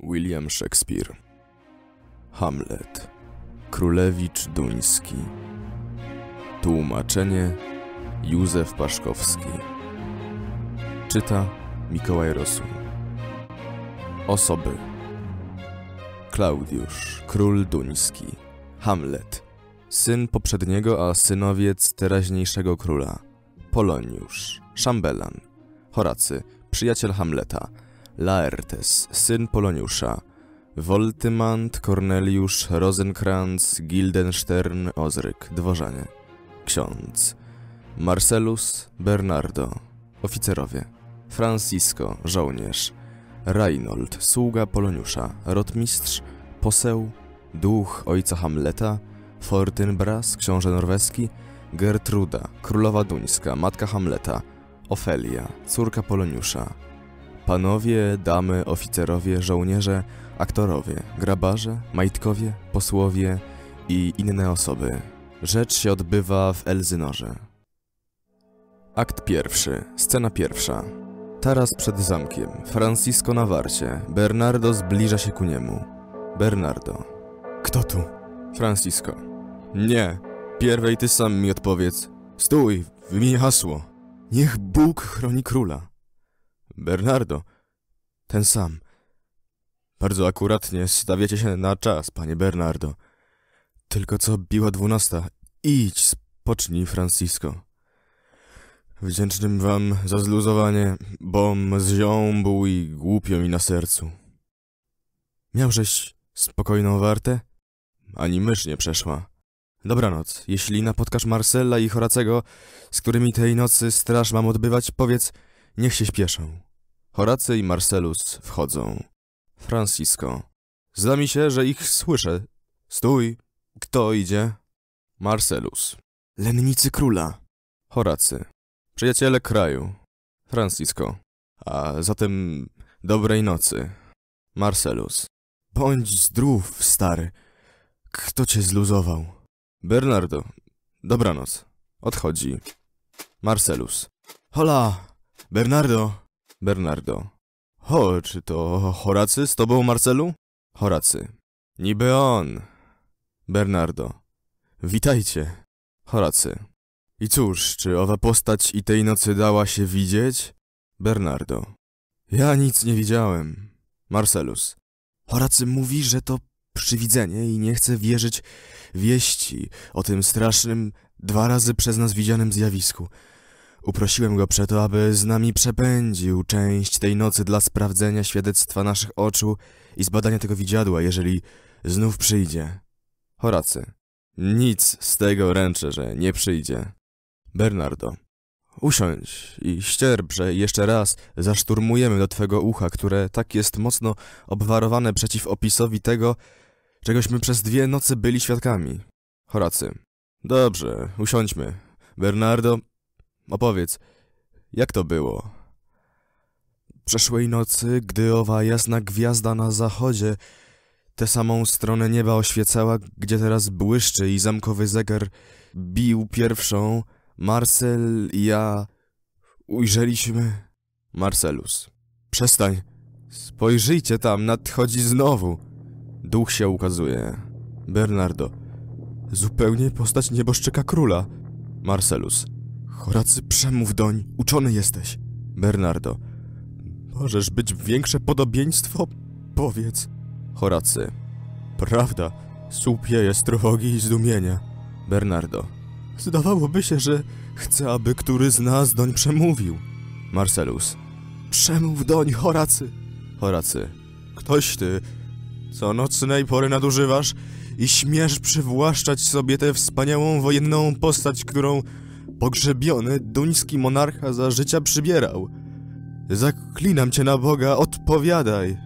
William Shakespeare Hamlet Królewicz Duński Tłumaczenie Józef Paszkowski Czyta Mikołaj Rosu Osoby Klaudiusz, król duński Hamlet Syn poprzedniego, a synowiec teraźniejszego króla Poloniusz, szambelan Horacy, przyjaciel Hamleta Laertes, syn Poloniusza, Woltymant, Korneliusz, Rosenkrantz, Gildenstern, Ozryk, dworzanie, ksiądz, Marcellus, Bernardo, oficerowie, Francisco, żołnierz, Reinold, sługa Poloniusza, rotmistrz, poseł, duch ojca Hamleta, Fortinbras, książę norweski, Gertruda, królowa duńska, matka Hamleta, Ofelia, córka Poloniusza, Panowie, damy, oficerowie, żołnierze, aktorowie, grabarze, majtkowie, posłowie i inne osoby. Rzecz się odbywa w Elzynorze. Akt pierwszy, scena pierwsza. Taras przed zamkiem, Francisco na warcie, Bernardo zbliża się ku niemu. Bernardo. Kto tu? Francisco. Nie, pierwej ty sam mi odpowiedz. Stój, wymień hasło. Niech Bóg chroni króla. Bernardo. Ten sam. Bardzo akuratnie stawiacie się na czas, panie Bernardo. Tylko co biła dwunasta. Idź, spocznij, Francisco. Wdzięcznym wam za zluzowanie, bom zziąbł i głupio mi na sercu. Miałżeś spokojną wartę? Ani mysz nie przeszła. Dobranoc. Jeśli napotkasz Marcella i Horacego, z którymi tej nocy straż mam odbywać, powiedz, niech się śpieszą. Horacy i Marcelus wchodzą. Francisco. Zda mi się, że ich słyszę. Stój! Kto idzie? Marcelus. Lennicy króla. Horacy. Przyjaciele kraju. Francisco. A zatem dobrej nocy. Marcelus. Bądź zdrów, stary. Kto cię zluzował? Bernardo. Dobranoc. Odchodzi. Marcelus. Hola! Bernardo! Bernardo. Ho, czy to Horacy z tobą, Marcelu? Horacy. Niby on. Bernardo. Witajcie. Horacy. I cóż, czy owa postać i tej nocy dała się widzieć? Bernardo. Ja nic nie widziałem. Marcelus. Horacy mówi, że to przywidzenie i nie chce wierzyć wieści o tym strasznym, dwa razy przez nas widzianym zjawisku. Uprosiłem go przeto, aby z nami przepędził część tej nocy dla sprawdzenia świadectwa naszych oczu i zbadania tego widziadła, jeżeli znów przyjdzie. Horacy. Nic z tego ręczę, że nie przyjdzie. Bernardo. Usiądź i ścierbrze że jeszcze raz zaszturmujemy do twego ucha, które tak jest mocno obwarowane przeciw opisowi tego, czegośmy przez dwie nocy byli świadkami. Horacy. Dobrze, usiądźmy. Bernardo, Opowiedz, jak to było? Przeszłej nocy, gdy owa jasna gwiazda na zachodzie tę samą stronę nieba oświecała, gdzie teraz błyszczy i zamkowy zegar bił pierwszą, Marcel i ja ujrzeliśmy... Marcelus. Przestań. Spojrzyjcie tam, nadchodzi znowu. Duch się ukazuje. Bernardo. Zupełnie postać nieboszczyka króla. Marcelus. Horacy, przemów doń, uczony jesteś. Bernardo. Możesz być większe podobieństwo? Powiedz. Horacy. Prawda, słupieje z trwogi i zdumienia. Bernardo. Zdawałoby się, że chce, aby który z nas doń przemówił. Marcelus. Przemów doń, Horacy. Horacy. Ktoś ty, co nocnej pory nadużywasz i śmiesz przywłaszczać sobie tę wspaniałą wojenną postać, którą Pogrzebiony duński monarcha za życia przybierał. Zaklinam cię na Boga, odpowiadaj.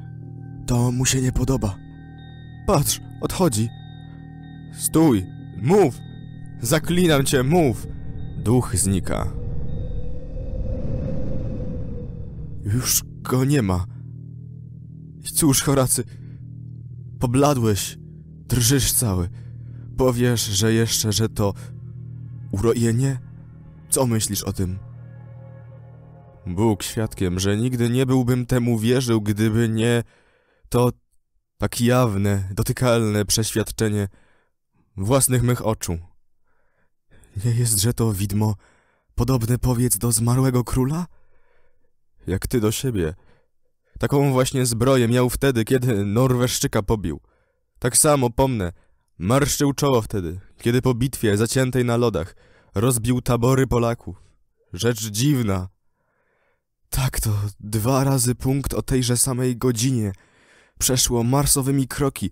To mu się nie podoba. Patrz, odchodzi. Stój, mów! Zaklinam cię, mów! Duch znika. Już go nie ma. I cóż, Horacy, pobladłeś, drżysz cały. Powiesz, że jeszcze, że to urojenie? Co myślisz o tym? Bóg świadkiem, że nigdy nie byłbym temu wierzył, gdyby nie to tak jawne, dotykalne przeświadczenie własnych mych oczu. Nie jestże to widmo podobne powiedz do zmarłego króla? Jak ty do siebie. Taką właśnie zbroję miał wtedy, kiedy Norweszczyka pobił. Tak samo pomnę, marszczył czoło wtedy, kiedy po bitwie zaciętej na lodach – rozbił tabory Polaków. Rzecz dziwna. Tak to dwa razy punkt o tejże samej godzinie. Przeszło marsowymi kroki.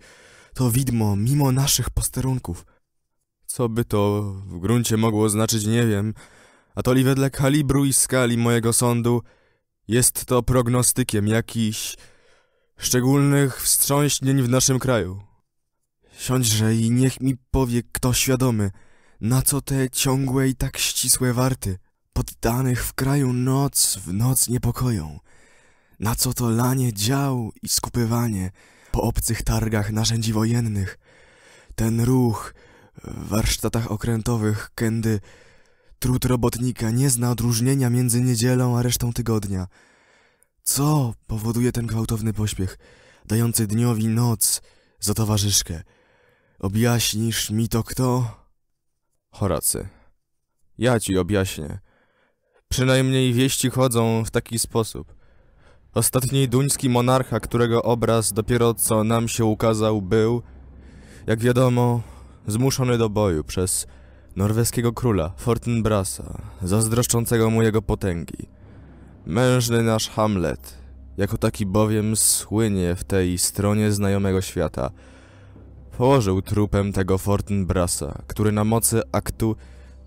To widmo mimo naszych posterunków. Co by to w gruncie mogło znaczyć, nie wiem. A to wedle kalibru i skali mojego sądu jest to prognostykiem jakichś szczególnych wstrząśnień w naszym kraju. Siądźże i niech mi powie kto świadomy – na co te ciągłe i tak ścisłe warty? Poddanych w kraju noc w noc niepokoją. Na co to lanie dział i skupywanie po obcych targach narzędzi wojennych? Ten ruch w warsztatach okrętowych, kędy trud robotnika nie zna odróżnienia między niedzielą a resztą tygodnia. Co powoduje ten gwałtowny pośpiech, dający dniowi noc za towarzyszkę? Objaśnisz mi to kto? Horacy. Ja ci objaśnię. Przynajmniej wieści chodzą w taki sposób. Ostatni duński monarcha, którego obraz dopiero co nam się ukazał, był, jak wiadomo, zmuszony do boju przez norweskiego króla Fortinbrasa, zazdroszczącego mu jego potęgi. Mężny nasz Hamlet, jako taki bowiem słynie w tej stronie znajomego świata – położył trupem tego Fortinbrasa, który na mocy aktu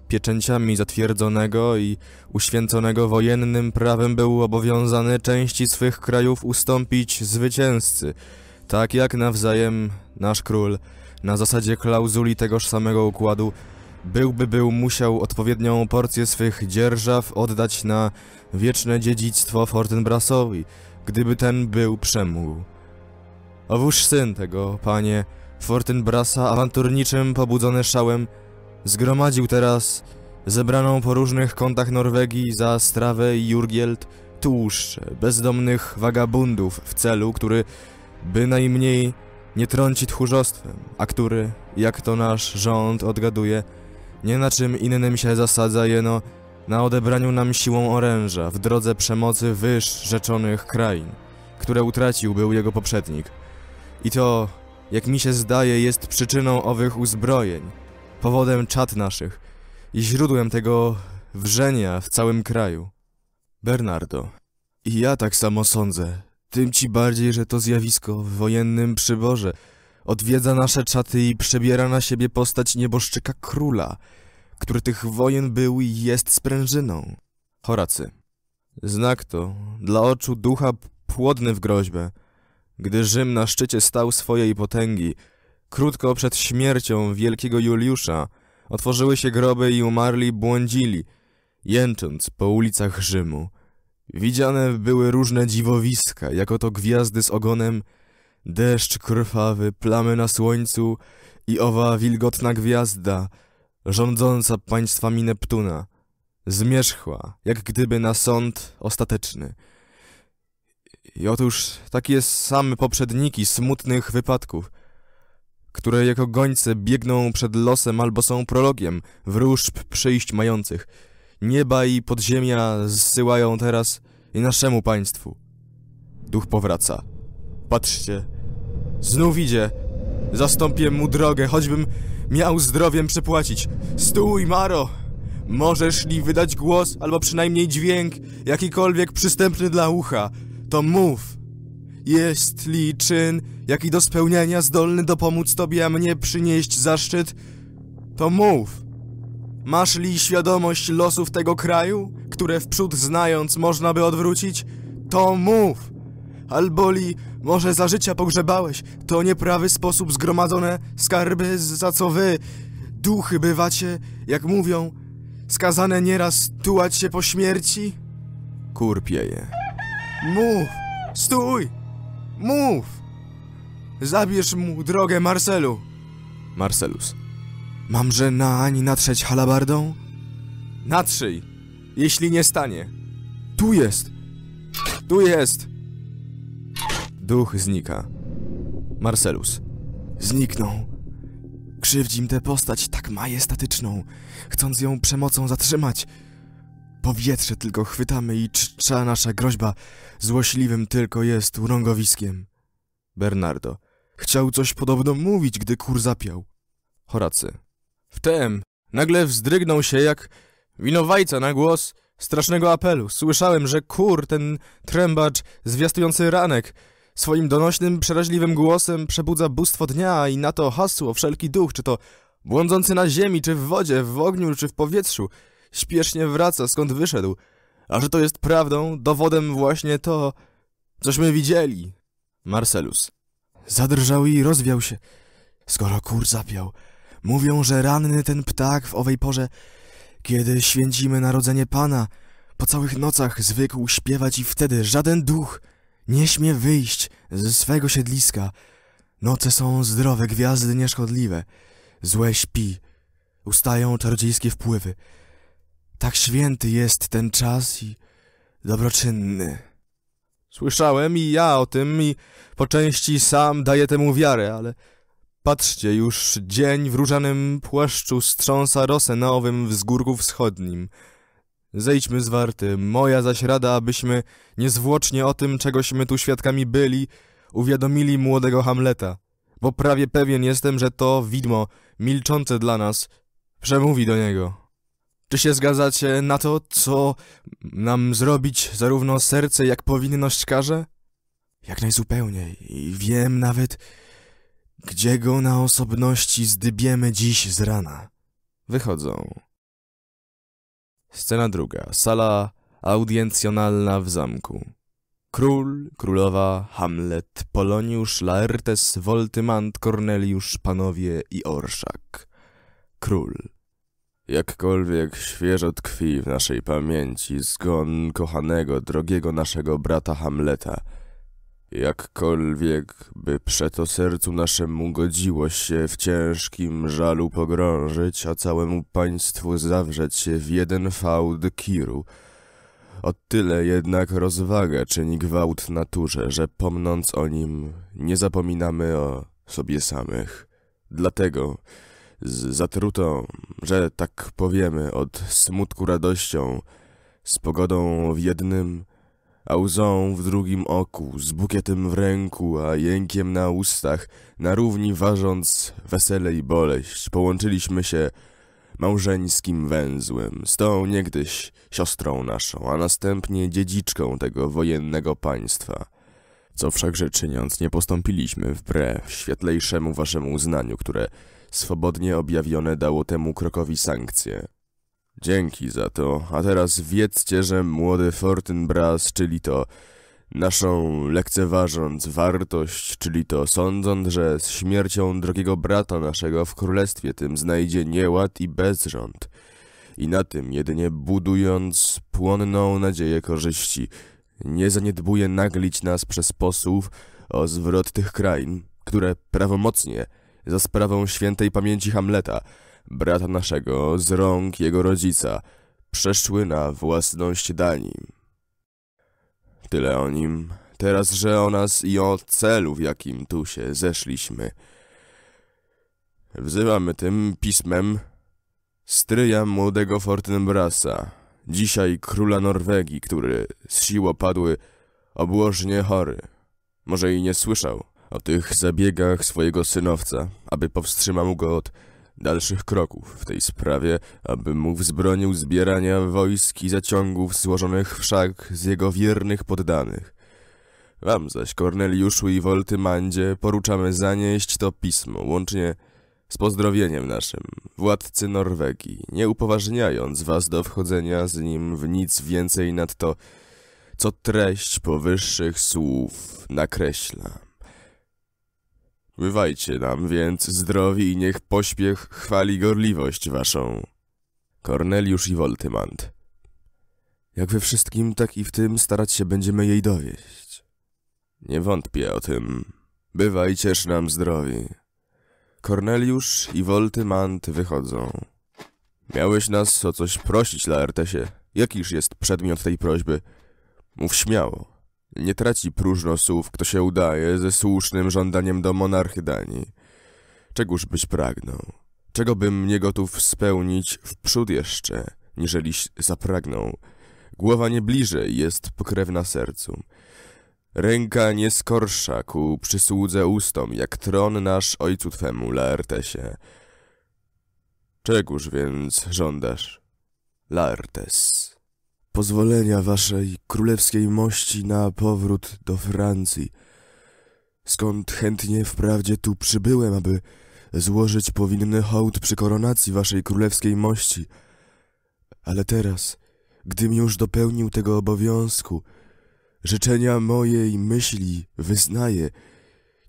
pieczęciami zatwierdzonego i uświęconego wojennym prawem był obowiązany części swych krajów ustąpić zwycięzcy, tak jak nawzajem nasz król, na zasadzie klauzuli tegoż samego układu, byłby był musiał odpowiednią porcję swych dzierżaw oddać na wieczne dziedzictwo Fortinbrasowi, gdyby ten był przemógł. Owóż syn tego, panie, Fortinbrasa, awanturniczym, pobudzony szałem, zgromadził teraz zebraną po różnych kątach Norwegii za Strawę i tłuszcze bezdomnych wagabundów w celu, który bynajmniej nie trąci tchórzostwem, a który, jak to nasz rząd odgaduje, nie na czym innym się zasadza jeno na odebraniu nam siłą oręża w drodze przemocy wyż rzeczonych krain, które utracił był jego poprzednik. I to jak mi się zdaje, jest przyczyną owych uzbrojeń, powodem czat naszych i źródłem tego wrzenia w całym kraju. Bernardo, i ja tak samo sądzę, tym ci bardziej, że to zjawisko w wojennym przyborze odwiedza nasze czaty i przebiera na siebie postać nieboszczyka króla, który tych wojen był i jest sprężyną. Horacy. Znak to, dla oczu ducha płodny w groźbę, gdy Rzym na szczycie stał swojej potęgi, krótko przed śmiercią wielkiego Juliusza, otworzyły się groby i umarli błądzili, jęcząc po ulicach Rzymu. Widziane były różne dziwowiska, jako to gwiazdy z ogonem, deszcz krwawy, plamy na słońcu i owa wilgotna gwiazda, rządząca państwami Neptuna, zmierzchła, jak gdyby na sąd ostateczny – i otóż taki jest sam poprzedniki smutnych wypadków, które jako gońce biegną przed losem albo są prologiem wróżb przyjść mających. Nieba i podziemia zsyłają teraz i naszemu państwu. Duch powraca. Patrzcie, znów idzie. Zastąpię mu drogę, choćbym miał zdrowiem przepłacić. Stój, Maro! Możesz li wydać głos, albo przynajmniej dźwięk, jakikolwiek przystępny dla ucha to mów. jest li czyn, jaki do spełnienia zdolny do pomóc Tobie, a mnie przynieść zaszczyt, to mów. Masz li świadomość losów tego kraju, które wprzód znając można by odwrócić? To mów! albo li może za życia pogrzebałeś, to nieprawy sposób zgromadzone skarby, za co wy, duchy bywacie, jak mówią, skazane nieraz tułać się po śmierci? Kurpieje. Mów! Stój! Mów! Zabierz mu drogę, Marcelu! Marcelus. Mamże na Ani natrzeć halabardą? Natrzyj, jeśli nie stanie. Tu jest! Tu jest! Duch znika. Marcelus. Zniknął. Krzywdzi im tę postać tak majestatyczną, chcąc ją przemocą zatrzymać. Powietrze tylko chwytamy i czcza nasza groźba złośliwym tylko jest urągowiskiem. Bernardo. Chciał coś podobno mówić, gdy kur zapiał. Horacy. Wtem nagle wzdrygnął się jak winowajca na głos strasznego apelu. Słyszałem, że kur, ten trębacz zwiastujący ranek, swoim donośnym, przeraźliwym głosem przebudza bóstwo dnia i na to hasło wszelki duch, czy to błądzący na ziemi, czy w wodzie, w ogniu, czy w powietrzu – śpiesznie wraca, skąd wyszedł. A że to jest prawdą, dowodem właśnie to, cośmy widzieli. Marcelus. Zadrżał i rozwiał się. Skoro kur zapiał, mówią, że ranny ten ptak w owej porze, kiedy święcimy narodzenie Pana, po całych nocach zwykł śpiewać i wtedy żaden duch nie śmie wyjść ze swego siedliska. Noce są zdrowe, gwiazdy nieszkodliwe. Złe śpi. Ustają czarodziejskie wpływy. Tak święty jest ten czas i dobroczynny. Słyszałem i ja o tym i po części sam daję temu wiarę, ale patrzcie, już dzień w różanym płaszczu strząsa rosę na owym wzgórku wschodnim. Zejdźmy z warty, moja zaś rada, abyśmy niezwłocznie o tym, czegośmy tu świadkami byli, uwiadomili młodego Hamleta, bo prawie pewien jestem, że to widmo, milczące dla nas, przemówi do niego. Czy się zgadzacie na to, co nam zrobić zarówno serce, jak powinność każe? Jak najzupełniej i wiem nawet, gdzie go na osobności zdybiemy dziś z rana. Wychodzą. Scena druga. Sala audiencjonalna w zamku. Król, królowa, Hamlet, Poloniusz, Laertes, Woltymant, Korneliusz, panowie i Orszak. Król. Jakkolwiek świeżo tkwi w naszej pamięci zgon kochanego, drogiego naszego brata Hamleta. Jakkolwiek by przeto sercu naszemu godziło się w ciężkim żalu pogrążyć, a całemu państwu zawrzeć się w jeden fałd kiru. O tyle jednak rozwaga czyni gwałt naturze, że pomnąc o nim nie zapominamy o sobie samych. Dlatego z zatrutą, że tak powiemy, od smutku radością, z pogodą w jednym, a łzą w drugim oku, z bukietem w ręku, a jękiem na ustach, na równi ważąc wesele i boleść, połączyliśmy się małżeńskim węzłem, z tą niegdyś siostrą naszą, a następnie dziedziczką tego wojennego państwa. Co wszakże czyniąc, nie postąpiliśmy wbrew świetlejszemu waszemu uznaniu, które swobodnie objawione dało temu krokowi sankcję. Dzięki za to, a teraz wiedzcie, że młody Fortinbras, czyli to naszą lekceważąc wartość, czyli to sądząc, że z śmiercią drogiego brata naszego w królestwie tym znajdzie nieład i bezrząd. I na tym jedynie budując płonną nadzieję korzyści, nie zaniedbuje naglić nas przez posłów o zwrot tych krain, które prawomocnie za sprawą świętej pamięci Hamleta, brata naszego, z rąk jego rodzica, przeszły na własność Danii. Tyle o nim, teraz że o nas i o celu, w jakim tu się zeszliśmy. Wzywamy tym pismem stryja młodego Fortinbrasa, dzisiaj króla Norwegii, który z sił opadły obłożnie chory. Może i nie słyszał, o tych zabiegach swojego synowca, aby powstrzymał go od dalszych kroków w tej sprawie, aby mu wzbronił zbierania wojsk i zaciągów złożonych wszak z jego wiernych poddanych. Wam zaś, Korneliuszu i Woltymandzie, poruczamy zanieść to pismo, łącznie z pozdrowieniem naszym, władcy Norwegii, nie upoważniając was do wchodzenia z nim w nic więcej nad to, co treść powyższych słów nakreśla. Bywajcie nam więc zdrowi i niech pośpiech chwali gorliwość waszą. Korneliusz i Woltymant. Jak we wszystkim, tak i w tym starać się będziemy jej dowieść. Nie wątpię o tym. Bywajcież nam zdrowi. Korneliusz i Woltymant wychodzą. Miałeś nas o coś prosić, Laertesie. Jakiż jest przedmiot tej prośby? Mów śmiało. Nie traci próżno słów, kto się udaje ze słusznym żądaniem do monarchy Danii. Czegóż być pragnął? Czego bym nie gotów spełnić wprzód jeszcze, niżeliś zapragnął? Głowa nie bliżej jest pokrewna sercu. Ręka nie skorsza ku przysłudze ustom, jak tron nasz ojcu twemu, Laertesie. Czegóż więc żądasz, Laertes? pozwolenia waszej królewskiej mości na powrót do Francji, skąd chętnie wprawdzie tu przybyłem, aby złożyć powinny hołd przy koronacji waszej królewskiej mości. Ale teraz, gdym już dopełnił tego obowiązku, życzenia mojej myśli, wyznaję,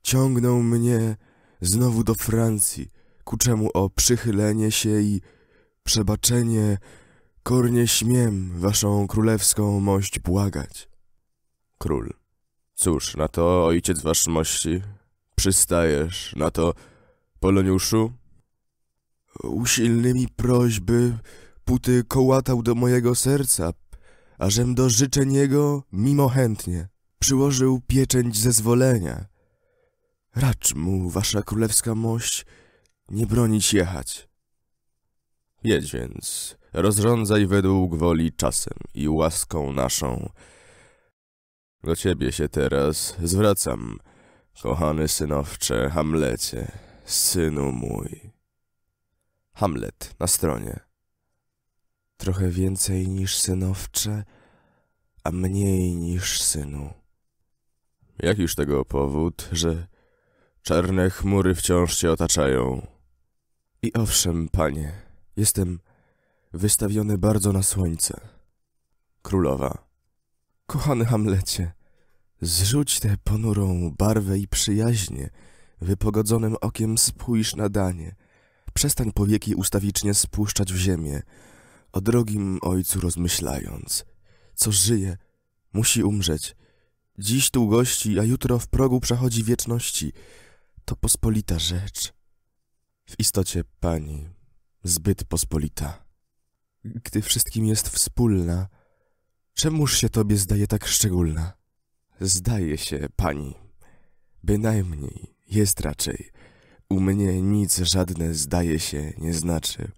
ciągną mnie znowu do Francji, ku czemu o przychylenie się i przebaczenie Kornie śmiem waszą królewską mość błagać. Król. Cóż, na to, ojciec wasz mości, przystajesz na to, Poloniuszu? Usilnymi prośby puty kołatał do mojego serca, ażem do życzeń jego mimo chętnie przyłożył pieczęć zezwolenia. Racz mu, wasza królewska mość, nie bronić jechać. Jedź więc, rozrządzaj według woli czasem i łaską naszą. Do ciebie się teraz zwracam, kochany synowcze Hamlecie, synu mój. Hamlet na stronie. Trochę więcej niż synowcze, a mniej niż synu. Jakiż tego powód, że czarne chmury wciąż cię otaczają? I owszem, panie, jestem wystawiony bardzo na słońce. Królowa. Kochany Hamlecie, zrzuć tę ponurą barwę i przyjaźnie, wypogodzonym okiem spójrz na danie. Przestań powieki ustawicznie spuszczać w ziemię, o drogim ojcu rozmyślając. Co żyje, musi umrzeć. Dziś tu gości, a jutro w progu przechodzi wieczności. To pospolita rzecz. W istocie, pani, zbyt pospolita gdy wszystkim jest wspólna, czemuż się tobie zdaje tak szczególna? Zdaje się, pani, bynajmniej jest raczej. U mnie nic żadne zdaje się nie znaczy.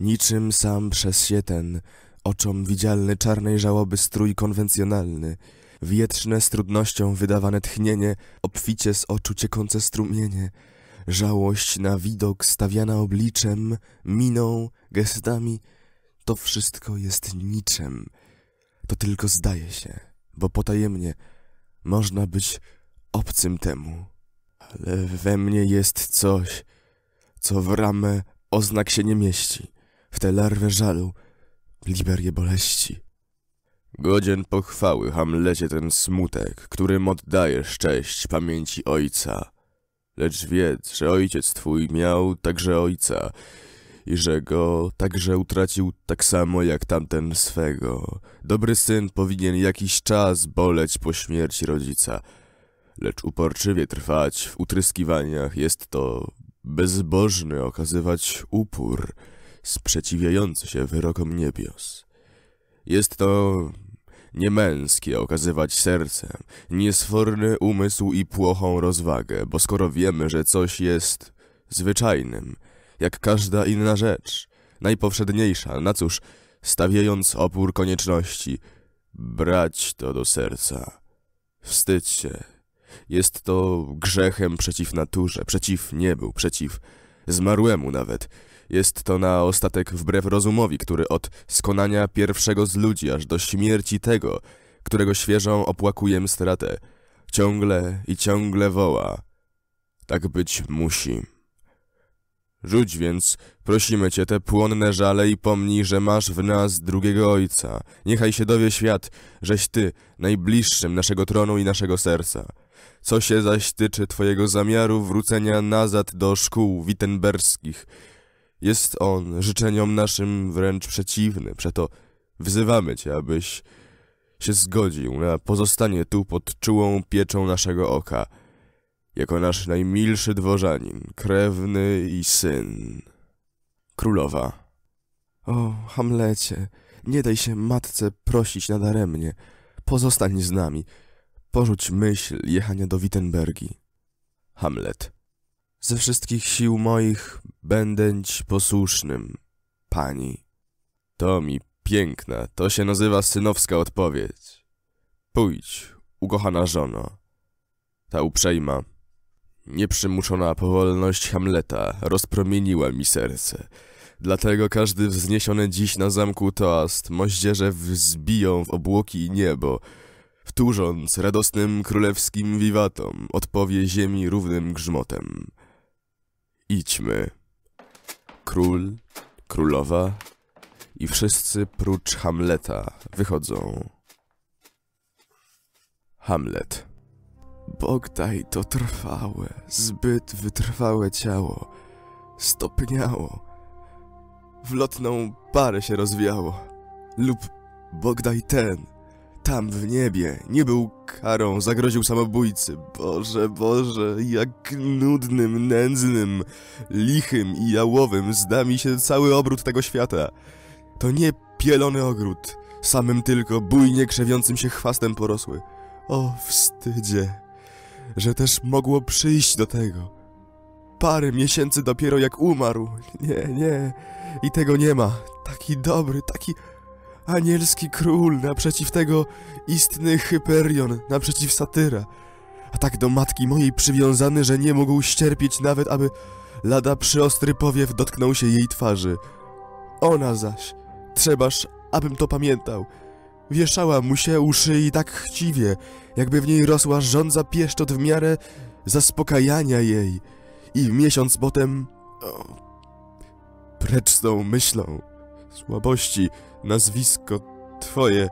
Niczym sam przez się ten, oczom widzialny czarnej żałoby strój konwencjonalny, wietrzne z trudnością wydawane tchnienie, obficie z oczu ciekące strumienie, żałość na widok stawiana obliczem, miną, gestami, to wszystko jest niczym. To tylko zdaje się, bo potajemnie można być obcym temu. Ale we mnie jest coś, co w ramę oznak się nie mieści. W tę larwę żalu, liberię boleści. Godzien pochwały, Hamlecie, ten smutek, którym oddajesz cześć pamięci ojca. Lecz wiedz, że ojciec twój miał także ojca i że go także utracił tak samo jak tamten swego. Dobry syn powinien jakiś czas boleć po śmierci rodzica, lecz uporczywie trwać w utryskiwaniach jest to bezbożny okazywać upór sprzeciwiający się wyrokom niebios. Jest to niemęskie okazywać sercem, niesforny umysł i płochą rozwagę, bo skoro wiemy, że coś jest zwyczajnym – jak każda inna rzecz, najpowszedniejsza, na cóż, stawiając opór konieczności, brać to do serca. Wstydź się. Jest to grzechem przeciw naturze, przeciw niebu, przeciw zmarłemu nawet. Jest to na ostatek wbrew rozumowi, który od skonania pierwszego z ludzi aż do śmierci tego, którego świeżą opłakuję stratę, ciągle i ciągle woła. Tak być musi. Rzuć więc, prosimy cię, te płonne żale i pomnij, że masz w nas drugiego Ojca. Niechaj się dowie świat, żeś ty najbliższym naszego tronu i naszego serca. Co się zaś tyczy twojego zamiaru wrócenia nazad do szkół wittenberskich, jest on życzeniom naszym wręcz przeciwny, przeto wzywamy cię, abyś się zgodził na pozostanie tu pod czułą pieczą naszego oka – jako nasz najmilszy dworzanin, krewny i syn. Królowa. O, Hamlecie, nie daj się matce prosić nadaremnie. Pozostań z nami. Porzuć myśl jechania do Wittenbergi. Hamlet. Ze wszystkich sił moich będę ci posłusznym, pani. To mi piękna, to się nazywa synowska odpowiedź. Pójdź, ukochana żono. Ta uprzejma Nieprzymuszona powolność Hamleta rozpromieniła mi serce. Dlatego każdy wzniesiony dziś na zamku toast moździerze wzbiją w obłoki i niebo, wtórząc radosnym królewskim wiwatom odpowie ziemi równym grzmotem. Idźmy. Król, królowa i wszyscy prócz Hamleta wychodzą. Hamlet Bogdaj to trwałe, zbyt wytrwałe ciało stopniało. W lotną parę się rozwiało. Lub Bogdaj ten, tam w niebie, nie był karą, zagroził samobójcy. Boże, Boże, jak nudnym, nędznym, lichym i jałowym zda mi się cały obrót tego świata. To nie pielony ogród, samym tylko bujnie krzewiącym się chwastem porosły. O wstydzie! że też mogło przyjść do tego. Parę miesięcy dopiero jak umarł. Nie, nie. I tego nie ma. Taki dobry, taki anielski król, naprzeciw tego istny Hyperion, naprzeciw satyra. A tak do matki mojej przywiązany, że nie mógł ścierpieć nawet, aby lada przyostry powiew dotknął się jej twarzy. Ona zaś, trzebaż, abym to pamiętał, wieszała mu się uszy i tak chciwie, jakby w niej rosła żądza pieszczot w miarę zaspokajania jej. I miesiąc potem... O, precz z tą myślą. Słabości, nazwisko twoje...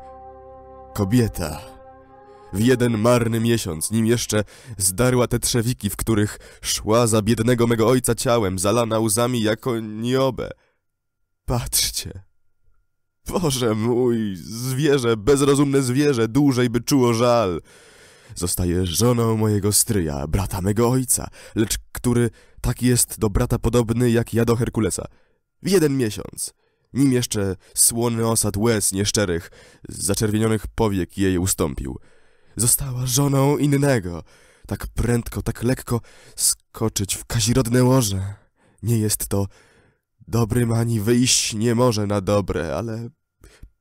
Kobieta. W jeden marny miesiąc, nim jeszcze zdarła te trzewiki, w których szła za biednego mego ojca ciałem, zalana łzami jako niobę. Patrzcie. Boże mój, zwierzę, bezrozumne zwierzę, dłużej by czuło żal. Zostaje żoną mojego stryja, brata mego ojca, lecz który tak jest do brata podobny jak ja do Herkulesa. W jeden miesiąc, nim jeszcze słony osad łez nieszczerych, zaczerwienionych powiek jej ustąpił. Została żoną innego, tak prędko, tak lekko skoczyć w kazirodne łoże. Nie jest to Dobrym ani wyjść nie może na dobre, ale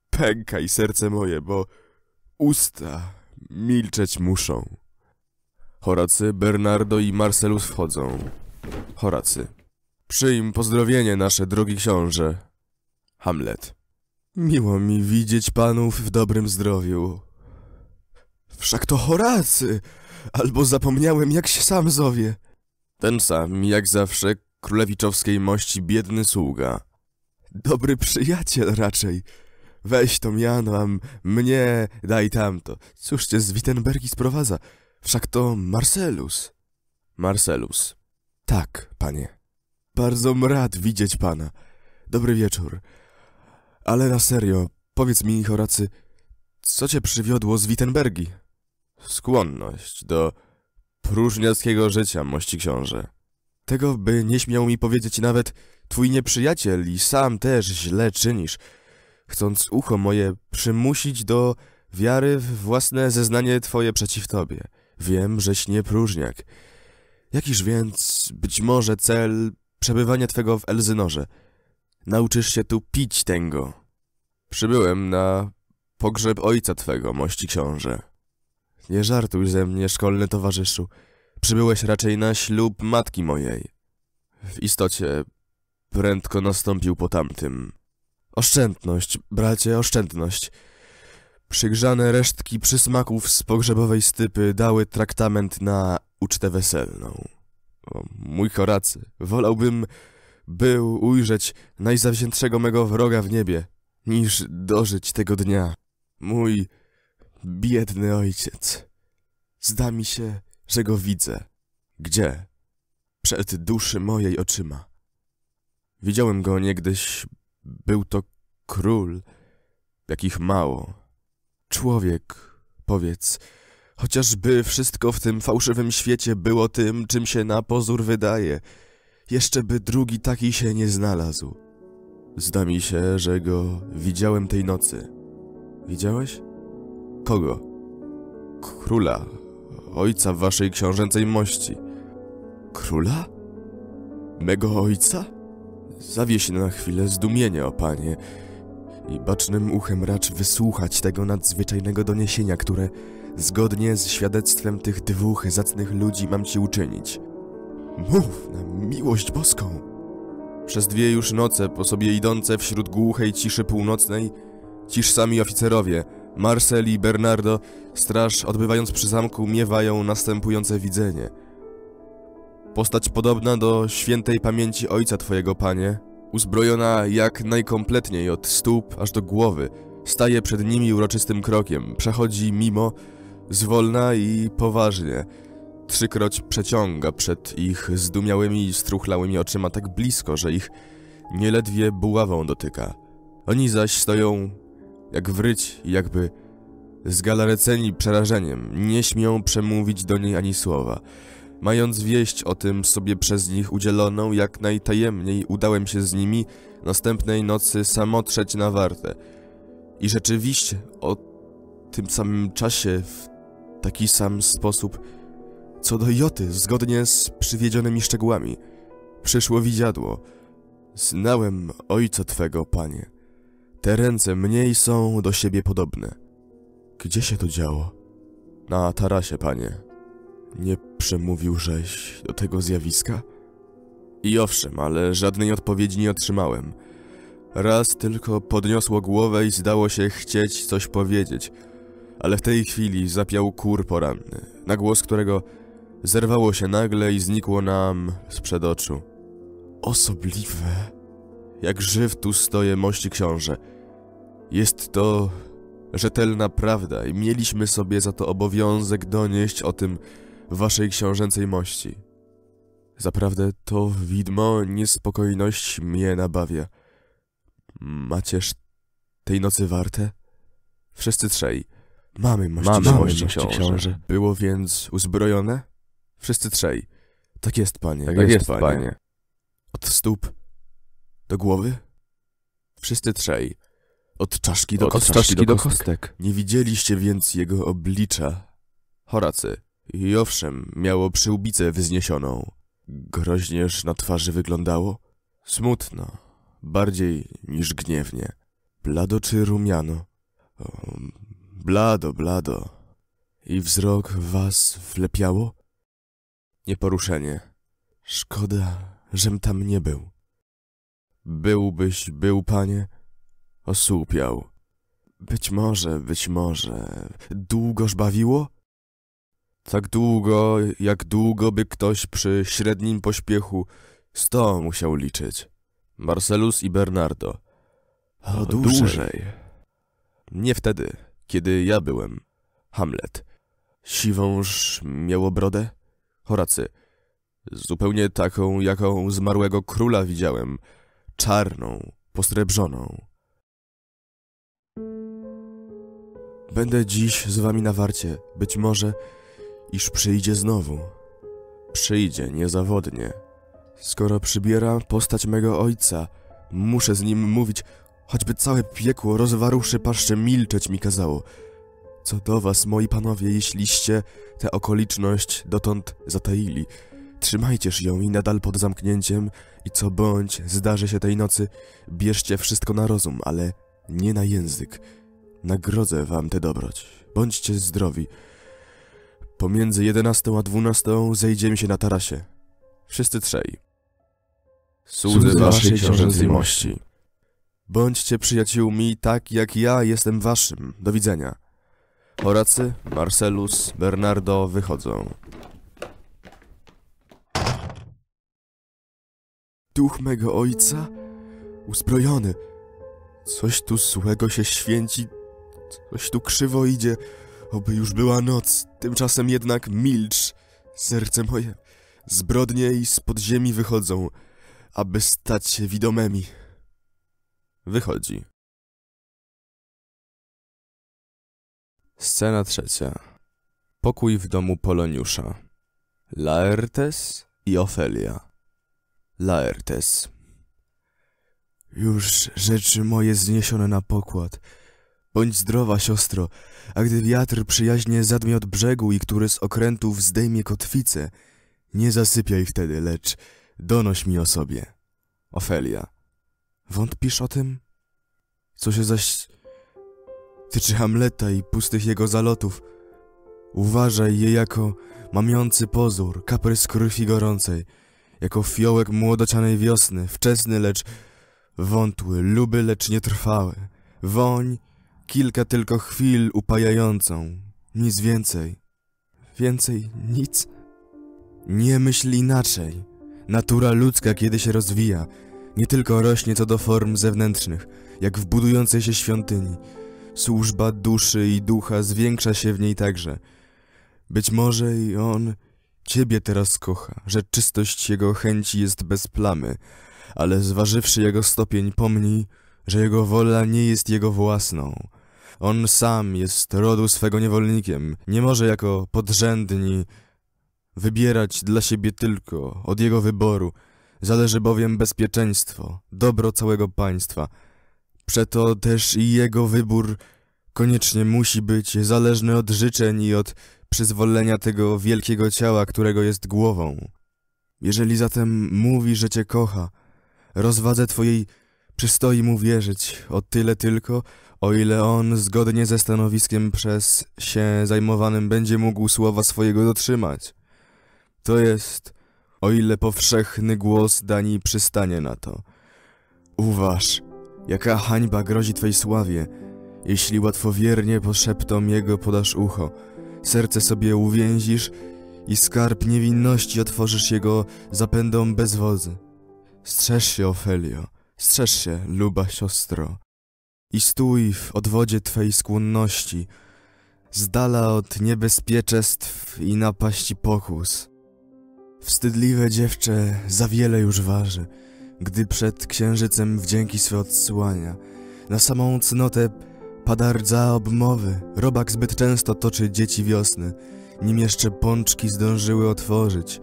pękaj serce moje, bo usta milczeć muszą. Horacy, Bernardo i Marcelus wchodzą. Horacy. Przyjm pozdrowienie nasze, drogi książę. Hamlet. Miło mi widzieć panów w dobrym zdrowiu. Wszak to Horacy! Albo zapomniałem, jak się sam zowie. Ten sam, jak zawsze, królewiczowskiej mości biedny sługa. Dobry przyjaciel raczej. Weź to miano, mnie daj tamto. Cóż cię z Wittenbergi sprowadza? Wszak to Marcelus. Marcelus. Tak, panie. Bardzo mrad widzieć pana. Dobry wieczór. Ale na serio, powiedz mi, choracy, co cię przywiodło z Wittenbergi? Skłonność do próżniackiego życia, mości książę. Tego by nie śmiał mi powiedzieć nawet twój nieprzyjaciel i sam też źle czynisz, chcąc ucho moje przymusić do wiary w własne zeznanie twoje przeciw tobie. Wiem, żeś nie próżniak. Jakiż więc być może cel przebywania twego w Elzynorze? Nauczysz się tu pić tęgo. Przybyłem na pogrzeb ojca twego, mości książę. Nie żartuj ze mnie, szkolny towarzyszu. Przybyłeś raczej na ślub matki mojej. W istocie, prędko nastąpił po tamtym. Oszczędność, bracie, oszczędność. Przygrzane resztki przysmaków z pogrzebowej stypy dały traktament na ucztę weselną. O, mój Horacy, wolałbym był ujrzeć najzawziętszego mego wroga w niebie, niż dożyć tego dnia. Mój biedny ojciec. Zda mi się, że go widzę. Gdzie? Przed duszy mojej oczyma. Widziałem go niegdyś, był to król, jakich mało. Człowiek, powiedz, chociażby wszystko w tym fałszywym świecie było tym, czym się na pozór wydaje, jeszcze by drugi taki się nie znalazł. Zda mi się, że go widziałem tej nocy. Widziałeś? Kogo? Króla, ojca waszej książęcej mości. Króla? Mego ojca? zawieś się na chwilę zdumienie, o panie, i bacznym uchem racz wysłuchać tego nadzwyczajnego doniesienia, które zgodnie z świadectwem tych dwóch zacnych ludzi mam ci uczynić. Mów na miłość boską! Przez dwie już noce po sobie idące wśród głuchej ciszy północnej, cisz sami oficerowie – Marcel i Bernardo, straż odbywając przy zamku, miewają następujące widzenie. Postać podobna do świętej pamięci ojca twojego, panie, uzbrojona jak najkompletniej od stóp aż do głowy, staje przed nimi uroczystym krokiem, przechodzi mimo, zwolna i poważnie. Trzykroć przeciąga przed ich zdumiałymi i struchlałymi oczyma tak blisko, że ich nieledwie buławą dotyka. Oni zaś stoją jak wryć i jakby zgalareceni przerażeniem, nie śmią przemówić do niej ani słowa. Mając wieść o tym sobie przez nich udzieloną, jak najtajemniej udałem się z nimi następnej nocy samotrzeć na wartę. I rzeczywiście o tym samym czasie, w taki sam sposób, co do Joty, zgodnie z przywiedzionymi szczegółami, przyszło widziadło. Znałem ojca twego, panie. Te ręce mniej są do siebie podobne. Gdzie się to działo? Na tarasie, panie. Nie przemówiłżeś do tego zjawiska? I owszem, ale żadnej odpowiedzi nie otrzymałem. Raz tylko podniosło głowę i zdało się chcieć coś powiedzieć, ale w tej chwili zapiał kur poranny, na głos którego zerwało się nagle i znikło nam sprzed oczu. Osobliwe jak żyw tu stoję, mości książę. Jest to rzetelna prawda i mieliśmy sobie za to obowiązek donieść o tym waszej książęcej mości. Zaprawdę to widmo niespokojność mnie nabawia. Macież tej nocy warte? Wszyscy trzej. Mamy mości, mamy, mości książę. książę. Było więc uzbrojone? Wszyscy trzej. Tak jest, panie. Tak, tak jest, jest, panie. panie. Od stóp do głowy? Wszyscy trzej. Od czaszki do, Od kostek. czaszki do kostek. Nie widzieliście więc jego oblicza. Horacy. I owszem, miało przyłbicę wzniesioną. Groźnież na twarzy wyglądało? Smutno. Bardziej niż gniewnie. Blado czy rumiano? blado, blado. I wzrok was wlepiało? Nieporuszenie. Szkoda, żem tam nie był. Byłbyś był, panie? Osłupiał. Być może, być może. Długoż bawiło? Tak długo, jak długo by ktoś przy średnim pośpiechu sto musiał liczyć. Marcelus i Bernardo. O, dłużej. dłużej. Nie wtedy, kiedy ja byłem. Hamlet. Siwąż miało brodę? Horacy. Zupełnie taką, jaką zmarłego króla widziałem – czarną, posrebrzoną. Będę dziś z wami na warcie, być może, iż przyjdzie znowu. Przyjdzie niezawodnie. Skoro przybiera postać mego ojca, muszę z nim mówić, choćby całe piekło rozwarłszy paszczę milczeć mi kazało. Co do was, moi panowie, jeśliście tę okoliczność dotąd zataili – Trzymajcież ją i nadal pod zamknięciem i co bądź zdarzy się tej nocy, bierzcie wszystko na rozum, ale nie na język. Nagrodzę wam tę dobroć. Bądźcie zdrowi. Pomiędzy jedenastą a dwunastą zejdziemy się na tarasie. Wszyscy trzej. Słudzy waszej książęcej mości. Bądźcie przyjaciółmi tak jak ja jestem waszym. Do widzenia. Horacy, Marcellus, Bernardo wychodzą. Duch mego ojca? Uzbrojony. Coś tu złego się święci, coś tu krzywo idzie. Oby już była noc, tymczasem jednak milcz. Serce moje, zbrodnie i z podziemi wychodzą, aby stać się widomemi. Wychodzi. Scena trzecia. Pokój w domu Poloniusza. Laertes i Ofelia. Laertes. Już rzeczy moje zniesione na pokład. Bądź zdrowa, siostro, a gdy wiatr przyjaźnie zadmie od brzegu i który z okrętów zdejmie kotwicę, nie zasypiaj wtedy, lecz donoś mi o sobie. Ofelia. Wątpisz o tym? Co się zaś tyczy Hamleta i pustych jego zalotów, uważaj je jako mamiący pozór, kaprys krwi gorącej, jako fiołek młodocianej wiosny, wczesny, lecz wątły, luby, lecz nietrwały. Woń, kilka tylko chwil upajającą, nic więcej. Więcej nic? Nie myśl inaczej. Natura ludzka, kiedy się rozwija, nie tylko rośnie co do form zewnętrznych, jak w budującej się świątyni. Służba duszy i ducha zwiększa się w niej także. Być może i on Ciebie teraz kocha, że czystość jego chęci jest bez plamy, ale zważywszy jego stopień, pomnij, że jego wola nie jest jego własną. On sam jest rodu swego niewolnikiem, nie może jako podrzędni wybierać dla siebie tylko od jego wyboru, zależy bowiem bezpieczeństwo, dobro całego państwa. Przeto też i jego wybór koniecznie musi być zależny od życzeń i od przyzwolenia tego wielkiego ciała, którego jest głową. Jeżeli zatem mówi, że cię kocha, rozwadze twojej przystoi mu wierzyć o tyle tylko, o ile on zgodnie ze stanowiskiem przez się zajmowanym będzie mógł słowa swojego dotrzymać. To jest, o ile powszechny głos Danii przystanie na to. Uważ, jaka hańba grozi twej sławie, jeśli łatwowiernie poszeptom jego podasz ucho – serce sobie uwięzisz i skarb niewinności otworzysz jego zapędą bez wodzy. Strzeż się, Ofelio, strzeż się, luba siostro, i stój w odwodzie Twej skłonności, zdala od niebezpieczeństw i napaści pokus. Wstydliwe dziewczę za wiele już waży, gdy przed księżycem wdzięki swe odsyłania, na samą cnotę Pada rdza obmowy, robak zbyt często toczy dzieci wiosny, nim jeszcze pączki zdążyły otworzyć.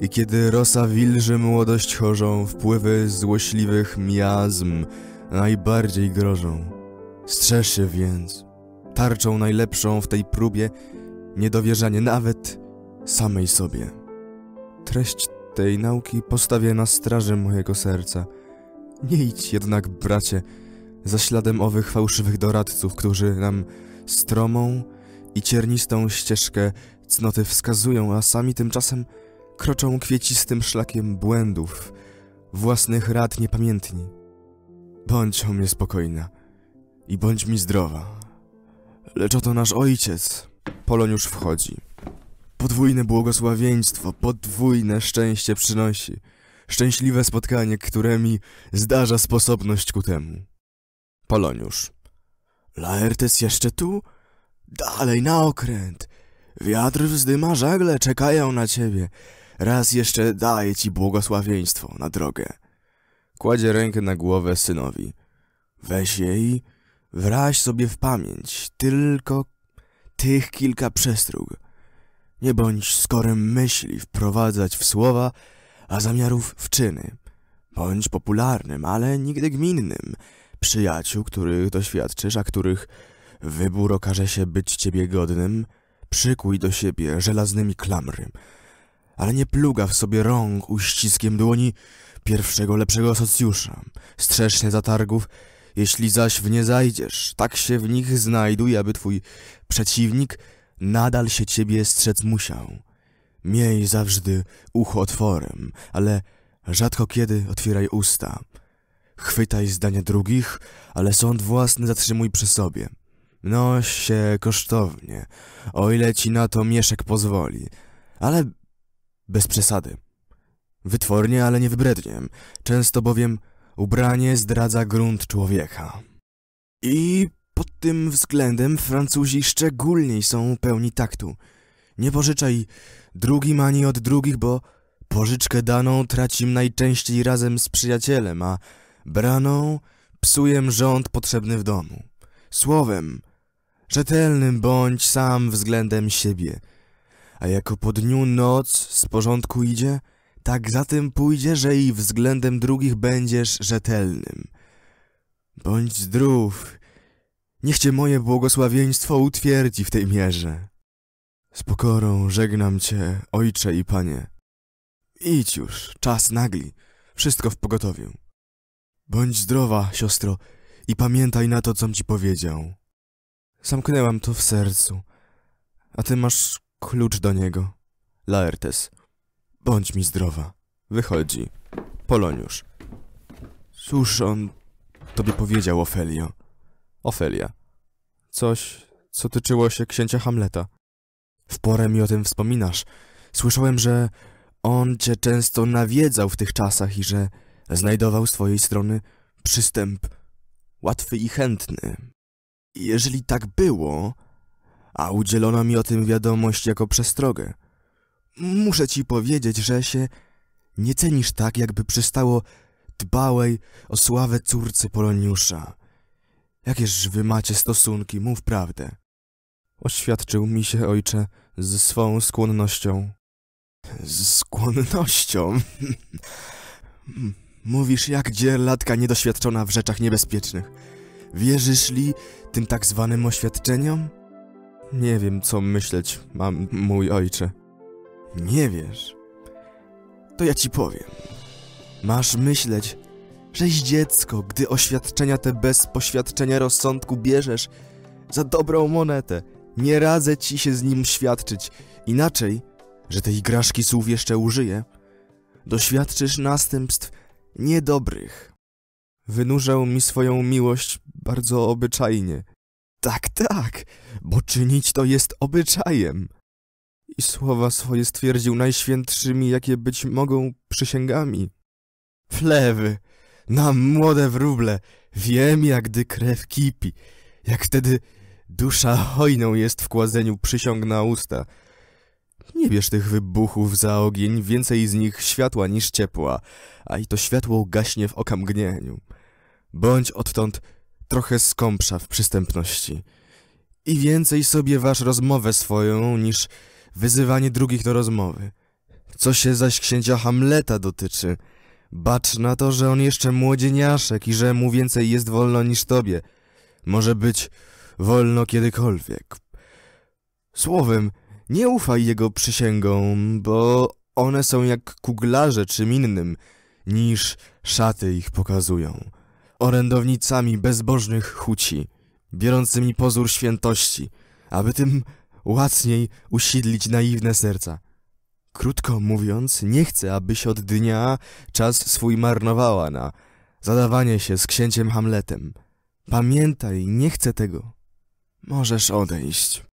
I kiedy rosa wilży młodość chorzą, wpływy złośliwych miazm najbardziej grożą. Strzeż się więc, tarczą najlepszą w tej próbie, niedowierzanie nawet samej sobie. Treść tej nauki postawię na straży mojego serca. Nie idź jednak, bracie, za śladem owych fałszywych doradców, którzy nam stromą i ciernistą ścieżkę cnoty wskazują, a sami tymczasem kroczą kwiecistym szlakiem błędów, własnych rad niepamiętni. Bądź o mnie spokojna i bądź mi zdrowa. Lecz oto nasz ojciec, Poloniusz wchodzi. Podwójne błogosławieństwo, podwójne szczęście przynosi. Szczęśliwe spotkanie, które mi zdarza sposobność ku temu. Poloniusz. Laertes jeszcze tu? Dalej na okręt. Wiatr wzdyma żagle, czekają na ciebie. Raz jeszcze daję ci błogosławieństwo na drogę. Kładzie rękę na głowę synowi. Weź jej, wraź sobie w pamięć tylko tych kilka przestróg. Nie bądź skorym myśli wprowadzać w słowa, a zamiarów w czyny. Bądź popularnym, ale nigdy gminnym, przyjaciół, których doświadczysz, a których wybór okaże się być ciebie godnym, przykuj do siebie żelaznymi klamry. Ale nie pluga w sobie rąk uściskiem dłoni pierwszego lepszego socjusza. Strzeż się zatargów, jeśli zaś w nie zajdziesz, tak się w nich znajduj, aby twój przeciwnik nadal się ciebie strzec musiał. Miej zawsze ucho otworem, ale rzadko kiedy otwieraj usta. Chwytaj zdania drugich, ale sąd własny zatrzymuj przy sobie. no się kosztownie, o ile ci na to mieszek pozwoli, ale bez przesady. Wytwornie, ale nie wybrednie, często bowiem ubranie zdradza grunt człowieka. I pod tym względem Francuzi szczególniej są pełni taktu. Nie pożyczaj drugim ani od drugich, bo pożyczkę daną tracim najczęściej razem z przyjacielem, a braną psuję rząd potrzebny w domu. Słowem, rzetelnym bądź sam względem siebie. A jako po dniu noc z porządku idzie, tak za tym pójdzie, że i względem drugich będziesz rzetelnym. Bądź zdrów, niech cię moje błogosławieństwo utwierdzi w tej mierze. Z pokorą żegnam cię, ojcze i panie. Idź już, czas nagli, wszystko w pogotowiu. Bądź zdrowa, siostro, i pamiętaj na to, com ci powiedział. Zamknęłam to w sercu. A ty masz klucz do niego. Laertes. Bądź mi zdrowa. Wychodzi. Poloniusz. Cóż on tobie powiedział, Ofelio? Ofelia. Coś, co tyczyło się księcia Hamleta. W porę mi o tym wspominasz. Słyszałem, że on cię często nawiedzał w tych czasach i że znajdował z twojej strony przystęp łatwy i chętny. Jeżeli tak było, a udzielono mi o tym wiadomość jako przestrogę, muszę ci powiedzieć, że się nie cenisz tak, jakby przystało dbałej o sławę córcy Poloniusza. Jakież wy macie stosunki, mów prawdę. Oświadczył mi się ojcze ze swą skłonnością. Z skłonnością? Hmm. Mówisz jak dzierlatka niedoświadczona w rzeczach niebezpiecznych. Wierzysz li tym tak zwanym oświadczeniom? Nie wiem, co myśleć, mam mój ojcze. Nie wiesz? To ja ci powiem. Masz myśleć, żeś dziecko, gdy oświadczenia te bez poświadczenia rozsądku bierzesz za dobrą monetę. Nie radzę ci się z nim świadczyć. Inaczej, że tej graszki słów jeszcze użyję, doświadczysz następstw niedobrych. Wynurzał mi swoją miłość bardzo obyczajnie. Tak, tak, bo czynić to jest obyczajem. I słowa swoje stwierdził najświętszymi, jakie być mogą przysięgami. Flewy, na młode wróble, wiem jak gdy krew kipi, jak wtedy dusza hojną jest w kładzeniu przysiąg na usta – nie bierz tych wybuchów za ogień, więcej z nich światła niż ciepła, a i to światło gaśnie w okamgnieniu. Bądź odtąd trochę skąpsza w przystępności. I więcej sobie waż rozmowę swoją, niż wyzywanie drugich do rozmowy. Co się zaś księcia Hamleta dotyczy, bacz na to, że on jeszcze młodzieniaszek i że mu więcej jest wolno niż tobie. Może być wolno kiedykolwiek. Słowem, nie ufaj jego przysięgom, bo one są jak kuglarze czym innym, niż szaty ich pokazują. Orędownicami bezbożnych chuci, biorącymi pozór świętości, aby tym łacniej usidlić naiwne serca. Krótko mówiąc, nie chcę, abyś od dnia czas swój marnowała na zadawanie się z księciem Hamletem. Pamiętaj, nie chcę tego. Możesz odejść.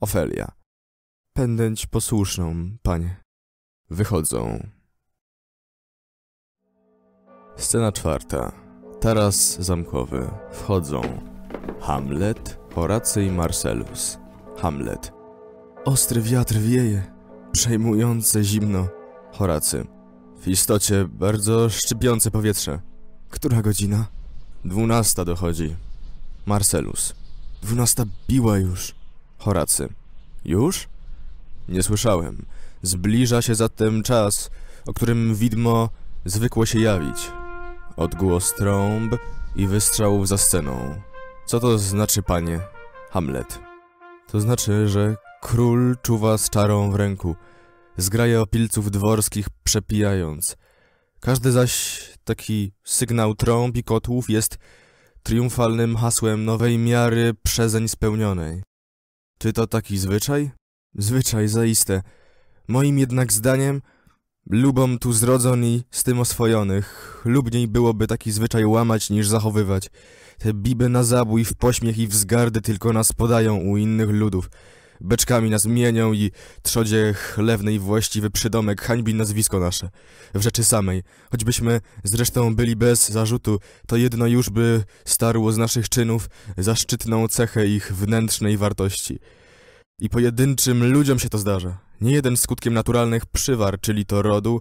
Ofelia. Pędęć posłuszną, panie. Wychodzą. Scena czwarta. Taras zamkowy. Wchodzą. Hamlet, Horacy i Marcellus. Hamlet. Ostry wiatr wieje. Przejmujące zimno. Horacy. W istocie bardzo szczypiące powietrze. Która godzina? Dwunasta dochodzi. Marcelus. Dwunasta biła już. Horacy. Już? Nie słyszałem. Zbliża się zatem czas, o którym widmo zwykło się jawić. Odgłos trąb i wystrzałów za sceną. Co to znaczy, panie? Hamlet. To znaczy, że król czuwa z czarą w ręku. Zgraje opilców dworskich przepijając. Każdy zaś taki sygnał trąb i kotłów jest triumfalnym hasłem nowej miary przezeń spełnionej. Czy to taki zwyczaj? Zwyczaj zaiste. Moim jednak zdaniem, lubom tu zrodzon i z tym oswojonych, lubniej byłoby taki zwyczaj łamać niż zachowywać. Te biby na zabój, w pośmiech i wzgardy tylko nas podają u innych ludów. Beczkami nas mienią i trzodzie chlewnej właściwy przydomek hańbi nazwisko nasze. W rzeczy samej, choćbyśmy zresztą byli bez zarzutu, to jedno już by starło z naszych czynów zaszczytną cechę ich wnętrznej wartości. I pojedynczym ludziom się to zdarza. Nie jeden skutkiem naturalnych przywar, czyli to rodu,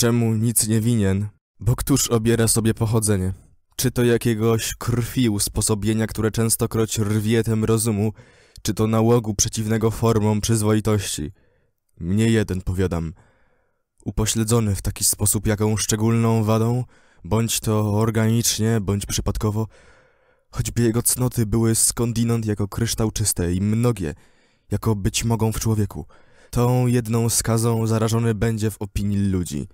czemu nic nie winien, bo któż obiera sobie pochodzenie? Czy to jakiegoś krwi usposobienia, które częstokroć rwie tem rozumu, czy to nałogu przeciwnego formom przyzwoitości? Mnie jeden, powiadam, upośledzony w taki sposób jaką szczególną wadą, bądź to organicznie, bądź przypadkowo, choćby jego cnoty były skądinąd jako kryształ czyste i mnogie, jako być mogą w człowieku. Tą jedną skazą zarażony będzie w opinii ludzi.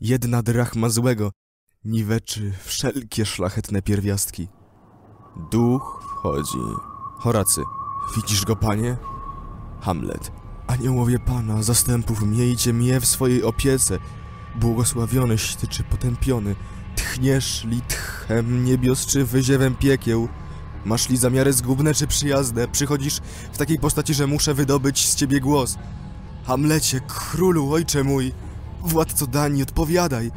Jedna drachma złego niweczy wszelkie szlachetne pierwiastki. Duch wchodzi. Horacy, widzisz go, panie? Hamlet, aniołowie pana, zastępów, miejcie mnie w swojej opiece. Błogosławiony, ty czy potępiony, tchniesz lit, tchem niebios czy wyziewem piekieł. Masz li zamiary zgubne czy przyjazne? Przychodzisz w takiej postaci, że muszę wydobyć z ciebie głos. Hamlecie, królu, ojcze mój, władco Danii, odpowiadaj.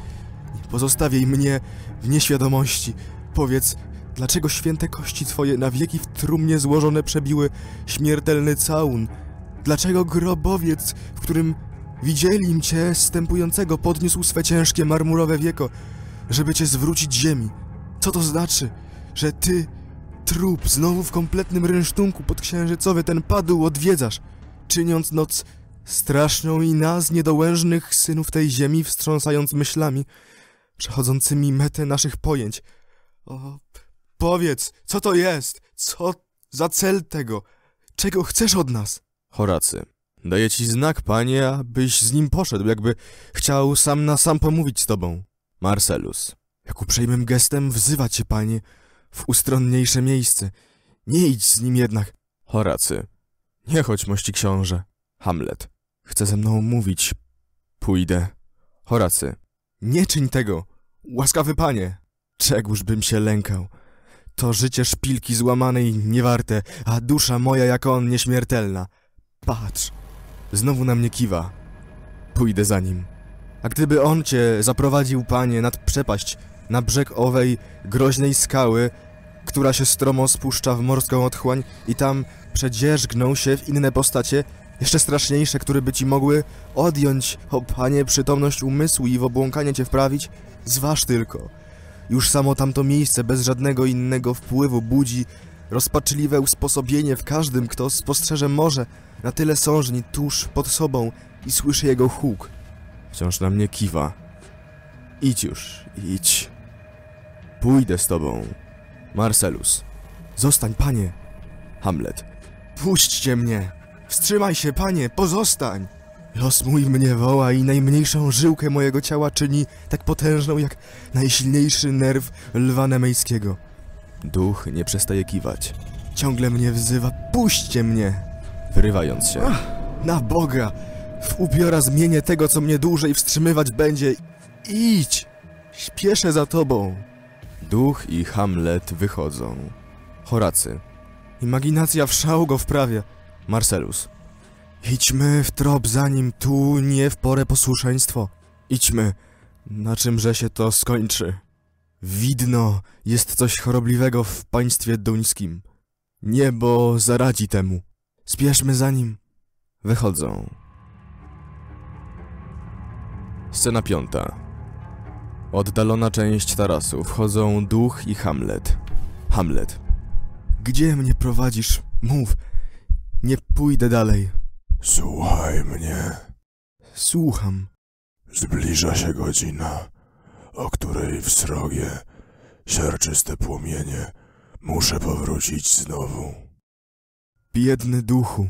Nie pozostawiaj mnie w nieświadomości. Powiedz, dlaczego święte kości twoje na wieki w trumnie złożone przebiły śmiertelny całun? Dlaczego grobowiec, w którym widzieli cię stępującego, podniósł swe ciężkie marmurowe wieko, żeby cię zwrócić ziemi? Co to znaczy, że ty Trup, znowu w kompletnym rynsztunku podksiężycowy ten padł odwiedzasz, czyniąc noc straszną i nas, niedołężnych synów tej ziemi, wstrząsając myślami, przechodzącymi metę naszych pojęć. O, powiedz, co to jest? Co za cel tego? Czego chcesz od nas? Horacy, daję ci znak, panie, abyś z nim poszedł, jakby chciał sam na sam pomówić z tobą. Marcelus, jak uprzejmym gestem wzywa cię, panie, w ustronniejsze miejsce. Nie idź z nim jednak. Horacy. Nie chodź, mości książę. Hamlet. Chce ze mną mówić. Pójdę. Horacy. Nie czyń tego. Łaskawy panie. Czegóż bym się lękał. To życie szpilki złamanej niewarte, a dusza moja jak on nieśmiertelna. Patrz. Znowu na mnie kiwa. Pójdę za nim. A gdyby on cię zaprowadził, panie, nad przepaść, na brzeg owej groźnej skały, która się stromo spuszcza w morską otchłań i tam przedzierzgną się w inne postacie, jeszcze straszniejsze, które by ci mogły odjąć, o panie, przytomność umysłu i w obłąkanie cię wprawić, zważ tylko. Już samo tamto miejsce bez żadnego innego wpływu budzi rozpaczliwe usposobienie w każdym, kto spostrzeże morze na tyle sążni tuż pod sobą i słyszy jego huk. Wciąż na mnie kiwa. Idź już, idź. Pójdę z tobą. Marcelus. Zostań, panie. Hamlet. Puśćcie mnie! Wstrzymaj się, panie! Pozostań! Los mój mnie woła i najmniejszą żyłkę mojego ciała czyni tak potężną jak najsilniejszy nerw lwa nemejskiego. Duch nie przestaje kiwać. Ciągle mnie wzywa, puśćcie mnie! Wyrywając się. Ach, na Boga! W upiora zmienię tego, co mnie dłużej wstrzymywać będzie. Idź! Śpieszę za tobą! Duch i Hamlet wychodzą. Horacy. Imaginacja w szał go wprawia. Marcelus. Idźmy w trop, zanim tu nie w porę posłuszeństwo. Idźmy, na czymże się to skończy. Widno, jest coś chorobliwego w państwie duńskim. Niebo zaradzi temu. Spieszmy za nim. Wychodzą. Scena piąta. Oddalona część tarasu. Wchodzą duch i Hamlet. Hamlet. Gdzie mnie prowadzisz? Mów. Nie pójdę dalej. Słuchaj mnie. Słucham. Zbliża się godzina, o której w srogie, siarczyste płomienie muszę powrócić znowu. Biedny duchu.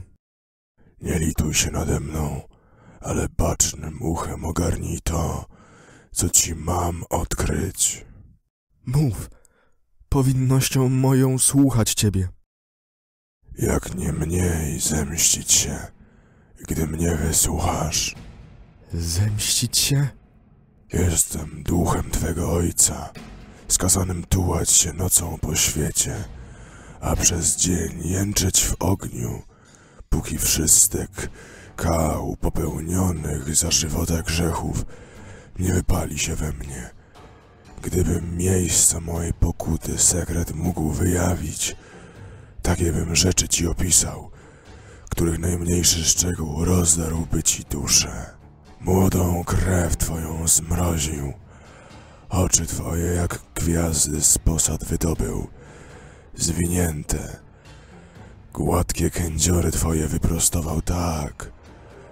Nie lituj się nade mną, ale bacznym uchem ogarnij to, co ci mam odkryć. Mów, powinnością moją słuchać ciebie. Jak nie mniej zemścić się, gdy mnie wysłuchasz. Zemścić się? Jestem duchem twego ojca, skazanym tułać się nocą po świecie, a przez dzień jęczeć w ogniu, póki wszystek kał popełnionych za żywota grzechów nie wypali się we mnie. Gdybym miejsca mojej pokuty sekret mógł wyjawić, takie bym rzeczy ci opisał, których najmniejszy szczegół rozdarłby ci duszę. Młodą krew twoją zmroził, oczy twoje jak gwiazdy z posad wydobył, zwinięte. Gładkie kędziory twoje wyprostował tak,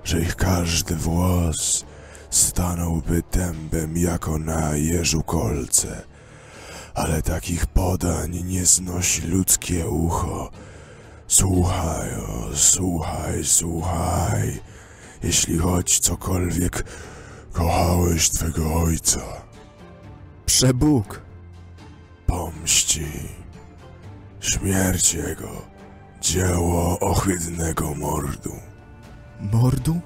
że ich każdy włos stanąłby dębem jako na jeżu kolce. Ale takich podań nie znosi ludzkie ucho. Słuchaj, o, słuchaj, słuchaj, jeśli choć cokolwiek kochałeś twego ojca. Przebóg! Pomści. Śmierć jego. Dzieło ohydnego mordu. Mordu?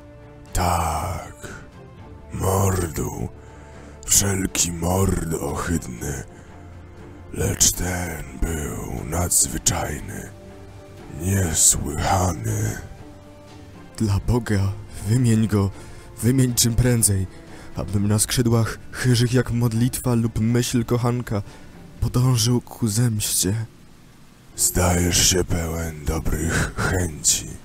Tak mordu, wszelki mord ohydny, lecz ten był nadzwyczajny, niesłychany. Dla Boga, wymień go, wymień czym prędzej, abym na skrzydłach chyżych jak modlitwa lub myśl kochanka podążył ku zemście. Zdajesz się pełen dobrych chęci.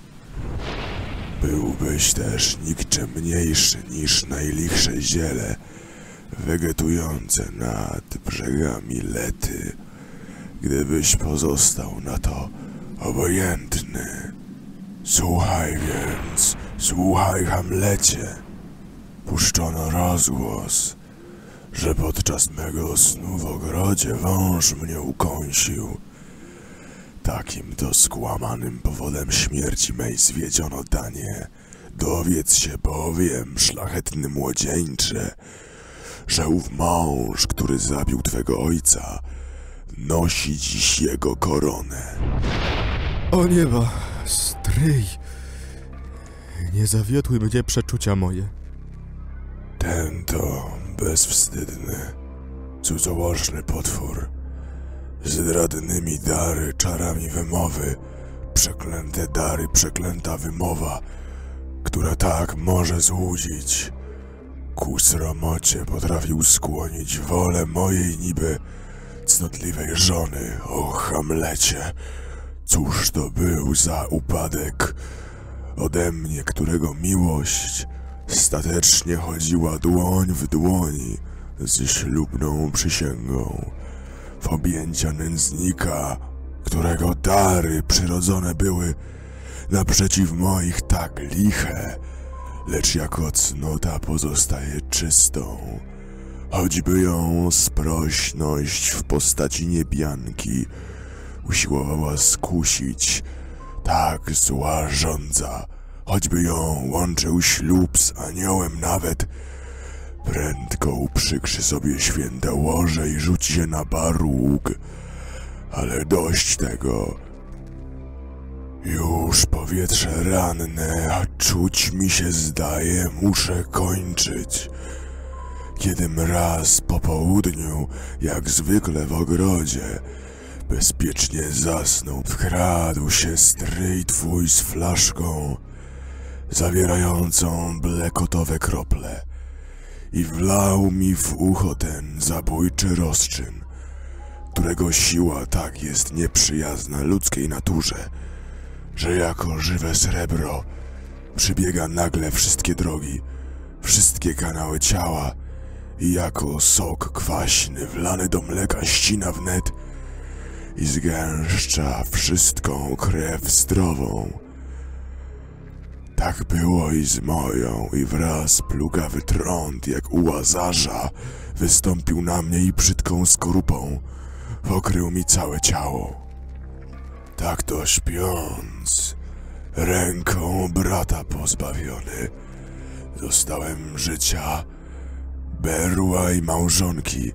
Byłbyś też nikczem mniejszy niż najlichsze ziele, wegetujące nad brzegami lety, gdybyś pozostał na to obojętny. Słuchaj więc, słuchaj Hamlecie. Puszczono rozgłos, że podczas mego snu w ogrodzie wąż mnie ukąsił. Takim to skłamanym powodem śmierci mej zwiedziono danie. Dowiedz się bowiem, szlachetny młodzieńcze, że ów mąż, który zabił twego ojca, nosi dziś jego koronę. O nieba, stryj! Nie zawiodły mnie przeczucia moje. Ten to bezwstydny, cudzołożny potwór zdradnymi dary, czarami wymowy, przeklęte dary, przeklęta wymowa, która tak może złudzić. Ku sromocie potrafił skłonić wolę mojej niby cnotliwej żony, o Hamlecie. Cóż to był za upadek ode mnie, którego miłość statecznie chodziła dłoń w dłoni ze ślubną przysięgą w objęcia nędznika, którego dary przyrodzone były naprzeciw moich tak liche, lecz jako cnota pozostaje czystą, choćby ją sprośność w postaci niebianki usiłowała skusić, tak zła żądza, choćby ją łączył ślub z aniołem nawet, Prędko uprzykrzy sobie święte łoże i rzuci się na barług. Ale dość tego. Już powietrze ranne, a czuć mi się zdaje, muszę kończyć. Kiedym raz po południu, jak zwykle w ogrodzie, bezpiecznie zasnął, wkradł się stryj twój z flaszką zawierającą blekotowe krople i wlał mi w ucho ten zabójczy rozczyn, którego siła tak jest nieprzyjazna ludzkiej naturze, że jako żywe srebro przybiega nagle wszystkie drogi, wszystkie kanały ciała i jako sok kwaśny wlany do mleka ścina wnet i zgęszcza wszystką krew zdrową, tak było i z moją, i wraz plugawy trąd, jak u łazarza, wystąpił na mnie i brzydką skorupą pokrył mi całe ciało. Tak to śpiąc, ręką brata pozbawiony, dostałem życia, berła i małżonki,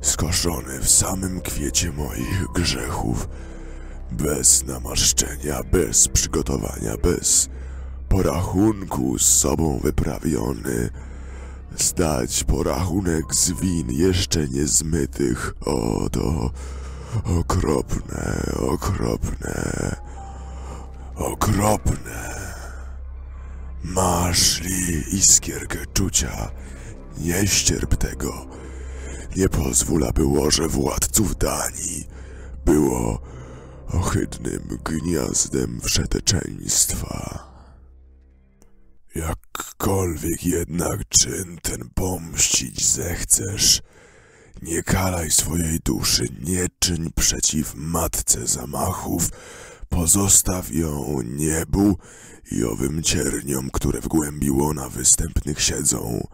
skoszony w samym kwiecie moich grzechów, bez namaszczenia, bez przygotowania, bez porachunku z sobą wyprawiony. Zdać porachunek z win jeszcze niezmytych. O, to okropne, okropne, okropne. Masz li iskierkę czucia, nie ścierp tego. Nie pozwól, aby łoże władców Danii było ohydnym gniazdem wszeteczeństwa. Jakkolwiek jednak czyn ten pomścić zechcesz, nie kalaj swojej duszy, nie czyń przeciw matce zamachów, pozostaw ją niebu i owym cierniom, które w głębi łona występnych siedzą.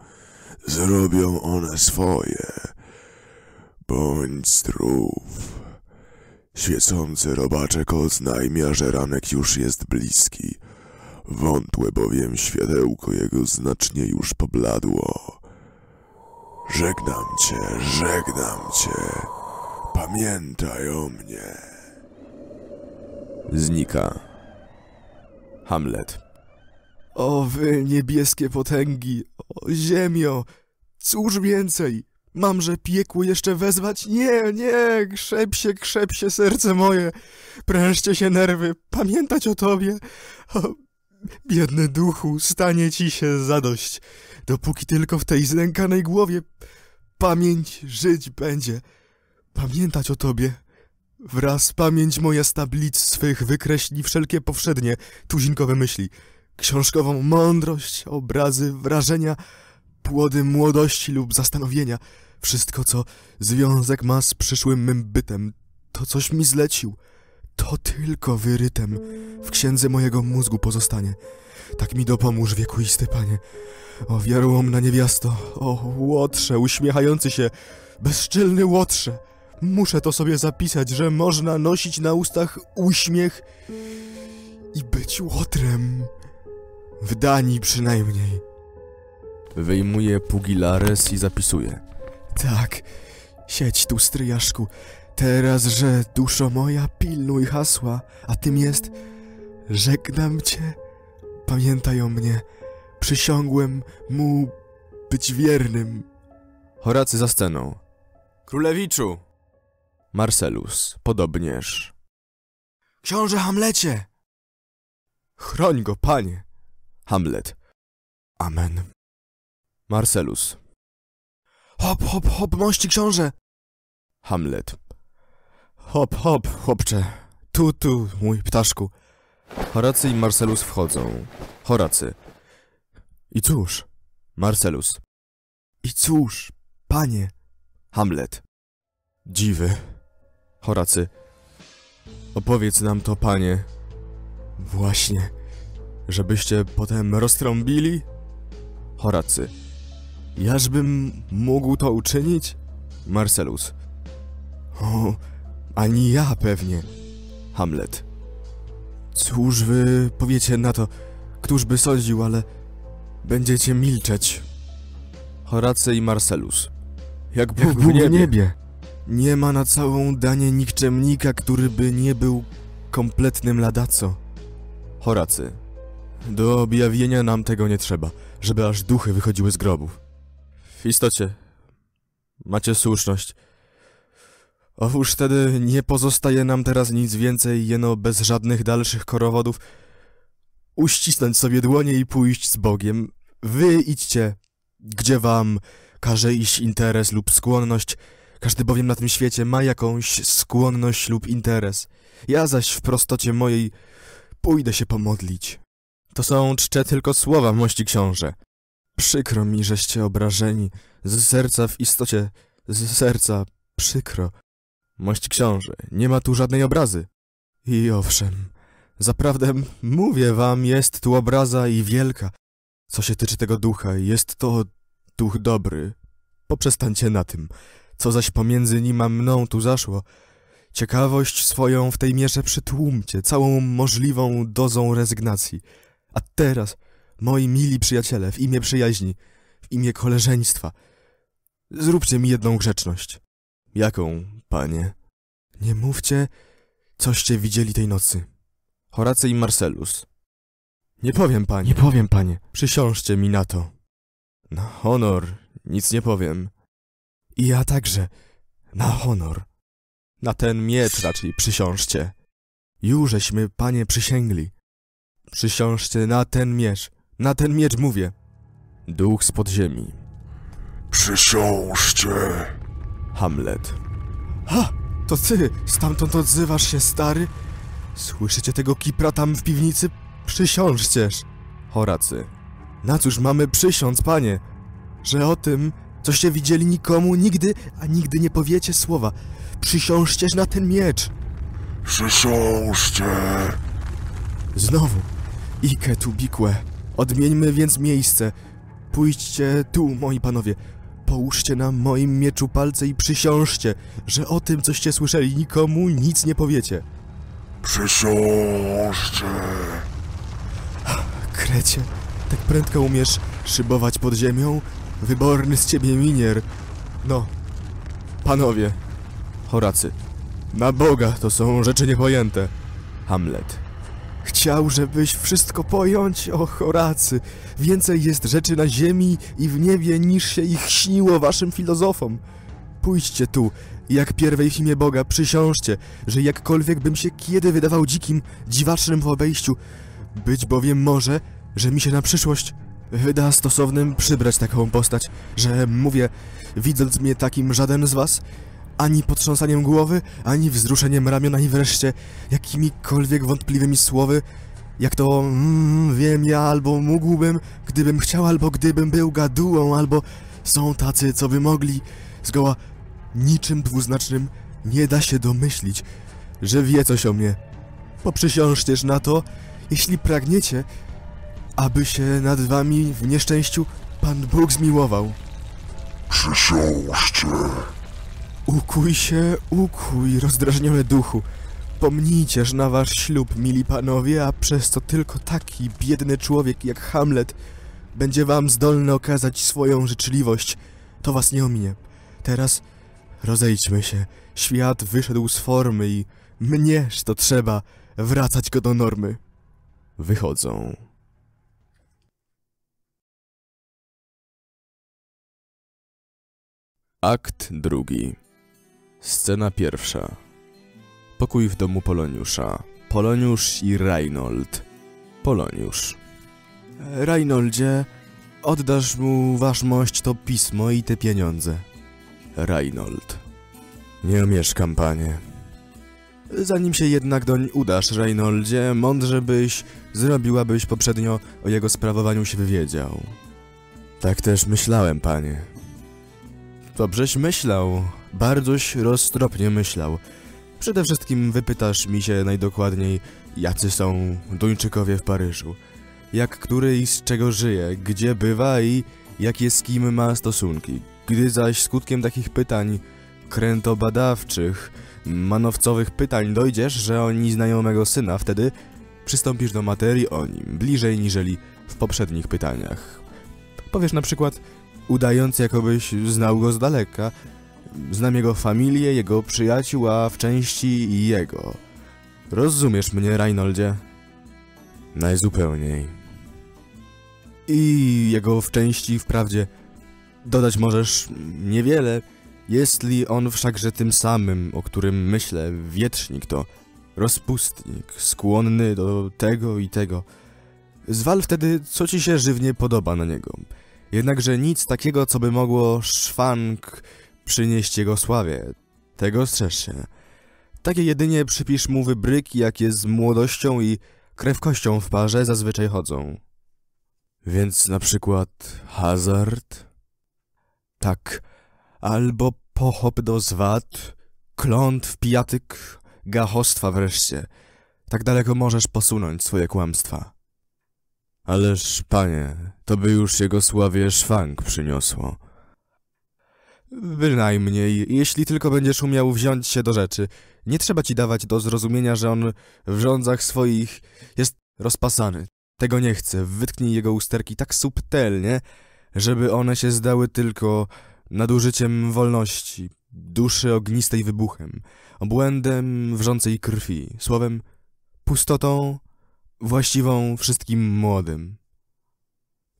Zrobią one swoje. Bądź zdrów. Świecący robaczek oznajmia, że ranek już jest bliski. Wątłe bowiem światełko jego znacznie już pobladło. Żegnam cię, żegnam cię. Pamiętaj o mnie. Znika. Hamlet. O wy niebieskie potęgi, o ziemio, cóż więcej? Mamże piekło jeszcze wezwać? Nie, nie, krzep się, krzep się serce moje, prężcie się nerwy, pamiętać o tobie. O, Biedny duchu, stanie ci się zadość, dopóki tylko w tej znękanej głowie pamięć żyć będzie. Pamiętać o tobie. Wraz pamięć moja z tablic swych wykreśli wszelkie powszednie, tuzinkowe myśli, książkową mądrość, obrazy, wrażenia, płody młodości lub zastanowienia. Wszystko, co związek ma z przyszłym mym bytem, to coś mi zlecił. To tylko wyrytem w księdze mojego mózgu pozostanie. Tak mi dopomóż, wiekuisty panie. O wiarołomna niewiasto, o łotrze, uśmiechający się, bezczelny łotrze. Muszę to sobie zapisać, że można nosić na ustach uśmiech i być łotrem. W Danii przynajmniej. Wyjmuje pugilares i zapisuje. Tak, siedź tu, stryjaszku. Teraz, że duszo moja, pilnuj hasła, a tym jest Żegnam cię, pamiętaj o mnie, przysiągłem mu być wiernym. Horacy za sceną. Królewiczu! Marcelus, podobnież. Książę Hamlecie! Chroń go, panie! Hamlet. Amen. Marcelus. Hop, hop, hop, mości książę! Hamlet. Hop, hop, chłopcze. Tu, tu, mój ptaszku. Horacy i Marcelus wchodzą. Horacy. I cóż? Marcelus. I cóż, panie? Hamlet. Dziwy. Horacy. Opowiedz nam to, panie. Właśnie. Żebyście potem roztrąbili? Horacy. Jażbym mógł to uczynić? Marcelus. O, ani ja pewnie. Hamlet. Cóż wy powiecie na to? Któż by sądził, ale... Będziecie milczeć. Horace i Marcellus. Jak Bóg, Jak Bóg w, niebie. w niebie. Nie ma na całą danie nikczemnika, który by nie był kompletnym ladaco. Horacy. Do objawienia nam tego nie trzeba, żeby aż duchy wychodziły z grobów. W istocie, macie słuszność. Otóż wtedy nie pozostaje nam teraz nic więcej, jeno bez żadnych dalszych korowodów, uścisnąć sobie dłonie i pójść z Bogiem. Wy idźcie, gdzie wam każe iść interes lub skłonność, każdy bowiem na tym świecie ma jakąś skłonność lub interes. Ja zaś w prostocie mojej pójdę się pomodlić. To są czcze tylko słowa, mości książę. Przykro mi, żeście obrażeni, z serca w istocie, z serca przykro. Mość książę, nie ma tu żadnej obrazy. I owszem, zaprawdę mówię wam, jest tu obraza i wielka. Co się tyczy tego ducha, jest to duch dobry. Poprzestańcie na tym. Co zaś pomiędzy nim a mną tu zaszło, ciekawość swoją w tej mierze przytłumcie całą możliwą dozą rezygnacji. A teraz, moi mili przyjaciele, w imię przyjaźni, w imię koleżeństwa, zróbcie mi jedną grzeczność. Jaką, panie. Nie mówcie, coście widzieli tej nocy. Horacy i Marcellus. Nie powiem, panie. Nie powiem, panie. Przysiążcie mi na to. Na honor, nic nie powiem. I ja także. Na honor. Na ten miecz raczej przysiążcie. Jużeśmy, panie, przysięgli. Przysiążcie na ten miecz. Na ten miecz mówię. Duch z podziemi. Przysiążcie. Hamlet. Ha! To ty! Stamtąd odzywasz się, stary? Słyszycie tego kipra tam w piwnicy? Przysiążcież! Horacy. Na cóż mamy przysiąc, panie? Że o tym, coście widzieli nikomu nigdy, a nigdy nie powiecie słowa. Przysiążcież na ten miecz! Przysiążcie! Znowu. Ike tu bikłe. Odmieńmy więc miejsce. Pójdźcie tu, moi panowie. Połóżcie na moim mieczu palce i przysiążcie, że o tym, coście słyszeli, nikomu nic nie powiecie. Przysiążcie! Krecie, tak prędko umiesz szybować pod ziemią? Wyborny z ciebie minier. No, panowie, Horacy, na Boga to są rzeczy niepojęte. Hamlet. Chciał, żebyś wszystko pojąć, o choracy! Więcej jest rzeczy na ziemi i w niebie, niż się ich śniło waszym filozofom. Pójdźcie tu, jak pierwej w imię Boga, przysiążcie, że jakkolwiek bym się kiedy wydawał dzikim, dziwacznym w obejściu, być bowiem może, że mi się na przyszłość wyda stosownym przybrać taką postać, że mówię, widząc mnie takim żaden z was ani potrząsaniem głowy, ani wzruszeniem ramion, ani wreszcie jakimikolwiek wątpliwymi słowy, jak to mm, wiem ja, albo mógłbym, gdybym chciał, albo gdybym był gadułą, albo są tacy, co by mogli. Zgoła niczym dwuznacznym nie da się domyślić, że wie coś o mnie. Poprzysiążcież na to, jeśli pragniecie, aby się nad wami w nieszczęściu Pan Bóg zmiłował. Przysiążcie. Ukój się, ukój, rozdrażniony duchu. Pomnijcie, że na wasz ślub, mili panowie, a przez to tylko taki biedny człowiek jak Hamlet będzie wam zdolny okazać swoją życzliwość. To was nie ominie. Teraz rozejdźmy się. Świat wyszedł z formy i mnież to trzeba wracać go do normy. Wychodzą. Akt drugi. Scena pierwsza. Pokój w domu Poloniusza. Poloniusz i Reinold. Poloniusz. Reinoldzie, oddasz mu mość to pismo i te pieniądze. Reinold. Nie omieszkam, panie. Zanim się jednak doń udasz, Reinoldzie, mądrze byś, abyś poprzednio o jego sprawowaniu się wywiedział. Tak też myślałem, panie. Dobrześ myślał, Bardzoś roztropnie myślał. Przede wszystkim wypytasz mi się najdokładniej, jacy są Duńczykowie w Paryżu. Jak który i z czego żyje, gdzie bywa i jakie z kim ma stosunki. Gdy zaś skutkiem takich pytań krętobadawczych, manowcowych pytań dojdziesz, że oni znają mego syna, wtedy przystąpisz do materii o nim, bliżej niżeli w poprzednich pytaniach. Powiesz na przykład, udając jakobyś znał go z daleka, Znam jego familię, jego przyjaciół, a w części i jego. Rozumiesz mnie, Reinoldzie? Najzupełniej. I jego w części wprawdzie dodać możesz niewiele, jeśli on wszakże tym samym, o którym myślę, wietrznik to rozpustnik, skłonny do tego i tego. Zwal wtedy, co ci się żywnie podoba na niego. Jednakże nic takiego, co by mogło szwank przynieść Jego sławie. Tego strzeż się. Takie jedynie przypisz mu wybryki, jakie z młodością i krewkością w parze zazwyczaj chodzą. Więc na przykład hazard? Tak, albo pochop do zwad, kląt w pijatyk, gachostwa wreszcie. Tak daleko możesz posunąć swoje kłamstwa. Ależ, panie, to by już jego sławie szwank przyniosło. Bynajmniej, jeśli tylko będziesz umiał wziąć się do rzeczy. Nie trzeba ci dawać do zrozumienia, że on w rządzach swoich jest rozpasany. Tego nie chcę. Wytknij jego usterki tak subtelnie, żeby one się zdały tylko nadużyciem wolności, duszy ognistej wybuchem, obłędem wrzącej krwi, słowem pustotą właściwą wszystkim młodym.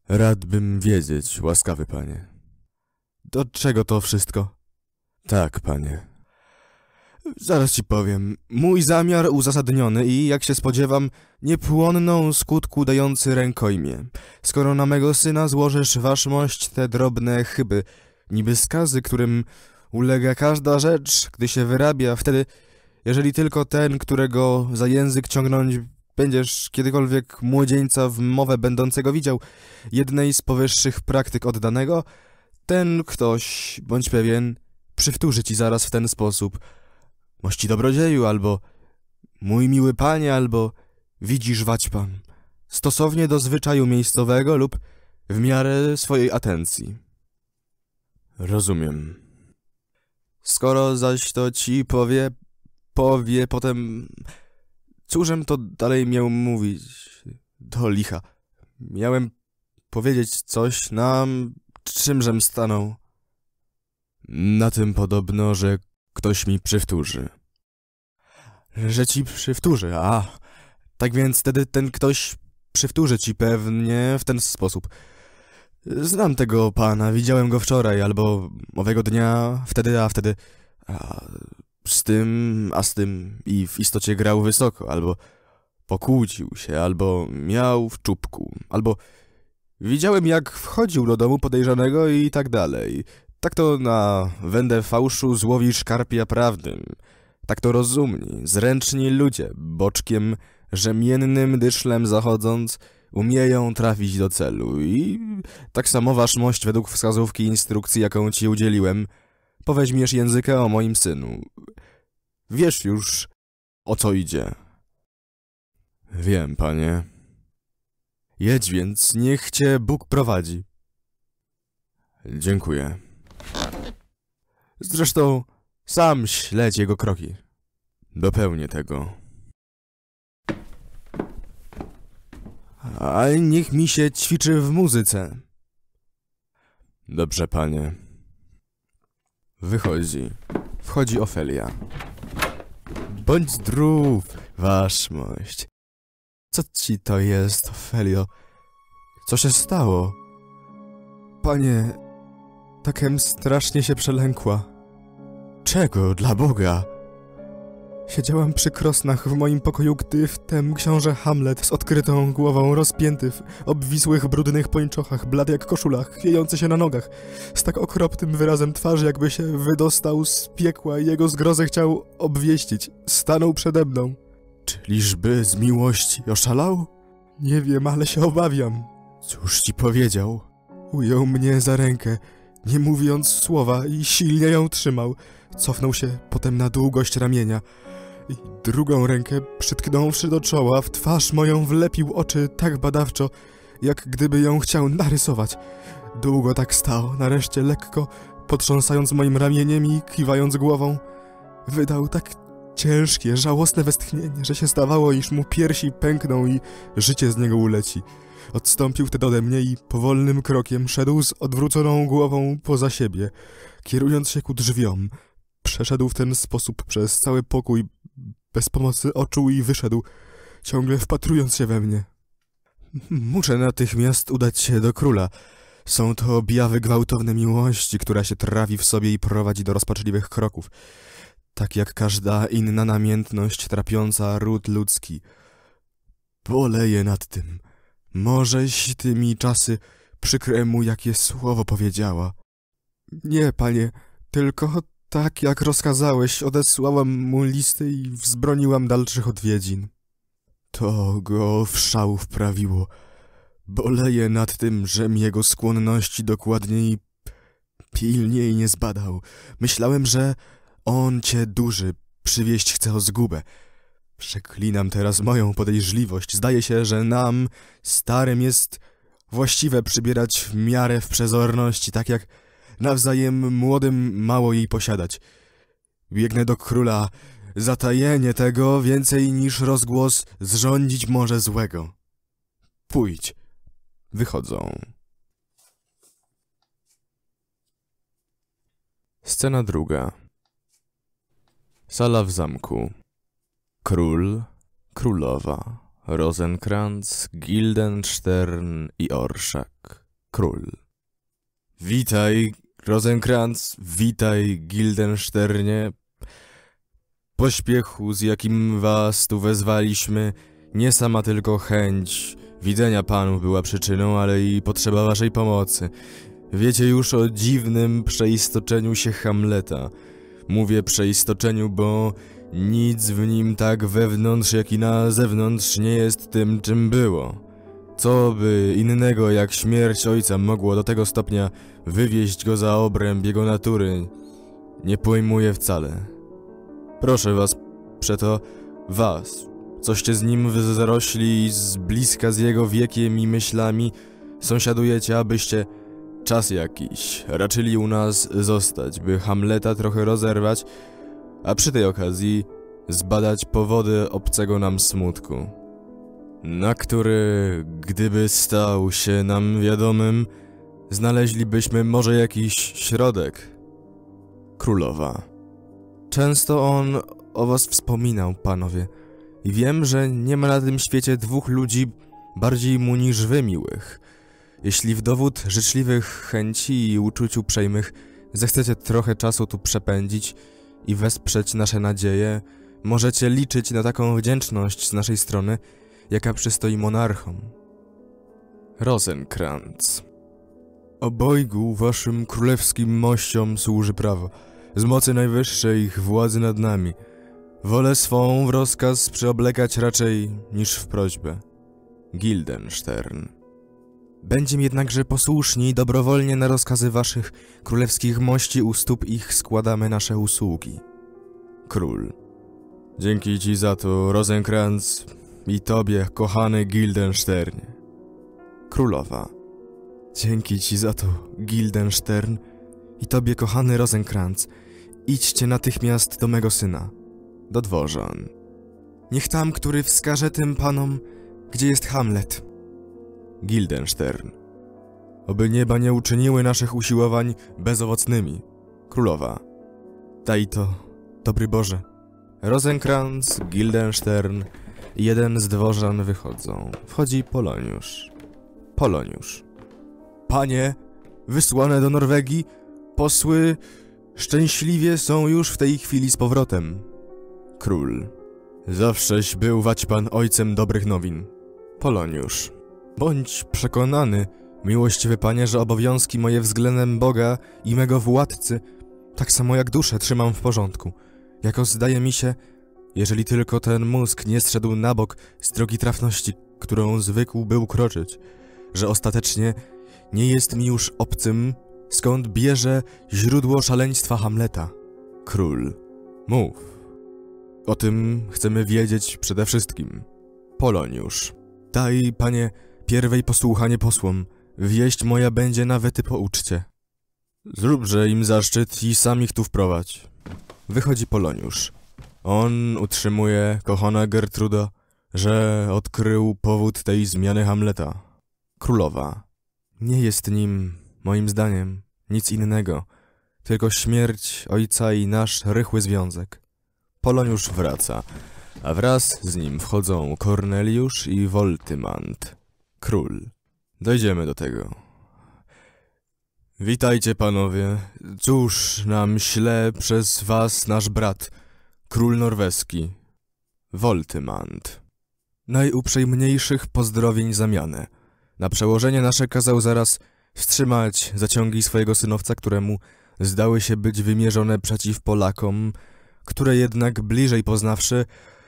Radbym wiedzieć, łaskawy panie. Do czego to wszystko? Tak, panie. Zaraz ci powiem. Mój zamiar uzasadniony i, jak się spodziewam, niepłonną skutku dający rękojmie. Skoro na mego syna złożysz waszmość te drobne chyby, niby skazy, którym ulega każda rzecz, gdy się wyrabia, wtedy, jeżeli tylko ten, którego za język ciągnąć będziesz kiedykolwiek młodzieńca w mowę będącego widział, jednej z powyższych praktyk oddanego, ten ktoś, bądź pewien, przywtórzy ci zaraz w ten sposób. Mości dobrodzieju, albo mój miły panie, albo widzisz wać pan. Stosownie do zwyczaju miejscowego lub w miarę swojej atencji. Rozumiem. Skoro zaś to ci powie, powie potem... Cóżem to dalej miał mówić? Do licha. Miałem powiedzieć coś nam czymżem stanął? Na tym podobno, że ktoś mi przywtórzy. Że ci przywtórzy, a... Tak więc wtedy ten ktoś przywtórzy ci pewnie w ten sposób. Znam tego pana, widziałem go wczoraj albo owego dnia, wtedy, a wtedy... A z tym, a z tym i w istocie grał wysoko, albo pokłócił się, albo miał w czubku, albo Widziałem, jak wchodził do domu podejrzanego i tak dalej. Tak to na wędę fałszu złowi szkarpia prawnym. Tak to rozumni, zręczni ludzie, boczkiem, rzemiennym dyszlem zachodząc, umieją trafić do celu i tak samo ważność według wskazówki instrukcji, jaką ci udzieliłem, poweźmiesz językę o moim synu. Wiesz już, o co idzie. Wiem, panie. Jedź więc, niech cię Bóg prowadzi. Dziękuję. Zresztą sam śledź jego kroki. Dopełnię tego. A niech mi się ćwiczy w muzyce. Dobrze, panie. Wychodzi. Wchodzi Ofelia. Bądź zdrów, ważność. Co ci to jest, Felio? Co się stało? Panie, takem strasznie się przelękła. Czego, dla Boga? Siedziałam przy krosnach w moim pokoju, gdy wtem książę Hamlet z odkrytą głową, rozpięty w obwisłych, brudnych pończochach, blady jak koszulach, chwiejący się na nogach, z tak okropnym wyrazem twarzy, jakby się wydostał z piekła i jego zgrozę chciał obwieścić, stanął przede mną. Czyliżby z miłości oszalał? Nie wiem, ale się obawiam. Cóż ci powiedział? Ujął mnie za rękę, nie mówiąc słowa i silnie ją trzymał. Cofnął się potem na długość ramienia i drugą rękę, przytknąwszy do czoła, w twarz moją wlepił oczy tak badawczo, jak gdyby ją chciał narysować. Długo tak stał, nareszcie lekko, potrząsając moim ramieniem i kiwając głową. Wydał tak Ciężkie, żałosne westchnienie, że się zdawało, iż mu piersi pękną i życie z niego uleci. Odstąpił wtedy ode mnie i powolnym krokiem szedł z odwróconą głową poza siebie, kierując się ku drzwiom. Przeszedł w ten sposób przez cały pokój, bez pomocy oczu i wyszedł, ciągle wpatrując się we mnie. Muszę natychmiast udać się do króla. Są to objawy gwałtownej miłości, która się trawi w sobie i prowadzi do rozpaczliwych kroków tak jak każda inna namiętność trapiąca ród ludzki. Boleję nad tym. Możeś ty mi czasy przykremu, jakie słowo powiedziała. Nie, panie, tylko tak jak rozkazałeś, odesłałam mu listy i wzbroniłam dalszych odwiedzin. To go w szał wprawiło. Boleję nad tym, żem jego skłonności dokładniej, pilniej nie zbadał. Myślałem, że on cię duży, przywieść chce o zgubę. Przeklinam teraz moją podejrzliwość. Zdaje się, że nam, starym, jest właściwe przybierać w miarę w przezorności, tak jak nawzajem młodym mało jej posiadać. Biegnę do króla. Zatajenie tego więcej niż rozgłos zrządzić może złego. Pójdź. Wychodzą. Scena druga. Sala w zamku. Król, królowa, Rosenkrantz, Guildenstern i Orszak. Król. Witaj, Rosenkrantz, witaj, Guildensternie. Pośpiechu, z jakim was tu wezwaliśmy, nie sama tylko chęć widzenia panów była przyczyną, ale i potrzeba waszej pomocy. Wiecie już o dziwnym przeistoczeniu się Hamleta – Mówię przeistoczeniu, bo nic w nim tak wewnątrz, jak i na zewnątrz nie jest tym, czym było. Co by innego jak śmierć ojca mogło do tego stopnia wywieźć go za obręb jego natury, nie pojmuję wcale. Proszę was, przeto was, coście z nim wzrośli i z bliska z jego wiekiem i myślami, sąsiadujecie, abyście czas jakiś raczyli u nas zostać, by Hamleta trochę rozerwać, a przy tej okazji zbadać powody obcego nam smutku, na który, gdyby stał się nam wiadomym, znaleźlibyśmy może jakiś środek. Królowa. Często on o was wspominał, panowie, i wiem, że nie ma na tym świecie dwóch ludzi bardziej mu niż wy miłych – jeśli w dowód życzliwych chęci i uczuć uprzejmych zechcecie trochę czasu tu przepędzić i wesprzeć nasze nadzieje, możecie liczyć na taką wdzięczność z naszej strony, jaka przystoi monarchom. Rosenkrantz Obojgu waszym królewskim mościom służy prawo, z mocy najwyższej ich władzy nad nami. Wolę swą w rozkaz przyoblekać raczej niż w prośbę. Gildenstern Będziem jednakże posłuszni i dobrowolnie na rozkazy waszych królewskich mości u stóp ich składamy nasze usługi. Król. Dzięki ci za to, Rosenkrantz, i tobie, kochany Guildenstern. Królowa. Dzięki ci za to, Guildenstern, i tobie, kochany Rosenkrantz. Idźcie natychmiast do mego syna, do dworzan. Niech tam, który wskaże tym panom, gdzie jest Hamlet. Gildenstern, Oby nieba nie uczyniły naszych usiłowań bezowocnymi. Królowa. Taito, dobry Boże. Rosenkrantz, Gildenstern, i jeden z dworzan wychodzą. Wchodzi Poloniusz. Poloniusz. Panie, wysłane do Norwegii, posły szczęśliwie są już w tej chwili z powrotem. Król. Zawsześ był wać pan ojcem dobrych nowin. Poloniusz. Bądź przekonany, miłościwy panie, że obowiązki moje względem Boga i mego władcy, tak samo jak duszę, trzymam w porządku. Jako zdaje mi się, jeżeli tylko ten mózg nie zszedł na bok z drogi trafności, którą zwykł był kroczyć, że ostatecznie nie jest mi już obcym, skąd bierze źródło szaleństwa Hamleta. Król, mów. O tym chcemy wiedzieć przede wszystkim. Poloniusz, daj, panie, pierwej posłuchanie posłom, wieść moja będzie nawet po uczcie. Zróbże im zaszczyt i sam ich tu wprowadź. Wychodzi Poloniusz. On utrzymuje, kochana Gertruda, że odkrył powód tej zmiany Hamleta. Królowa. Nie jest nim, moim zdaniem, nic innego, tylko śmierć ojca i nasz rychły związek. Poloniusz wraca, a wraz z nim wchodzą Korneliusz i Woltymant król. Dojdziemy do tego. Witajcie panowie. Cóż nam śle przez was nasz brat, król norweski, Woltymand. Najuprzejmniejszych pozdrowień zamianę. Na przełożenie nasze kazał zaraz wstrzymać zaciągi swojego synowca, któremu zdały się być wymierzone przeciw Polakom, które jednak bliżej poznawszy,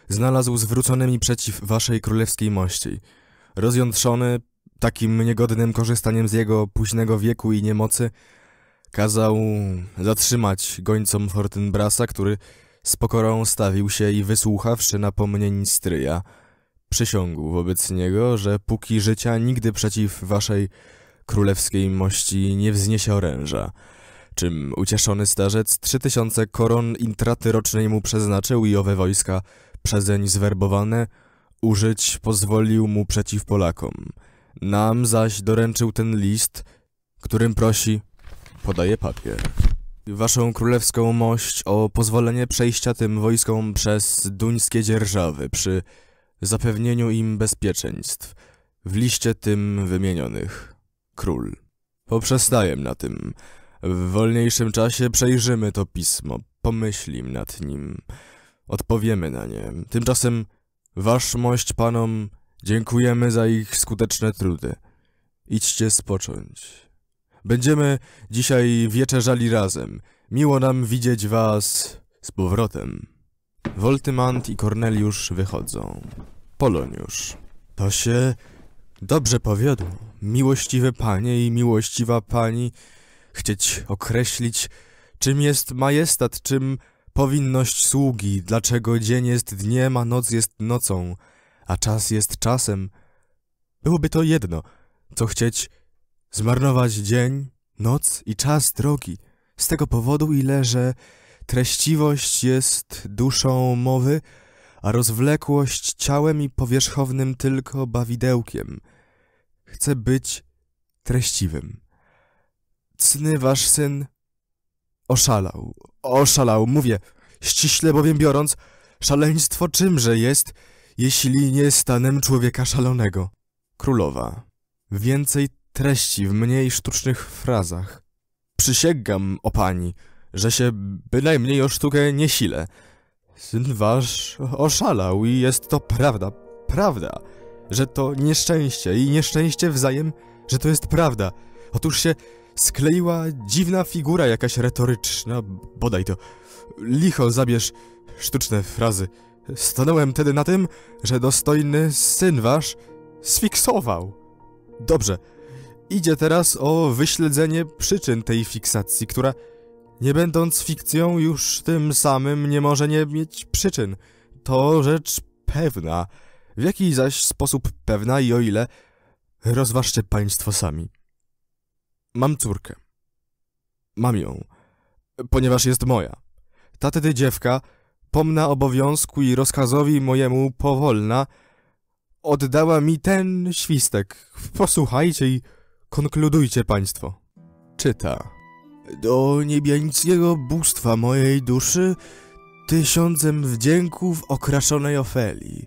znalazł zwróconymi przeciw waszej królewskiej mości – rozjątrzony takim niegodnym korzystaniem z jego późnego wieku i niemocy, kazał zatrzymać gońcom Fortinbrasa, który z pokorą stawił się i wysłuchawszy napomnień stryja, przysiągł wobec niego, że póki życia nigdy przeciw waszej królewskiej mości nie wzniesie oręża, czym ucieszony starzec trzy tysiące koron intraty rocznej mu przeznaczył i owe wojska przezeń zwerbowane – użyć pozwolił mu przeciw Polakom. Nam zaś doręczył ten list, którym prosi, podaje papier. Waszą królewską mość o pozwolenie przejścia tym wojskom przez duńskie dzierżawy przy zapewnieniu im bezpieczeństw w liście tym wymienionych. Król. Poprzestaję na tym. W wolniejszym czasie przejrzymy to pismo, pomyślim nad nim, odpowiemy na nie. Tymczasem Waszmość panom, dziękujemy za ich skuteczne trudy. Idźcie spocząć. Będziemy dzisiaj wieczerzali razem. Miło nam widzieć was z powrotem. Woltymant i Korneliusz wychodzą. Poloniusz. To się dobrze powiodło. Miłościwe panie i miłościwa pani, chcieć określić, czym jest majestat, czym powinność sługi, dlaczego dzień jest dniem, a noc jest nocą, a czas jest czasem. Byłoby to jedno, co chcieć zmarnować dzień, noc i czas drogi, z tego powodu, ile że treściwość jest duszą mowy, a rozwlekłość ciałem i powierzchownym tylko bawidełkiem. Chcę być treściwym. Cny wasz syn Oszalał, oszalał, mówię, ściśle bowiem biorąc, szaleństwo czymże jest, jeśli nie stanem człowieka szalonego. Królowa. Więcej treści w mniej sztucznych frazach. Przysięgam o pani, że się bynajmniej o sztukę nie sile. Syn wasz oszalał i jest to prawda, prawda, że to nieszczęście i nieszczęście wzajem, że to jest prawda. Otóż się skleiła dziwna figura jakaś retoryczna, bodaj to. Licho zabierz sztuczne frazy. Stanąłem tedy na tym, że dostojny syn wasz sfiksował. Dobrze, idzie teraz o wyśledzenie przyczyn tej fiksacji, która, nie będąc fikcją, już tym samym nie może nie mieć przyczyn. To rzecz pewna. W jaki zaś sposób pewna i o ile rozważcie państwo sami. Mam córkę. Mam ją, ponieważ jest moja. Ta tedy dziewka, pomna obowiązku i rozkazowi mojemu powolna, oddała mi ten świstek. Posłuchajcie i konkludujcie państwo. Czyta. Do niebiańskiego bóstwa mojej duszy tysiącem wdzięków okraszonej Ofelii.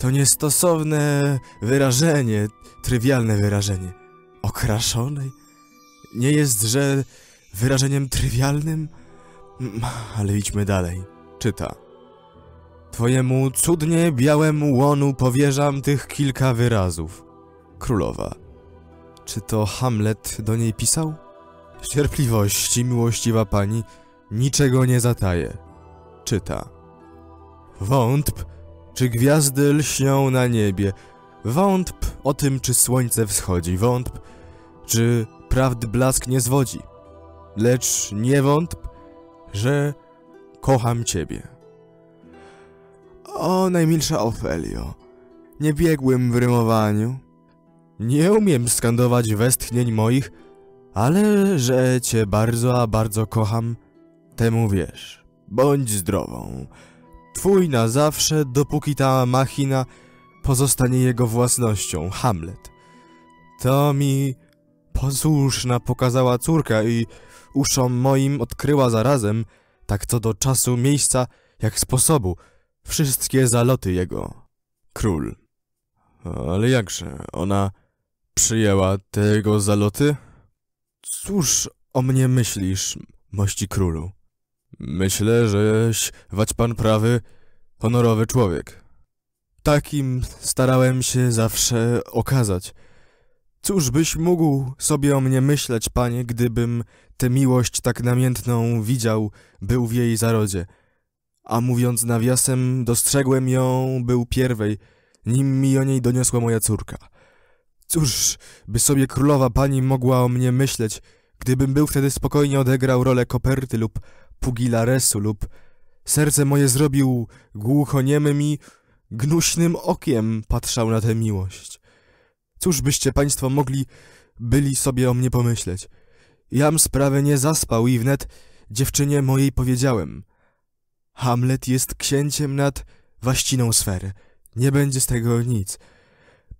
To niestosowne wyrażenie, trywialne wyrażenie okraszonej, nie jest, że wyrażeniem trywialnym? Mm, ale idźmy dalej. Czyta. Twojemu cudnie białemu łonu powierzam tych kilka wyrazów. Królowa. Czy to Hamlet do niej pisał? cierpliwości, miłościwa pani, niczego nie zataje. Czyta. Wątp, czy gwiazdy lśnią na niebie. Wątp o tym, czy słońce wschodzi. Wątp, czy prawdy blask nie zwodzi, lecz nie wątp, że kocham ciebie. O najmilsza Ofelio, nie biegłym w rymowaniu. Nie umiem skandować westchnień moich, ale że cię bardzo, a bardzo kocham, temu wiesz. Bądź zdrową. Twój na zawsze, dopóki ta machina pozostanie jego własnością, Hamlet. To mi Posłuszna pokazała córka i uszom moim odkryła zarazem, tak co do czasu, miejsca, jak sposobu, wszystkie zaloty jego. Król. Ale jakże, ona przyjęła tego zaloty? Cóż o mnie myślisz, mości królu? Myślę, żeś, wać pan prawy, honorowy człowiek. Takim starałem się zawsze okazać. Cóż byś mógł sobie o mnie myśleć, panie, gdybym tę miłość tak namiętną widział, był w jej zarodzie. A mówiąc nawiasem, dostrzegłem ją, był pierwej, nim mi o niej doniosła moja córka. Cóż, by sobie królowa pani mogła o mnie myśleć, gdybym był wtedy spokojnie odegrał rolę koperty lub pugilaresu lub serce moje zrobił głuchoniemym i gnuśnym okiem patrzał na tę miłość. Cóż byście państwo mogli byli sobie o mnie pomyśleć? Jam sprawę nie zaspał i wnet dziewczynie mojej powiedziałem. Hamlet jest księciem nad waściną sfery. Nie będzie z tego nic.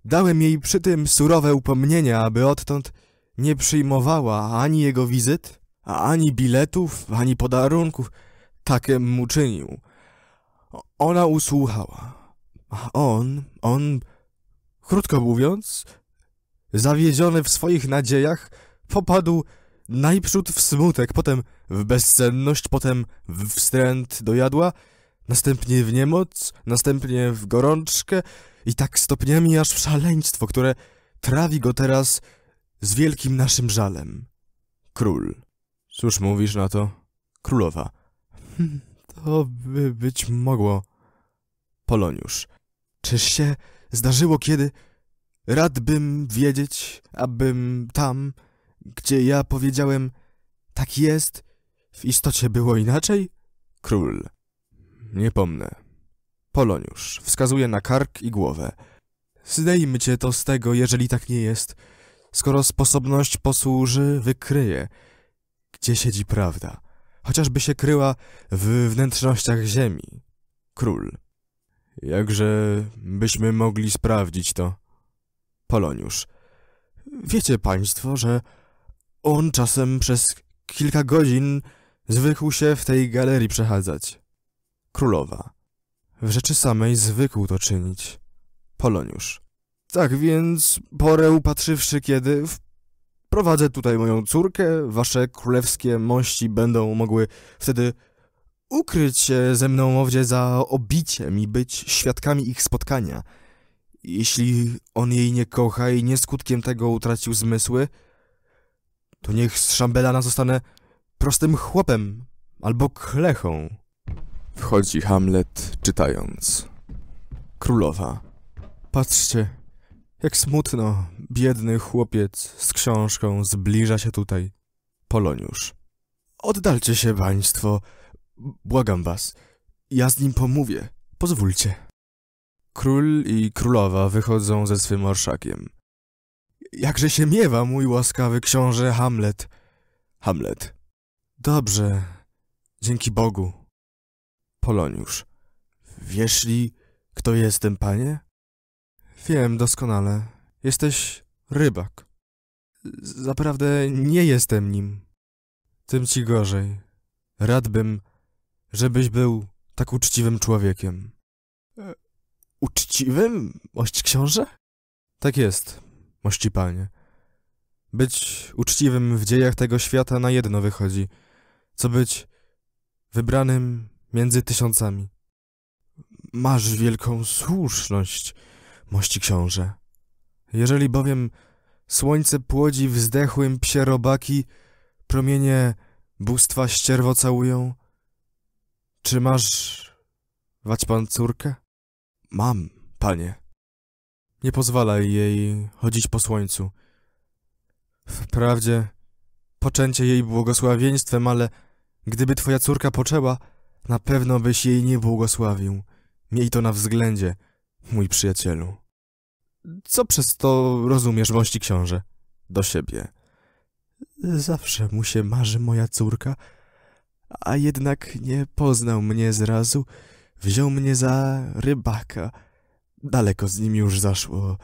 Dałem jej przy tym surowe upomnienia, aby odtąd nie przyjmowała ani jego wizyt, ani biletów, ani podarunków. Takem mu czynił. Ona usłuchała. On, on Krótko mówiąc, zawiedziony w swoich nadziejach, popadł najprzód w smutek, potem w bezsenność, potem w wstręt do jadła, następnie w niemoc, następnie w gorączkę i tak stopniami aż w szaleństwo, które trawi go teraz z wielkim naszym żalem. Król. Cóż mówisz na to? Królowa. Hmm, to by być mogło. Poloniusz. Czyż się zdarzyło kiedy, radbym wiedzieć, abym tam, gdzie ja powiedziałem, tak jest, w istocie było inaczej? Król. Nie pomnę. Poloniusz wskazuje na kark i głowę. Zdejmy cię to z tego, jeżeli tak nie jest. Skoro sposobność posłuży, wykryje, gdzie siedzi prawda. Chociażby się kryła w wnętrznościach ziemi. Król. Jakże byśmy mogli sprawdzić to? Poloniusz. Wiecie państwo, że on czasem przez kilka godzin zwykł się w tej galerii przechadzać. Królowa. W rzeczy samej zwykł to czynić. Poloniusz. Tak więc, porę upatrzywszy kiedy, wprowadzę tutaj moją córkę, wasze królewskie mości będą mogły wtedy ukryć się ze mną owdzie za obiciem i być świadkami ich spotkania. Jeśli on jej nie kocha i nieskutkiem tego utracił zmysły, to niech z Szambelana zostanę prostym chłopem albo klechą. Wchodzi Hamlet, czytając. Królowa. Patrzcie, jak smutno, biedny chłopiec z książką zbliża się tutaj. Poloniusz. Oddalcie się, państwo. Błagam was, ja z nim pomówię. Pozwólcie. Król i królowa wychodzą ze swym orszakiem. Jakże się miewa, mój łaskawy książę Hamlet. Hamlet. Dobrze. Dzięki Bogu. Poloniusz. Wieszli, kto jestem, panie? Wiem doskonale. Jesteś rybak. Zaprawdę nie jestem nim. Tym ci gorzej. Radbym żebyś był tak uczciwym człowiekiem. E, uczciwym, mości książę? Tak jest, mości panie. Być uczciwym w dziejach tego świata na jedno wychodzi, co być wybranym między tysiącami. Masz wielką słuszność, mości książę. Jeżeli bowiem słońce płodzi wzdechłym psie robaki, promienie bóstwa ścierwo całują, czy masz... wać pan córkę? Mam, panie. Nie pozwalaj jej chodzić po słońcu. Wprawdzie poczęcie jej błogosławieństwem, ale gdyby twoja córka poczęła, na pewno byś jej nie błogosławił. Miej to na względzie, mój przyjacielu. Co przez to rozumiesz, wąści książę? Do siebie. Zawsze mu się marzy moja córka, a jednak nie poznał mnie zrazu, wziął mnie za rybaka. Daleko z nim już zaszło,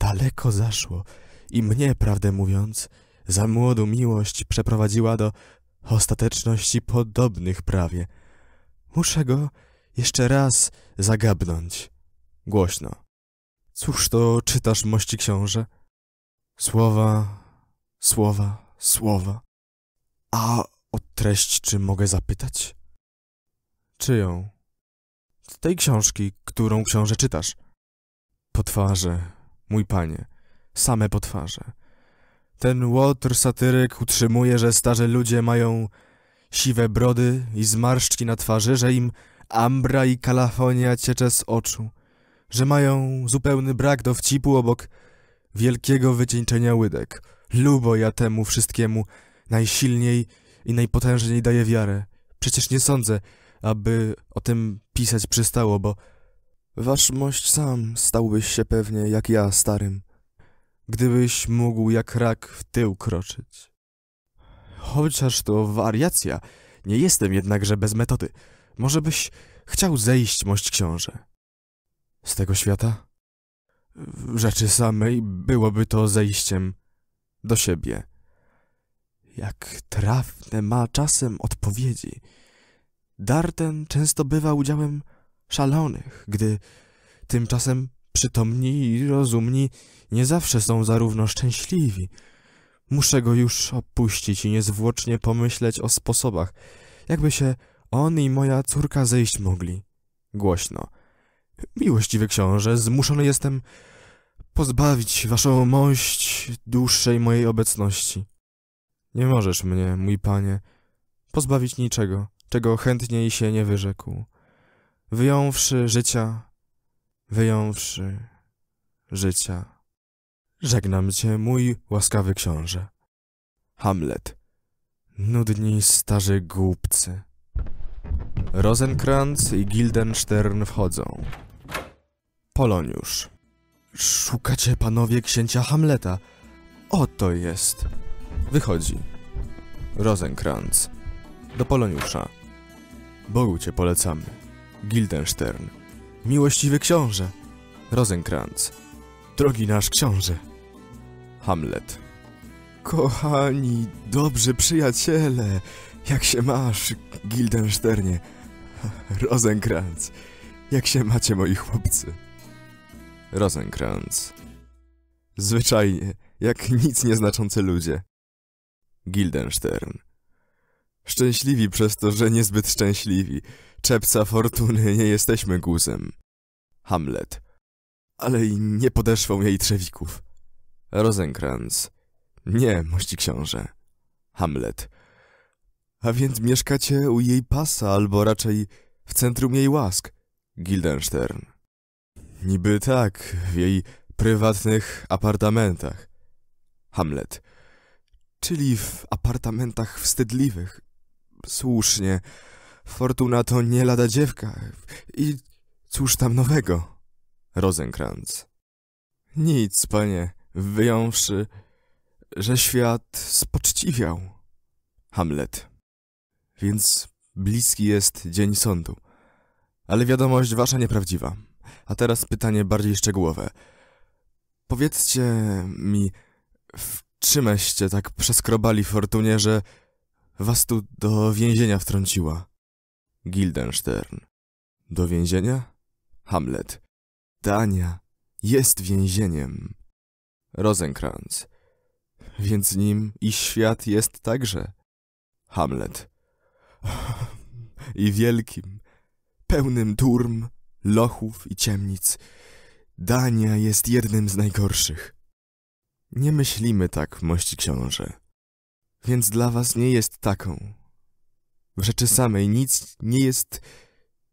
daleko zaszło i mnie, prawdę mówiąc, za młodą miłość przeprowadziła do ostateczności podobnych prawie. Muszę go jeszcze raz zagabnąć. Głośno. Cóż to czytasz, mości książę? Słowa, słowa, słowa. A o treść czy mogę zapytać? Czyją? Z tej książki, którą książę czytasz. Potwarze, mój panie, same potwarze. Ten łotr satyryk utrzymuje, że starzy ludzie mają siwe brody i zmarszczki na twarzy, że im ambra i kalafonia ciecze z oczu, że mają zupełny brak dowcipu obok wielkiego wycieńczenia łydek. Lubo ja temu wszystkiemu najsilniej i najpotężniej daje wiarę. Przecież nie sądzę, aby o tym pisać przystało, bo... wasz mość sam stałbyś się pewnie jak ja starym, gdybyś mógł jak rak w tył kroczyć. Chociaż to wariacja, nie jestem jednakże bez metody. Może byś chciał zejść, mość książę? Z tego świata? W rzeczy samej byłoby to zejściem do siebie jak trafne ma czasem odpowiedzi. Dar ten często bywa udziałem szalonych, gdy tymczasem przytomni i rozumni nie zawsze są zarówno szczęśliwi. Muszę go już opuścić i niezwłocznie pomyśleć o sposobach, jakby się on i moja córka zejść mogli. Głośno. Miłościwy książę, zmuszony jestem pozbawić waszą mość dłuższej mojej obecności. Nie możesz mnie, mój panie, pozbawić niczego, czego chętniej się nie wyrzekł. Wyjąwszy życia, wyjąwszy życia. Żegnam cię, mój łaskawy książę. Hamlet. Nudni starzy głupcy. Rosenkrantz i Guildenstern wchodzą. Poloniusz. Szukacie panowie księcia Hamleta. Oto jest. Wychodzi. Rosenkrantz. Do Poloniusza. Bogu cię polecamy. Guildenstern. Miłościwy książę. Rosenkrantz. Drogi nasz książę. Hamlet. Kochani, dobrzy przyjaciele, jak się masz, Guildensternie? Rosenkrantz, jak się macie, moi chłopcy? Rosenkrantz. Zwyczajnie, jak nic nieznaczący ludzie. Gildenstern. Szczęśliwi przez to, że niezbyt szczęśliwi. Czepca fortuny nie jesteśmy guzem. Hamlet. Ale i nie podeszwał jej trzewików. Rosenkrantz. Nie, mości książę. Hamlet. A więc mieszkacie u jej pasa, albo raczej w centrum jej łask. Gildenstern. Niby tak, w jej prywatnych apartamentach. Hamlet czyli w apartamentach wstydliwych. Słusznie. Fortuna to nie lada dziewka. I cóż tam nowego? Rosenkrantz. Nic, panie, wyjąwszy, że świat spoczciwiał. Hamlet. Więc bliski jest dzień sądu. Ale wiadomość wasza nieprawdziwa. A teraz pytanie bardziej szczegółowe. Powiedzcie mi, w Czymeście tak przeskrobali fortunie, że was tu do więzienia wtrąciła. Guildenstern. Do więzienia? Hamlet. Dania jest więzieniem. Rosenkranz. Więc nim i świat jest także. Hamlet. I wielkim, pełnym turm, lochów i ciemnic. Dania jest jednym z najgorszych. Nie myślimy tak, mości książę, więc dla was nie jest taką. W rzeczy samej nic nie jest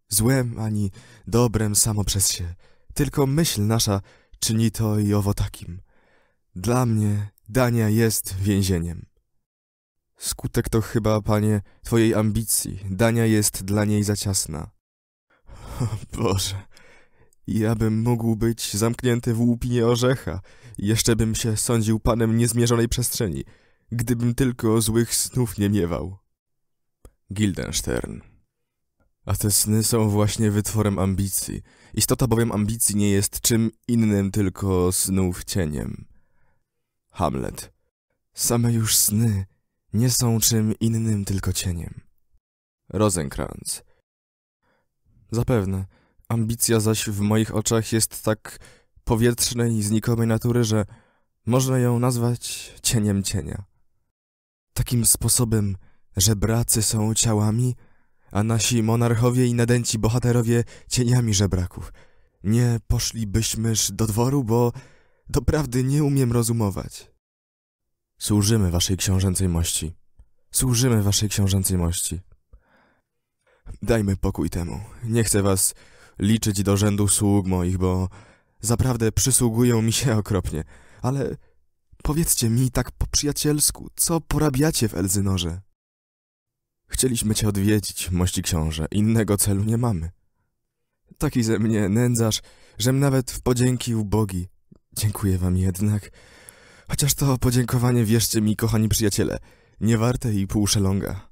złem ani dobrem samo przez się, tylko myśl nasza czyni to i owo takim. Dla mnie Dania jest więzieniem. Skutek to chyba, panie, twojej ambicji. Dania jest dla niej za ciasna. O Boże, ja bym mógł być zamknięty w łupinie orzecha, jeszcze bym się sądził panem niezmierzonej przestrzeni, gdybym tylko złych snów nie miewał. Guildenstern A te sny są właśnie wytworem ambicji. Istota bowiem ambicji nie jest czym innym tylko snów cieniem. Hamlet Same już sny nie są czym innym tylko cieniem. Rosenkrantz Zapewne. Ambicja zaś w moich oczach jest tak powietrznej i znikomej natury, że można ją nazwać cieniem cienia. Takim sposobem, że bracy są ciałami, a nasi monarchowie i nadęci bohaterowie cieniami żebraków. Nie poszlibyśmyż do dworu, bo doprawdy nie umiem rozumować. Służymy waszej książęcej mości. Służymy waszej książęcej mości. Dajmy pokój temu. Nie chcę was liczyć do rzędu sług moich, bo zaprawdę przysługują mi się okropnie. Ale powiedzcie mi tak po przyjacielsku, co porabiacie w Elzynorze? Chcieliśmy cię odwiedzić, mości książę, innego celu nie mamy. Taki ze mnie nędzarz, żem nawet w podzięki ubogi. Dziękuję wam jednak. Chociaż to podziękowanie, wierzcie mi, kochani przyjaciele, nie warte i pół szelonga.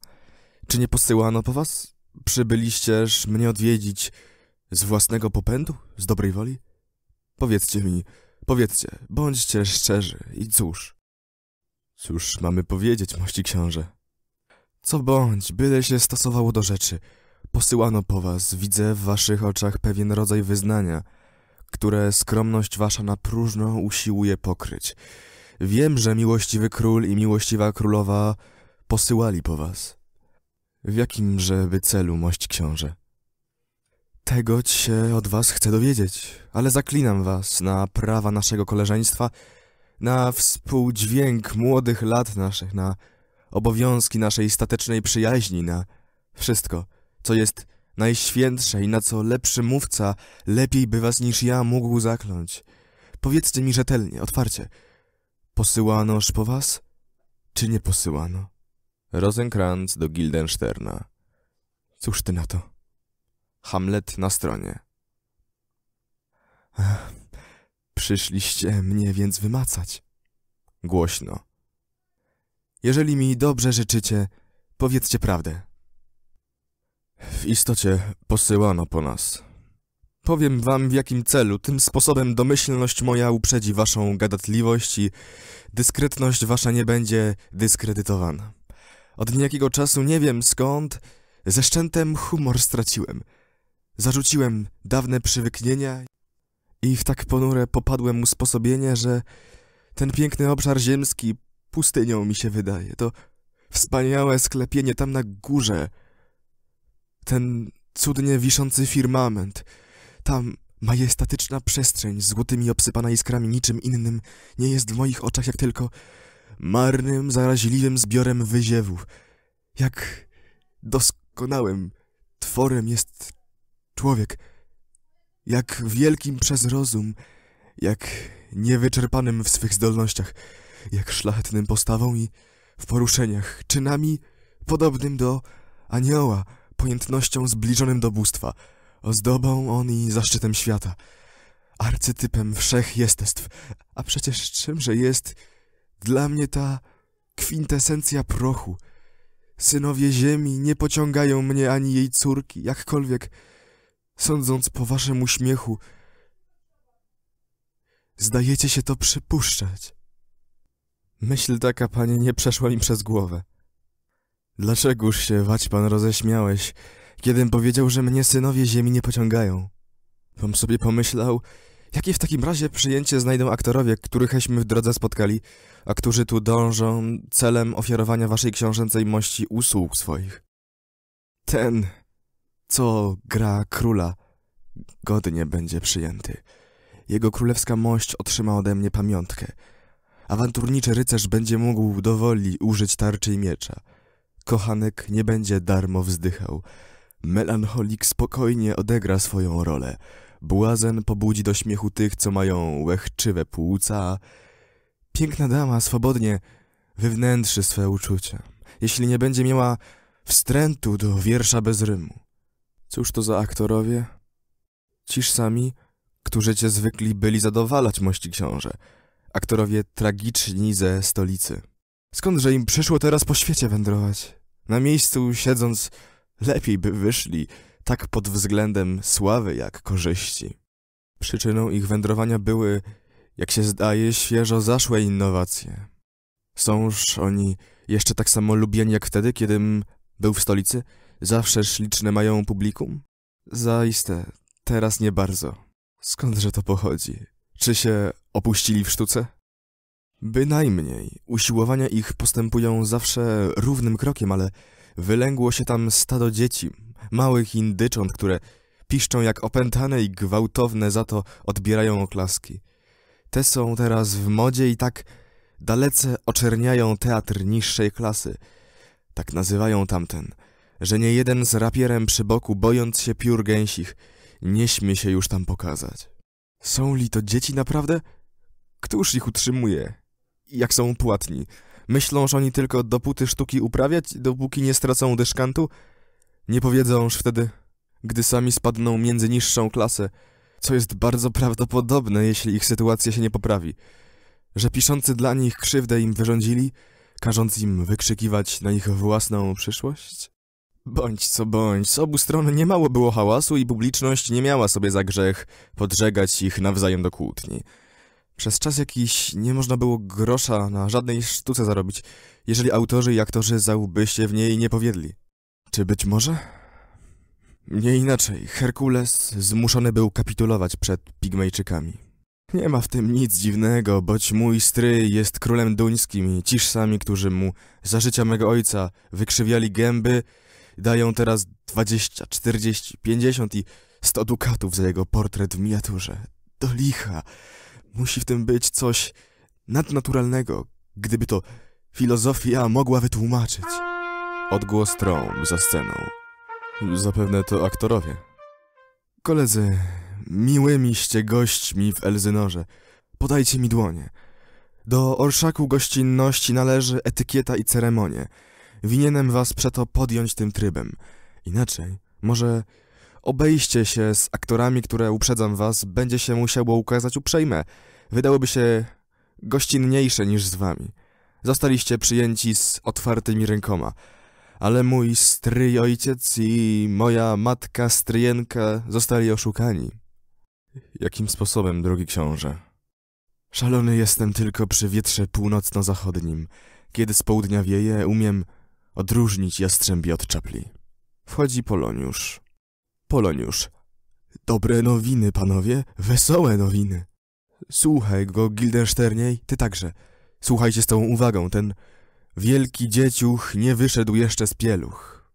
Czy nie posyłano po was? Przybyliścież mnie odwiedzić, z własnego popędu? Z dobrej woli? Powiedzcie mi, powiedzcie, bądźcie szczerzy i cóż. Cóż mamy powiedzieć, mości książę? Co bądź, byle się stosowało do rzeczy. Posyłano po was, widzę w waszych oczach pewien rodzaj wyznania, które skromność wasza na próżno usiłuje pokryć. Wiem, że miłościwy król i miłościwa królowa posyłali po was. W jakimżeby celu, mość książę? Tego cię od was chcę dowiedzieć, ale zaklinam was na prawa naszego koleżeństwa, na współdźwięk młodych lat naszych, na obowiązki naszej statecznej przyjaźni, na wszystko, co jest najświętsze i na co lepszy mówca lepiej by was niż ja mógł zakląć. Powiedzcie mi rzetelnie, otwarcie, posyłanoż po was, czy nie posyłano? Rosenkranz do Gildensterna. Cóż ty na to? Hamlet na stronie. Przyszliście mnie więc wymacać. Głośno. Jeżeli mi dobrze życzycie, powiedzcie prawdę. W istocie posyłano po nas. Powiem wam w jakim celu. Tym sposobem domyślność moja uprzedzi waszą gadatliwość i dyskretność wasza nie będzie dyskredytowana. Od niejakiego czasu nie wiem skąd, ze szczętem humor straciłem – Zarzuciłem dawne przywyknienia i w tak ponure popadłem usposobienie, że ten piękny obszar ziemski pustynią mi się wydaje. To wspaniałe sklepienie tam na górze, ten cudnie wiszący firmament, tam majestatyczna przestrzeń złotymi obsypana iskrami niczym innym nie jest w moich oczach jak tylko marnym, zaraźliwym zbiorem wyziewów. Jak doskonałym tworem jest Człowiek, jak wielkim przez rozum, jak niewyczerpanym w swych zdolnościach, jak szlachetnym postawą i w poruszeniach, czynami podobnym do anioła, pojętnością zbliżonym do bóstwa, ozdobą on i zaszczytem świata, arcytypem wszech jestestw. A przecież czymże jest dla mnie ta kwintesencja prochu? Synowie ziemi nie pociągają mnie ani jej córki, jakkolwiek Sądząc po waszym uśmiechu, zdajecie się to przypuszczać. Myśl taka, panie, nie przeszła mi przez głowę. Dlaczegoż się, wać pan, roześmiałeś, kiedym powiedział, że mnie synowie ziemi nie pociągają? Wam sobie pomyślał, jakie w takim razie przyjęcie znajdą aktorowie, którychśmy w drodze spotkali, a którzy tu dążą celem ofiarowania waszej książęcej mości usług swoich. Ten co gra króla godnie będzie przyjęty. Jego królewska mość otrzyma ode mnie pamiątkę. Awanturniczy rycerz będzie mógł dowoli użyć tarczy i miecza. Kochanek nie będzie darmo wzdychał. Melancholik spokojnie odegra swoją rolę. Błazen pobudzi do śmiechu tych, co mają łechczywe płuca. Piękna dama swobodnie wywnętrzy swe uczucia. Jeśli nie będzie miała wstrętu do wiersza bez rymu. Cóż to za aktorowie? Ciż sami, którzy cię zwykli byli zadowalać, mości książę. Aktorowie tragiczni ze stolicy. Skądże im przyszło teraz po świecie wędrować? Na miejscu siedząc, lepiej by wyszli, tak pod względem sławy jak korzyści. Przyczyną ich wędrowania były, jak się zdaje, świeżo zaszłe innowacje. Sąż oni jeszcze tak samo lubieni jak wtedy, kiedym był w stolicy – Zawsze liczne mają publikum? Zaiste, teraz nie bardzo. Skądże to pochodzi? Czy się opuścili w sztuce? Bynajmniej. Usiłowania ich postępują zawsze równym krokiem, ale wylęgło się tam stado dzieci, małych indycząt, które piszczą jak opętane i gwałtowne za to odbierają oklaski. Te są teraz w modzie i tak dalece oczerniają teatr niższej klasy. Tak nazywają tamten – że nie jeden z rapierem przy boku, bojąc się piór gęsich, nie śmie się już tam pokazać. Są li to dzieci naprawdę? Któż ich utrzymuje? Jak są płatni? Myśląż oni tylko dopóty sztuki uprawiać, dopóki nie stracą dyszkantu? Nie powiedząż wtedy, gdy sami spadną między niższą klasę, co jest bardzo prawdopodobne, jeśli ich sytuacja się nie poprawi, że piszący dla nich krzywdę im wyrządzili, każąc im wykrzykiwać na ich własną przyszłość? Bądź co bądź, z obu stron niemało było hałasu i publiczność nie miała sobie za grzech podżegać ich nawzajem do kłótni. Przez czas jakiś nie można było grosza na żadnej sztuce zarobić, jeżeli autorzy i aktorzy za łby się w niej nie powiedli. Czy być może? Nie inaczej, Herkules zmuszony był kapitulować przed Pigmejczykami. Nie ma w tym nic dziwnego, boć mój stryj jest królem duńskim i ciż sami, którzy mu za życia mego ojca wykrzywiali gęby, dają teraz 20, 40, 50 i 100 dukatów za jego portret w miniaturze. Do licha. Musi w tym być coś nadnaturalnego, gdyby to filozofia mogła wytłumaczyć. Odgłos trąb za sceną. Zapewne to aktorowie. Koledzy, miłymiście gośćmi w Elzynorze, podajcie mi dłonie. Do orszaku gościnności należy etykieta i ceremonie. Winienem was przeto podjąć tym trybem. Inaczej, może obejście się z aktorami, które uprzedzam was, będzie się musiało ukazać uprzejme. Wydałoby się gościnniejsze niż z wami. Zostaliście przyjęci z otwartymi rękoma. Ale mój stryj ojciec i moja matka stryjenka zostali oszukani. Jakim sposobem, drogi książę? Szalony jestem tylko przy wietrze północno-zachodnim. Kiedy z południa wieje, umiem odróżnić jastrzębi od czapli. Wchodzi Poloniusz. Poloniusz. Dobre nowiny, panowie, wesołe nowiny. Słuchaj go, Gildensterniej, ty także. Słuchajcie z tą uwagą, ten wielki dzieciuch nie wyszedł jeszcze z pieluch.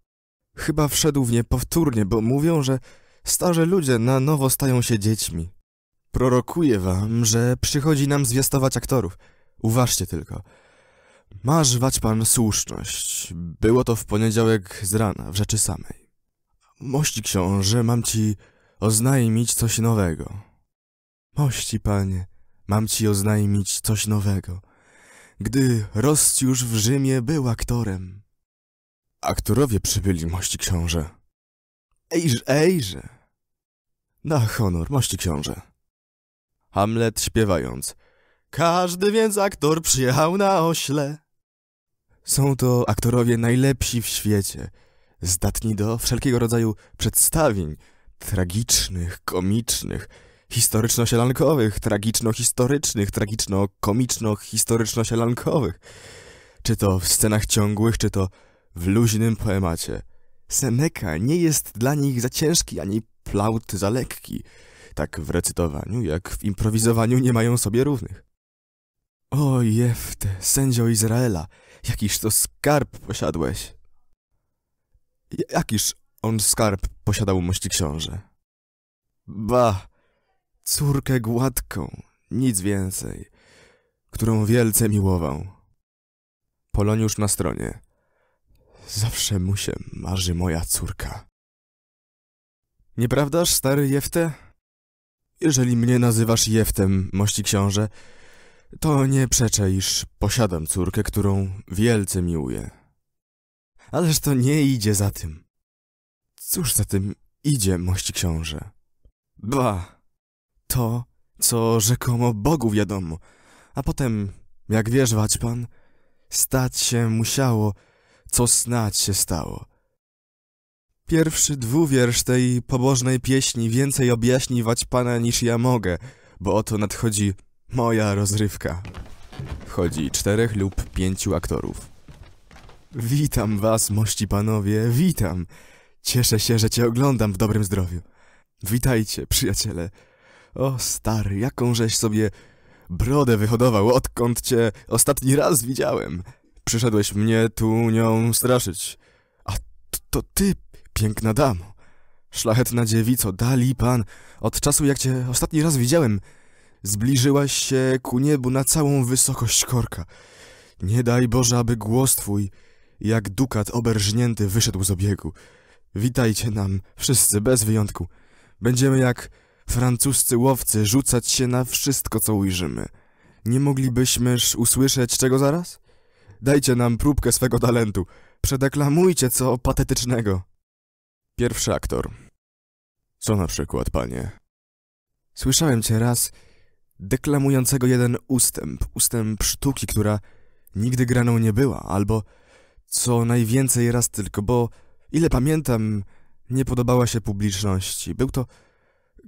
Chyba wszedł w nie powtórnie, bo mówią, że starzy ludzie na nowo stają się dziećmi. Prorokuję wam, że przychodzi nam zwiastować aktorów. Uważcie tylko – ma żwać pan słuszność. Było to w poniedziałek z rana, w rzeczy samej. Mości książę, mam ci oznajmić coś nowego. Mości panie, mam ci oznajmić coś nowego. Gdy Rosciusz w Rzymie był aktorem. Aktorowie przybyli, mości książę. Ejże, ejże. Na honor, mości książę. Hamlet śpiewając. Każdy więc aktor przyjechał na ośle. Są to aktorowie najlepsi w świecie, zdatni do wszelkiego rodzaju przedstawień tragicznych, komicznych, historyczno-sielankowych, tragiczno-historycznych, tragiczno-komiczno-historyczno-sielankowych. Czy to w scenach ciągłych, czy to w luźnym poemacie. Seneca nie jest dla nich za ciężki, ani plaut za lekki. Tak w recytowaniu, jak w improwizowaniu nie mają sobie równych. O Jefte, sędzio Izraela, jakiż to skarb posiadłeś. Jakiż on skarb posiadał mości książę? Ba, córkę gładką, nic więcej, którą wielce miłował. Poloniusz na stronie. Zawsze mu się marzy moja córka. Nieprawdaż, stary Jefte? Jeżeli mnie nazywasz Jeftem, mości książę, to nie przeczę, iż posiadam córkę, którą wielce miłuję. Ależ to nie idzie za tym. Cóż za tym idzie, mości książę? Ba, to, co rzekomo Bogu wiadomo, a potem, jak wiesz, pan, stać się musiało, co snać się stało. Pierwszy dwuwiersz tej pobożnej pieśni więcej objaśni pana niż ja mogę, bo oto nadchodzi Moja rozrywka. Wchodzi czterech lub pięciu aktorów. Witam was, mości panowie, witam. Cieszę się, że cię oglądam w dobrym zdrowiu. Witajcie, przyjaciele. O, stary, jaką żeś sobie brodę wyhodował, odkąd cię ostatni raz widziałem. Przyszedłeś mnie tu nią straszyć. A to ty, piękna damo. Szlachetna dziewico, dali pan, od czasu jak cię ostatni raz widziałem, Zbliżyłaś się ku niebu na całą wysokość korka. Nie daj Boże, aby głos twój, jak dukat oberżnięty, wyszedł z obiegu. Witajcie nam, wszyscy, bez wyjątku. Będziemy jak francuscy łowcy rzucać się na wszystko, co ujrzymy. Nie moglibyśmy,ż usłyszeć czego zaraz? Dajcie nam próbkę swego talentu. Przedeklamujcie co patetycznego. Pierwszy aktor. Co na przykład, panie? Słyszałem cię raz deklamującego jeden ustęp, ustęp sztuki, która nigdy graną nie była, albo co najwięcej raz tylko, bo ile pamiętam, nie podobała się publiczności. Był to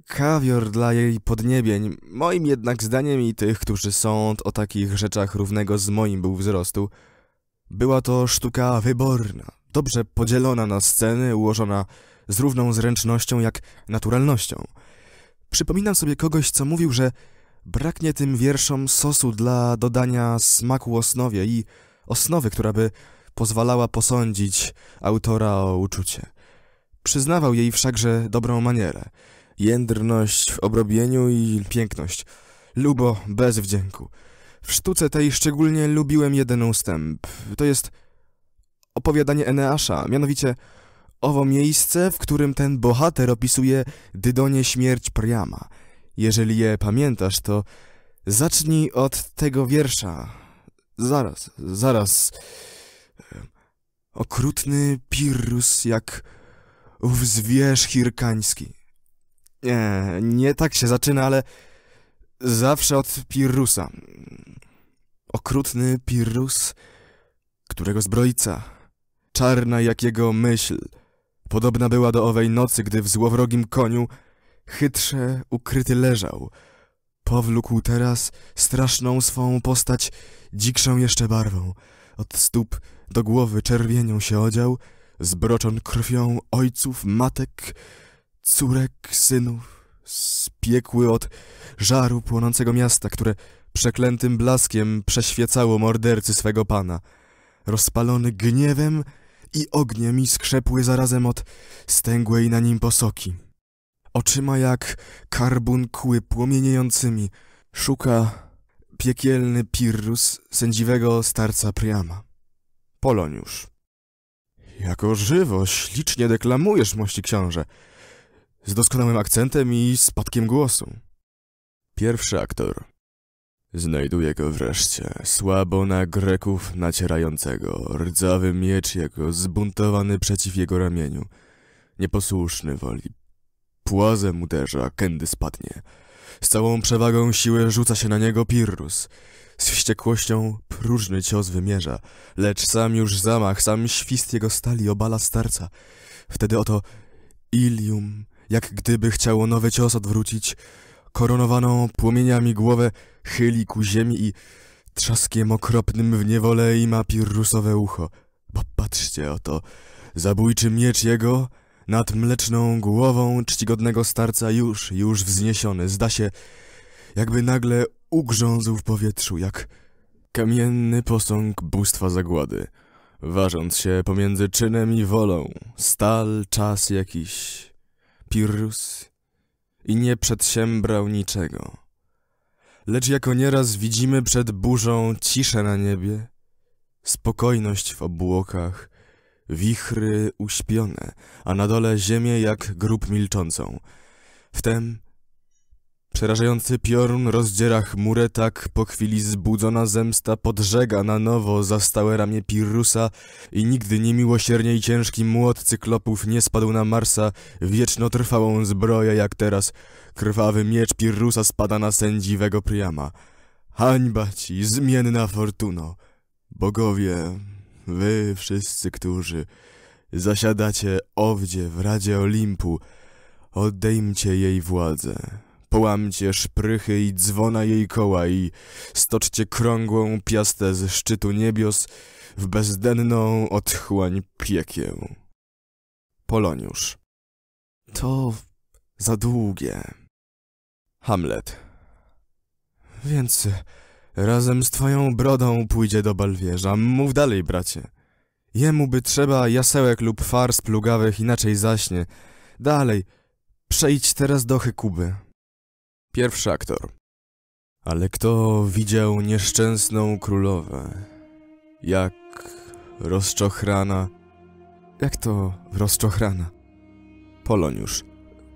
kawior dla jej podniebień, moim jednak zdaniem i tych, którzy sąd o takich rzeczach równego z moim był wzrostu. Była to sztuka wyborna, dobrze podzielona na sceny, ułożona z równą zręcznością jak naturalnością. Przypominam sobie kogoś, co mówił, że Braknie tym wierszom sosu dla dodania smaku osnowie i osnowy, która by pozwalała posądzić autora o uczucie. Przyznawał jej wszakże dobrą manierę, jędrność w obrobieniu i piękność, lubo bez wdzięku. W sztuce tej szczególnie lubiłem jeden ustęp, to jest opowiadanie Eneasza, mianowicie owo miejsce, w którym ten bohater opisuje Dydonie śmierć Priama – jeżeli je pamiętasz, to zacznij od tego wiersza. Zaraz, zaraz. E, okrutny Pirrus jak ów zwierz hirkański. Nie, nie tak się zaczyna, ale zawsze od Pirrusa. Okrutny Pirrus, którego zbrojca czarna jak jego myśl, podobna była do owej nocy, gdy w złowrogim koniu chytrze ukryty leżał. Powlókł teraz straszną swą postać, dzikszą jeszcze barwą. Od stóp do głowy czerwienią się odział, zbroczon krwią ojców, matek, córek, synów, spiekły od żaru płonącego miasta, które przeklętym blaskiem przeświecało mordercy swego pana. Rozpalony gniewem i ogniem i skrzepły zarazem od stęgłej na nim posoki oczyma jak karbunkły płomieniejącymi. Szuka piekielny Pirrus sędziwego starca Priama. Poloniusz. Jako żywo, ślicznie deklamujesz, mości książę. Z doskonałym akcentem i spadkiem głosu. Pierwszy aktor. Znajduje go wreszcie, słabo na Greków nacierającego, rdzawy miecz jego zbuntowany przeciw jego ramieniu, nieposłuszny woli Płazem uderza, kędy spadnie. Z całą przewagą siły rzuca się na niego Pirrus. Z wściekłością próżny cios wymierza, lecz sam już zamach, sam świst jego stali obala starca. Wtedy oto Ilium, jak gdyby chciało nowy cios odwrócić, koronowaną płomieniami głowę chyli ku ziemi i trzaskiem okropnym w niewolę ma Pirrusowe ucho. Popatrzcie oto, zabójczy miecz jego nad mleczną głową czcigodnego starca już, już wzniesiony, zda się, jakby nagle ugrzązł w powietrzu, jak kamienny posąg bóstwa zagłady, ważąc się pomiędzy czynem i wolą, stal, czas jakiś, pirrus i nie przedsiębrał niczego. Lecz jako nieraz widzimy przed burzą ciszę na niebie, spokojność w obłokach, wichry uśpione, a na dole ziemię jak grób milczącą. Wtem przerażający piorun rozdziera chmurę, tak po chwili zbudzona zemsta podżega na nowo za stałe ramię Pirrusa i nigdy niemiłosiernie i ciężki młot cyklopów nie spadł na Marsa wieczno trwałą zbroję jak teraz. Krwawy miecz Pirrusa spada na sędziwego Priama. Hańba ci, zmienna fortuno. Bogowie, wy wszyscy, którzy zasiadacie owdzie w Radzie Olimpu, Odejmcie jej władzę. Połamcie szprychy i dzwona jej koła i stoczcie krągłą piastę ze szczytu niebios w bezdenną otchłań piekieł. Poloniusz. To za długie. Hamlet. Więc Razem z twoją brodą pójdzie do balwierza. Mów dalej, bracie. Jemu by trzeba jasełek lub fars plugawych, inaczej zaśnie. Dalej, przejdź teraz do chykuby. Pierwszy aktor. Ale kto widział nieszczęsną królowę? Jak rozczochrana... Jak to rozczochrana? Poloniusz.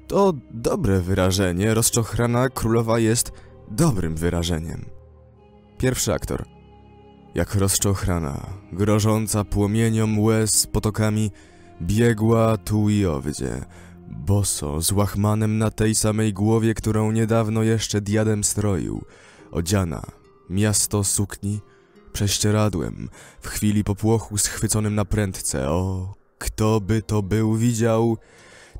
To dobre wyrażenie. Rozczochrana królowa jest dobrym wyrażeniem. Pierwszy aktor. Jak rozczochrana, grożąca płomieniom łez potokami, biegła tu i owdzie, boso, z łachmanem na tej samej głowie, którą niedawno jeszcze diadem stroił, odziana, miasto sukni, prześcieradłem, w chwili popłochu schwyconym na prędce. O, kto by to był widział?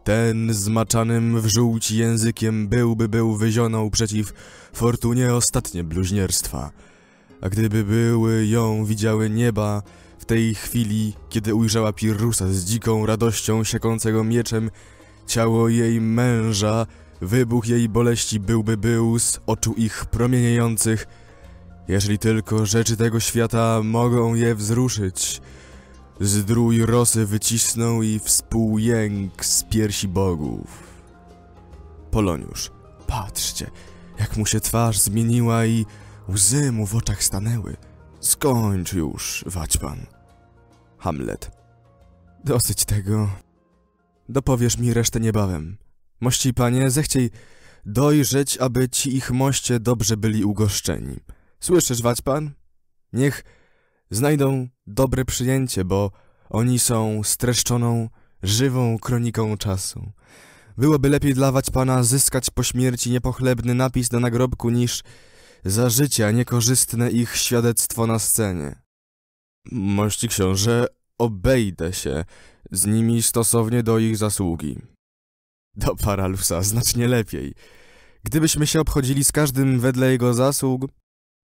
Ten zmaczanym w żółci językiem byłby był wyzionął przeciw fortunie ostatnie bluźnierstwa a gdyby były ją widziały nieba, w tej chwili, kiedy ujrzała Pirrusa z dziką radością siekącego mieczem, ciało jej męża, wybuch jej boleści byłby był z oczu ich promieniejących, jeżeli tylko rzeczy tego świata mogą je wzruszyć. Zdrój rosy wycisnął i współjęk z piersi bogów. Poloniusz, patrzcie, jak mu się twarz zmieniła i Łzy mu w oczach stanęły. Skończ już, waćpan. Hamlet. Dosyć tego. Dopowiesz mi resztę niebawem. Mości panie, zechciej dojrzeć, aby ci ich moście dobrze byli ugoszczeni. Słyszysz, waćpan? Niech znajdą dobre przyjęcie, bo oni są streszczoną, żywą kroniką czasu. Byłoby lepiej dla waćpana zyskać po śmierci niepochlebny napis na nagrobku niż za życia niekorzystne ich świadectwo na scenie. Mości książę, obejdę się z nimi stosownie do ich zasługi. Do Paralusa znacznie lepiej. Gdybyśmy się obchodzili z każdym wedle jego zasług,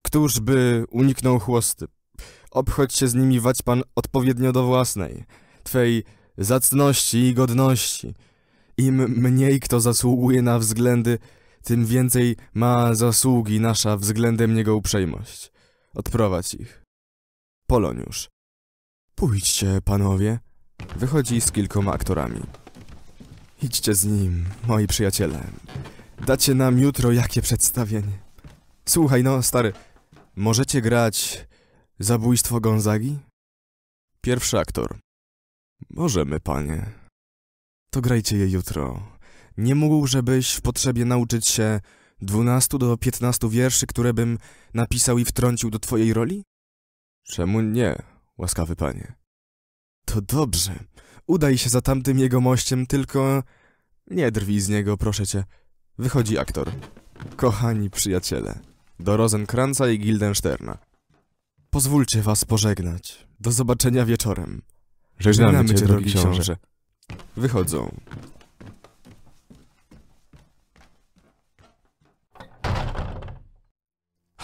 któż by uniknął chłosty? Obchodź się z nimi wać pan odpowiednio do własnej, twej zacności i godności. Im mniej kto zasługuje na względy, tym więcej ma zasługi nasza względem niego uprzejmość. Odprowadź ich. Poloniusz. Pójdźcie, panowie. Wychodzi z kilkoma aktorami. Idźcie z nim, moi przyjaciele. Dacie nam jutro jakie przedstawienie. Słuchaj, no, stary, możecie grać Zabójstwo Gonzagi? Pierwszy aktor. Możemy, panie. To grajcie je jutro, nie mógł, żebyś w potrzebie nauczyć się 12 do 15 wierszy, które bym napisał i wtrącił do twojej roli? Czemu nie, łaskawy panie? To dobrze. Udaj się za tamtym jegomościem, tylko nie drwij z niego, proszę cię. Wychodzi aktor. Kochani przyjaciele, do Rosenkranza i Guildensterna. Pozwólcie was pożegnać. Do zobaczenia wieczorem. Żegnamy, Żegnamy cię, drogi książę. książę. Wychodzą.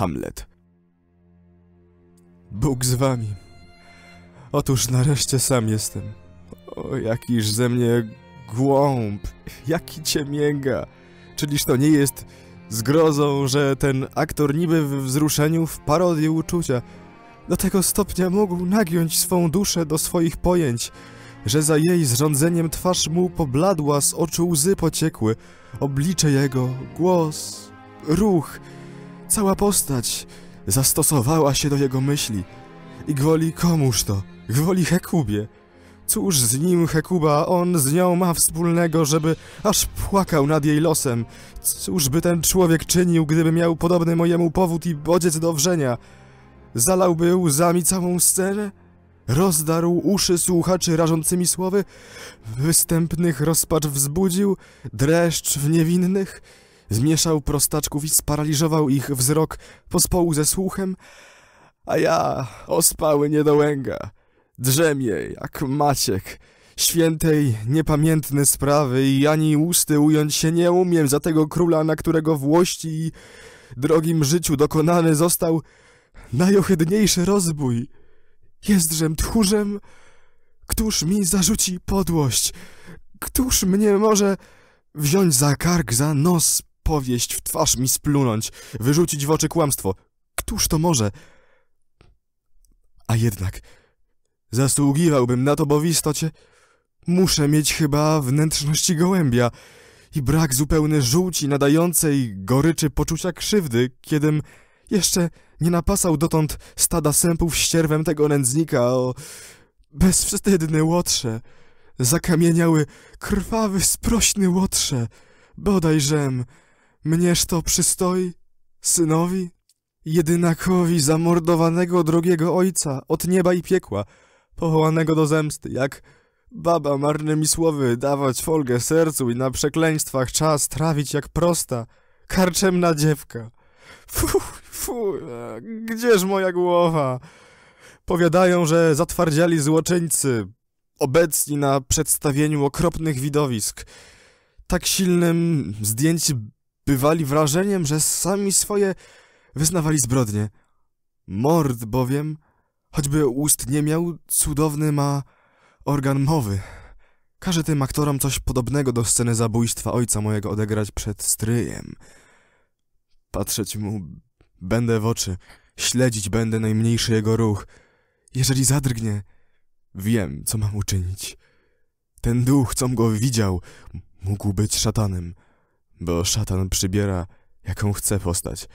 Hamlet. Bóg z wami. Otóż nareszcie sam jestem. O, jakiż ze mnie głąb, jaki ciemięga. Czyliż to nie jest zgrozą, że ten aktor niby w wzruszeniu w parodii uczucia do tego stopnia mógł nagiąć swą duszę do swoich pojęć, że za jej zrządzeniem twarz mu pobladła, z oczu łzy pociekły, oblicze jego, głos, ruch, Cała postać zastosowała się do jego myśli. I gwoli komuż to? Gwoli Hekubie. Cóż z nim Hekuba, on z nią ma wspólnego, żeby aż płakał nad jej losem. Cóż by ten człowiek czynił, gdyby miał podobny mojemu powód i bodziec do wrzenia? Zalałby łzami całą scenę? Rozdarł uszy słuchaczy rażącymi słowy? Występnych rozpacz wzbudził? Dreszcz w niewinnych? Zmieszał prostaczków i sparaliżował ich wzrok pospołu ze słuchem, a ja, ospały niedołęga, drzemię jak Maciek, świętej, niepamiętne sprawy i ani usty ująć się nie umiem za tego króla, na którego włości i drogim życiu dokonany został najohydniejszy rozbój. Jestżem tchórzem, któż mi zarzuci podłość? Któż mnie może wziąć za kark, za nos, powieść w twarz mi splunąć, wyrzucić w oczy kłamstwo. Któż to może? A jednak zasługiwałbym na to, bo w istocie muszę mieć chyba wnętrzności gołębia i brak zupełny żółci nadającej goryczy poczucia krzywdy, kiedym jeszcze nie napasał dotąd stada sępów ścierwem tego nędznika, o bezwstydny łotrze, zakamieniały, krwawy, sprośny łotrze, bodajżem Mnież to przystoi, synowi, jedynakowi zamordowanego drogiego ojca od nieba i piekła, powołanego do zemsty, jak baba marnymi słowy dawać folgę sercu i na przekleństwach czas trawić jak prosta, karczemna dziewka. Fuj, fuj, e, gdzież moja głowa? Powiadają, że zatwardziali złoczyńcy, obecni na przedstawieniu okropnych widowisk, tak silnym zdjęć bywali wrażeniem, że sami swoje wyznawali zbrodnie. Mord bowiem, choćby ust nie miał, cudowny ma organ mowy. Każe tym aktorom coś podobnego do sceny zabójstwa ojca mojego odegrać przed stryjem. Patrzeć mu będę w oczy, śledzić będę najmniejszy jego ruch. Jeżeli zadrgnie, wiem, co mam uczynić. Ten duch, com go widział, mógł być szatanem bo szatan przybiera, jaką chce postać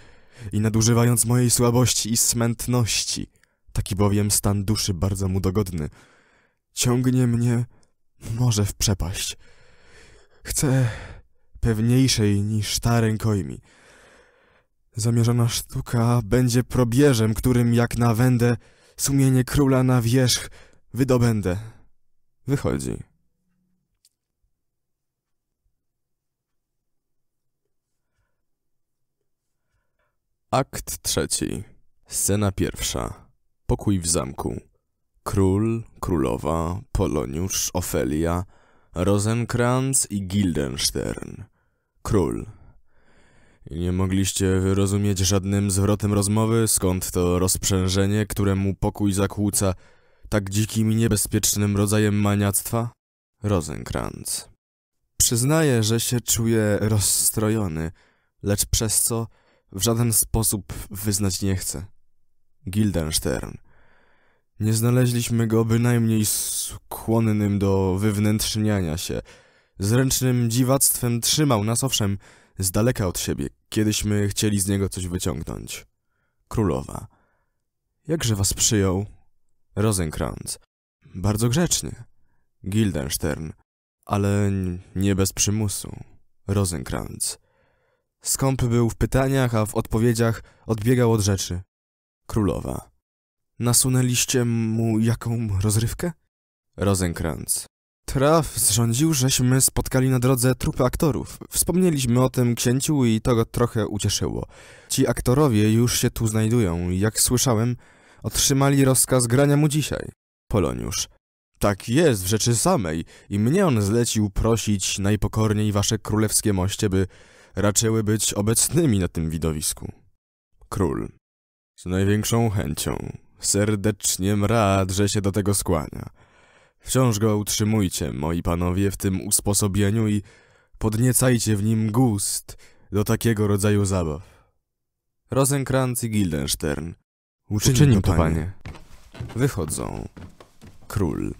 i nadużywając mojej słabości i smętności, taki bowiem stan duszy bardzo mu dogodny, ciągnie mnie może w przepaść. Chcę pewniejszej niż ta rękojmi. Zamierzona sztuka będzie probierzem, którym jak nawędę sumienie króla na wierzch wydobędę. Wychodzi. Akt trzeci. Scena pierwsza. Pokój w zamku. Król, królowa, Poloniusz, Ofelia, Rosenkrantz i Guildenstern. Król. Nie mogliście wyrozumieć żadnym zwrotem rozmowy, skąd to rozprzężenie, któremu pokój zakłóca tak dzikim i niebezpiecznym rodzajem maniactwa? Rosenkrantz. Przyznaję, że się czuję rozstrojony, lecz przez co w żaden sposób wyznać nie chce. Gildenstern. Nie znaleźliśmy go bynajmniej skłonnym do wywnętrzniania się. Zręcznym dziwactwem trzymał nas owszem z daleka od siebie, kiedyśmy chcieli z niego coś wyciągnąć. Królowa. Jakże was przyjął? Rosenkrantz. Bardzo grzecznie. Gildenstern. Ale nie bez przymusu. Rosenkrantz. Skąpy był w pytaniach, a w odpowiedziach odbiegał od rzeczy. Królowa. Nasunęliście mu jaką rozrywkę? Rosenkrantz. Traf zrządził, żeśmy spotkali na drodze trupy aktorów. Wspomnieliśmy o tym księciu i to go trochę ucieszyło. Ci aktorowie już się tu znajdują. Jak słyszałem, otrzymali rozkaz grania mu dzisiaj. Poloniusz. Tak jest w rzeczy samej i mnie on zlecił prosić najpokorniej wasze królewskie moście, by raczyły być obecnymi na tym widowisku. Król. Z największą chęcią. Serdecznie mrad, że się do tego skłania. Wciąż go utrzymujcie, moi panowie, w tym usposobieniu i podniecajcie w nim gust do takiego rodzaju zabaw. Rosenkrantz i Guildenstern. Uczynił to, panie. Wychodzą. Król.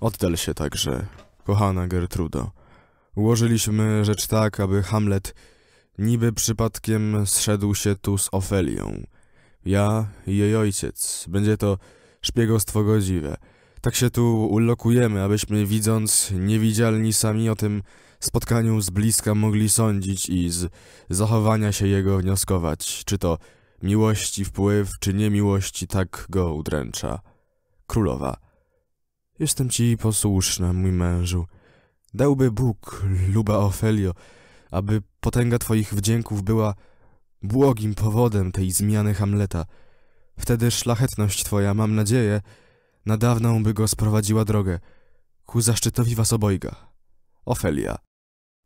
Oddal się także, kochana Gertrudo. Ułożyliśmy rzecz tak, aby Hamlet niby przypadkiem zszedł się tu z Ofelią. Ja i jej ojciec. Będzie to szpiegostwo godziwe. Tak się tu ulokujemy, abyśmy widząc niewidzialni sami o tym spotkaniu z bliska mogli sądzić i z zachowania się jego wnioskować, czy to miłości wpływ, czy niemiłości tak go udręcza. Królowa. Jestem ci posłuszna, mój mężu. Dałby Bóg, luba Ofelio, aby potęga twoich wdzięków była błogim powodem tej zmiany Hamleta. Wtedy szlachetność twoja, mam nadzieję, na dawną by go sprowadziła drogę ku zaszczytowi was obojga. Ofelia.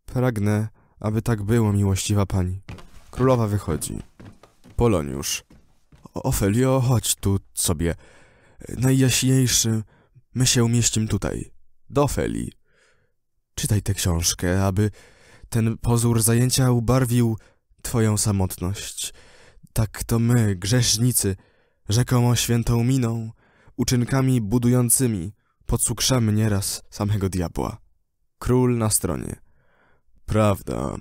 Pragnę, aby tak było, miłościwa pani. Królowa wychodzi. Poloniusz. Ofelio, chodź tu sobie. Najjaśniejszy, my się umieścim tutaj. Do Ofelii. Czytaj tę książkę, aby ten pozór zajęcia ubarwił twoją samotność. Tak to my, grzesznicy, rzekomo świętą miną, uczynkami budującymi, podsukrzamy nieraz samego diabła. Król na stronie. Prawda,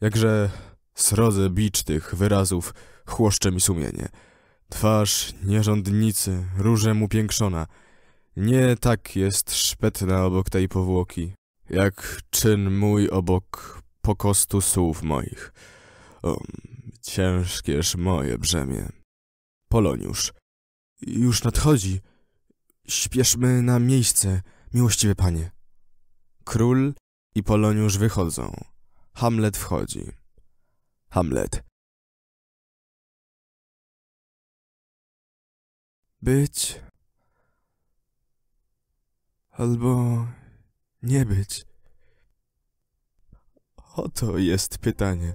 jakże srodze bicz tych wyrazów chłoszcze mi sumienie. Twarz nierządnicy, różem upiększona. Nie tak jest szpetna obok tej powłoki, jak czyn mój obok pokostu słów moich. O, ciężkież moje brzemię. Poloniusz. Już nadchodzi. Śpieszmy na miejsce, miłościwy panie. Król i Poloniusz wychodzą. Hamlet wchodzi. Hamlet. Być albo nie być? Oto jest pytanie.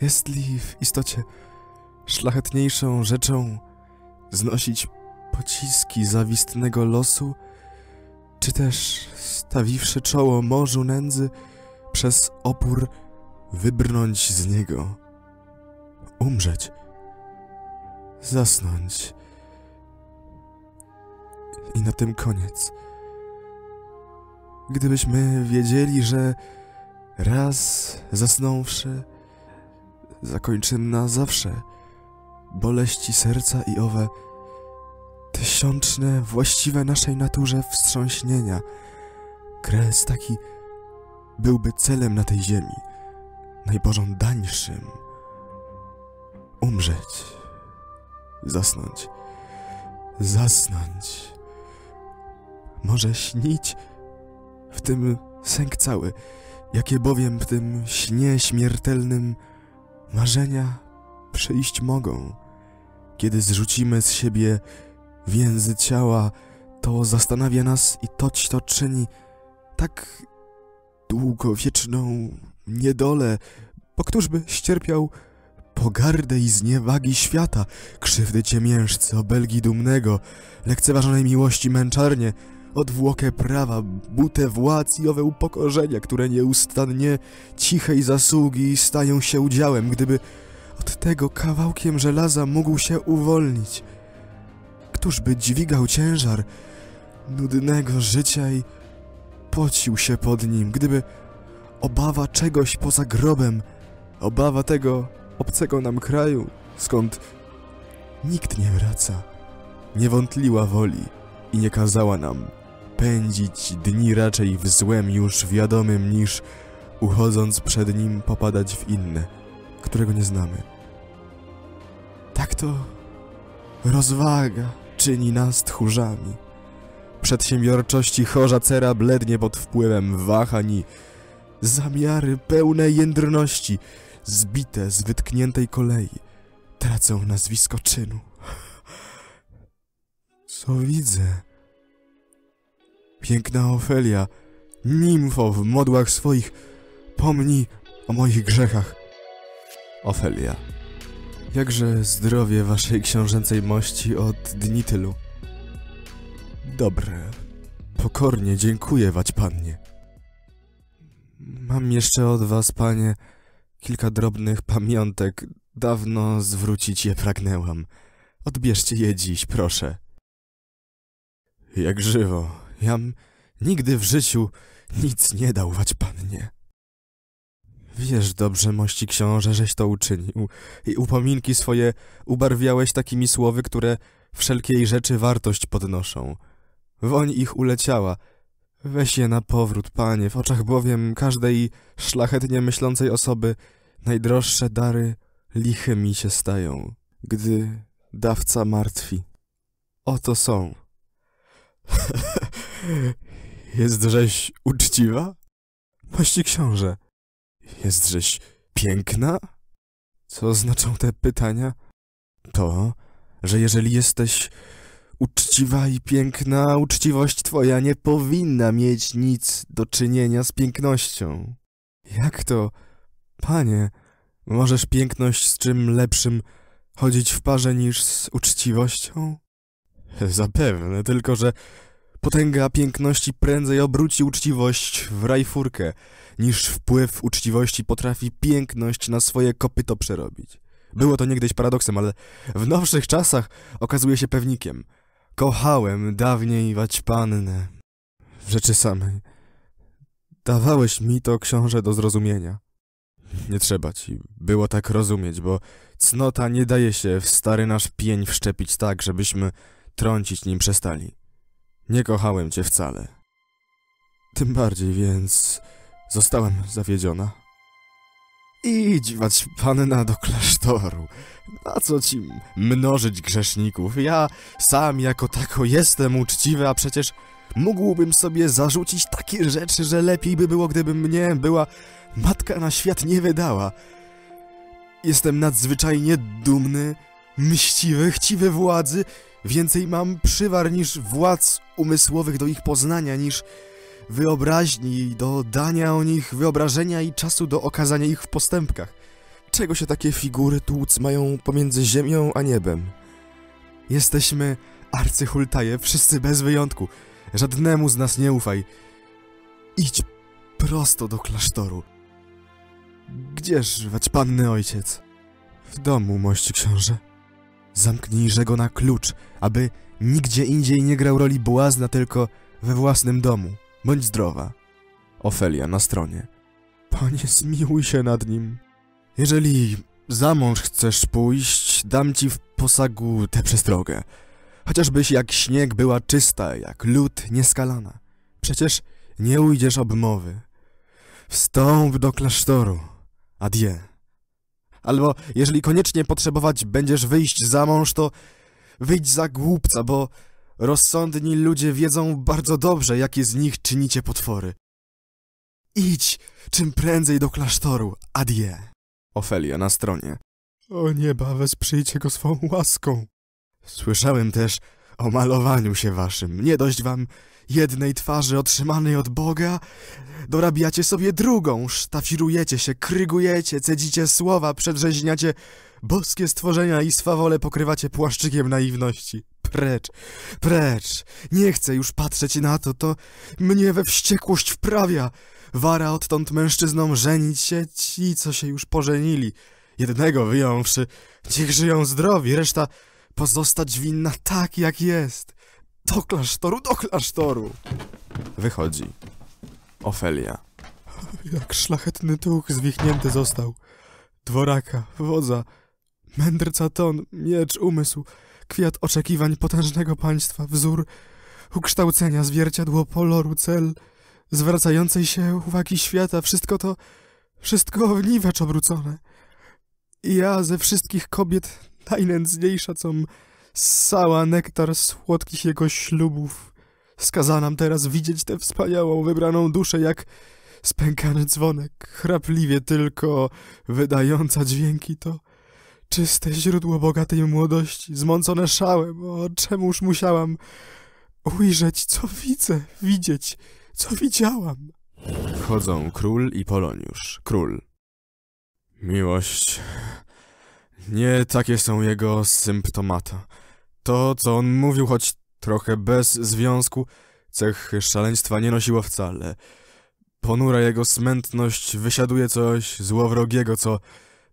Jest li w istocie szlachetniejszą rzeczą znosić pociski zawistnego losu, czy też stawiwszy czoło morzu nędzy, przez opór wybrnąć z niego, umrzeć, zasnąć, i na tym koniec. Gdybyśmy wiedzieli, że raz zasnąwszy, zakończymy na zawsze boleści serca i owe tysiączne, właściwe naszej naturze wstrząśnienia. Kres taki byłby celem na tej ziemi, najpożądańszym. Umrzeć, zasnąć, zasnąć może śnić, w tym sęk cały, jakie bowiem w tym śnie śmiertelnym marzenia przyjść mogą. Kiedy zrzucimy z siebie więzy ciała, to zastanawia nas i toć to czyni tak długowieczną niedolę, bo któżby ścierpiał pogardę i zniewagi świata, krzywdy ciemiężcy, obelgi dumnego, lekceważonej miłości męczarnie, odwłokę prawa, butę władz i owe upokorzenia, które nieustannie cichej zasługi stają się udziałem, gdyby od tego kawałkiem żelaza mógł się uwolnić. Któż by dźwigał ciężar nudnego życia i pocił się pod nim, gdyby obawa czegoś poza grobem, obawa tego obcego nam kraju, skąd nikt nie wraca, nie wątliła woli i nie kazała nam pędzić dni raczej w złem już wiadomym niż uchodząc przed nim popadać w inne, którego nie znamy. Tak to rozwaga czyni nas tchórzami. Przedsiębiorczości chorza cera blednie pod wpływem wahań i zamiary pełne jędrności, zbite z wytkniętej kolei, tracą nazwisko czynu. Co widzę? piękna Ofelia, nimfo w modłach swoich, pomnij o moich grzechach. Ofelia. Jakże zdrowie waszej książęcej mości od dni tylu. Dobre. Pokornie dziękuję wać pannie. Mam jeszcze od was, panie, kilka drobnych pamiątek. Dawno zwrócić je pragnęłam. Odbierzcie je dziś, proszę. Jak żywo, Jam nigdy w życiu nic nie dał, wać pannie. Wiesz dobrze, mości książę, żeś to uczynił i upominki swoje ubarwiałeś takimi słowy, które wszelkiej rzeczy wartość podnoszą. Woń ich uleciała. Weź je na powrót, panie, w oczach bowiem każdej szlachetnie myślącej osoby najdroższe dary mi się stają, gdy dawca martwi. Oto są. Jest żeś uczciwa? Mości książę, jest żeś piękna? Co znaczą te pytania? To, że jeżeli jesteś uczciwa i piękna, uczciwość twoja nie powinna mieć nic do czynienia z pięknością. Jak to, panie, możesz piękność z czym lepszym chodzić w parze niż z uczciwością? Zapewne, tylko że Potęga piękności prędzej obróci uczciwość w rajfurkę, niż wpływ uczciwości potrafi piękność na swoje kopyto przerobić. Było to niegdyś paradoksem, ale w nowszych czasach okazuje się pewnikiem. Kochałem dawniej waćpannę pannę. W rzeczy samej. Dawałeś mi to, książę, do zrozumienia. Nie trzeba ci było tak rozumieć, bo cnota nie daje się w stary nasz pień wszczepić tak, żebyśmy trącić nim przestali. Nie kochałem cię wcale. Tym bardziej więc zostałem zawiedziona. Idź, wać panna, do klasztoru. Na co ci mnożyć grzeszników? Ja sam jako tako jestem uczciwy, a przecież mógłbym sobie zarzucić takie rzeczy, że lepiej by było, gdyby mnie była matka na świat nie wydała. Jestem nadzwyczajnie dumny, mściwy, chciwy władzy Więcej mam przywar niż władz umysłowych do ich poznania, niż wyobraźni do dania o nich wyobrażenia i czasu do okazania ich w postępkach. Czego się takie figury tłuc mają pomiędzy ziemią a niebem? Jesteśmy arcyhultaje, wszyscy bez wyjątku. Żadnemu z nas nie ufaj. Idź prosto do klasztoru. Gdzież żywać panny ojciec? W domu, mości książę. Zamknijże go na klucz, aby nigdzie indziej nie grał roli błazna, tylko we własnym domu. Bądź zdrowa. Ofelia na stronie. Panie, zmiłuj się nad nim. Jeżeli za mąż chcesz pójść, dam ci w posagu tę przestrogę. Chociażbyś jak śnieg była czysta, jak lód nieskalana. Przecież nie ujdziesz obmowy. Wstąp do klasztoru. Adieu. Albo jeżeli koniecznie potrzebować będziesz wyjść za mąż, to wyjdź za głupca, bo rozsądni ludzie wiedzą bardzo dobrze, jakie z nich czynicie potwory. Idź czym prędzej do klasztoru, adie. Ofelia na stronie. O nieba, wesprzyjcie go swą łaską. Słyszałem też o malowaniu się waszym. Nie dość wam jednej twarzy otrzymanej od Boga, dorabiacie sobie drugą, sztafirujecie się, krygujecie, cedzicie słowa, przedrzeźniacie boskie stworzenia i swawole pokrywacie płaszczykiem naiwności. Precz, precz, nie chcę już patrzeć na to, to mnie we wściekłość wprawia. Wara odtąd mężczyznom żenić się ci, co się już pożenili. Jednego wyjąwszy, niech żyją zdrowi, reszta pozostać winna tak, jak jest. Do klasztoru, do klasztoru! Wychodzi. Ofelia. Jak szlachetny tuch zwichnięty został. Dworaka, wodza, mędrca ton, miecz, umysł, kwiat oczekiwań potężnego państwa, wzór ukształcenia, zwierciadło poloru, cel zwracającej się uwagi świata, wszystko to, wszystko niwecz obrócone. I ja ze wszystkich kobiet najnędzniejsza, com ssała nektar słodkich jego ślubów. Skaza nam teraz widzieć tę wspaniałą, wybraną duszę, jak spękany dzwonek, chrapliwie tylko wydająca dźwięki to czyste źródło bogatej młodości, zmącone szałem, o czemuż musiałam ujrzeć, co widzę, widzieć, co widziałam. Wchodzą król i Poloniusz. Król. Miłość. Nie takie są jego symptomata. To, co on mówił, choć trochę bez związku, cech szaleństwa nie nosiło wcale. Ponura jego smętność wysiaduje coś złowrogiego, co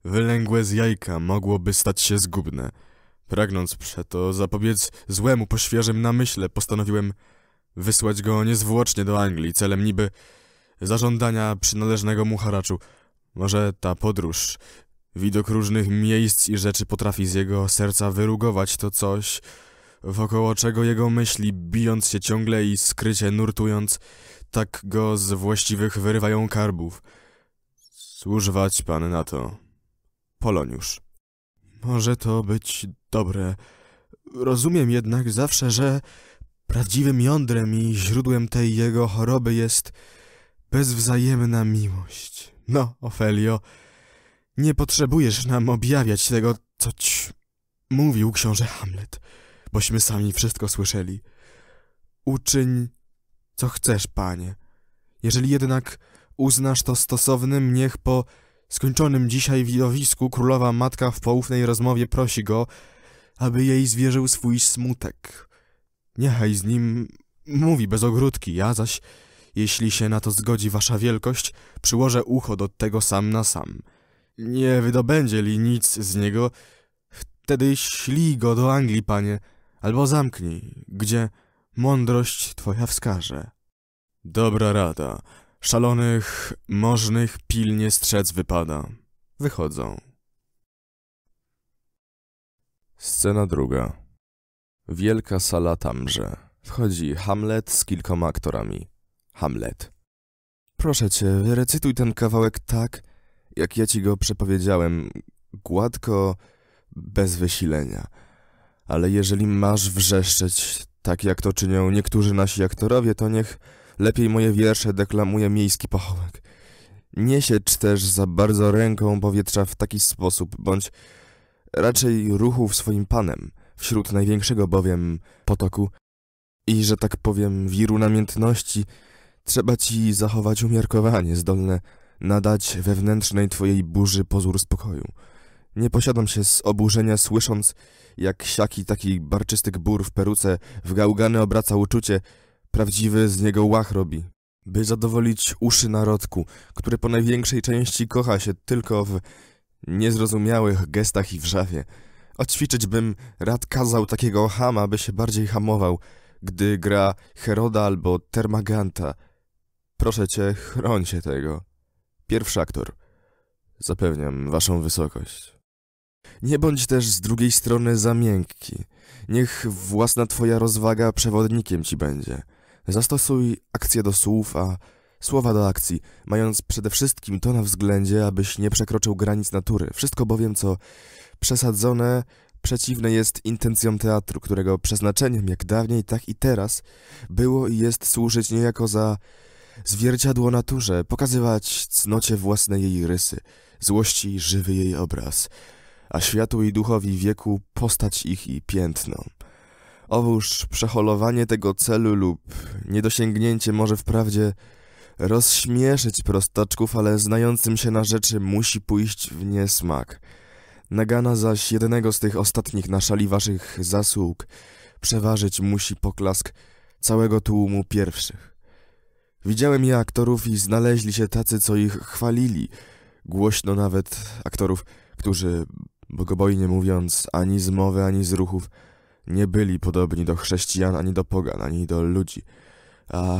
wylęgłe z jajka mogłoby stać się zgubne. Pragnąc przeto zapobiec złemu poświeżym namyśle, postanowiłem wysłać go niezwłocznie do Anglii, celem niby zażądania przynależnego mu haraczu. Może ta podróż Widok różnych miejsc i rzeczy potrafi z jego serca wyrugować to coś, wokoło czego jego myśli, bijąc się ciągle i skrycie nurtując, tak go z właściwych wyrywają karbów. Służwać pan na to. Poloniusz. Może to być dobre. Rozumiem jednak zawsze, że prawdziwym jądrem i źródłem tej jego choroby jest bezwzajemna miłość. No, Ofelio, nie potrzebujesz nam objawiać tego, co ci mówił książę Hamlet, bośmy sami wszystko słyszeli. Uczyń, co chcesz, panie. Jeżeli jednak uznasz to stosownym, niech po skończonym dzisiaj widowisku królowa matka w poufnej rozmowie prosi go, aby jej zwierzył swój smutek. Niechaj z nim mówi bez ogródki, ja zaś, jeśli się na to zgodzi wasza wielkość, przyłożę ucho do tego sam na sam. Nie wydobędzie li nic z niego, wtedy ślij go do Anglii, panie, albo zamknij, gdzie mądrość twoja wskaże. Dobra rada. Szalonych, możnych pilnie strzec wypada. Wychodzą. Scena druga. Wielka sala tamże. Wchodzi Hamlet z kilkoma aktorami. Hamlet. Proszę cię, recytuj ten kawałek tak, jak ja ci go przepowiedziałem, gładko, bez wysilenia. Ale jeżeli masz wrzeszczeć, tak jak to czynią niektórzy nasi aktorowie, to niech lepiej moje wiersze deklamuje miejski pachołek. Nie siedź też za bardzo ręką powietrza w taki sposób, bądź raczej ruchów swoim panem, wśród największego bowiem potoku i, że tak powiem, wiru namiętności, trzeba ci zachować umiarkowanie zdolne nadać wewnętrznej twojej burzy pozór spokoju. Nie posiadam się z oburzenia, słysząc, jak siaki taki barczysty bur w peruce w gałgany obraca uczucie, prawdziwy z niego łach robi. By zadowolić uszy narodku, który po największej części kocha się tylko w niezrozumiałych gestach i wrzawie. Oćwiczyć bym rad kazał takiego hama, by się bardziej hamował, gdy gra Heroda albo Termaganta. Proszę cię, chroń się tego. Pierwszy aktor. Zapewniam waszą wysokość. Nie bądź też z drugiej strony za miękki. Niech własna twoja rozwaga przewodnikiem ci będzie. Zastosuj akcję do słów, a słowa do akcji, mając przede wszystkim to na względzie, abyś nie przekroczył granic natury. Wszystko bowiem, co przesadzone, przeciwne jest intencjom teatru, którego przeznaczeniem, jak dawniej, tak i teraz, było i jest służyć niejako za Zwierciadło naturze, pokazywać cnocie własne jej rysy, złości żywy jej obraz, a światu i duchowi wieku postać ich i piętno. Owóż przeholowanie tego celu lub niedosięgnięcie może wprawdzie rozśmieszyć prostaczków, ale znającym się na rzeczy musi pójść w niesmak. Nagana zaś jednego z tych ostatnich na szali waszych zasług przeważyć musi poklask całego tłumu pierwszych. Widziałem ja aktorów i znaleźli się tacy, co ich chwalili. Głośno nawet aktorów, którzy, bogobojnie mówiąc, ani z mowy, ani z ruchów, nie byli podobni do chrześcijan, ani do pogan, ani do ludzi. A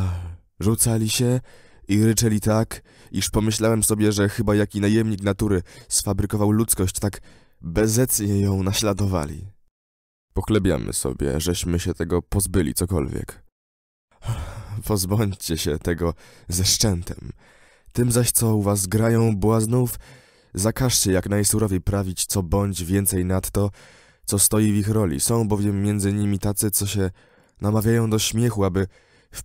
rzucali się i ryczeli tak, iż pomyślałem sobie, że chyba jaki najemnik natury sfabrykował ludzkość, tak bezecnie ją naśladowali. Pochlebiamy sobie, żeśmy się tego pozbyli cokolwiek pozbądźcie się tego ze szczętem. Tym zaś, co u was grają błaznów, zakażcie jak najsurowiej prawić co bądź więcej nad to, co stoi w ich roli. Są bowiem między nimi tacy, co się namawiają do śmiechu, aby w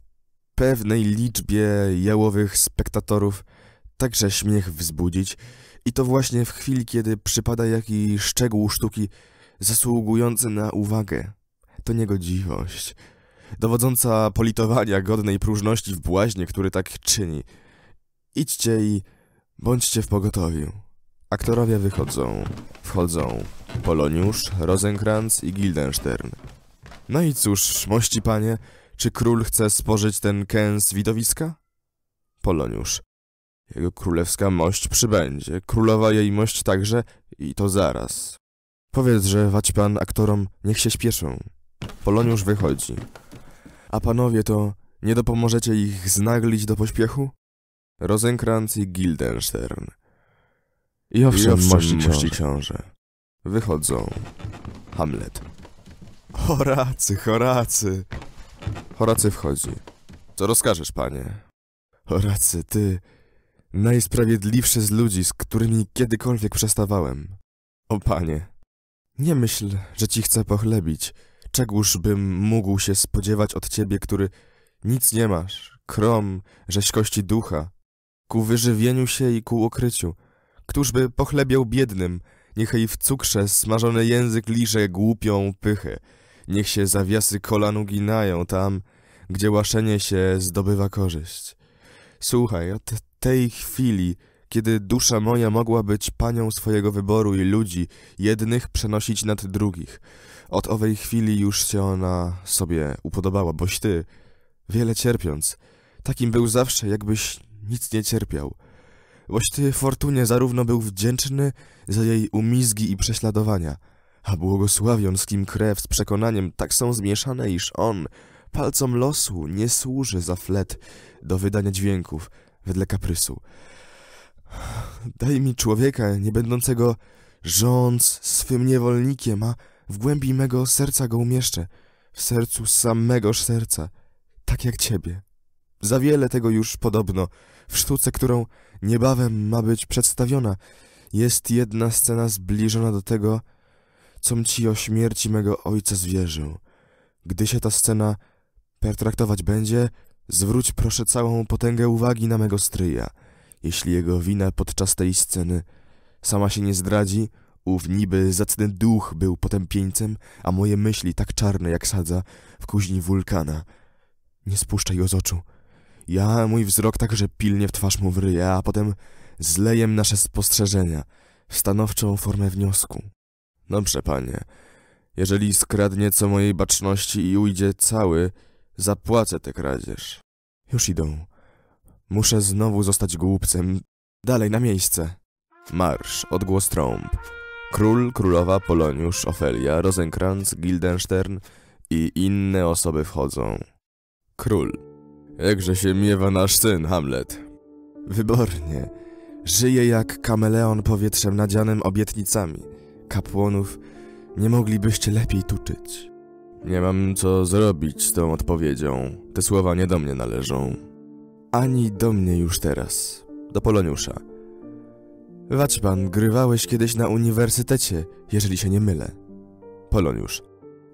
pewnej liczbie jałowych spektatorów także śmiech wzbudzić i to właśnie w chwili, kiedy przypada jaki szczegół sztuki zasługujący na uwagę. To niegodziwość dowodząca politowania godnej próżności w błaźnie, który tak czyni. Idźcie i bądźcie w pogotowiu. Aktorowie wychodzą. Wchodzą Poloniusz, Rosenkrantz i Guildenstern. No i cóż, mości panie, czy król chce spożyć ten kęs widowiska? Poloniusz. Jego królewska mość przybędzie, królowa jej mość także i to zaraz. Powiedz, że wać pan aktorom niech się śpieszą. Poloniusz wychodzi. A panowie to nie dopomożecie ich znaglić do pośpiechu? Rosenkranz i Guildenstern. I owszem, I owszem mości, książę. książę. Wychodzą. Hamlet. Horacy, Horacy. Horacy wchodzi. Co rozkażesz, panie? Horacy, ty... Najsprawiedliwszy z ludzi, z którymi kiedykolwiek przestawałem. O panie, nie myśl, że ci chcę pochlebić. Czegóż bym mógł się spodziewać od ciebie, który nic nie masz, krom, rzeźkości ducha, ku wyżywieniu się i ku okryciu? Któż by pochlebiał biednym, niech jej w cukrze smażony język liże głupią pychę, niech się zawiasy kolan uginają tam, gdzie łaszenie się zdobywa korzyść. Słuchaj, od tej chwili, kiedy dusza moja mogła być panią swojego wyboru i ludzi, jednych przenosić nad drugich, od owej chwili już się ona sobie upodobała, boś ty, wiele cierpiąc, takim był zawsze, jakbyś nic nie cierpiał. Boś ty Fortunie zarówno był wdzięczny za jej umizgi i prześladowania, a błogosławiąc kim krew z przekonaniem tak są zmieszane, iż on palcom losu nie służy za flet do wydania dźwięków wedle kaprysu. Daj mi człowieka, nie będącego rządz swym niewolnikiem, a w głębi mego serca go umieszczę, w sercu samegoż serca, tak jak ciebie. Za wiele tego już podobno. W sztuce, którą niebawem ma być przedstawiona, jest jedna scena zbliżona do tego, com ci o śmierci mego ojca zwierzył. Gdy się ta scena pertraktować będzie, zwróć proszę całą potęgę uwagi na mego stryja. Jeśli jego wina podczas tej sceny sama się nie zdradzi, Ów niby zacny duch był potępieńcem, a moje myśli tak czarne jak sadza w kuźni wulkana. Nie spuszczaj go z oczu. Ja mój wzrok także pilnie w twarz mu wryję, a potem zlejem nasze spostrzeżenia w stanowczą formę wniosku. Dobrze, panie. Jeżeli skradnie co mojej baczności i ujdzie cały, zapłacę tę kradzież. Już idą. Muszę znowu zostać głupcem. Dalej na miejsce. Marsz, odgłos trąb. Król, królowa, Poloniusz, Ofelia, Rosenkrantz, Guildenstern i inne osoby wchodzą. Król. Jakże się miewa nasz syn, Hamlet. Wybornie. Żyje jak kameleon powietrzem nadzianym obietnicami. Kapłonów nie moglibyście lepiej tuczyć. Nie mam co zrobić z tą odpowiedzią. Te słowa nie do mnie należą. Ani do mnie już teraz. Do Poloniusza pan grywałeś kiedyś na uniwersytecie, jeżeli się nie mylę. Poloniusz.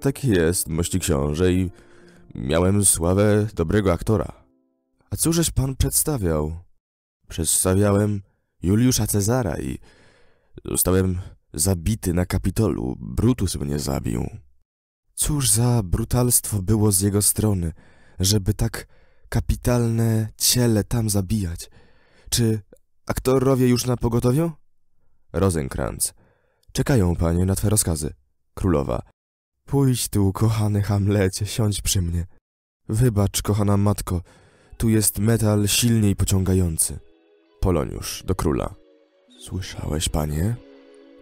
Tak jest, mości książę, i miałem sławę dobrego aktora. A cóżeś pan przedstawiał? Przedstawiałem Juliusza Cezara i zostałem zabity na Kapitolu. Brutus mnie zabił. Cóż za brutalstwo było z jego strony, żeby tak kapitalne ciele tam zabijać? Czy Aktorowie już na pogotowiu? Rosenkrantz. Czekają panie na twe rozkazy. Królowa. Pójdź tu, kochany Hamlecie, siądź przy mnie. Wybacz, kochana matko, tu jest metal silniej pociągający. Poloniusz do króla. Słyszałeś, panie?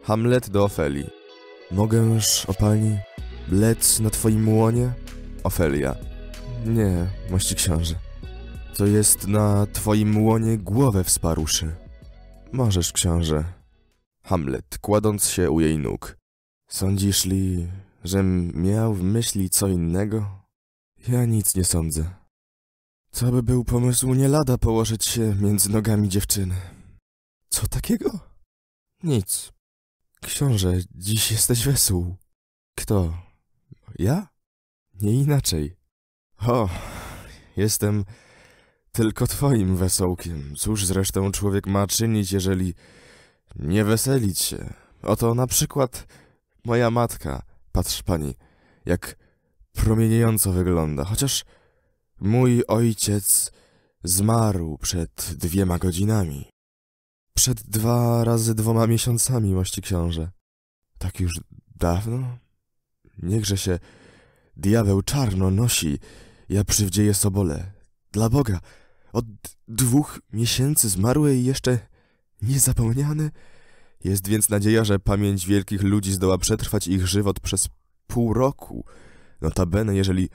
Hamlet do Ofeli. Mogęż, o pani, lec na twoim łonie? Ofelia. Nie, mości książę co jest na twoim łonie głowę wsparuszy. Możesz, książę. Hamlet, kładąc się u jej nóg. Sądzisz li, żem miał w myśli co innego? Ja nic nie sądzę. Co by był pomysł nie lada położyć się między nogami dziewczyny? Co takiego? Nic. Książę, dziś jesteś wesół. Kto? Ja? Nie inaczej. O, jestem tylko twoim wesołkiem. Cóż zresztą człowiek ma czynić, jeżeli nie weselić się? Oto na przykład moja matka. Patrz pani, jak promieniejąco wygląda. Chociaż mój ojciec zmarł przed dwiema godzinami. Przed dwa razy dwoma miesiącami, mości książę. Tak już dawno? Niechże się diabeł czarno nosi. Ja przywdzieję sobole. Dla Boga, od dwóch miesięcy zmarły i jeszcze niezapomniane. Jest więc nadzieja, że pamięć wielkich ludzi zdoła przetrwać ich żywot przez pół roku. Notabene, jeżeli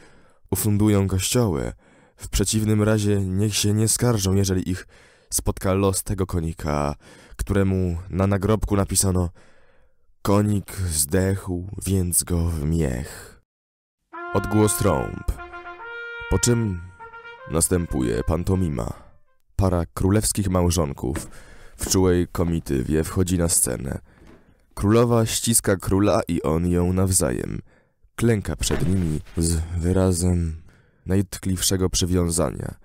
ufundują kościoły. W przeciwnym razie niech się nie skarżą, jeżeli ich spotka los tego konika, któremu na nagrobku napisano Konik zdechł, więc go w miech. Odgłos trąb. Po czym Następuje pantomima. Para królewskich małżonków w czułej komitywie wchodzi na scenę. Królowa ściska króla i on ją nawzajem. Klęka przed nimi z wyrazem najtkliwszego przywiązania.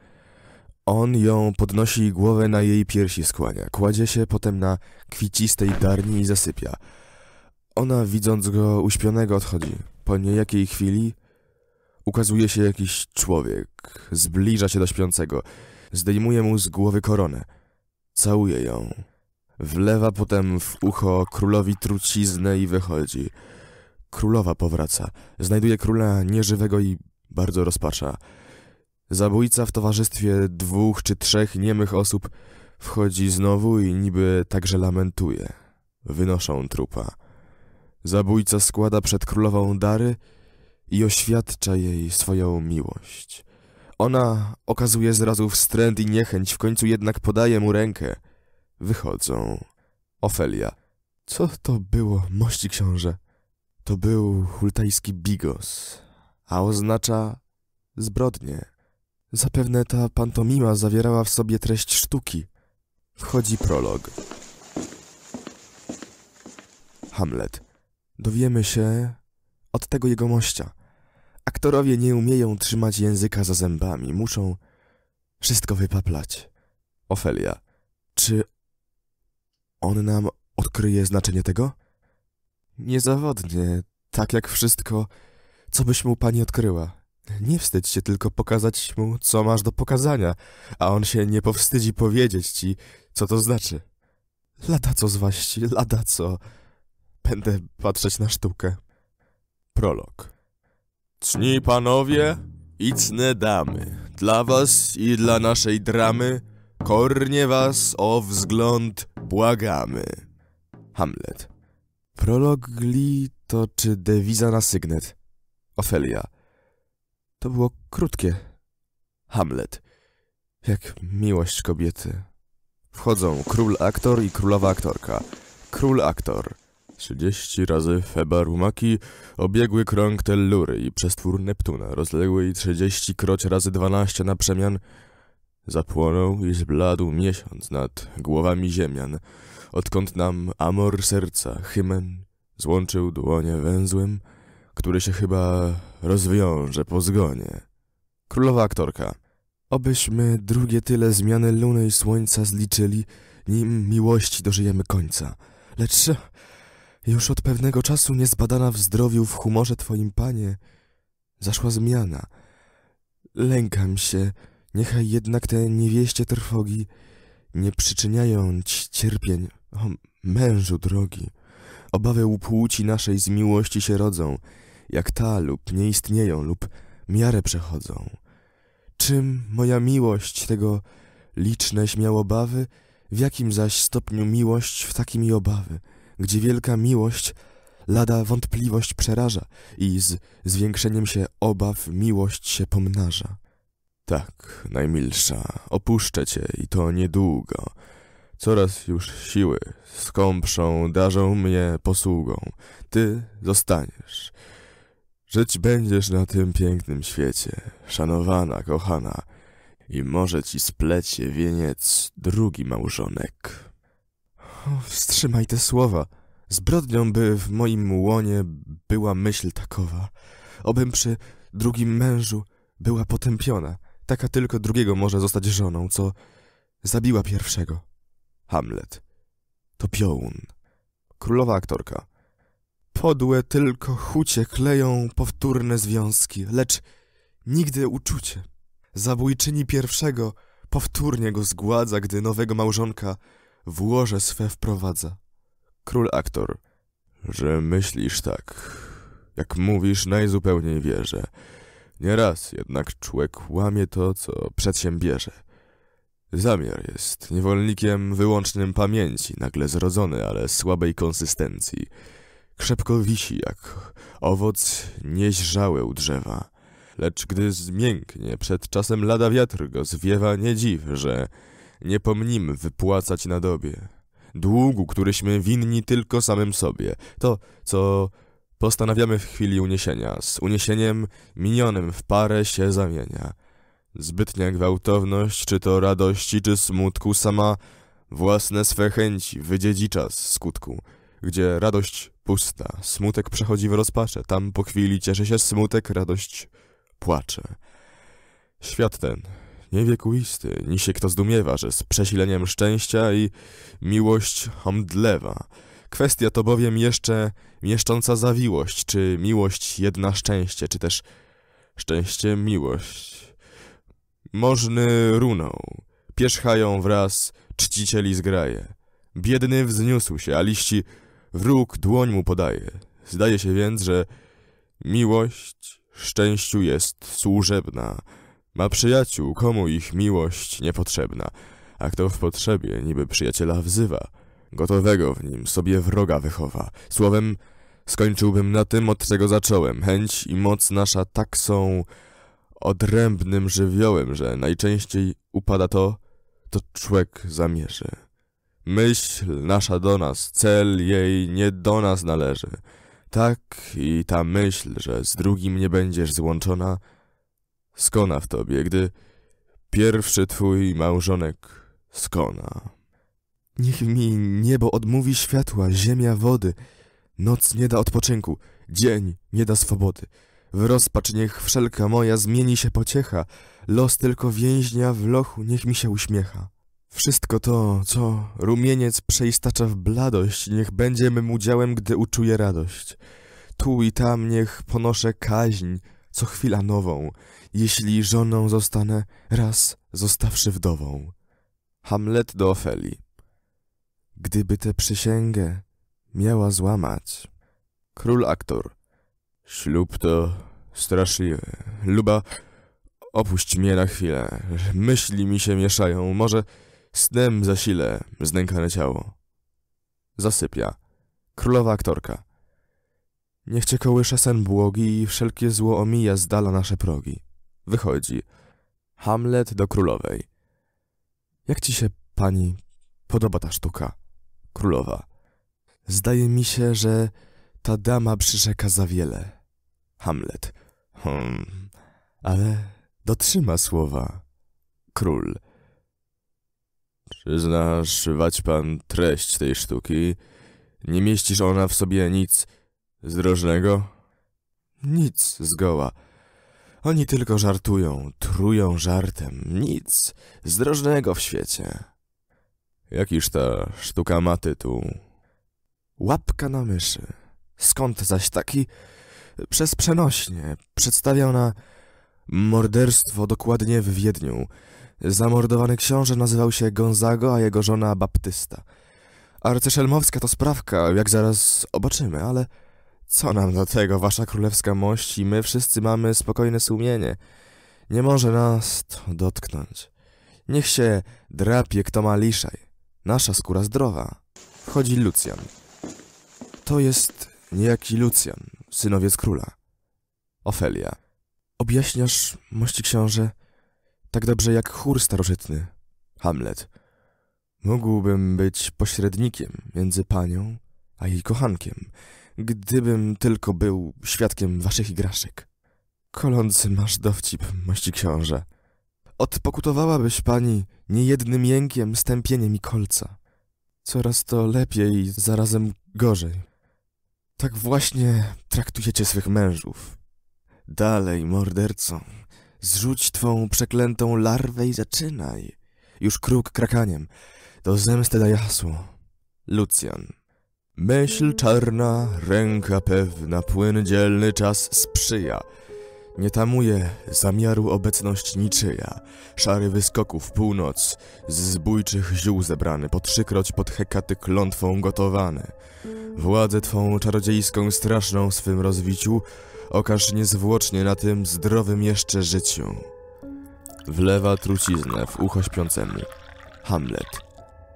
On ją podnosi i głowę na jej piersi skłania. Kładzie się potem na kwiecistej darni i zasypia. Ona, widząc go uśpionego, odchodzi. Po niejakiej chwili Ukazuje się jakiś człowiek, zbliża się do śpiącego, zdejmuje mu z głowy koronę, całuje ją, wlewa potem w ucho królowi truciznę i wychodzi. Królowa powraca, znajduje króla nieżywego i bardzo rozpacza. Zabójca w towarzystwie dwóch czy trzech niemych osób wchodzi znowu i niby także lamentuje. Wynoszą trupa. Zabójca składa przed królową dary i oświadcza jej swoją miłość. Ona okazuje zrazu wstręt i niechęć, w końcu jednak podaje mu rękę. Wychodzą. Ofelia. Co to było, mości książę? To był hultajski bigos, a oznacza zbrodnie. Zapewne ta pantomima zawierała w sobie treść sztuki. Wchodzi prolog. Hamlet. Dowiemy się od tego jego mościa. Aktorowie nie umieją trzymać języka za zębami, muszą wszystko wypaplać. Ofelia, czy on nam odkryje znaczenie tego? Niezawodnie, tak jak wszystko, co byś mu pani odkryła. Nie wstydź się tylko pokazać mu, co masz do pokazania, a on się nie powstydzi powiedzieć ci, co to znaczy. Lada co zwaść, lada co. Będę patrzeć na sztukę. Prolog. Cni panowie i cne damy, dla was i dla naszej dramy, kornie was o wzgląd błagamy. Hamlet. Prolog Gli to czy dewiza na sygnet? Ofelia. To było krótkie. Hamlet. Jak miłość kobiety. Wchodzą król aktor i królowa aktorka. Król aktor. Trzydzieści razy Febarumaki, obiegły krąg Tellury i przestwór Neptuna, rozległy i trzydzieści kroć razy dwanaście na przemian. Zapłonął i zbladł miesiąc nad głowami ziemian, odkąd nam amor serca, hymen, złączył dłonie węzłem, który się chyba rozwiąże po zgonie. Królowa aktorka. Obyśmy drugie tyle zmiany luny i słońca zliczyli, nim miłości dożyjemy końca. Lecz już od pewnego czasu niezbadana w zdrowiu, w humorze twoim, panie, zaszła zmiana. Lękam się, niechaj jednak te niewieście trwogi nie przyczyniają ci cierpień. O mężu drogi, obawy u płci naszej z miłości się rodzą, jak ta lub nie istnieją lub miarę przechodzą. Czym moja miłość tego liczne śmiał obawy, w jakim zaś stopniu miłość w takim i obawy – gdzie wielka miłość, lada wątpliwość przeraża i z zwiększeniem się obaw miłość się pomnaża. Tak, najmilsza, opuszczę cię i to niedługo. Coraz już siły skąpszą darzą mnie posługą. Ty zostaniesz. Żyć będziesz na tym pięknym świecie, szanowana, kochana, i może ci splecie wieniec drugi małżonek. Wstrzymaj te słowa. Zbrodnią by w moim łonie była myśl takowa, obym przy drugim mężu była potępiona, taka tylko drugiego może zostać żoną, co zabiła pierwszego. Hamlet. To piołun. Królowa aktorka. Podłe tylko chucie kleją powtórne związki, lecz nigdy uczucie. Zabójczyni pierwszego powtórnie go zgładza, gdy nowego małżonka w łoże swe wprowadza. Król aktor. Że myślisz tak. Jak mówisz, najzupełniej wierzę. Nieraz jednak człowiek łamie to, co przed bierze. Zamiar jest niewolnikiem wyłącznym pamięci, nagle zrodzony, ale słabej konsystencji. Krzepko wisi jak owoc nieźrzały u drzewa. Lecz gdy zmięknie, przed czasem lada wiatr go zwiewa, nie dziw, że nie pomnimy wypłacać na dobie. Długu, któryśmy winni tylko samym sobie. To, co postanawiamy w chwili uniesienia, z uniesieniem minionym w parę się zamienia. Zbytnia gwałtowność, czy to radości, czy smutku, sama własne swe chęci wydziedzicza z skutku, gdzie radość pusta, smutek przechodzi w rozpacze, tam po chwili cieszy się smutek, radość płacze. Świat ten nie wiekuisty, ni się kto zdumiewa, że z przesileniem szczęścia i miłość omdlewa. Kwestia to bowiem jeszcze mieszcząca zawiłość, czy miłość jedna szczęście, czy też szczęście miłość. Możny runął, pierzchają wraz czcicieli zgraje. Biedny wzniósł się, a liści wróg dłoń mu podaje. Zdaje się więc, że miłość szczęściu jest służebna, ma przyjaciół, komu ich miłość niepotrzebna, a kto w potrzebie niby przyjaciela wzywa, gotowego w nim sobie wroga wychowa. Słowem, skończyłbym na tym, od czego zacząłem. Chęć i moc nasza tak są odrębnym żywiołem, że najczęściej upada to, to człek zamierzy. Myśl nasza do nas, cel jej nie do nas należy. Tak i ta myśl, że z drugim nie będziesz złączona – skona w tobie, gdy pierwszy twój małżonek skona. Niech mi niebo odmówi światła, ziemia wody, noc nie da odpoczynku, dzień nie da swobody. W rozpacz niech wszelka moja zmieni się pociecha, los tylko więźnia w lochu niech mi się uśmiecha. Wszystko to, co rumieniec przeistacza w bladość, niech będzie mym udziałem, gdy uczuję radość. Tu i tam niech ponoszę kaźń, co chwila nową, jeśli żoną zostanę raz zostawszy wdową. Hamlet do Ofeli. Gdyby tę przysięgę miała złamać. Król aktor. Ślub to straszliwy. Luba, opuść mnie na chwilę. Myśli mi się mieszają. Może snem zasilę znękane ciało. Zasypia. Królowa aktorka. Niech cię kołysza sen błogi i wszelkie zło omija z dala nasze progi. Wychodzi. Hamlet do królowej. Jak ci się, pani, podoba ta sztuka? Królowa. Zdaje mi się, że ta dama przyrzeka za wiele. Hamlet. Hmm, ale dotrzyma słowa. Król. Czy znasz, wać pan, treść tej sztuki? Nie mieścisz ona w sobie nic Zdrożnego? Nic zgoła. Oni tylko żartują, trują żartem. Nic zdrożnego w świecie. Jakiż ta sztuka ma tytuł? Łapka na myszy. Skąd zaś taki? Przez przenośnie. Przedstawiona morderstwo dokładnie w Wiedniu. Zamordowany książę nazywał się Gonzago, a jego żona Baptysta. Arcyszelmowska to sprawka, jak zaraz obaczymy, ale co nam do tego, wasza królewska mość i my wszyscy mamy spokojne sumienie. Nie może nas to dotknąć. Niech się drapie, kto ma liszaj. Nasza skóra zdrowa. Wchodzi Lucjan. To jest niejaki Lucjan, synowiec króla. Ofelia. Objaśniasz, mości książę, tak dobrze jak chór starożytny. Hamlet. Mógłbym być pośrednikiem między panią a jej kochankiem gdybym tylko był świadkiem waszych igraszek. Kolący masz dowcip, mości książę. Odpokutowałabyś pani niejednym jękiem, stępieniem i kolca. Coraz to lepiej i zarazem gorzej. Tak właśnie traktujecie swych mężów. Dalej, mordercą, zrzuć twą przeklętą larwę i zaczynaj. Już kruk krakaniem. Do zemsty daj hasło. Lucian. Myśl czarna, ręka pewna, płyn dzielny czas sprzyja. Nie tamuje zamiaru obecność niczyja. Szary wyskoków północ, z zbójczych ziół zebrany, po trzykroć pod hekaty klątwą gotowany. Władzę twą czarodziejską straszną swym rozwiciu, okaż niezwłocznie na tym zdrowym jeszcze życiu. Wlewa truciznę w ucho śpiącemu. Hamlet.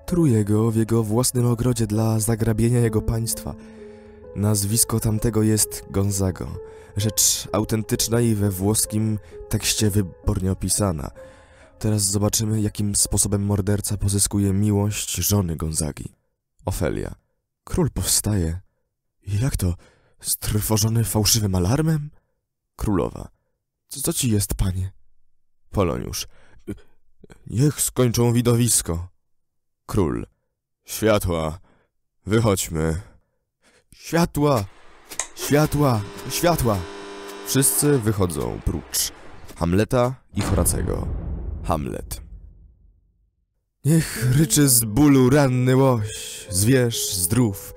Truje go w jego własnym ogrodzie dla zagrabienia jego państwa. Nazwisko tamtego jest Gonzago, rzecz autentyczna i we włoskim tekście wybornie opisana. Teraz zobaczymy, jakim sposobem morderca pozyskuje miłość żony Gonzagi. Ofelia. Król powstaje. Jak to? Strwożony fałszywym alarmem? Królowa. Co ci jest, panie? Poloniusz. Niech skończą widowisko. Król. Światła. Wychodźmy. Światła! Światła! Światła! Wszyscy wychodzą prócz Hamleta i Horacego. Hamlet. Niech ryczy z bólu ranny łoś, zwierz zdrów,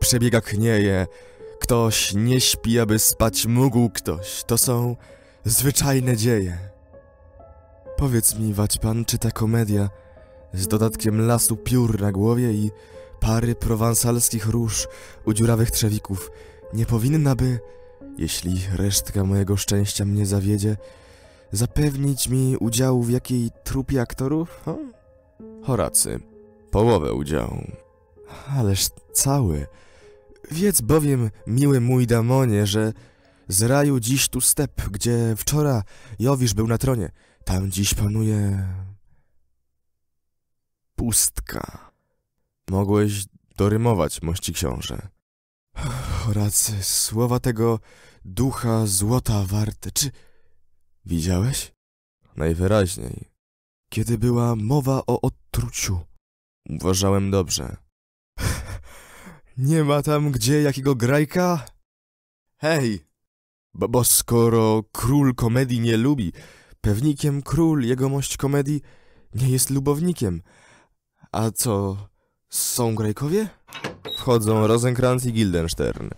przebiega knieje. Ktoś nie śpi, aby spać mógł ktoś. To są zwyczajne dzieje. Powiedz mi, wać pan, czy ta komedia z dodatkiem lasu piór na głowie i pary prowansalskich róż u dziurawych trzewików, nie powinna by, jeśli resztka mojego szczęścia mnie zawiedzie, zapewnić mi udziału w jakiej trupie aktorów? Ha? Horacy, połowę udziału. Ależ cały. Wiedz bowiem, miły mój Damonie, że z raju dziś tu step, gdzie wczoraj Jowisz był na tronie. Tam dziś panuje pustka. Mogłeś dorymować, mości książę. Horacy, słowa tego ducha złota warte, czy... Widziałeś? Najwyraźniej. Kiedy była mowa o odtruciu. Uważałem dobrze. Nie ma tam gdzie jakiego grajka? Hej! Bo, bo skoro król komedii nie lubi, pewnikiem król, jegomość komedii, nie jest lubownikiem. A co, są Grejkowie? Wchodzą Rosenkrantz i Guildenstern.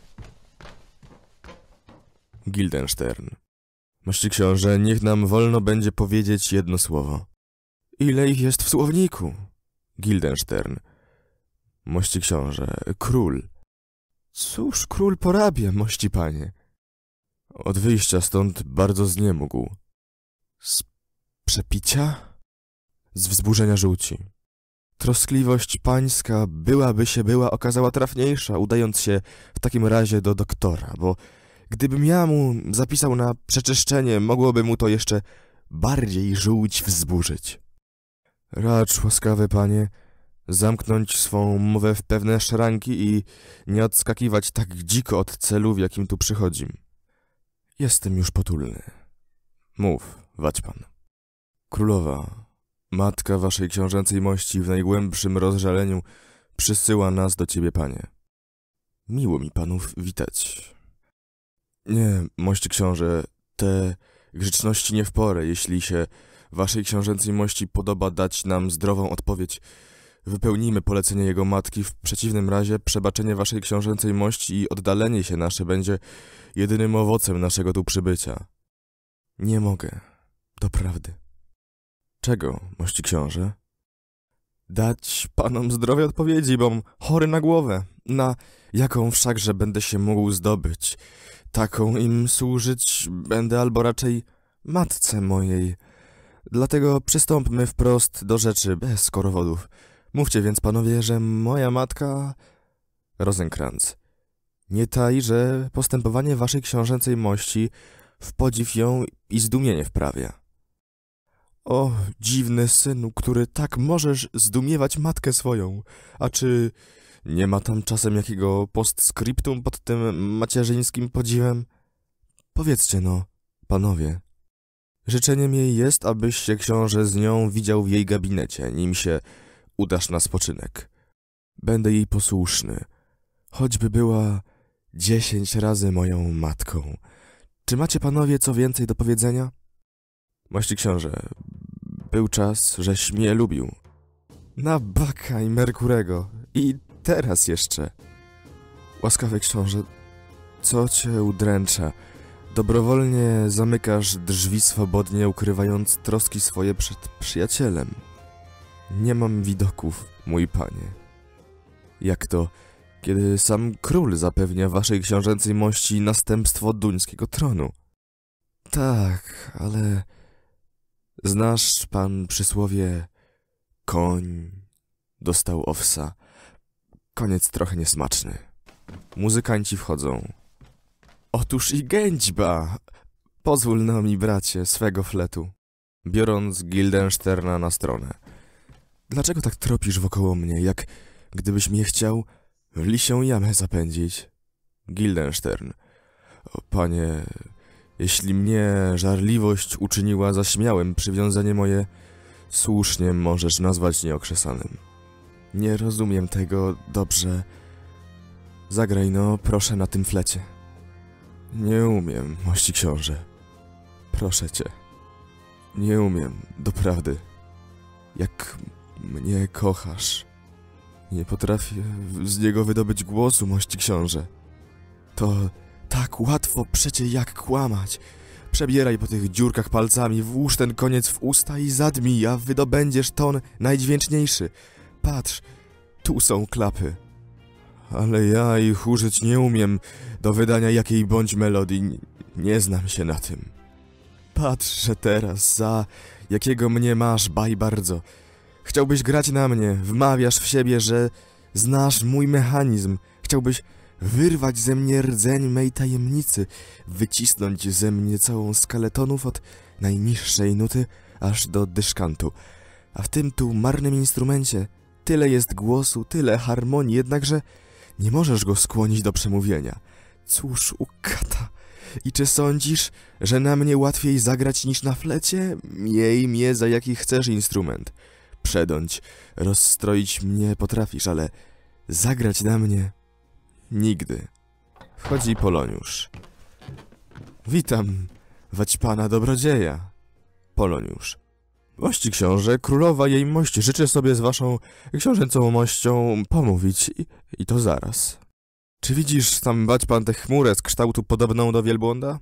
Guildenstern. Mości książę, niech nam wolno będzie powiedzieć jedno słowo. Ile ich jest w słowniku? Guildenstern. Mości książę, król. Cóż król porabia, mości panie? Od wyjścia stąd bardzo zniemógł. Z przepicia? Z wzburzenia żółci. Troskliwość pańska byłaby się była okazała trafniejsza, udając się w takim razie do doktora, bo gdybym ja mu zapisał na przeczyszczenie, mogłoby mu to jeszcze bardziej żółć wzburzyć. Racz, łaskawy panie, zamknąć swą mowę w pewne szranki i nie odskakiwać tak dziko od celu, w jakim tu przychodzim. Jestem już potulny. Mów, wać pan. Królowa, Matka waszej książęcej mości w najgłębszym rozżaleniu przysyła nas do ciebie, panie. Miło mi panów witać. Nie, mości książę, te grzeczności nie w porę, jeśli się waszej książęcej mości podoba dać nam zdrową odpowiedź. Wypełnimy polecenie jego matki, w przeciwnym razie przebaczenie waszej książęcej mości i oddalenie się nasze będzie jedynym owocem naszego tu przybycia. Nie mogę, doprawdy. Czego, mości książę? Dać panom zdrowie odpowiedzi, bom chory na głowę. Na jaką wszakże będę się mógł zdobyć? Taką im służyć będę albo raczej matce mojej. Dlatego przystąpmy wprost do rzeczy, bez korowodów. Mówcie więc, panowie, że moja matka... Rosenkrantz. Nie taj, że postępowanie waszej książęcej mości w podziw ją i zdumienie wprawia. O, dziwny synu, który tak możesz zdumiewać matkę swoją. A czy nie ma tam czasem jakiego postscriptum pod tym macierzyńskim podziwem? Powiedzcie no, panowie. Życzeniem jej jest, abyś się książę z nią widział w jej gabinecie, nim się udasz na spoczynek. Będę jej posłuszny, choćby była dziesięć razy moją matką. Czy macie panowie co więcej do powiedzenia? Mości książę, był czas, żeś mnie lubił. Na Baka i Merkurego. I teraz jeszcze. Łaskawy książę, co cię udręcza? Dobrowolnie zamykasz drzwi swobodnie, ukrywając troski swoje przed przyjacielem. Nie mam widoków, mój panie. Jak to, kiedy sam król zapewnia waszej książęcej mości następstwo duńskiego tronu? Tak, ale Znasz pan przysłowie koń dostał owsa. Koniec trochę niesmaczny. Muzykanci wchodzą. Otóż i gęćba! Pozwól nam, mi, bracie, swego fletu. Biorąc Gildensterna na stronę. Dlaczego tak tropisz wokoło mnie, jak gdybyś mnie chciał w lisią jamę zapędzić? Guildenstern. O, panie, jeśli mnie żarliwość uczyniła zaśmiałem, przywiązanie moje słusznie możesz nazwać nieokrzesanym. Nie rozumiem tego dobrze. Zagraj no, proszę, na tym flecie. Nie umiem, mości książę. Proszę cię. Nie umiem, doprawdy. Jak mnie kochasz. Nie potrafię z niego wydobyć głosu, mości książę. To tak łatwo przecie jak kłamać. Przebieraj po tych dziurkach palcami, włóż ten koniec w usta i zadmij, a wydobędziesz ton najdźwięczniejszy. Patrz, tu są klapy. Ale ja ich użyć nie umiem do wydania jakiej bądź melodii. Nie znam się na tym. Patrzę teraz, za jakiego mnie masz, baj bardzo. Chciałbyś grać na mnie, wmawiasz w siebie, że znasz mój mechanizm. Chciałbyś wyrwać ze mnie rdzeń mej tajemnicy, wycisnąć ze mnie całą skeletonów od najniższej nuty aż do dyszkantu. A w tym tu marnym instrumencie tyle jest głosu, tyle harmonii, jednakże nie możesz go skłonić do przemówienia. Cóż, ukata... I czy sądzisz, że na mnie łatwiej zagrać niż na flecie? Miej mnie za jaki chcesz instrument. Przedąć, rozstroić mnie potrafisz, ale zagrać na mnie Nigdy. Wchodzi Poloniusz. Witam, pana dobrodzieja. Poloniusz. Mości książę, królowa jej mość życzy sobie z waszą książęcą mością pomówić i, i to zaraz. Czy widzisz tam bać pan tę chmurę z kształtu podobną do wielbłąda?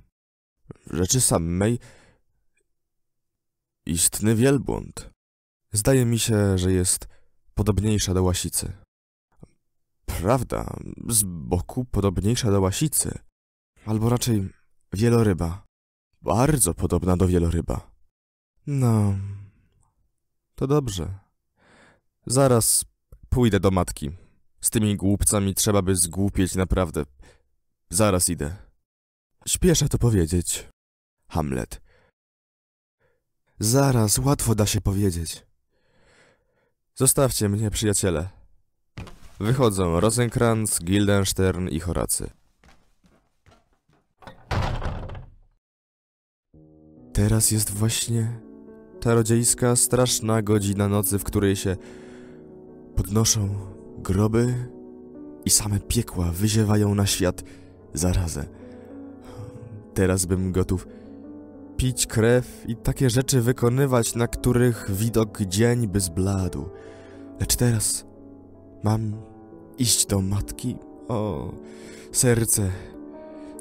Rzeczy samej istny wielbłąd. Zdaje mi się, że jest podobniejsza do łasicy prawda, z boku podobniejsza do łasicy, albo raczej wieloryba. Bardzo podobna do wieloryba. No, to dobrze. Zaraz pójdę do matki. Z tymi głupcami trzeba by zgłupieć naprawdę. Zaraz idę. Śpieszę to powiedzieć. Hamlet. Zaraz, łatwo da się powiedzieć. Zostawcie mnie, przyjaciele. Wychodzą Rosenkrantz, Guildenstern i Horacy. Teraz jest właśnie czarodziejska, straszna godzina nocy, w której się podnoszą groby i same piekła wyziewają na świat zarazę. Teraz bym gotów pić krew i takie rzeczy wykonywać, na których widok dzień by zbladł. Lecz teraz Mam iść do matki? O, serce,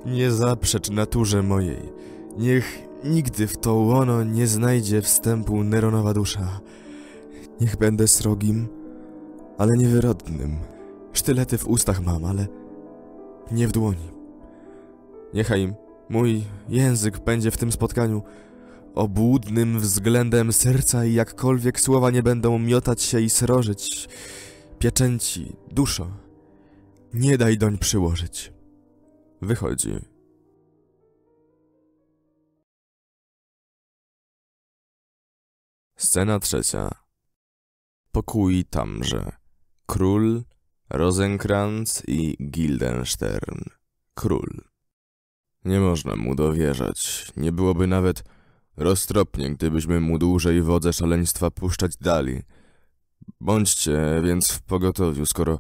nie zaprzecz naturze mojej. Niech nigdy w to łono nie znajdzie wstępu Neronowa dusza. Niech będę srogim, ale niewyrodnym. Sztylety w ustach mam, ale nie w dłoni. Niechaj mój język będzie w tym spotkaniu obłudnym względem serca i jakkolwiek słowa nie będą miotać się i srożyć, pieczęci, duszo, nie daj doń przyłożyć. Wychodzi. Scena trzecia. Pokój tamże. Król, Rosenkrantz i Guildenstern. Król. Nie można mu dowierzać. Nie byłoby nawet roztropnie, gdybyśmy mu dłużej wodze szaleństwa puszczać dali – Bądźcie więc w pogotowiu, skoro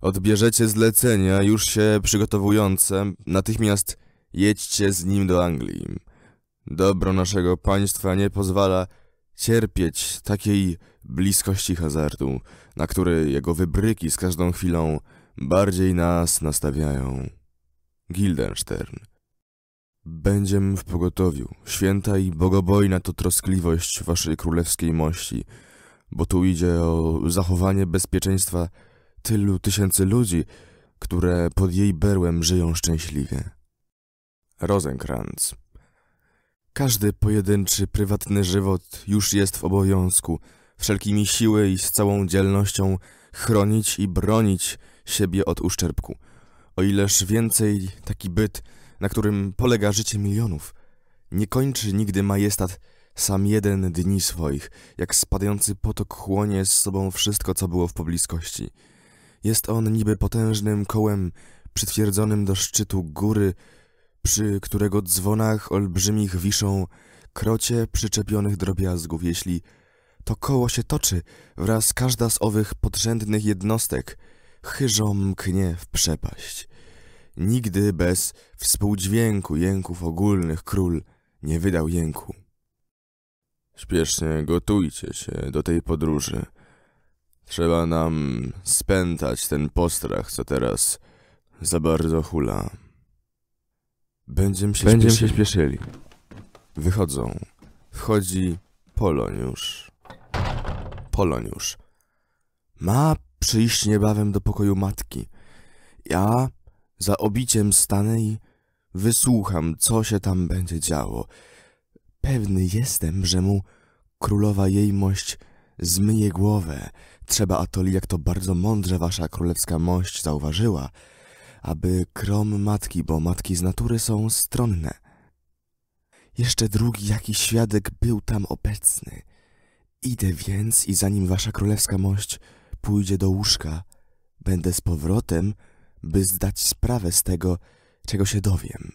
odbierzecie zlecenia już się przygotowujące, natychmiast jedźcie z nim do Anglii. Dobro naszego państwa nie pozwala cierpieć takiej bliskości hazardu, na który jego wybryki z każdą chwilą bardziej nas nastawiają. Guildenstern Będziem w pogotowiu. Święta i bogobojna to troskliwość waszej królewskiej mości – bo tu idzie o zachowanie bezpieczeństwa tylu tysięcy ludzi, które pod jej berłem żyją szczęśliwie. Rosenkrantz Każdy pojedynczy, prywatny żywot już jest w obowiązku wszelkimi siły i z całą dzielnością chronić i bronić siebie od uszczerbku. O ileż więcej taki byt, na którym polega życie milionów, nie kończy nigdy majestat sam jeden dni swoich, jak spadający potok chłonie z sobą wszystko, co było w pobliskości. Jest on niby potężnym kołem przytwierdzonym do szczytu góry, przy którego dzwonach olbrzymich wiszą krocie przyczepionych drobiazgów. Jeśli to koło się toczy, wraz każda z owych podrzędnych jednostek chyżą mknie w przepaść. Nigdy bez współdźwięku jęków ogólnych król nie wydał jęku. Śpiesznie gotujcie się do tej podróży. Trzeba nam spętać ten postrach, co teraz za bardzo hula. Będziemy się, Będziem się śpieszyli. Wychodzą. Wchodzi Poloniusz. Poloniusz. Ma przyjść niebawem do pokoju matki. Ja za obiciem stanę i wysłucham, co się tam będzie działo. Pewny jestem, że mu królowa jejmość zmyje głowę. Trzeba atoli, jak to bardzo mądrze wasza królewska mość zauważyła, aby krom matki, bo matki z natury są stronne. Jeszcze drugi jakiś świadek był tam obecny. Idę więc i zanim wasza królewska mość pójdzie do łóżka, będę z powrotem, by zdać sprawę z tego, czego się dowiem.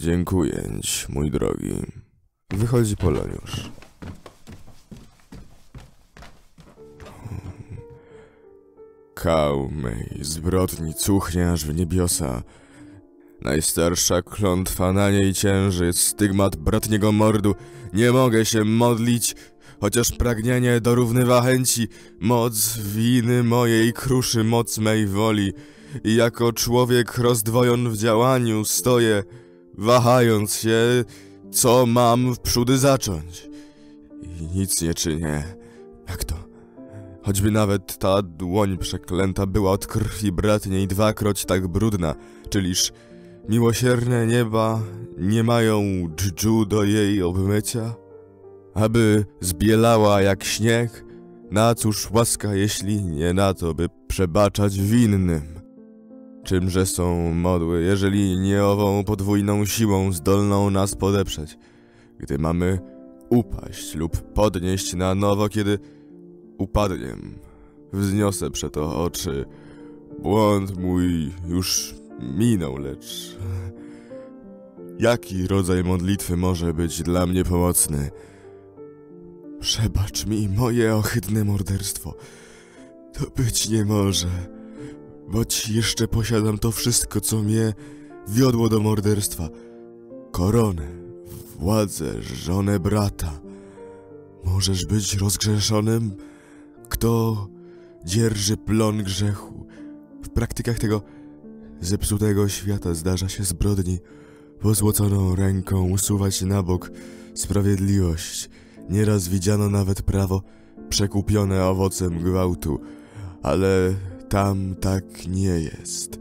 Dziękuję, mój drogi. Wychodzi Poloniusz. Kał mej zbrodni cuchnie aż w niebiosa. Najstarsza klątwa na niej cięży, stygmat bratniego mordu. Nie mogę się modlić, chociaż pragnienie dorównywa chęci. Moc winy mojej kruszy moc mej woli. I jako człowiek rozdwojon w działaniu stoję wahając się, co mam w przódy zacząć. I nic nie czynię. Jak to? Choćby nawet ta dłoń przeklęta była od krwi bratniej dwakroć tak brudna, czyliż miłosierne nieba nie mają dżdżu do jej obmycia? Aby zbielała jak śnieg? Na cóż łaska, jeśli nie na to, by przebaczać winnym? Czymże są modły, jeżeli nie ową podwójną siłą zdolną nas podeprzeć, gdy mamy upaść lub podnieść na nowo, kiedy upadniem. Wzniosę przeto oczy. Błąd mój już minął, lecz... Jaki rodzaj modlitwy może być dla mnie pomocny? Przebacz mi moje ohydne morderstwo. To być nie może. Boć jeszcze posiadam to wszystko, co mnie wiodło do morderstwa. Koronę, władzę, żonę brata. Możesz być rozgrzeszonym, kto dzierży plon grzechu. W praktykach tego zepsutego świata zdarza się zbrodni. Pozłoconą ręką usuwać na bok sprawiedliwość. Nieraz widziano nawet prawo przekupione owocem gwałtu, ale tam tak nie jest.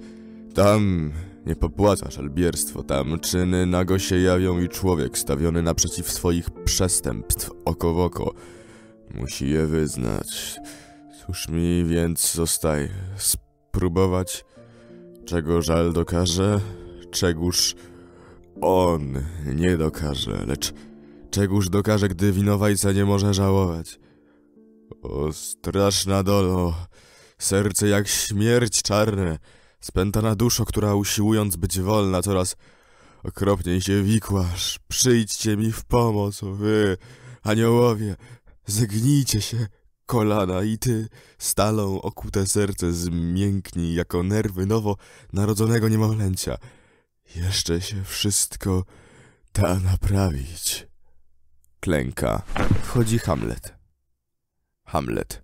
Tam nie popłacasz żalbierstwo, tam czyny nago się jawią i człowiek stawiony naprzeciw swoich przestępstw oko w oko musi je wyznać. Cóż mi więc zostaje? Spróbować, czego żal dokaże, czegóż on nie dokaże, lecz czegóż dokaże, gdy winowajca nie może żałować. O straszna dolo! serce jak śmierć czarne, spętana duszo, która usiłując być wolna coraz okropniej się wikłasz. Przyjdźcie mi w pomoc, wy, aniołowie, zegnijcie się, kolana i ty, stalą okute serce zmięknij jako nerwy nowo narodzonego niemowlęcia. Jeszcze się wszystko da naprawić. Klęka. Wchodzi Hamlet. Hamlet.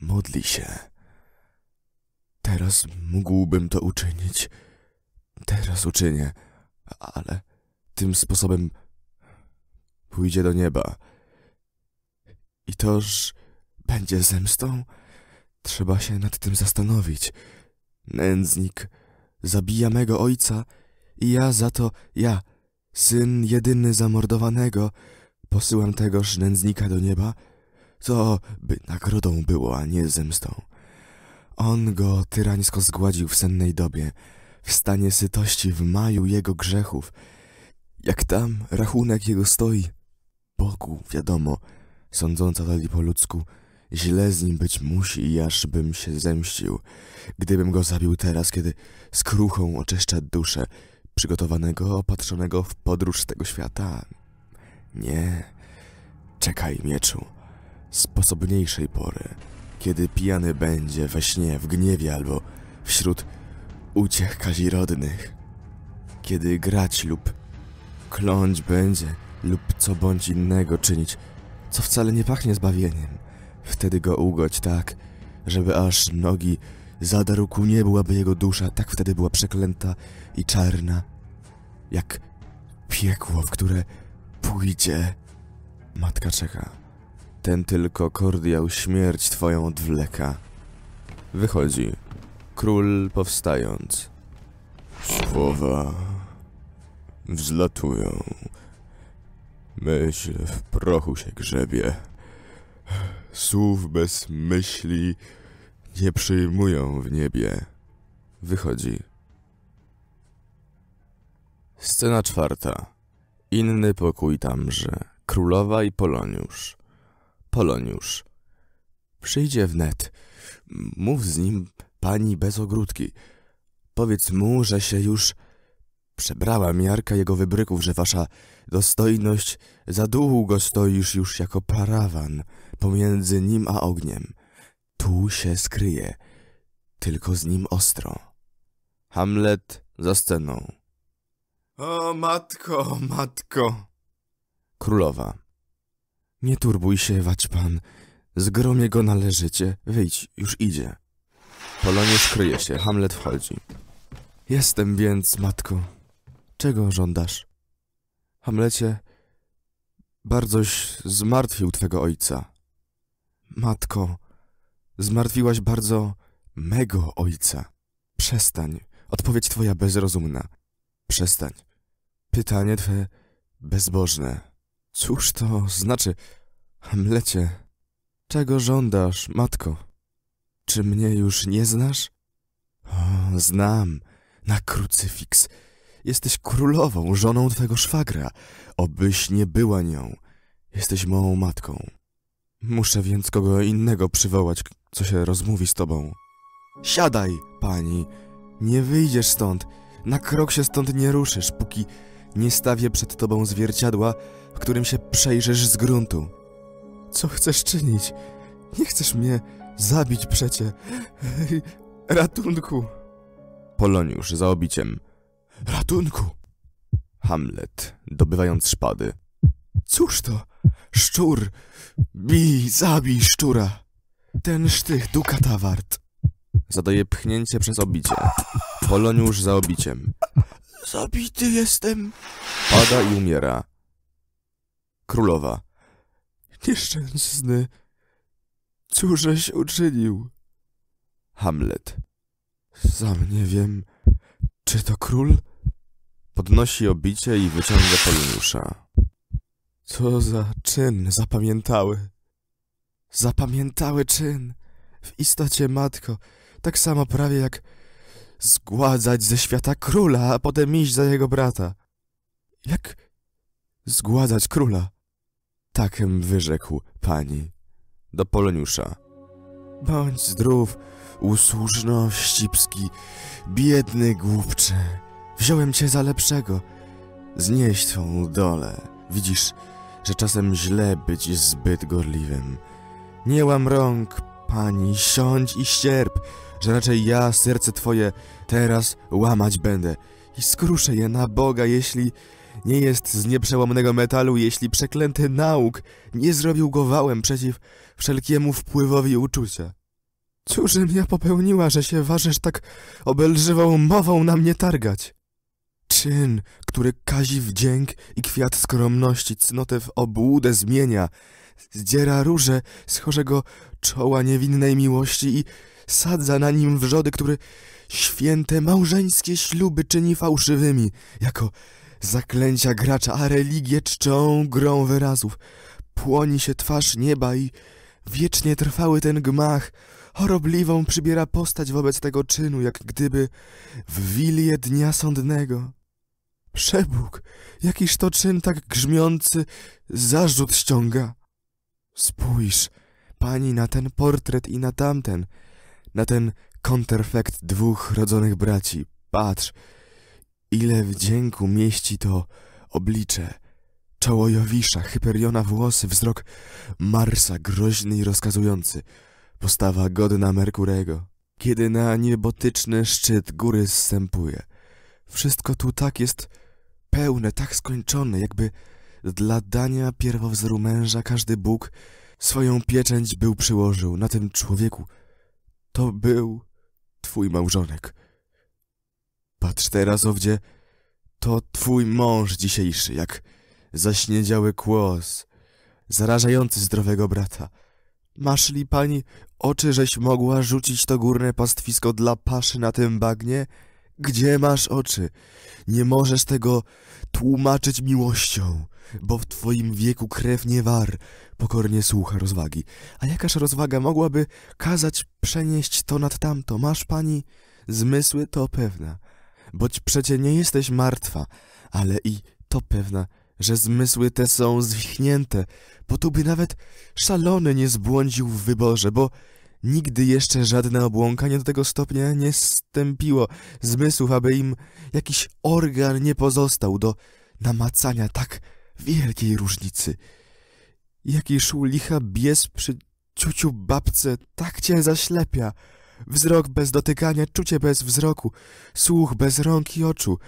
Modli się. Teraz mógłbym to uczynić. Teraz uczynię, ale tym sposobem pójdzie do nieba. I toż będzie zemstą? Trzeba się nad tym zastanowić. Nędznik zabija mego ojca i ja za to, ja, syn jedyny zamordowanego, posyłam tegoż nędznika do nieba, co by nagrodą było, a nie zemstą. On go tyrańsko zgładził w sennej dobie, w stanie sytości w maju jego grzechów. Jak tam rachunek jego stoi, Bogu wiadomo, sądząca dalej po ludzku, źle z nim być musi, aż bym się zemścił, gdybym go zabił teraz, kiedy z kruchą oczyszcza duszę, przygotowanego, opatrzonego w podróż tego świata. Nie, czekaj mieczu, sposobniejszej pory kiedy pijany będzie we śnie, w gniewie albo wśród uciech kazirodnych, kiedy grać lub kląć będzie lub co bądź innego czynić, co wcale nie pachnie zbawieniem. Wtedy go ugodź tak, żeby aż nogi zadarł ku nie aby jego dusza, tak wtedy była przeklęta i czarna, jak piekło, w które pójdzie. Matka czeka. Ten tylko kordiał śmierć twoją odwleka. Wychodzi. Król powstając. Słowa wzlatują. Myśl w prochu się grzebie. Słów bez myśli nie przyjmują w niebie. Wychodzi. Scena czwarta. Inny pokój tamże. Królowa i Poloniusz. Poloniusz. Przyjdzie wnet. Mów z nim pani bez ogródki. Powiedz mu, że się już przebrała miarka jego wybryków, że wasza dostojność za długo stoisz już jako parawan pomiędzy nim a ogniem. Tu się skryje, tylko z nim ostro. Hamlet za sceną. O matko, matko! Królowa. Nie turbuj się, Waczpan. Zgromie go należycie. Wyjdź, już idzie. Poloniusz kryje się, Hamlet wchodzi. Jestem więc, matko. Czego żądasz? Hamlecie, bardzoś zmartwił twego ojca. Matko, zmartwiłaś bardzo mego ojca. Przestań, odpowiedź twoja bezrozumna. Przestań, pytanie twe bezbożne. Cóż to znaczy? Hamlecie, czego żądasz, matko? Czy mnie już nie znasz? O, znam, na krucyfiks. Jesteś królową, żoną twego szwagra. Obyś nie była nią. Jesteś moją matką. Muszę więc kogo innego przywołać, co się rozmówi z tobą. Siadaj, pani. Nie wyjdziesz stąd. Na krok się stąd nie ruszysz, póki nie stawię przed tobą zwierciadła, w którym się przejrzysz z gruntu. Co chcesz czynić? Nie chcesz mnie zabić przecie. Ej, ratunku! Poloniusz za obiciem. Ratunku! Hamlet, dobywając szpady. Cóż to? Szczur! Bij, zabij szczura! Ten sztych dukata wart. Zadaje pchnięcie przez obicie. Poloniusz za obiciem. Zabity jestem. Pada i umiera. Królowa. Nieszczęsny. Cóżeś uczynił? Hamlet. za mnie wiem, czy to król? Podnosi obicie i wyciąga Poliniusza. Co za czyn zapamiętały. Zapamiętały czyn. W istocie, matko, tak samo prawie jak zgładzać ze świata króla, a potem iść za jego brata. Jak zgładzać króla? Takem wyrzekł pani do Poloniusza. Bądź zdrów, usłużno ścipski, biedny głupcze. Wziąłem cię za lepszego. Znieś twą dolę. Widzisz, że czasem źle być zbyt gorliwym. Nie łam rąk, pani, siądź i ścierp że raczej ja serce twoje teraz łamać będę i skruszę je na Boga, jeśli nie jest z nieprzełomnego metalu, jeśli przeklęty nauk nie zrobił go wałem przeciw wszelkiemu wpływowi uczucia. Cóżem ja popełniła, że się ważysz tak obelżywą mową na mnie targać? Czyn, który kazi wdzięk i kwiat skromności cnotę w obłudę zmienia, zdziera róże z chorzego czoła niewinnej miłości i sadza na nim wrzody, który święte małżeńskie śluby czyni fałszywymi, jako zaklęcia gracza, a religię czczą grą wyrazów. Płoni się twarz nieba i wiecznie trwały ten gmach, chorobliwą przybiera postać wobec tego czynu, jak gdyby w wilię dnia sądnego. Przebóg, jakiż to czyn tak grzmiący zarzut ściąga. Spójrz, pani, na ten portret i na tamten – na ten konterfekt dwóch rodzonych braci. Patrz, ile wdzięku mieści to oblicze. Czoło Jowisza, Hyperiona włosy, wzrok Marsa, groźny i rozkazujący. Postawa godna Merkurego. Kiedy na niebotyczny szczyt góry zstępuje. Wszystko tu tak jest pełne, tak skończone, jakby dla dania pierwowzoru męża każdy Bóg swoją pieczęć był przyłożył na tym człowieku – to był twój małżonek. Patrz teraz, owdzie, to twój mąż dzisiejszy, jak zaśniedziały kłos, zarażający zdrowego brata. Masz li pani oczy, żeś mogła rzucić to górne pastwisko dla paszy na tym bagnie? Gdzie masz oczy? Nie możesz tego tłumaczyć miłością bo w twoim wieku krew nie war, pokornie słucha rozwagi. A jakaż rozwaga mogłaby kazać przenieść to nad tamto? Masz pani zmysły, to pewna, boć przecie nie jesteś martwa, ale i to pewna, że zmysły te są zwichnięte, bo tu by nawet szalony nie zbłądził w wyborze, bo nigdy jeszcze żadne obłąkanie do tego stopnia nie stępiło zmysłów, aby im jakiś organ nie pozostał do namacania tak wielkiej różnicy. Jaki u licha bies przy ciuciu babce tak cię zaślepia. Wzrok bez dotykania, czucie bez wzroku, słuch bez rąk i oczu,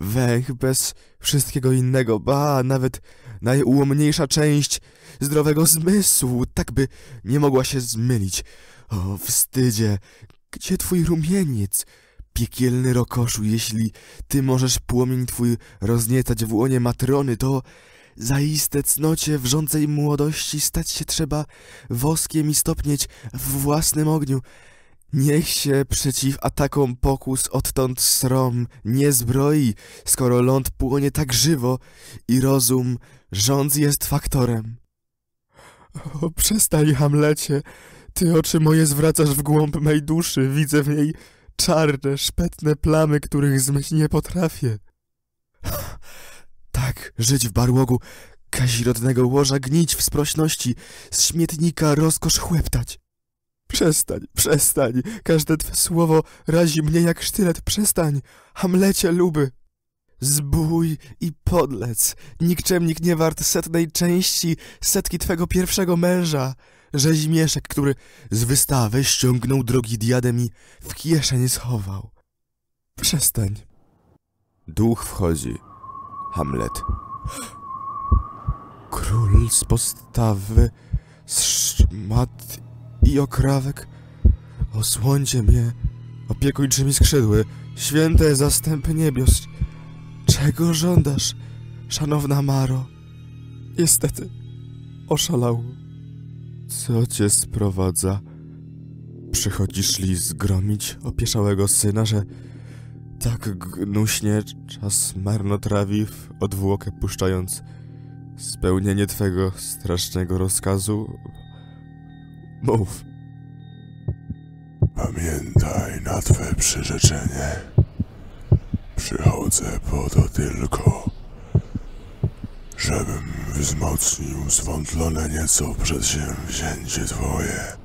węch bez wszystkiego innego, ba, nawet najułomniejsza część zdrowego zmysłu, tak by nie mogła się zmylić. O, wstydzie, gdzie twój rumieniec? Piekielny Rokoszu, jeśli ty możesz płomień twój rozniecać w łonie Matrony, to zaiste cnocie wrzącej młodości stać się trzeba woskiem i stopnieć w własnym ogniu. Niech się przeciw atakom pokus odtąd srom nie zbroi, skoro ląd płonie tak żywo i rozum rządz jest faktorem. O, przestań, Hamlecie, ty oczy moje zwracasz w głąb mej duszy, widzę w niej czarne, szpetne plamy, których zmyć nie potrafię. Tak, żyć w barłogu, kazirodnego łoża gnić w sprośności, z śmietnika rozkosz chłeptać. Przestań, przestań, każde twe słowo razi mnie jak sztylet, przestań, Hamlecie luby. Zbój i podlec, nikczemnik nie wart setnej części setki twego pierwszego męża. Rzezimieszek, który z wystawy ściągnął drogi diadem i w kieszeń schował. Przestań. Duch wchodzi. Hamlet. Król z postawy, z szmat i okrawek. Osłońcie mnie mi skrzydły. Święte zastępy niebios. Czego żądasz, szanowna Maro? Niestety, oszalał. Co cię sprowadza? Przychodzisz li zgromić opieszałego syna, że tak gnuśnie czas marnotrawi w odwłokę puszczając spełnienie twego strasznego rozkazu? Mów. Pamiętaj na twe przyrzeczenie. Przychodzę po to tylko, żebym wzmocnił zwątlone nieco przedsięwzięcie twoje.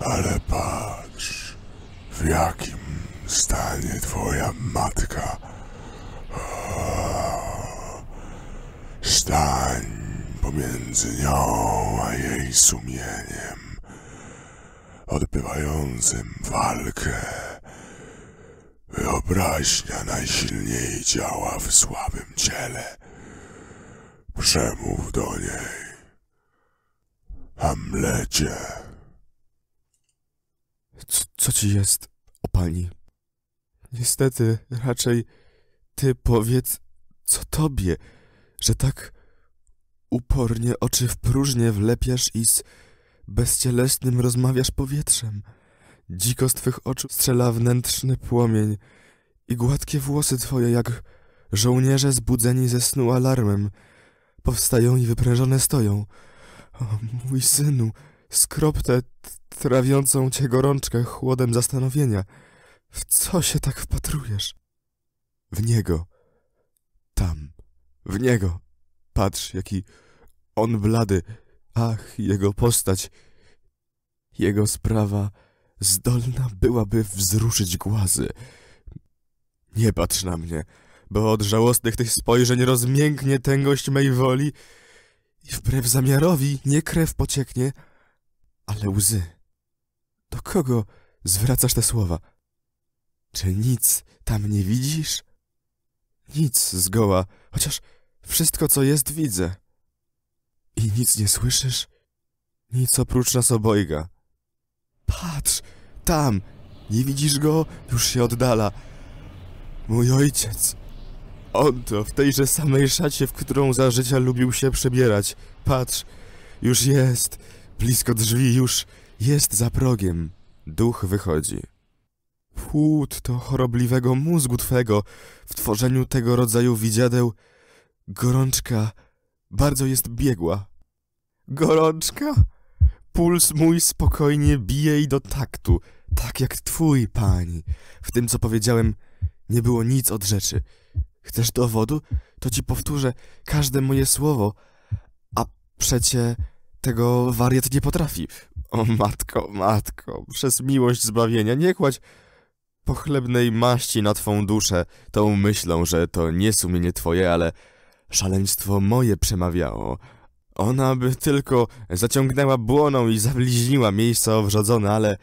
Ale patrz, w jakim stanie twoja matka. Stań pomiędzy nią a jej sumieniem, odbywającym walkę Wyobraźnia najsilniej działa w słabym ciele. Przemów do niej. Hamlecie. Co, co ci jest, o pani? Niestety, raczej ty powiedz, co tobie, że tak upornie oczy w próżnię wlepiasz i z bezcielesnym rozmawiasz powietrzem. Dziko z twych oczu strzela wnętrzny płomień i gładkie włosy twoje, jak żołnierze zbudzeni ze snu alarmem, powstają i wyprężone stoją. O mój synu, skrop tę trawiącą cię gorączkę chłodem zastanowienia. W co się tak wpatrujesz? W niego. Tam. W niego. Patrz, jaki on blady. Ach, jego postać. Jego sprawa zdolna byłaby wzruszyć głazy. Nie patrz na mnie, bo od żałosnych tych spojrzeń rozmięknie tęgość mej woli i wbrew zamiarowi nie krew pocieknie, ale łzy. Do kogo zwracasz te słowa? Czy nic tam nie widzisz? Nic zgoła, chociaż wszystko, co jest, widzę. I nic nie słyszysz? Nic oprócz nas obojga. Patrz, tam! Nie widzisz go? Już się oddala. Mój ojciec. On to, w tejże samej szacie, w którą za życia lubił się przebierać. Patrz, już jest. Blisko drzwi, już jest za progiem. Duch wychodzi. Płód to chorobliwego mózgu twego w tworzeniu tego rodzaju widziadeł. Gorączka bardzo jest biegła. Gorączka? puls mój spokojnie bije i do taktu, tak jak twój, pani. W tym, co powiedziałem, nie było nic od rzeczy. Chcesz dowodu? To ci powtórzę każde moje słowo. A przecie tego wariat nie potrafi. O matko, matko, przez miłość zbawienia nie kładź pochlebnej maści na twą duszę, tą myślą, że to nie sumienie twoje, ale szaleństwo moje przemawiało. Ona by tylko zaciągnęła błoną i zabliźniła miejsca owrzodzone, ale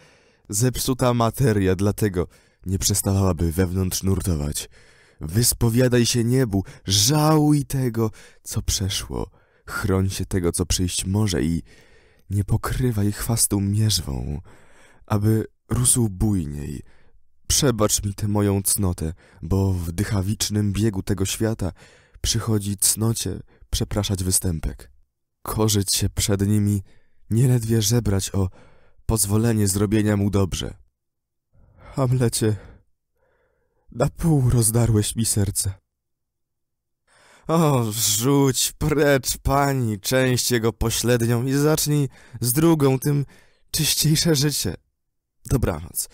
zepsuta materia, dlatego nie przestawałaby wewnątrz nurtować. Wyspowiadaj się niebu, żałuj tego, co przeszło, chroń się tego, co przyjść może i nie pokrywaj chwastą mierzwą, aby rósł bujniej. Przebacz mi tę moją cnotę, bo w dychawicznym biegu tego świata przychodzi cnocie przepraszać występek korzyć się przed nimi, nieledwie żebrać o pozwolenie zrobienia mu dobrze. Hamlecie, na pół rozdarłeś mi serce. O, rzuć precz pani część jego pośrednią i zacznij z drugą, tym czyściejsze życie. Dobranoc.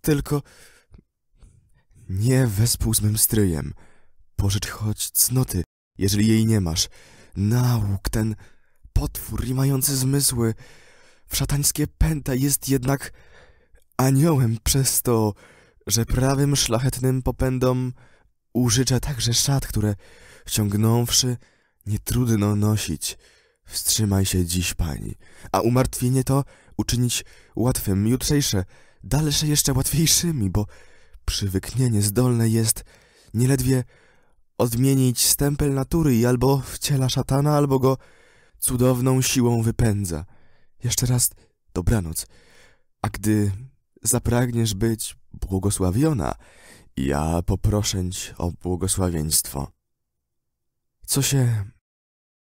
Tylko nie wespół z mym stryjem. Pożycz choć cnoty, jeżeli jej nie masz nauk, ten potwór i mający zmysły w szatańskie pęta jest jednak aniołem przez to, że prawym szlachetnym popędom użycza także szat, które ciągnąwszy nie trudno nosić. Wstrzymaj się dziś, pani, a umartwienie to uczynić łatwym, jutrzejsze, dalsze jeszcze łatwiejszymi, bo przywyknienie zdolne jest nieledwie odmienić stempel natury i albo wciela szatana, albo go cudowną siłą wypędza. Jeszcze raz dobranoc. A gdy zapragniesz być błogosławiona, ja poproszę cię o błogosławieństwo. Co się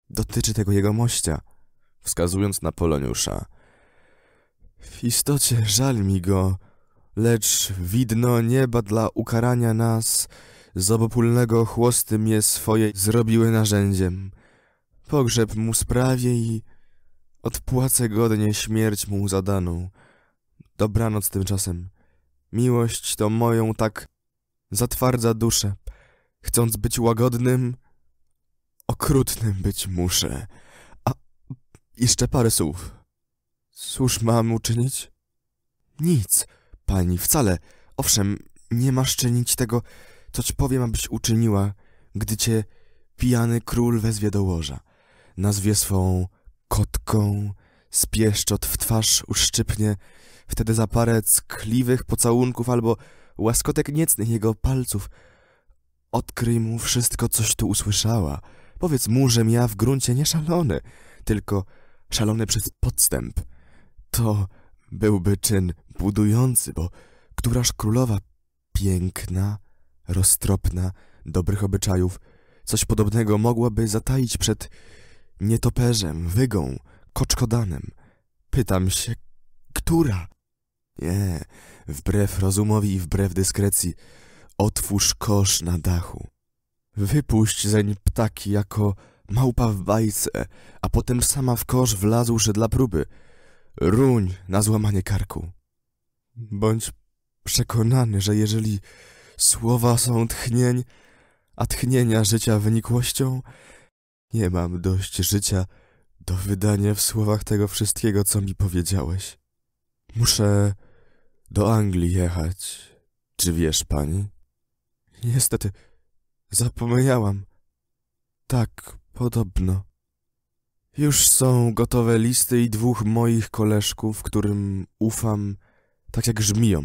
dotyczy tego jegomościa, wskazując na Poloniusza. W istocie żal mi go, lecz widno nieba dla ukarania nas z obopólnego chłosty mnie swoje zrobiły narzędziem. Pogrzeb mu sprawię i odpłacę godnie śmierć mu zadaną. Dobranoc tymczasem. Miłość to moją tak zatwardza duszę. Chcąc być łagodnym, okrutnym być muszę. A jeszcze parę słów. Cóż mam uczynić? Nic, pani, wcale. Owszem, nie masz czynić tego Coś powiem, abyś uczyniła, gdy cię pijany król wezwie do łoża. Nazwie swą kotką, spieszczot w twarz uszczypnie, wtedy za parę ckliwych pocałunków albo łaskotek niecnych jego palców. Odkryj mu wszystko, coś tu usłyszała. Powiedz mu, żem ja w gruncie nie szalony, tylko szalony przez podstęp. To byłby czyn budujący, bo któraż królowa piękna roztropna, dobrych obyczajów, coś podobnego mogłaby zataić przed nietoperzem, wygą, koczkodanem. Pytam się, która? Nie, wbrew rozumowi i wbrew dyskrecji, otwórz kosz na dachu. Wypuść zeń ptaki jako małpa w bajce, a potem sama w kosz wlazłszy dla próby. Ruń na złamanie karku. Bądź przekonany, że jeżeli Słowa są tchnień, a tchnienia życia wynikłością. Nie mam dość życia do wydania w słowach tego wszystkiego, co mi powiedziałeś. Muszę do Anglii jechać. Czy wiesz, pani? Niestety, zapomniałam. Tak, podobno. Już są gotowe listy i dwóch moich koleżków, którym ufam, tak jak żmiją.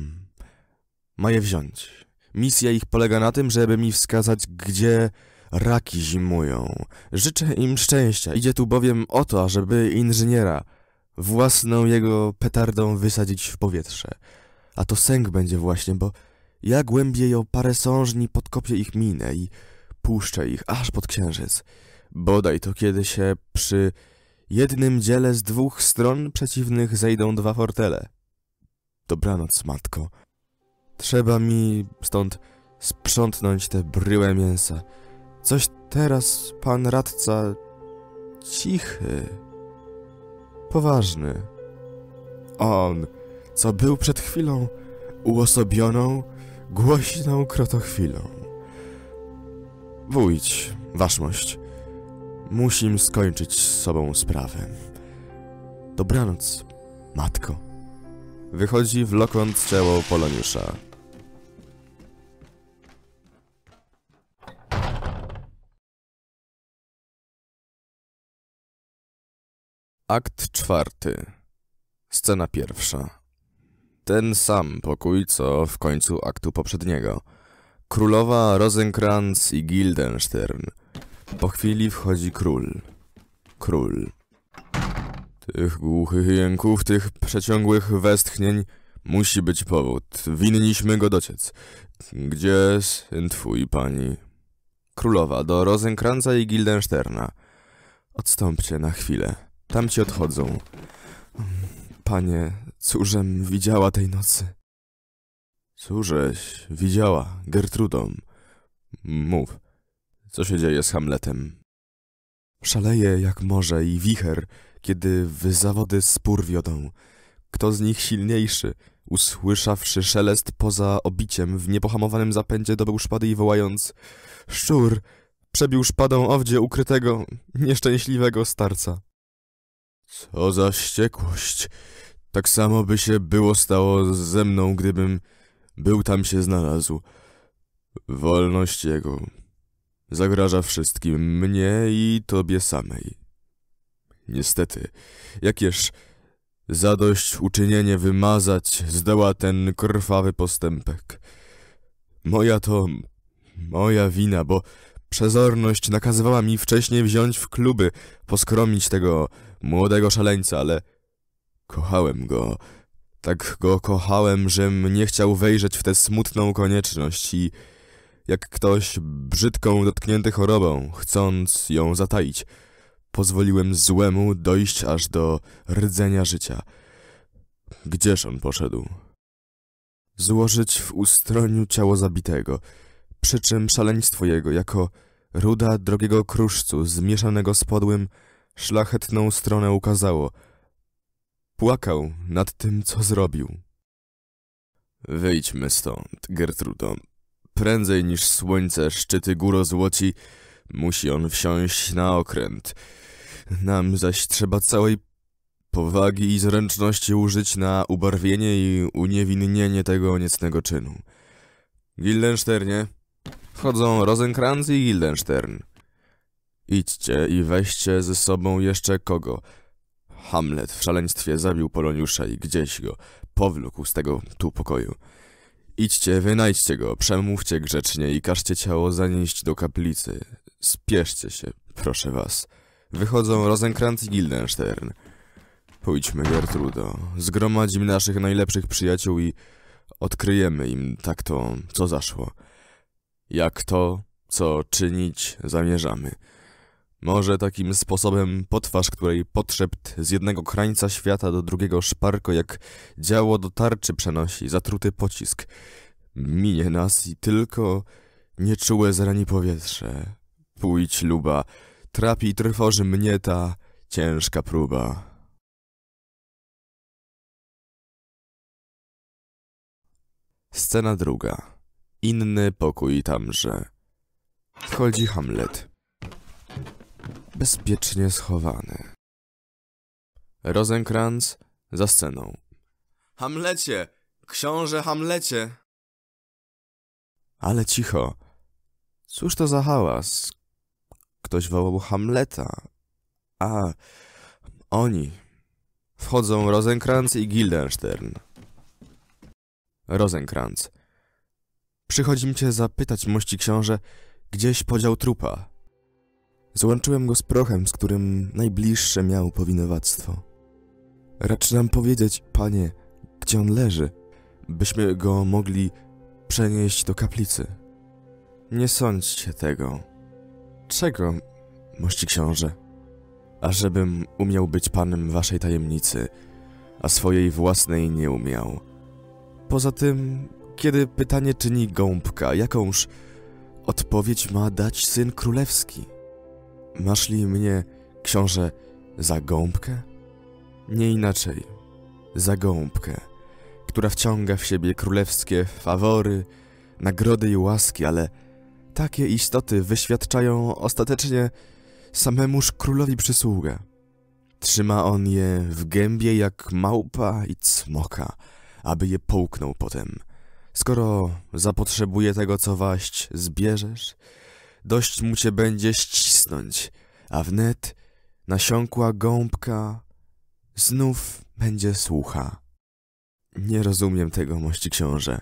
Ma je wziąć. Misja ich polega na tym, żeby mi wskazać, gdzie raki zimują. Życzę im szczęścia. Idzie tu bowiem o to, żeby inżyniera własną jego petardą wysadzić w powietrze. A to sęk będzie właśnie, bo ja głębiej o parę sążni podkopię ich minę i puszczę ich aż pod księżyc. Bodaj to kiedy się przy jednym dziele z dwóch stron przeciwnych zejdą dwa fortele. Dobranoc, matko. Trzeba mi stąd sprzątnąć te bryłe mięsa. Coś teraz pan radca cichy, poważny. On, co był przed chwilą uosobioną, głośną krotochwilą. Wójć, waszmość, musim skończyć z sobą sprawę. Dobranoc, matko. Wychodzi w czoło Poloniusza. Akt czwarty. Scena pierwsza. Ten sam pokój, co w końcu aktu poprzedniego. Królowa Rosenkrantz i Guildenstern. Po chwili wchodzi król. Król. Tych głuchych jęków, tych przeciągłych westchnień musi być powód. Winniśmy go dociec. Gdzie syn twój, pani? Królowa do Rosenkranza i Guildensterna. Odstąpcie na chwilę. Tamci odchodzą. Panie, cóżem widziała tej nocy? Cóżeś widziała, Gertrudą. Mów, co się dzieje z Hamletem? Szaleje jak morze i wicher, kiedy w zawody spór wiodą. Kto z nich silniejszy? Usłyszawszy szelest poza obiciem, w niepohamowanym zapędzie dobył szpady i wołając Szczur! Przebił szpadą owdzie ukrytego, nieszczęśliwego starca. Co za ściekłość. Tak samo by się było stało ze mną, gdybym był tam się znalazł. Wolność jego zagraża wszystkim, mnie i tobie samej. Niestety, jakież zadość uczynienie wymazać zdoła ten krwawy postępek. Moja to moja wina, bo przezorność nakazywała mi wcześniej wziąć w kluby, poskromić tego młodego szaleńca, ale kochałem go. Tak go kochałem, żem nie chciał wejrzeć w tę smutną konieczność i jak ktoś brzydką dotknięty chorobą, chcąc ją zataić, pozwoliłem złemu dojść aż do rdzenia życia. Gdzież on poszedł? Złożyć w ustroniu ciało zabitego, przy czym szaleństwo jego jako ruda drogiego kruszcu zmieszanego z podłym szlachetną stronę ukazało. Płakał nad tym, co zrobił. Wyjdźmy stąd, Gertrudo. Prędzej niż słońce szczyty góro złoci, musi on wsiąść na okręt. Nam zaś trzeba całej powagi i zręczności użyć na ubarwienie i uniewinnienie tego niecnego czynu. Guildensternie. Wchodzą Rosenkranz i Guildenstern. Idźcie i weźcie ze sobą jeszcze kogo. Hamlet w szaleństwie zabił Poloniusza i gdzieś go powlókł z tego tu pokoju. Idźcie, wynajdźcie go, przemówcie grzecznie i każcie ciało zanieść do kaplicy. Spieszcie się, proszę was. Wychodzą Rosenkrantz i Guildenstern. Pójdźmy, Gertrudo. Zgromadzimy naszych najlepszych przyjaciół i odkryjemy im tak to, co zaszło. Jak to, co czynić, zamierzamy. Może takim sposobem potwarz, której potrzebt z jednego krańca świata do drugiego szparko jak działo do tarczy przenosi zatruty pocisk. Minie nas i tylko nieczułe zrani powietrze. Pójdź luba, trapi i trwoży mnie ta ciężka próba. Scena druga. Inny pokój tamże. Wchodzi Hamlet bezpiecznie schowany. Rosenkrantz za sceną. Hamlecie! Książę Hamlecie! Ale cicho. Cóż to za hałas? Ktoś wołał Hamleta. A, oni. Wchodzą Rosenkrantz i Guildenstern. Rosenkrantz. mi cię zapytać, mości książę, gdzieś podział trupa. Złączyłem go z prochem, z którym najbliższe miał powinowactwo. Raczy nam powiedzieć, panie, gdzie on leży, byśmy go mogli przenieść do kaplicy. Nie sądźcie tego. Czego, mości książę? Ażebym umiał być panem waszej tajemnicy, a swojej własnej nie umiał. Poza tym, kiedy pytanie czyni gąbka, jakąż odpowiedź ma dać syn królewski? Maszli mnie, książę, za gąbkę? Nie inaczej. Za gąbkę, która wciąga w siebie królewskie fawory, nagrody i łaski, ale takie istoty wyświadczają ostatecznie samemuż królowi przysługę. Trzyma on je w gębie jak małpa i cmoka, aby je połknął potem. Skoro zapotrzebuje tego, co waść zbierzesz, dość mu cię będzie ścisnąć, a wnet nasiąkła gąbka znów będzie słucha. Nie rozumiem tego, mości książę.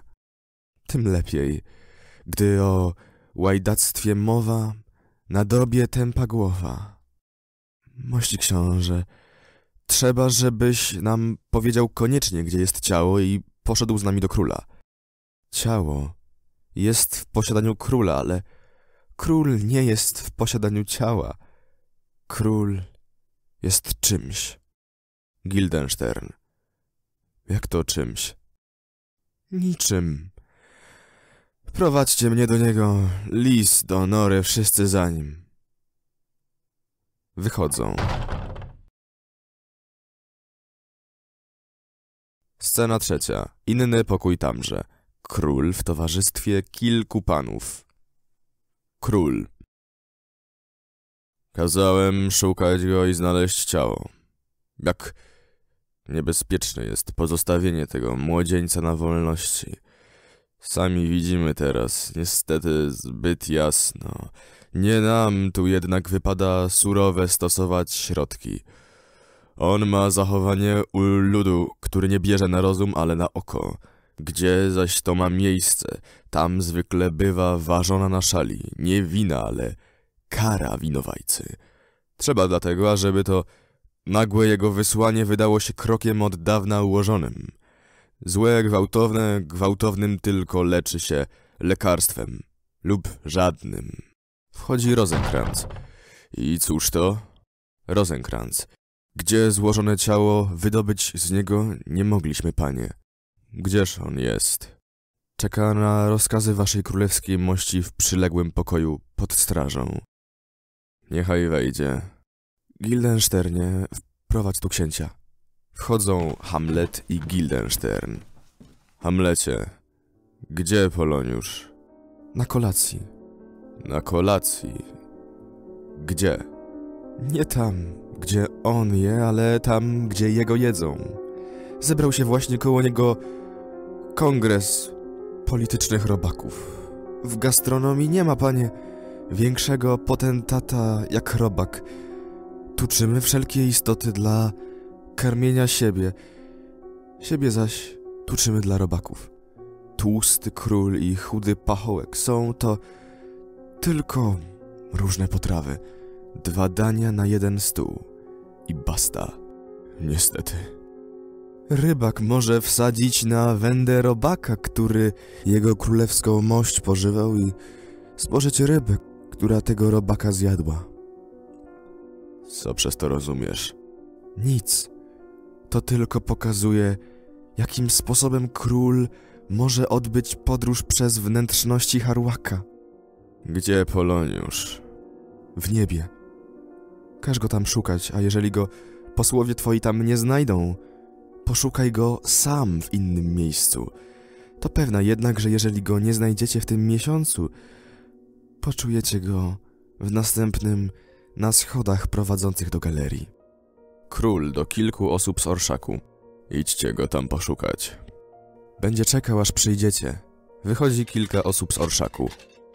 Tym lepiej, gdy o łajdactwie mowa, na dobie tępa głowa. Mości książę, trzeba, żebyś nam powiedział koniecznie, gdzie jest ciało i poszedł z nami do króla. Ciało jest w posiadaniu króla, ale Król nie jest w posiadaniu ciała. Król jest czymś. Gildenstern. Jak to czymś? Niczym. Prowadźcie mnie do niego. Lis do nory, wszyscy za nim. Wychodzą. Scena trzecia. Inny pokój tamże. Król w towarzystwie kilku panów. Król. Kazałem szukać go i znaleźć ciało. Jak niebezpieczne jest pozostawienie tego młodzieńca na wolności. Sami widzimy teraz, niestety zbyt jasno. Nie nam tu jednak wypada surowe stosować środki. On ma zachowanie u ludu, który nie bierze na rozum, ale na oko. Gdzie zaś to ma miejsce? Tam zwykle bywa ważona na szali, nie wina, ale kara winowajcy. Trzeba dlatego, ażeby to nagłe jego wysłanie wydało się krokiem od dawna ułożonym. Złe gwałtowne gwałtownym tylko leczy się lekarstwem lub żadnym. Wchodzi Rozenkrantz. I cóż to? Rozenkrantz. Gdzie złożone ciało, wydobyć z niego nie mogliśmy, panie. Gdzież on jest? Czeka na rozkazy waszej królewskiej mości w przyległym pokoju pod strażą. Niechaj wejdzie. Gildensternie, wprowadź tu księcia. Wchodzą Hamlet i Gildenstern. Hamlecie, gdzie Poloniusz? Na kolacji. Na kolacji? Gdzie? Nie tam, gdzie on je, ale tam, gdzie jego jedzą. Zebrał się właśnie koło niego kongres politycznych robaków. W gastronomii nie ma, panie, większego potentata jak robak. Tuczymy wszelkie istoty dla karmienia siebie. Siebie zaś tuczymy dla robaków. Tłusty król i chudy pachołek są to tylko różne potrawy. Dwa dania na jeden stół. I basta. Niestety. Rybak może wsadzić na wędę robaka, który jego królewską mość pożywał i spożyć rybę, która tego robaka zjadła. Co przez to rozumiesz? Nic. To tylko pokazuje, jakim sposobem król może odbyć podróż przez wnętrzności Harłaka. Gdzie Poloniusz? W niebie. Każ go tam szukać, a jeżeli go posłowie twoi tam nie znajdą, poszukaj go sam w innym miejscu. To pewna jednak, że jeżeli go nie znajdziecie w tym miesiącu, poczujecie go w następnym na schodach prowadzących do galerii. Król do kilku osób z orszaku. Idźcie go tam poszukać. Będzie czekał, aż przyjdziecie. Wychodzi kilka osób z orszaku.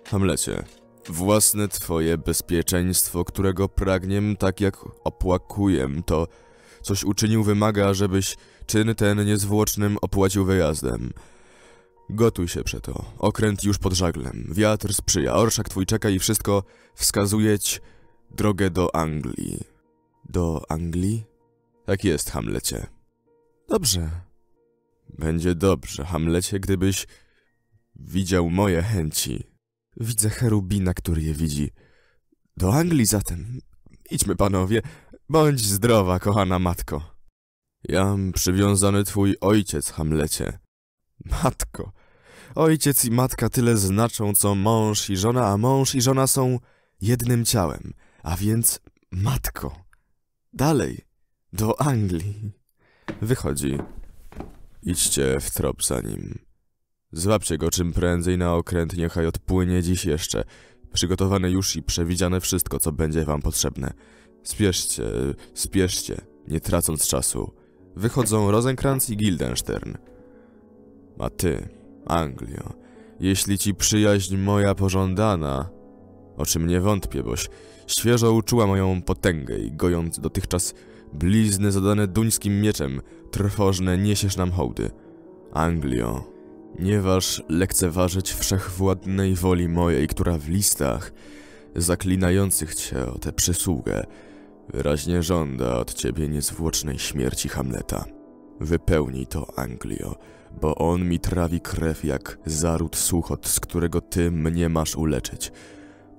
Hamlecie. Własne twoje bezpieczeństwo, którego pragniem, tak jak opłakuję, to coś uczynił wymaga, żebyś Czyn ten niezwłocznym opłacił wyjazdem. Gotuj się przeto. Okręt już pod żaglem. Wiatr sprzyja, orszak twój czeka i wszystko wskazuje ci drogę do Anglii. Do Anglii? Tak jest, Hamlecie. Dobrze. Będzie dobrze, Hamlecie, gdybyś widział moje chęci. Widzę cherubina, który je widzi. Do Anglii zatem. Idźmy, panowie. Bądź zdrowa, kochana matko. Jam przywiązany twój ojciec, Hamlecie. Matko, ojciec i matka tyle znaczą, co mąż i żona, a mąż i żona są jednym ciałem, a więc matko. Dalej, do Anglii. Wychodzi. Idźcie w trop za nim. Złapcie go czym prędzej na okręt, niechaj odpłynie dziś jeszcze. Przygotowane już i przewidziane wszystko, co będzie wam potrzebne. Spieszcie, spieszcie, nie tracąc czasu wychodzą Rosenkrantz i Guildenstern. A ty, Anglio, jeśli ci przyjaźń moja pożądana, o czym nie wątpię, boś świeżo uczuła moją potęgę i gojąc dotychczas blizny zadane duńskim mieczem, trwożne niesiesz nam hołdy. Anglio, nie waż lekceważyć wszechwładnej woli mojej, która w listach zaklinających cię o tę przysługę Wyraźnie żąda od ciebie niezwłocznej śmierci Hamleta. Wypełnij to, Anglio, bo on mi trawi krew jak zaród suchot, z którego ty mnie masz uleczyć.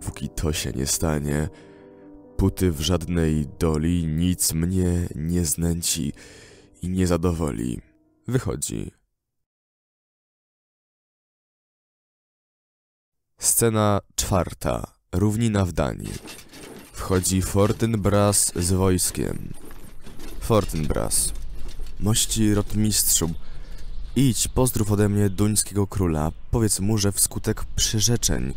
Póki to się nie stanie, puty w żadnej doli nic mnie nie znęci i nie zadowoli. Wychodzi. Scena czwarta. Równina w Danii wchodzi Fortinbras z wojskiem. Fortinbras. Mości rotmistrzu, idź, pozdrów ode mnie duńskiego króla. Powiedz mu, że wskutek przyrzeczeń,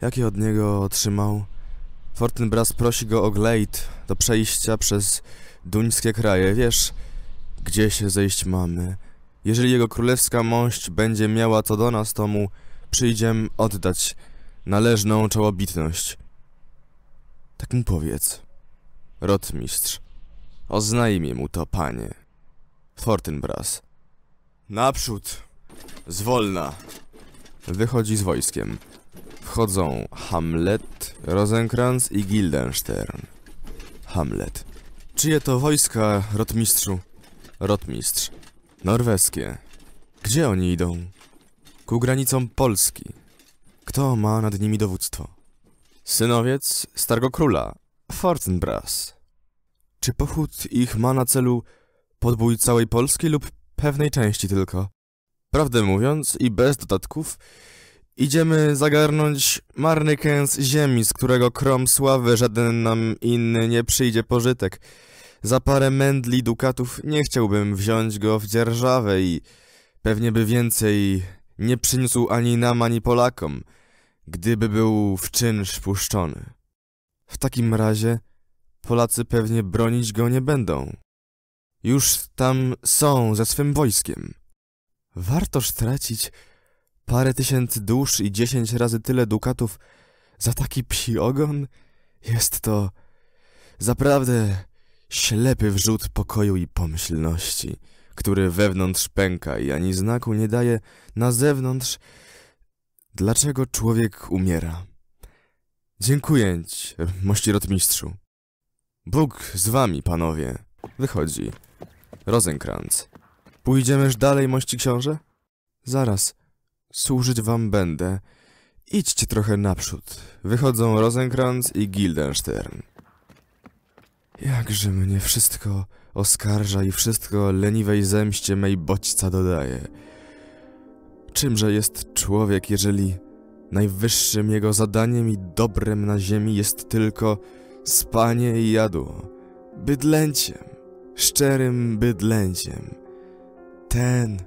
jakie od niego otrzymał, Fortinbras prosi go o glejt do przejścia przez duńskie kraje. Wiesz, gdzie się zejść mamy. Jeżeli jego królewska mość będzie miała co do nas, to mu przyjdziem oddać należną czołobitność. Tak mu powiedz. Rotmistrz. Oznajmij mu to, panie. Fortinbras. Naprzód! Zwolna! Wychodzi z wojskiem. Wchodzą Hamlet, Rosenkrantz i Guildenstern. Hamlet. Czyje to wojska, rotmistrzu? Rotmistrz. Norweskie. Gdzie oni idą? Ku granicom Polski. Kto ma nad nimi dowództwo? synowiec stargo króla, Fortinbras. Czy pochód ich ma na celu podbój całej Polski lub pewnej części tylko? Prawdę mówiąc i bez dodatków, idziemy zagarnąć marny kęs ziemi, z którego krom sławy żaden nam inny nie przyjdzie pożytek. Za parę mędli dukatów nie chciałbym wziąć go w dzierżawę i pewnie by więcej nie przyniósł ani nam, ani Polakom gdyby był w czyn spuszczony. W takim razie Polacy pewnie bronić go nie będą. Już tam są ze swym wojskiem. Wartoż tracić parę tysięcy dusz i dziesięć razy tyle dukatów za taki psi ogon? Jest to zaprawdę ślepy wrzut pokoju i pomyślności, który wewnątrz pęka i ani znaku nie daje na zewnątrz Dlaczego człowiek umiera? Dziękuję, ci, mości rotmistrzu. Bóg z wami, panowie. Wychodzi. Rosenkrantz. Pójdziemyż dalej, mości książę? Zaraz. Służyć wam będę. Idźcie trochę naprzód. Wychodzą Rosenkrantz i Guildenstern. Jakże mnie wszystko oskarża i wszystko leniwej zemście mej bodźca dodaje. Czymże jest człowiek, jeżeli najwyższym jego zadaniem i dobrem na ziemi jest tylko spanie i jadło? Bydlęciem, szczerym bydlęciem. Ten,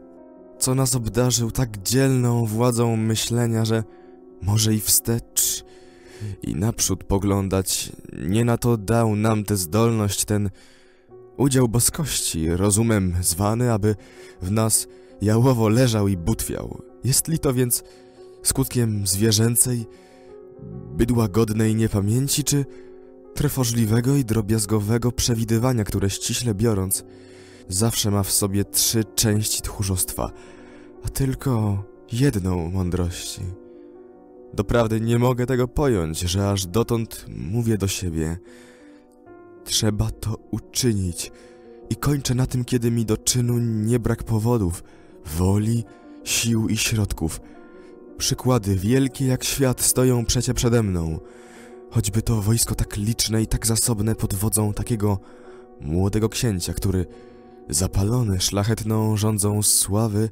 co nas obdarzył tak dzielną władzą myślenia, że może i wstecz i naprzód poglądać, nie na to dał nam tę zdolność, ten udział boskości, rozumem zwany, aby w nas Jałowo leżał i butwiał. Jest li to więc skutkiem zwierzęcej, bydła godnej niepamięci, czy trwożliwego i drobiazgowego przewidywania, które ściśle biorąc, zawsze ma w sobie trzy części tchórzostwa, a tylko jedną mądrości. Doprawdy nie mogę tego pojąć, że aż dotąd mówię do siebie. Trzeba to uczynić i kończę na tym, kiedy mi do czynu nie brak powodów – woli, sił i środków. Przykłady wielkie jak świat stoją przecie przede mną. Choćby to wojsko tak liczne i tak zasobne pod wodzą takiego młodego księcia, który zapalony szlachetną rządzą sławy,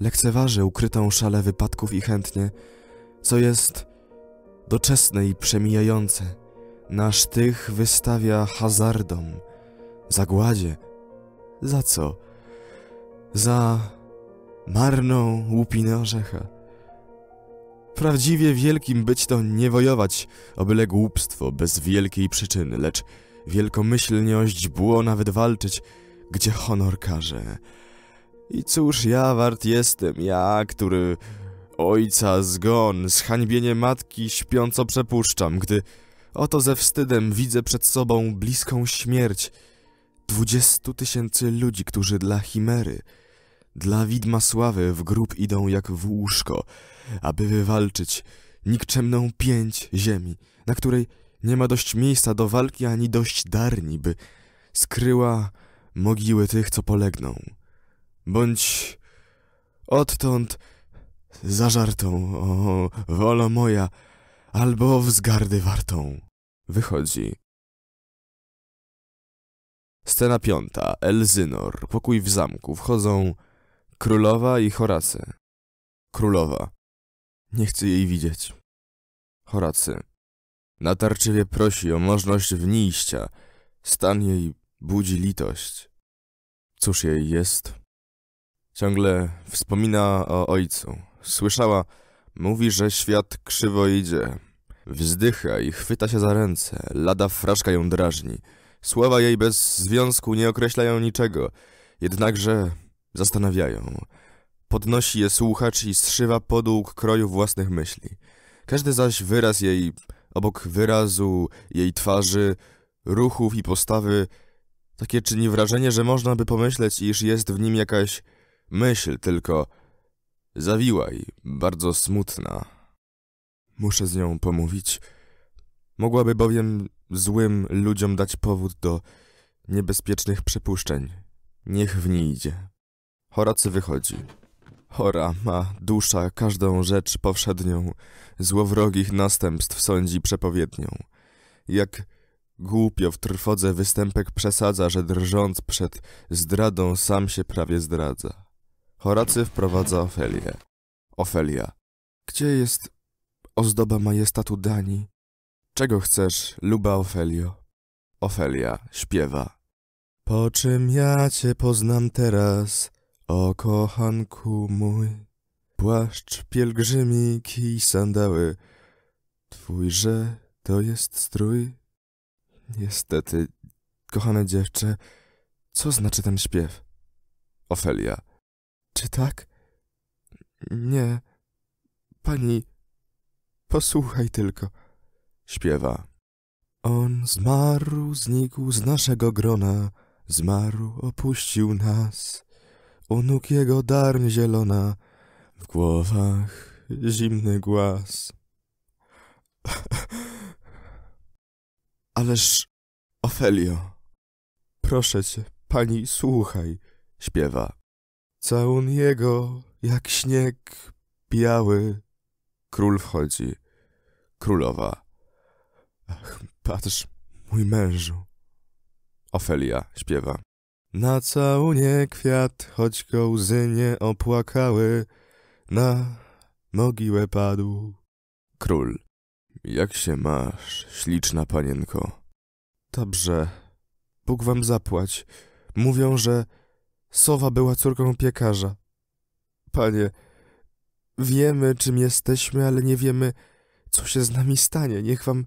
lekceważy ukrytą szalę wypadków i chętnie, co jest doczesne i przemijające. Nasz tych wystawia hazardom, zagładzie. Za co? Za marną łupinę orzecha. Prawdziwie wielkim być to nie wojować obyle głupstwo bez wielkiej przyczyny, lecz wielkomyślność było nawet walczyć, gdzie honor każe. I cóż ja wart jestem, ja, który ojca zgon, zhańbienie matki śpiąco przepuszczam, gdy oto ze wstydem widzę przed sobą bliską śmierć dwudziestu tysięcy ludzi, którzy dla chimery – dla widma sławy w grób idą jak w łóżko, aby wywalczyć nikczemną pięć ziemi, na której nie ma dość miejsca do walki ani dość darni, by skryła mogiły tych, co polegną. Bądź odtąd zażartą, o, wolo moja, albo wzgardy wartą. Wychodzi. Scena piąta. Elzynor. Pokój w zamku. Wchodzą Królowa i Horacy. Królowa. Nie chcę jej widzieć. Horacy. Natarczywie prosi o możność wnijścia. Stan jej budzi litość. Cóż jej jest? Ciągle wspomina o ojcu. Słyszała, mówi, że świat krzywo idzie. Wzdycha i chwyta się za ręce. Lada fraszka ją drażni. Słowa jej bez związku nie określają niczego. Jednakże Zastanawiają. Podnosi je słuchacz i zszywa podług kroju własnych myśli. Każdy zaś wyraz jej, obok wyrazu, jej twarzy, ruchów i postawy, takie czyni wrażenie, że można by pomyśleć, iż jest w nim jakaś myśl tylko zawiła i bardzo smutna. Muszę z nią pomówić. Mogłaby bowiem złym ludziom dać powód do niebezpiecznych przypuszczeń. Niech w niej idzie. Horacy wychodzi. Chora ma dusza każdą rzecz powszednią, złowrogich następstw sądzi przepowiednią. Jak głupio w trwodze występek przesadza, że drżąc przed zdradą sam się prawie zdradza. Horacy wprowadza Ofelię. Ofelia. Gdzie jest ozdoba majestatu Danii? Czego chcesz, luba Ofelio? Ofelia śpiewa. Po czym ja cię poznam teraz? O kochanku mój, płaszcz pielgrzymik i sandały, twójże to jest strój? Niestety, kochane dziewczę, co znaczy ten śpiew? Ofelia. Czy tak? Nie. Pani, posłuchaj tylko. Śpiewa. On zmarł, znikł z naszego grona, zmarł, opuścił nas. U nóg jego darm zielona, w głowach zimny głaz. Ależ, Ofelio, proszę cię, pani słuchaj, śpiewa. Całun jego, jak śnieg biały. Król wchodzi. Królowa. Ach, patrz, mój mężu. Ofelia śpiewa. Na całunie kwiat, choć go łzy nie opłakały, na mogiłę padł. Król. Jak się masz, śliczna panienko? Dobrze. Bóg wam zapłać. Mówią, że sowa była córką piekarza. Panie, wiemy, czym jesteśmy, ale nie wiemy, co się z nami stanie. Niech wam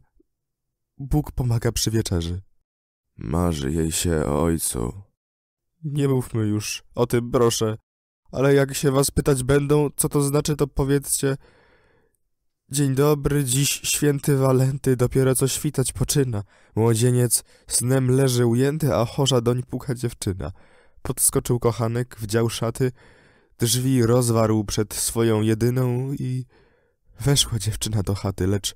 Bóg pomaga przy wieczerzy. Marzy jej się o ojcu, nie mówmy już o tym, proszę. Ale jak się was pytać będą, co to znaczy, to powiedzcie... Dzień dobry, dziś święty Walenty, dopiero co świtać poczyna. Młodzieniec snem leży ujęty, a chorza doń puka dziewczyna. Podskoczył kochanek, wdział szaty, drzwi rozwarł przed swoją jedyną i... Weszła dziewczyna do chaty, lecz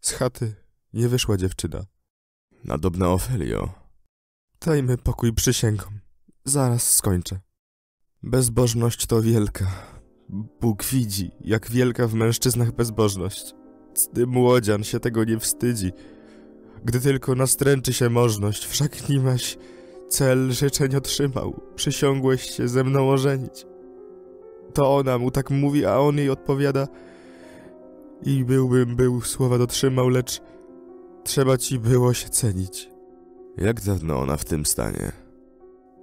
z chaty nie wyszła dziewczyna. Nadobna Ofelio. Dajmy pokój przysięgom. Zaraz skończę. Bezbożność to wielka. Bóg widzi, jak wielka w mężczyznach bezbożność. Cny młodzian się tego nie wstydzi. Gdy tylko nastręczy się możność, wszak nimaś cel życzeń otrzymał. Przysiągłeś się ze mną ożenić. To ona mu tak mówi, a on jej odpowiada i byłbym był słowa dotrzymał, lecz trzeba ci było się cenić. Jak dawno ona w tym stanie?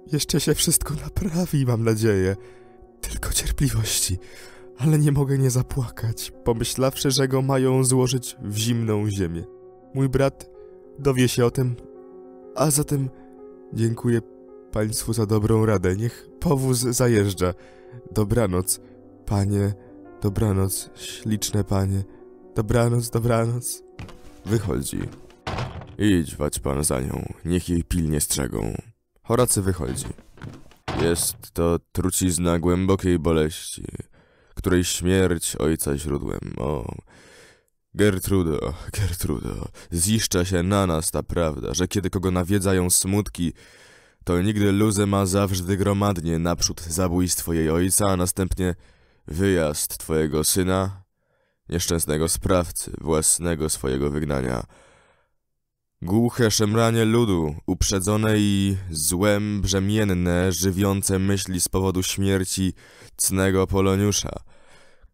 Jeszcze się wszystko naprawi, mam nadzieję. Tylko cierpliwości. Ale nie mogę nie zapłakać, pomyślawszy, że go mają złożyć w zimną ziemię. Mój brat dowie się o tym, a zatem dziękuję Państwu za dobrą radę. Niech powóz zajeżdża. Dobranoc, panie, dobranoc, śliczne panie. Dobranoc, dobranoc. Wychodzi. Idź, wać pan za nią, niech jej pilnie strzegą. Horacy wychodzi. Jest to trucizna głębokiej boleści, której śmierć ojca źródłem. O, Gertrudo, Gertrudo, ziszcza się na nas ta prawda, że kiedy kogo nawiedzają smutki, to nigdy luzę ma zawsze gromadnie naprzód zabójstwo jej ojca, a następnie wyjazd twojego syna, nieszczęsnego sprawcy własnego swojego wygnania. Głuche szemranie ludu, uprzedzone i złem brzemienne, żywiące myśli z powodu śmierci cnego Poloniusza,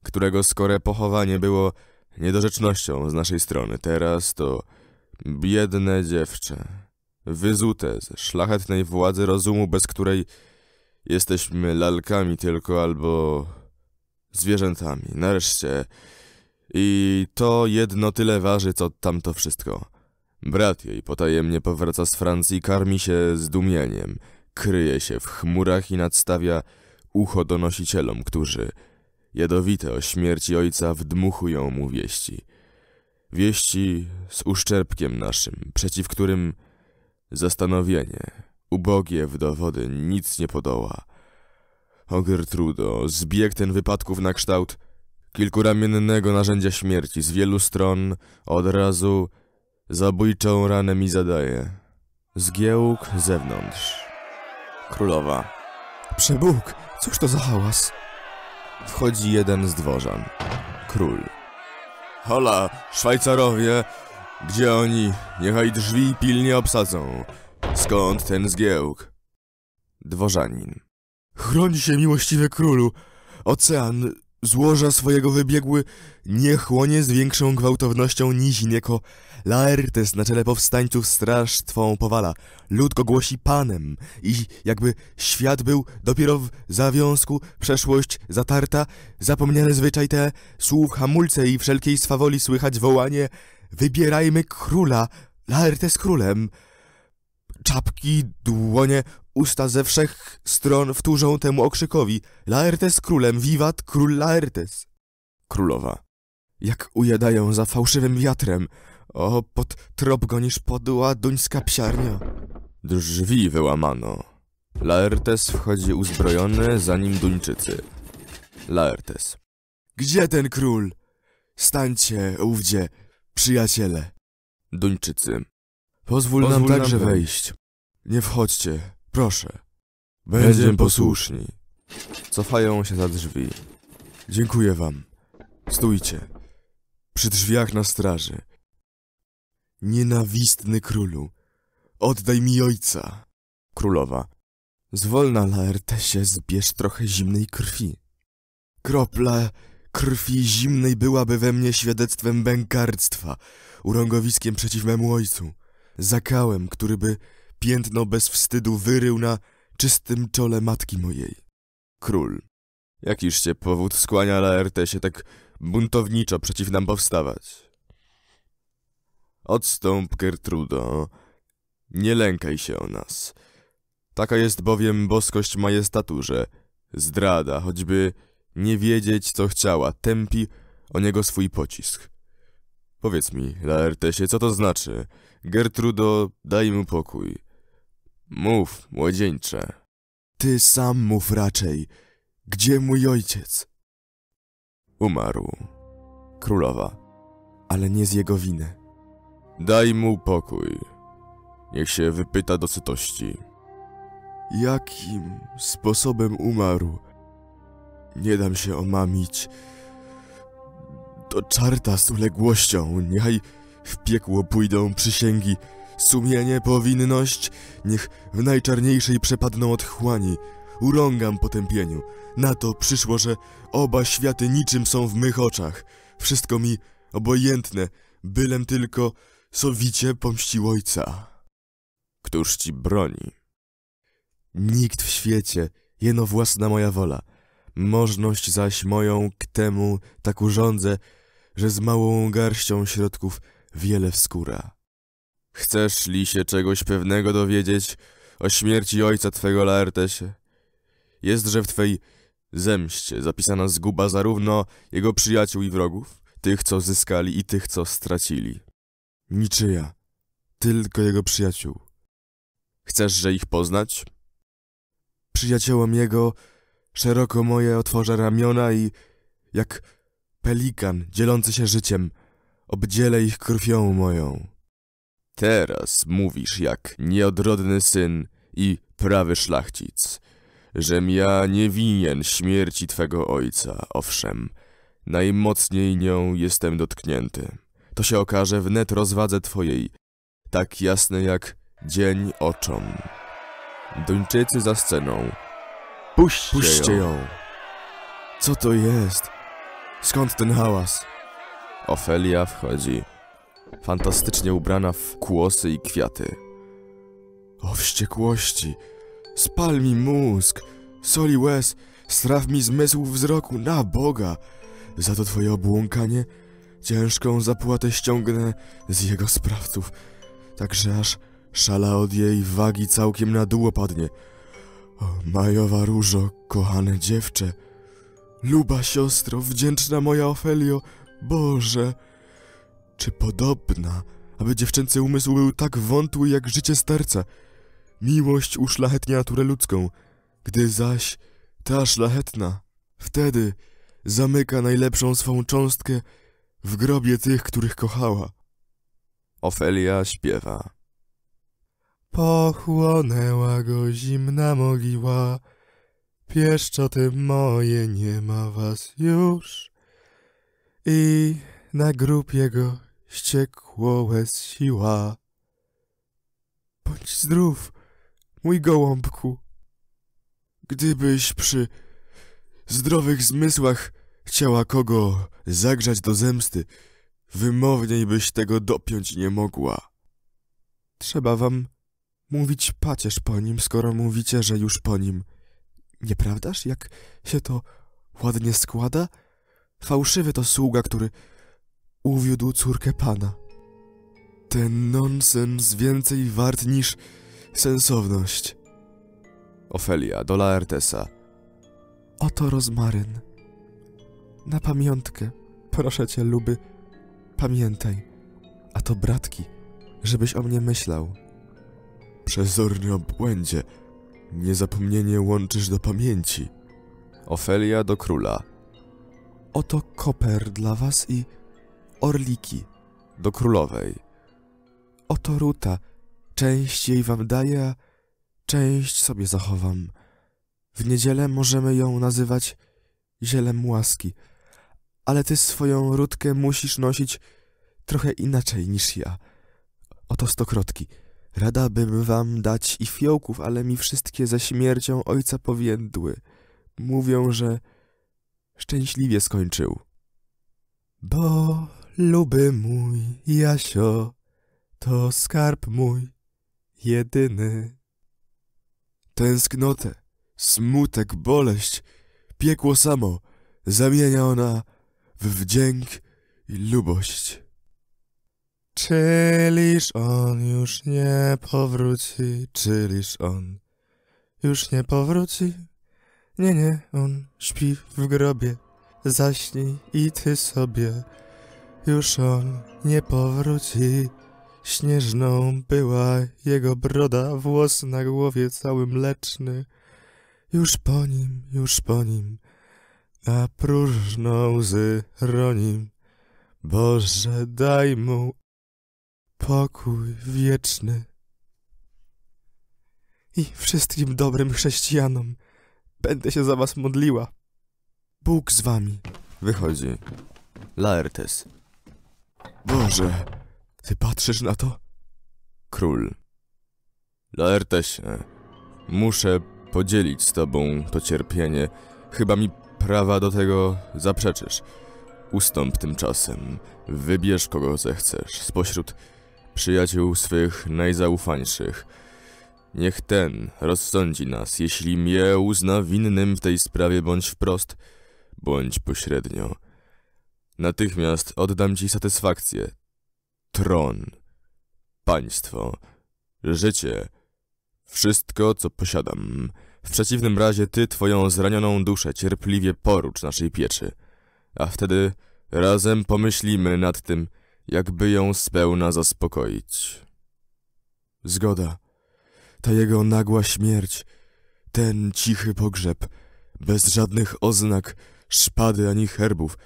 którego skore pochowanie było niedorzecznością z naszej strony. Teraz to biedne dziewczę, wyzute z szlachetnej władzy rozumu, bez której jesteśmy lalkami tylko albo zwierzętami. Nareszcie i to jedno tyle waży, co tamto wszystko. Brat jej potajemnie powraca z Francji, karmi się zdumieniem, kryje się w chmurach i nadstawia ucho donosicielom, którzy jadowite o śmierci ojca wdmuchują mu wieści. Wieści z uszczerbkiem naszym, przeciw którym zastanowienie, ubogie w dowody, nic nie podoła. O Gertrudo, zbieg ten wypadków na kształt kilkuramiennego narzędzia śmierci z wielu stron, od razu Zabójczą ranę mi zadaje. Zgiełk zewnątrz. Królowa. Przebóg, cóż to za hałas? Wchodzi jeden z dworzan. Król. Hola, Szwajcarowie! Gdzie oni? Niechaj drzwi pilnie obsadzą. Skąd ten zgiełk? Dworzanin. Chroń się, miłościwy królu! Ocean, złoża swojego wybiegły, nie chłonie z większą gwałtownością nizi nieko. Laertes na czele powstańców straż twą powala. Lud go głosi panem i jakby świat był dopiero w zawiązku, przeszłość zatarta, zapomniane zwyczaj te, słów hamulce i wszelkiej swawoli słychać wołanie Wybierajmy króla, Laertes królem. Czapki, dłonie, Usta ze wszech stron wtórzą temu okrzykowi Laertes królem, wiwat król Laertes. Królowa. Jak ujadają za fałszywym wiatrem. O, pod trop go niż podła duńska psiarnia. Drzwi wyłamano. Laertes wchodzi uzbrojony, za nim Duńczycy. Laertes. Gdzie ten król? Stańcie, ówdzie, przyjaciele. Duńczycy. Pozwól, Pozwól nam także nam wejść. Nie wchodźcie. Proszę. Będziemy posłuszni. Cofają się za drzwi. Dziękuję wam. Stójcie. Przy drzwiach na straży. Nienawistny królu. Oddaj mi ojca. Królowa. Zwolna Laertesie zbierz trochę zimnej krwi. Kropla krwi zimnej byłaby we mnie świadectwem bękarstwa, urągowiskiem przeciw memu ojcu, zakałem, który by piętno bez wstydu wyrył na czystym czole matki mojej. Król, jakiż się powód skłania Laertesie tak buntowniczo przeciw nam powstawać? Odstąp, Gertrudo, nie lękaj się o nas. Taka jest bowiem boskość majestatu, że zdrada, choćby nie wiedzieć, co chciała, tępi o niego swój pocisk. Powiedz mi, Laertesie, co to znaczy? Gertrudo, daj mu pokój. Mów, młodzieńcze. Ty sam mów raczej. Gdzie mój ojciec? Umarł. Królowa. Ale nie z jego winy. Daj mu pokój. Niech się wypyta do sytości. Jakim sposobem umarł? Nie dam się omamić. To czarta z uległością. Niechaj w piekło pójdą przysięgi Sumienie, powinność, niech w najczarniejszej przepadną otchłani. Urągam potępieniu. Na to przyszło, że oba światy niczym są w mych oczach. Wszystko mi obojętne, bylem tylko sowicie pomścił ojca. Któż ci broni? Nikt w świecie, jeno własna moja wola. Możność zaś moją k temu tak urządzę, że z małą garścią środków wiele wskóra. Chcesz li się czegoś pewnego dowiedzieć o śmierci ojca twego Laertesie? Jestże w twej zemście zapisana zguba zarówno jego przyjaciół i wrogów, tych, co zyskali i tych, co stracili. Niczyja, tylko jego przyjaciół. Chcesz, że ich poznać? Przyjaciołom jego szeroko moje otworzę ramiona i jak pelikan dzielący się życiem, obdzielę ich krwią moją. Teraz mówisz jak nieodrodny syn i prawy szlachcic, żem ja nie winien śmierci twego ojca, owszem. Najmocniej nią jestem dotknięty. To się okaże wnet rozwadze twojej, tak jasne jak dzień oczom. Duńczycy za sceną. Puśćcie, Puśćcie ją. ją. Co to jest? Skąd ten hałas? Ofelia wchodzi fantastycznie ubrana w kłosy i kwiaty. O wściekłości! Spal mi mózg! Soli łez! Straw mi zmysł wzroku na Boga! Za to twoje obłąkanie ciężką zapłatę ściągnę z jego sprawców, także aż szala od jej wagi całkiem na dół opadnie. O, majowa różo, kochane dziewczę! Luba siostro, wdzięczna moja Ofelio, Boże! czy podobna, aby dziewczęcy umysł był tak wątły jak życie starca. Miłość uszlachetnia naturę ludzką, gdy zaś ta szlachetna, wtedy zamyka najlepszą swą cząstkę w grobie tych, których kochała. Ofelia śpiewa. Pochłonęła go zimna mogiła, pieszczoty moje nie ma was już. I na grób jego wściekło łez siła. Bądź zdrów, mój gołąbku. Gdybyś przy zdrowych zmysłach chciała kogo zagrzać do zemsty, wymowniej byś tego dopiąć nie mogła. Trzeba wam mówić pacierz po nim, skoro mówicie, że już po nim. Nieprawdaż, jak się to ładnie składa? Fałszywy to sługa, który uwiódł córkę pana. Ten nonsens więcej wart niż sensowność. Ofelia do Laertesa. Oto rozmaryn. Na pamiątkę, proszę cię, luby, pamiętaj, a to bratki, żebyś o mnie myślał. Przezorny obłędzie, niezapomnienie łączysz do pamięci. Ofelia do króla. Oto koper dla was i orliki do królowej. Oto ruta, część jej wam daję, a część sobie zachowam. W niedzielę możemy ją nazywać zielem łaski, ale ty swoją rutkę musisz nosić trochę inaczej niż ja. Oto stokrotki. Rada bym wam dać i fiołków, ale mi wszystkie za śmiercią ojca powiędły. Mówią, że szczęśliwie skończył. Bo Luby mój, Jasio, to skarb mój, jedyny. Tęsknotę, smutek, boleść, piekło samo, zamienia ona w wdzięk i lubość. Czyliż on już nie powróci, czyliż on już nie powróci? Nie, nie, on śpi w grobie, zaśnij i ty sobie już on nie powróci. Śnieżną była jego broda, włos na głowie cały mleczny. Już po nim, już po nim, na próżno łzy ronim. Boże, daj mu pokój wieczny. I wszystkim dobrym chrześcijanom będę się za was modliła. Bóg z wami. Wychodzi. Laertes. Boże, ty patrzysz na to? Król. Laertesie, muszę podzielić z tobą to cierpienie. Chyba mi prawa do tego zaprzeczysz. Ustąp tymczasem. Wybierz kogo zechcesz spośród przyjaciół swych najzaufańszych. Niech ten rozsądzi nas, jeśli mnie uzna winnym w tej sprawie bądź wprost, bądź pośrednio. Natychmiast oddam ci satysfakcję. Tron, państwo, życie, wszystko, co posiadam. W przeciwnym razie ty twoją zranioną duszę cierpliwie porucz naszej pieczy. A wtedy razem pomyślimy nad tym, jakby ją z pełna zaspokoić. Zgoda. Ta jego nagła śmierć, ten cichy pogrzeb, bez żadnych oznak, szpady ani herbów –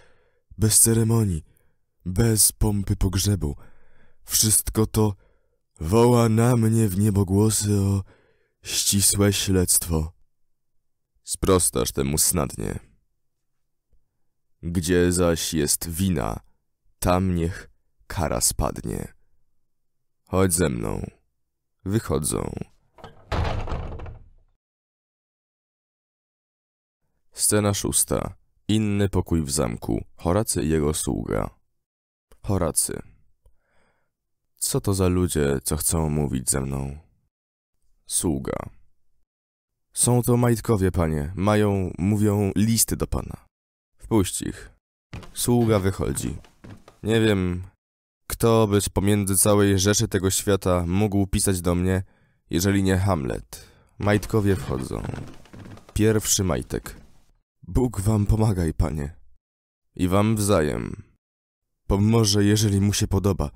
bez ceremonii, bez pompy pogrzebu. Wszystko to woła na mnie w niebogłosy o ścisłe śledztwo. Sprostasz temu snadnie. Gdzie zaś jest wina, tam niech kara spadnie. Chodź ze mną. Wychodzą. Scena szósta. Inny pokój w zamku. Horacy i jego sługa. Horacy. Co to za ludzie, co chcą mówić ze mną? Sługa. Są to majtkowie, panie. Mają, mówią, listy do pana. Wpuść ich. Sługa wychodzi. Nie wiem, kto by z pomiędzy całej rzeszy tego świata mógł pisać do mnie, jeżeli nie Hamlet. Majtkowie wchodzą. Pierwszy majtek. Bóg wam pomagaj, panie. I wam wzajem. Pomoże, jeżeli mu się podoba.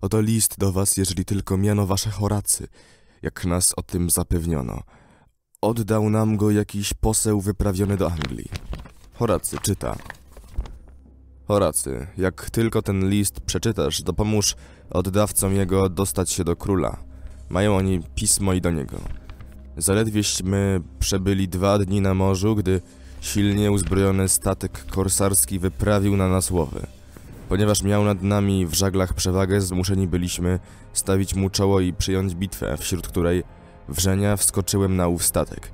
Oto list do was, jeżeli tylko miano wasze choracy, jak nas o tym zapewniono. Oddał nam go jakiś poseł wyprawiony do Anglii. Horacy czyta. Horacy, jak tylko ten list przeczytasz, dopomóż oddawcom jego dostać się do króla. Mają oni pismo i do niego. Zaledwieśmy przebyli dwa dni na morzu, gdy Silnie uzbrojony statek korsarski wyprawił na nas łowy. Ponieważ miał nad nami w żaglach przewagę, zmuszeni byliśmy stawić mu czoło i przyjąć bitwę, wśród której wrzenia wskoczyłem na ów statek.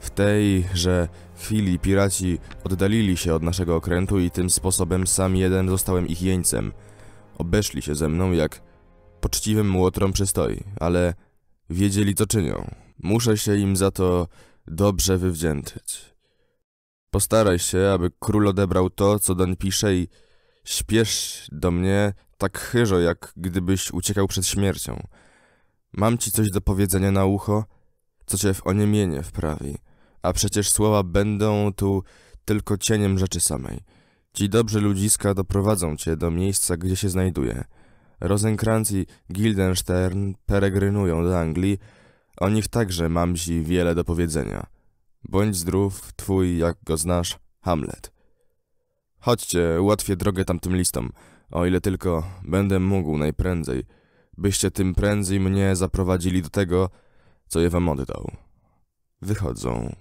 W tej, że chwili piraci oddalili się od naszego okrętu i tym sposobem sam jeden zostałem ich jeńcem. Obeszli się ze mną jak poczciwym młotrom przystoi, ale wiedzieli co czynią. Muszę się im za to dobrze wywdzięczyć. Postaraj się, aby król odebrał to, co doń pisze i śpiesz do mnie tak chyżo, jak gdybyś uciekał przed śmiercią. Mam ci coś do powiedzenia na ucho, co cię w oniemienie wprawi, a przecież słowa będą tu tylko cieniem rzeczy samej. Ci dobrzy ludziska doprowadzą cię do miejsca, gdzie się znajduje. Rosenkranz i Guildenstern peregrynują do Anglii, o nich także mam ci wiele do powiedzenia. Bądź zdrów, twój, jak go znasz, Hamlet. Chodźcie, ułatwię drogę tamtym listom, o ile tylko będę mógł najprędzej, byście tym prędzej mnie zaprowadzili do tego, co je wam oddał. Wychodzą.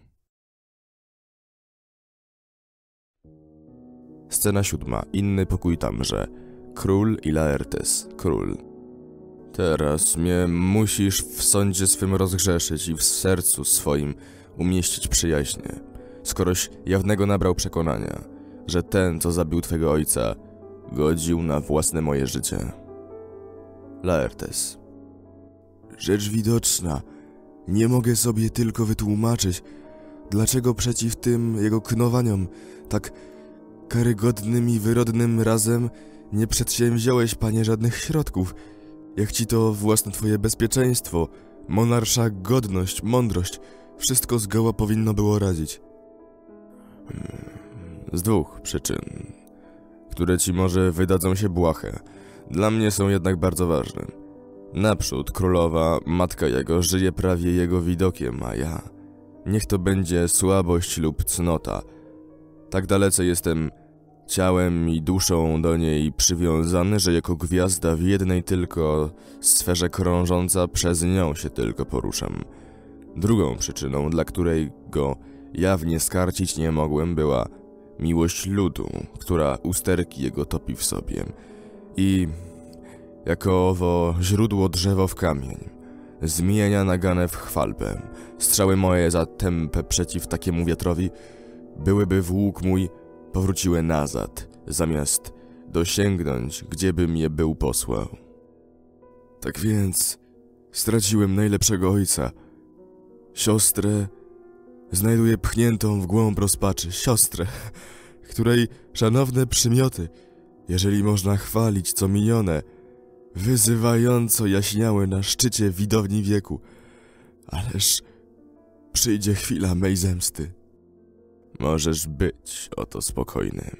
Scena siódma. Inny pokój tamże. Król i Laertes. Król. Teraz mnie musisz w sądzie swym rozgrzeszyć i w sercu swoim umieścić przyjaźnie, skoroś jawnego nabrał przekonania, że ten, co zabił twego ojca, godził na własne moje życie. Laertes. Rzecz widoczna. Nie mogę sobie tylko wytłumaczyć, dlaczego przeciw tym jego knowaniom, tak karygodnym i wyrodnym razem, nie przedsięwziąłeś, panie, żadnych środków. Jak ci to własne twoje bezpieczeństwo, monarsza godność, mądrość – wszystko zgoła powinno było radzić. Z dwóch przyczyn, które ci może wydadzą się błahe, dla mnie są jednak bardzo ważne. Naprzód królowa, matka jego, żyje prawie jego widokiem, a ja... Niech to będzie słabość lub cnota. Tak dalece jestem ciałem i duszą do niej przywiązany, że jako gwiazda w jednej tylko sferze krążąca przez nią się tylko poruszam. Drugą przyczyną, dla której go jawnie skarcić nie mogłem, była miłość ludu, która usterki jego topi w sobie i jako owo źródło drzewo w kamień. Zmienia nagane w chwalbę. Strzały moje za tępę przeciw takiemu wiatrowi byłyby w łuk mój powróciły nazad, zamiast dosięgnąć, gdziebym je był posłał. Tak więc straciłem najlepszego ojca – siostrę, znajduję pchniętą w głąb rozpaczy, siostrę, której szanowne przymioty, jeżeli można chwalić co minione, wyzywająco jaśniały na szczycie widowni wieku. Ależ przyjdzie chwila mej zemsty. Możesz być oto spokojnym.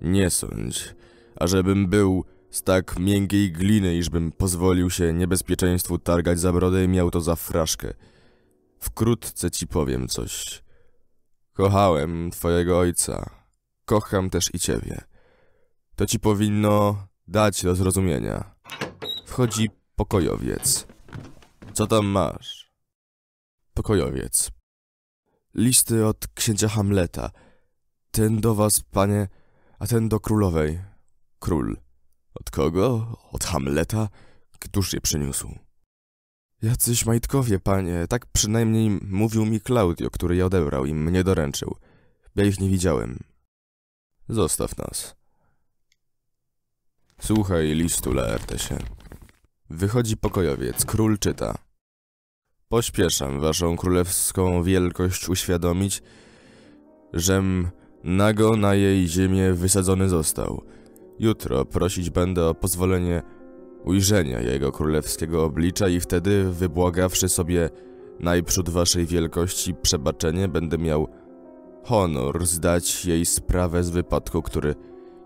Nie sądź, ażebym był z tak miękkiej gliny, iżbym pozwolił się niebezpieczeństwu targać za brodę i miał to za fraszkę – Wkrótce ci powiem coś. Kochałem twojego ojca. Kocham też i ciebie. To ci powinno dać do zrozumienia. Wchodzi pokojowiec. Co tam masz? Pokojowiec. Listy od księcia Hamleta. Ten do was, panie, a ten do królowej. Król. Od kogo? Od Hamleta? Któż je przyniósł? Jacyś majtkowie, panie, tak przynajmniej mówił mi Klaudio, który je odebrał i mnie doręczył. Ja ich nie widziałem. Zostaw nas. Słuchaj listu, Laertesie. Wychodzi pokojowiec, król czyta. Pośpieszam waszą królewską wielkość uświadomić, żem nago na jej ziemię wysadzony został. Jutro prosić będę o pozwolenie ujrzenia jego królewskiego oblicza i wtedy, wybłagawszy sobie najprzód waszej wielkości przebaczenie, będę miał honor zdać jej sprawę z wypadku, który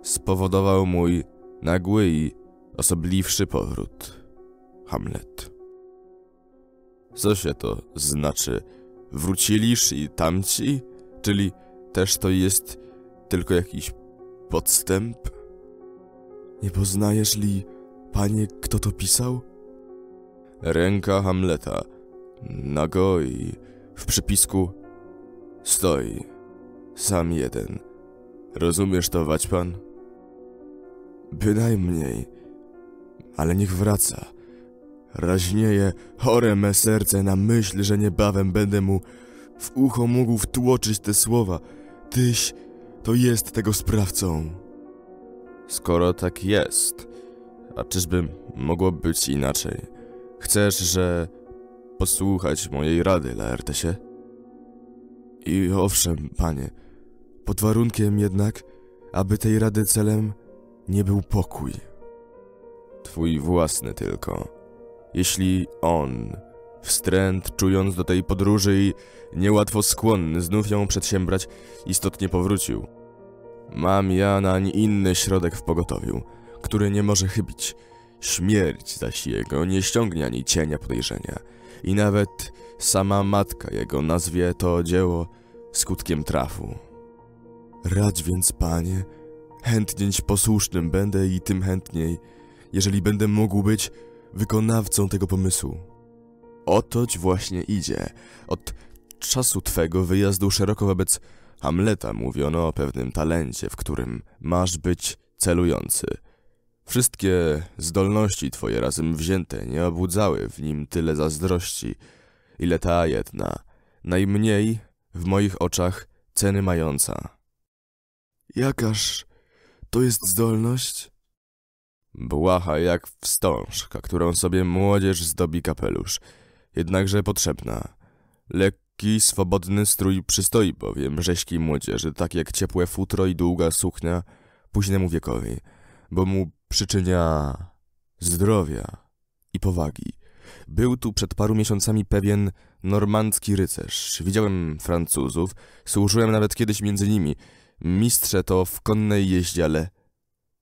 spowodował mój nagły i osobliwszy powrót. Hamlet. Co się to znaczy? Wróciliż i tamci? Czyli też to jest tylko jakiś podstęp? Nie poznajesz li Panie, kto to pisał? Ręka Hamleta. Nago i w przypisku stoi. Sam jeden. Rozumiesz to, Waćpan? Bynajmniej. Ale niech wraca. Raźnieje chore me serce na myśl, że niebawem będę mu w ucho mógł wtłoczyć te słowa. Tyś to jest tego sprawcą. Skoro tak jest, a czyżby mogło być inaczej? Chcesz, że posłuchać mojej rady, Laertesie? I owszem, panie, pod warunkiem jednak, aby tej rady celem nie był pokój. Twój własny tylko. Jeśli on, wstręt czując do tej podróży i niełatwo skłonny znów ją przedsiębrać, istotnie powrócił. Mam ja nań inny środek w pogotowiu – który nie może chybić. Śmierć zaś jego nie ściągnie ani cienia podejrzenia. I nawet sama matka jego nazwie to dzieło skutkiem trafu. Radź więc, panie, chętnięć posłusznym będę i tym chętniej, jeżeli będę mógł być wykonawcą tego pomysłu. Otoć właśnie idzie. Od czasu twego wyjazdu szeroko wobec Hamleta mówiono o pewnym talencie, w którym masz być celujący – Wszystkie zdolności twoje razem wzięte nie obudzały w nim tyle zazdrości, ile ta jedna, najmniej w moich oczach ceny mająca. Jakaż to jest zdolność? Błaha jak wstążka, którą sobie młodzież zdobi kapelusz, jednakże potrzebna. Lekki, swobodny strój przystoi bowiem rzeźki młodzieży, tak jak ciepłe futro i długa suknia późnemu wiekowi, bo mu przyczynia zdrowia i powagi. Był tu przed paru miesiącami pewien normandzki rycerz. Widziałem Francuzów, służyłem nawet kiedyś między nimi. Mistrze to w konnej jeździe, ale...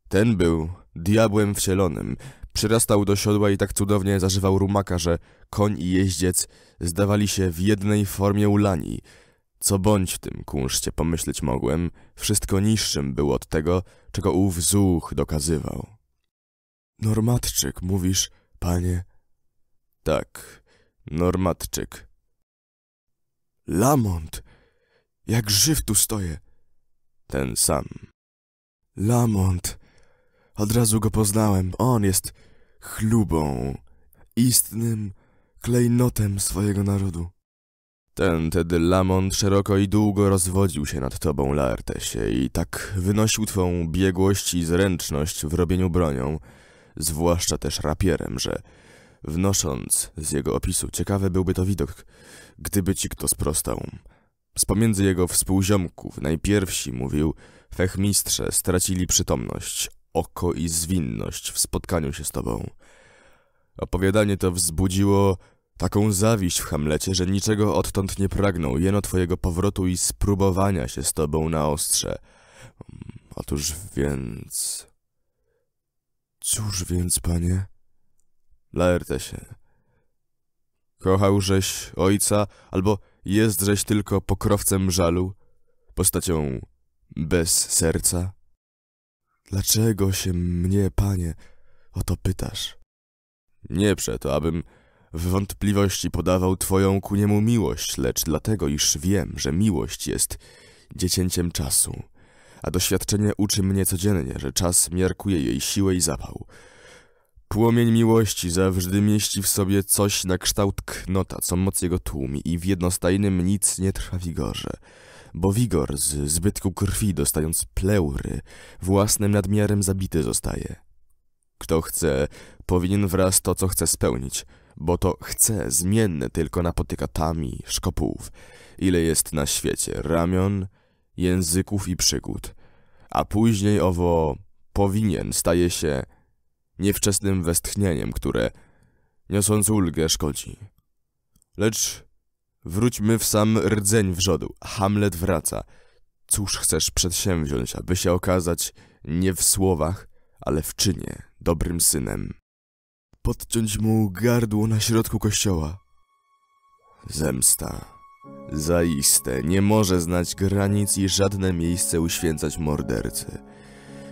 Ten był diabłem wcielonym. Przyrastał do siodła i tak cudownie zażywał rumaka, że koń i jeździec zdawali się w jednej formie ulani. Co bądź w tym kunszcie pomyśleć mogłem, wszystko niższym było od tego, czego ów zuch dokazywał. Normatczyk, mówisz, panie? Tak, Normatczyk. Lamont! Jak żyw tu stoję! Ten sam. Lamont! Od razu go poznałem. On jest chlubą, istnym klejnotem swojego narodu. Ten tedy Lamont szeroko i długo rozwodził się nad tobą, Laertesie, i tak wynosił twą biegłość i zręczność w robieniu bronią, zwłaszcza też rapierem, że wnosząc z jego opisu, ciekawy byłby to widok, gdyby ci kto sprostał. Z pomiędzy jego współziomków najpierwsi, mówił, fechmistrze stracili przytomność, oko i zwinność w spotkaniu się z tobą. Opowiadanie to wzbudziło taką zawiść w Hamlecie, że niczego odtąd nie pragnął, jeno twojego powrotu i spróbowania się z tobą na ostrze. Otóż więc... Cóż więc, panie? Laertesie, kochałżeś ojca, albo jestżeś tylko pokrowcem żalu, postacią bez serca? Dlaczego się mnie, panie, o to pytasz? Nie przeto, abym w wątpliwości podawał twoją ku niemu miłość, lecz dlatego, iż wiem, że miłość jest dziecięciem czasu a doświadczenie uczy mnie codziennie, że czas miarkuje jej siłę i zapał. Płomień miłości zawsze mieści w sobie coś na kształt knota, co moc jego tłumi i w jednostajnym nic nie trwa wigorze. Bo wigor z zbytku krwi dostając pleury, własnym nadmiarem zabity zostaje. Kto chce, powinien wraz to, co chce spełnić, bo to chce zmienne tylko napotyka tami, szkopułów. Ile jest na świecie ramion, języków i przygód, a później owo powinien staje się niewczesnym westchnieniem, które niosąc ulgę szkodzi. Lecz wróćmy w sam rdzeń wrzodu. Hamlet wraca. Cóż chcesz przedsięwziąć, aby się okazać nie w słowach, ale w czynie dobrym synem? Podciąć mu gardło na środku kościoła. Zemsta. Zaiste, nie może znać granic i żadne miejsce uświęcać mordercy.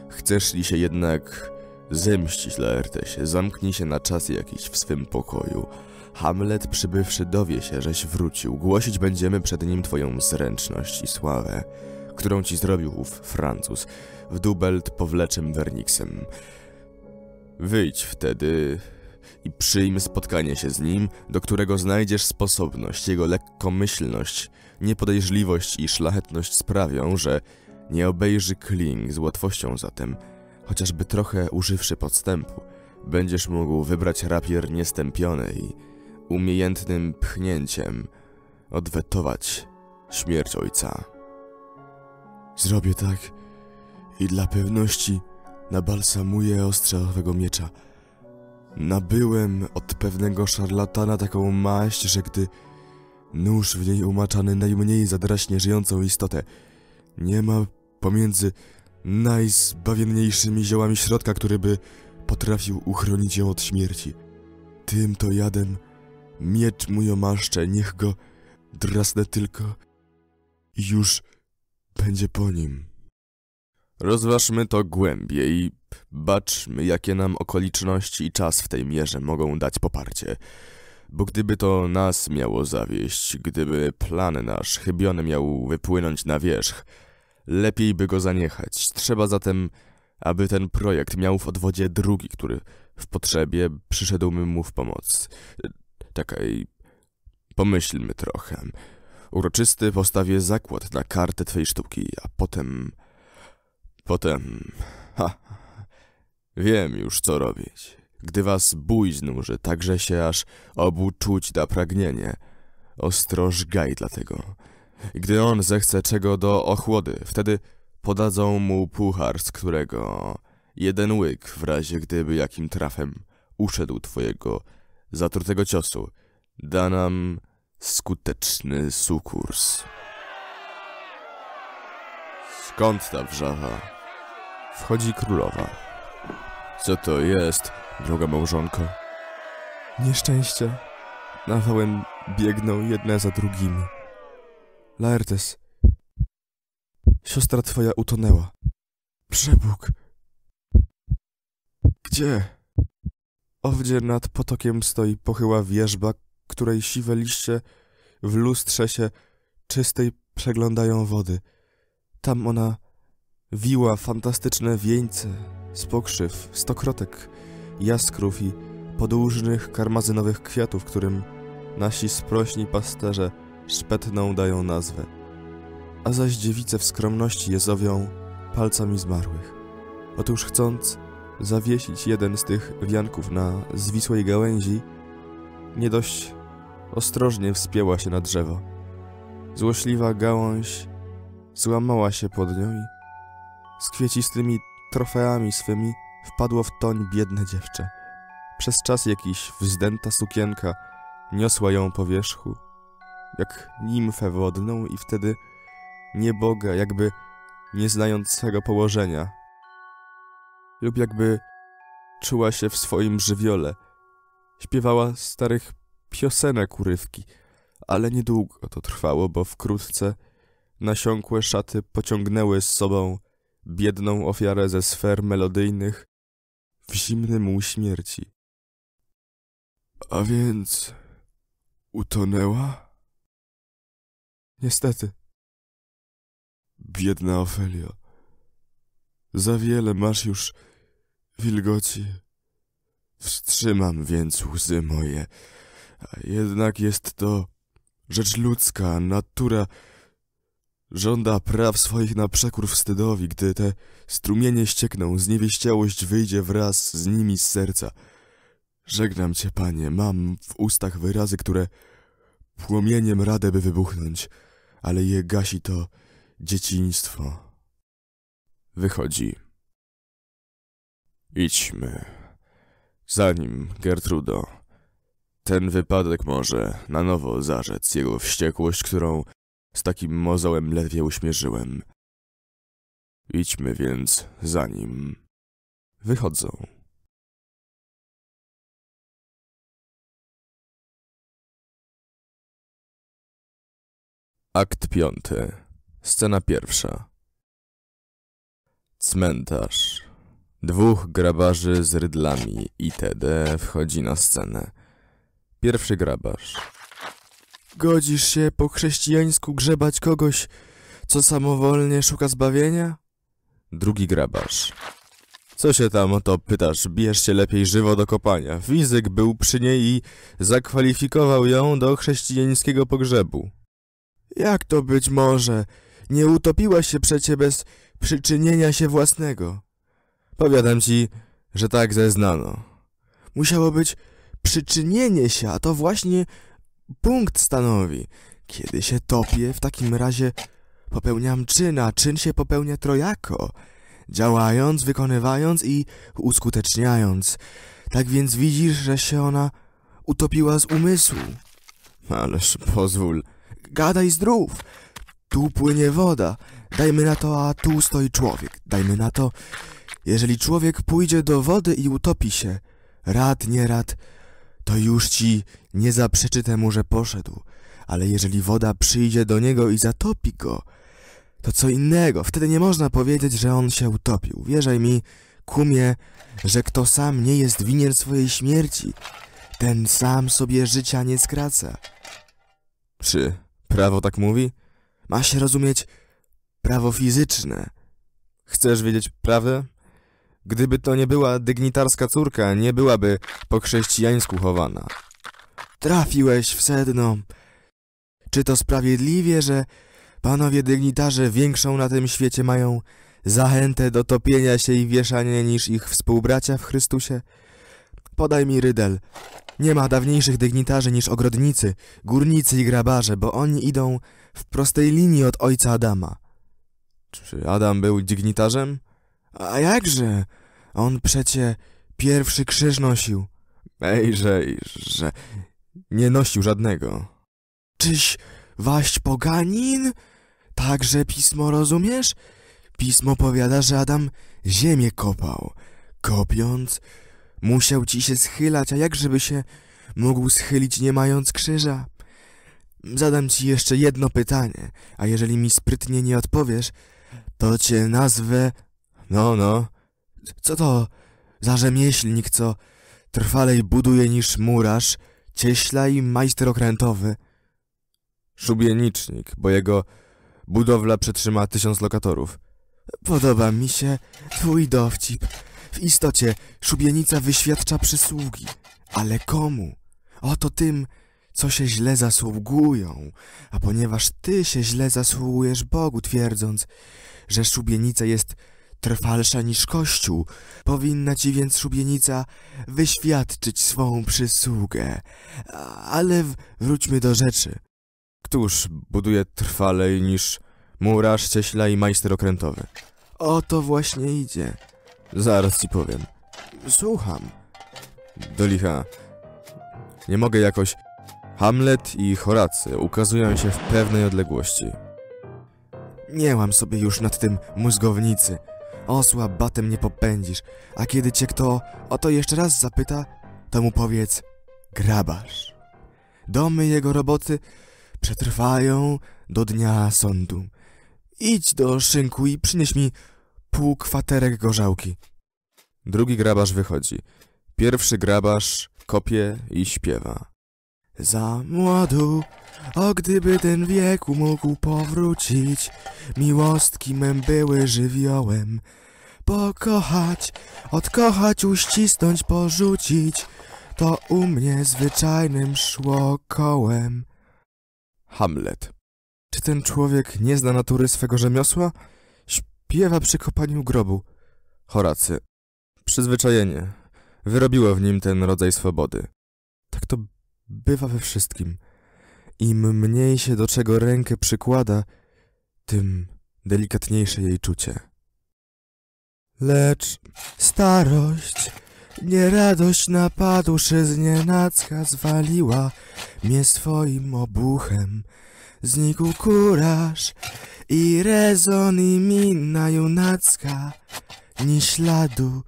Chcesz li się jednak zemścić Laertesie, zamknij się na czas jakiś w swym pokoju. Hamlet przybywszy dowie się, żeś wrócił. Głosić będziemy przed nim twoją zręczność i sławę, którą ci zrobił ów Francuz w dubelt powleczym werniksem. Wyjdź wtedy i przyjm spotkanie się z Nim, do którego znajdziesz sposobność, Jego lekkomyślność, niepodejrzliwość i szlachetność sprawią, że nie obejrzy kling z łatwością zatem, chociażby trochę używszy podstępu, będziesz mógł wybrać rapier niestępiony i umiejętnym pchnięciem odwetować śmierć ojca. Zrobię tak i dla pewności nabalsamuję ostrze owego miecza – Nabyłem od pewnego szarlatana taką maść, że gdy nóż w niej umaczany najmniej zadraśnie żyjącą istotę, nie ma pomiędzy najzbawienniejszymi ziołami środka, który by potrafił uchronić ją od śmierci. Tym to jadem miecz mój omaszczę, niech go drasnę tylko i już będzie po nim. Rozważmy to głębiej, baczmy jakie nam okoliczności i czas w tej mierze mogą dać poparcie. Bo gdyby to nas miało zawieść, gdyby plan nasz chybiony miał wypłynąć na wierzch, lepiej by go zaniechać. Trzeba zatem, aby ten projekt miał w odwodzie drugi, który w potrzebie przyszedłby mu w pomoc. Czekaj, pomyślmy trochę. Uroczysty postawię zakład na kartę twej sztuki, a potem Potem... Ha, wiem już, co robić. Gdy was bój znuży, także się aż obu czuć da pragnienie. Ostrożgaj dlatego. Gdy on zechce czego do ochłody, wtedy podadzą mu puchar, z którego jeden łyk w razie gdyby jakim trafem uszedł twojego zatrutego ciosu, da nam skuteczny sukurs. Skąd ta wrzawa? Wchodzi królowa. Co to jest, droga małżonko? Nieszczęście. Nawałem biegną jedne za drugimi. Laertes, siostra twoja utonęła. Przebóg. Gdzie? Owdzie nad potokiem stoi pochyła wierzba, której siwe liście w lustrze się czystej przeglądają wody. Tam ona Wiła fantastyczne wieńce z pokrzyw, stokrotek, jaskrów i podłużnych karmazynowych kwiatów, którym nasi sprośni pasterze szpetną dają nazwę. A zaś dziewice w skromności je zowią palcami zmarłych. Otóż chcąc zawiesić jeden z tych wianków na zwisłej gałęzi, nie dość ostrożnie wspięła się na drzewo. Złośliwa gałąź złamała się pod nią i z kwiecistymi trofeami swymi wpadło w toń biedne dziewczę. Przez czas jakiś wzdęta sukienka niosła ją po wierzchu, jak nimfę wodną i wtedy nieboga, jakby nie swego położenia, lub jakby czuła się w swoim żywiole. Śpiewała starych piosenek urywki, ale niedługo to trwało, bo wkrótce nasiąkłe szaty pociągnęły z sobą biedną ofiarę ze sfer melodyjnych w zimnym u śmierci. A więc utonęła? Niestety. Biedna Ofelio. Za wiele masz już wilgoci. Wstrzymam więc łzy moje. A jednak jest to rzecz ludzka, natura Żąda praw swoich na przekór wstydowi, gdy te strumienie ściekną, zniewieściałość wyjdzie wraz z nimi z serca. Żegnam cię, panie, mam w ustach wyrazy, które płomieniem radę by wybuchnąć, ale je gasi to dzieciństwo. Wychodzi. Idźmy. Zanim, Gertrudo, ten wypadek może na nowo zarzec jego wściekłość, którą z takim mozołem ledwie uśmierzyłem. Idźmy więc za nim. Wychodzą. Akt piąty. Scena pierwsza. Cmentarz. Dwóch grabarzy z rydlami itd. wchodzi na scenę. Pierwszy grabarz. Godzisz się po chrześcijańsku grzebać kogoś, co samowolnie szuka zbawienia? Drugi grabarz. Co się tam o to pytasz? Bierz się lepiej żywo do kopania. Fizyk był przy niej i zakwalifikował ją do chrześcijańskiego pogrzebu. Jak to być może? Nie utopiła się przecie bez przyczynienia się własnego. Powiadam ci, że tak zeznano. Musiało być przyczynienie się, a to właśnie punkt stanowi. Kiedy się topię, w takim razie popełniam czyn, a czyn się popełnia trojako. Działając, wykonywając i uskuteczniając. Tak więc widzisz, że się ona utopiła z umysłu. Ależ pozwól, gadaj zdrów. Tu płynie woda, dajmy na to, a tu stoi człowiek. Dajmy na to, jeżeli człowiek pójdzie do wody i utopi się, rad nie rad, to już ci nie zaprzeczy temu, że poszedł. Ale jeżeli woda przyjdzie do niego i zatopi go, to co innego. Wtedy nie można powiedzieć, że on się utopił. Wierzaj mi, kumie, że kto sam nie jest winien swojej śmierci, ten sam sobie życia nie skraca. Czy prawo tak mówi? Ma się rozumieć prawo fizyczne. Chcesz wiedzieć prawdę? Gdyby to nie była dygnitarska córka, nie byłaby po chrześcijańsku chowana. Trafiłeś w sedno. Czy to sprawiedliwie, że panowie dygnitarze większą na tym świecie mają zachętę do topienia się i wieszania niż ich współbracia w Chrystusie? Podaj mi rydel. Nie ma dawniejszych dygnitarzy niż ogrodnicy, górnicy i grabarze, bo oni idą w prostej linii od ojca Adama. Czy Adam był dygnitarzem? A jakże? On przecie pierwszy krzyż nosił. Ejże, że nie nosił żadnego. Czyś waść poganin? Także pismo rozumiesz? Pismo powiada, że Adam ziemię kopał. Kopiąc, musiał ci się schylać, a jakżeby się mógł schylić nie mając krzyża? Zadam ci jeszcze jedno pytanie, a jeżeli mi sprytnie nie odpowiesz, to cię nazwę no, no. Co to za rzemieślnik, co trwalej buduje niż murarz, cieśla i majster okrętowy? Szubienicznik, bo jego budowla przetrzyma tysiąc lokatorów. Podoba mi się twój dowcip. W istocie szubienica wyświadcza przysługi. Ale komu? Oto tym, co się źle zasługują. A ponieważ ty się źle zasługujesz Bogu, twierdząc, że szubienica jest trwalsza niż Kościół, powinna ci więc szubienica wyświadczyć swą przysługę. Ale wróćmy do rzeczy. Któż buduje trwalej niż murarz, cieśla i majster okrętowy? O to właśnie idzie. Zaraz ci powiem. Słucham. Do licha. Nie mogę jakoś... Hamlet i Horacy ukazują się w pewnej odległości. Nie sobie już nad tym mózgownicy osła batem nie popędzisz, a kiedy cię kto o to jeszcze raz zapyta, to mu powiedz grabarz. Domy jego roboty przetrwają do dnia sądu. Idź do szynku i przynieś mi pół kwaterek gorzałki. Drugi grabarz wychodzi. Pierwszy grabarz kopie i śpiewa. Za młodu, o gdyby ten wiek mógł powrócić, miłostki mem były żywiołem, pokochać, odkochać, uścisnąć, porzucić. To u mnie zwyczajnym szło kołem. Hamlet. Czy ten człowiek nie zna natury swego rzemiosła? Śpiewa przy kopaniu grobu. Horacy. Przyzwyczajenie. Wyrobiło w nim ten rodzaj swobody. Tak to bywa we wszystkim. Im mniej się do czego rękę przykłada, tym delikatniejsze jej czucie. Lecz starość, nie radość napadłszy z nienacka zwaliła mnie swoim obuchem. Znikł kuraż i rezon i mina junacka, ni śladu,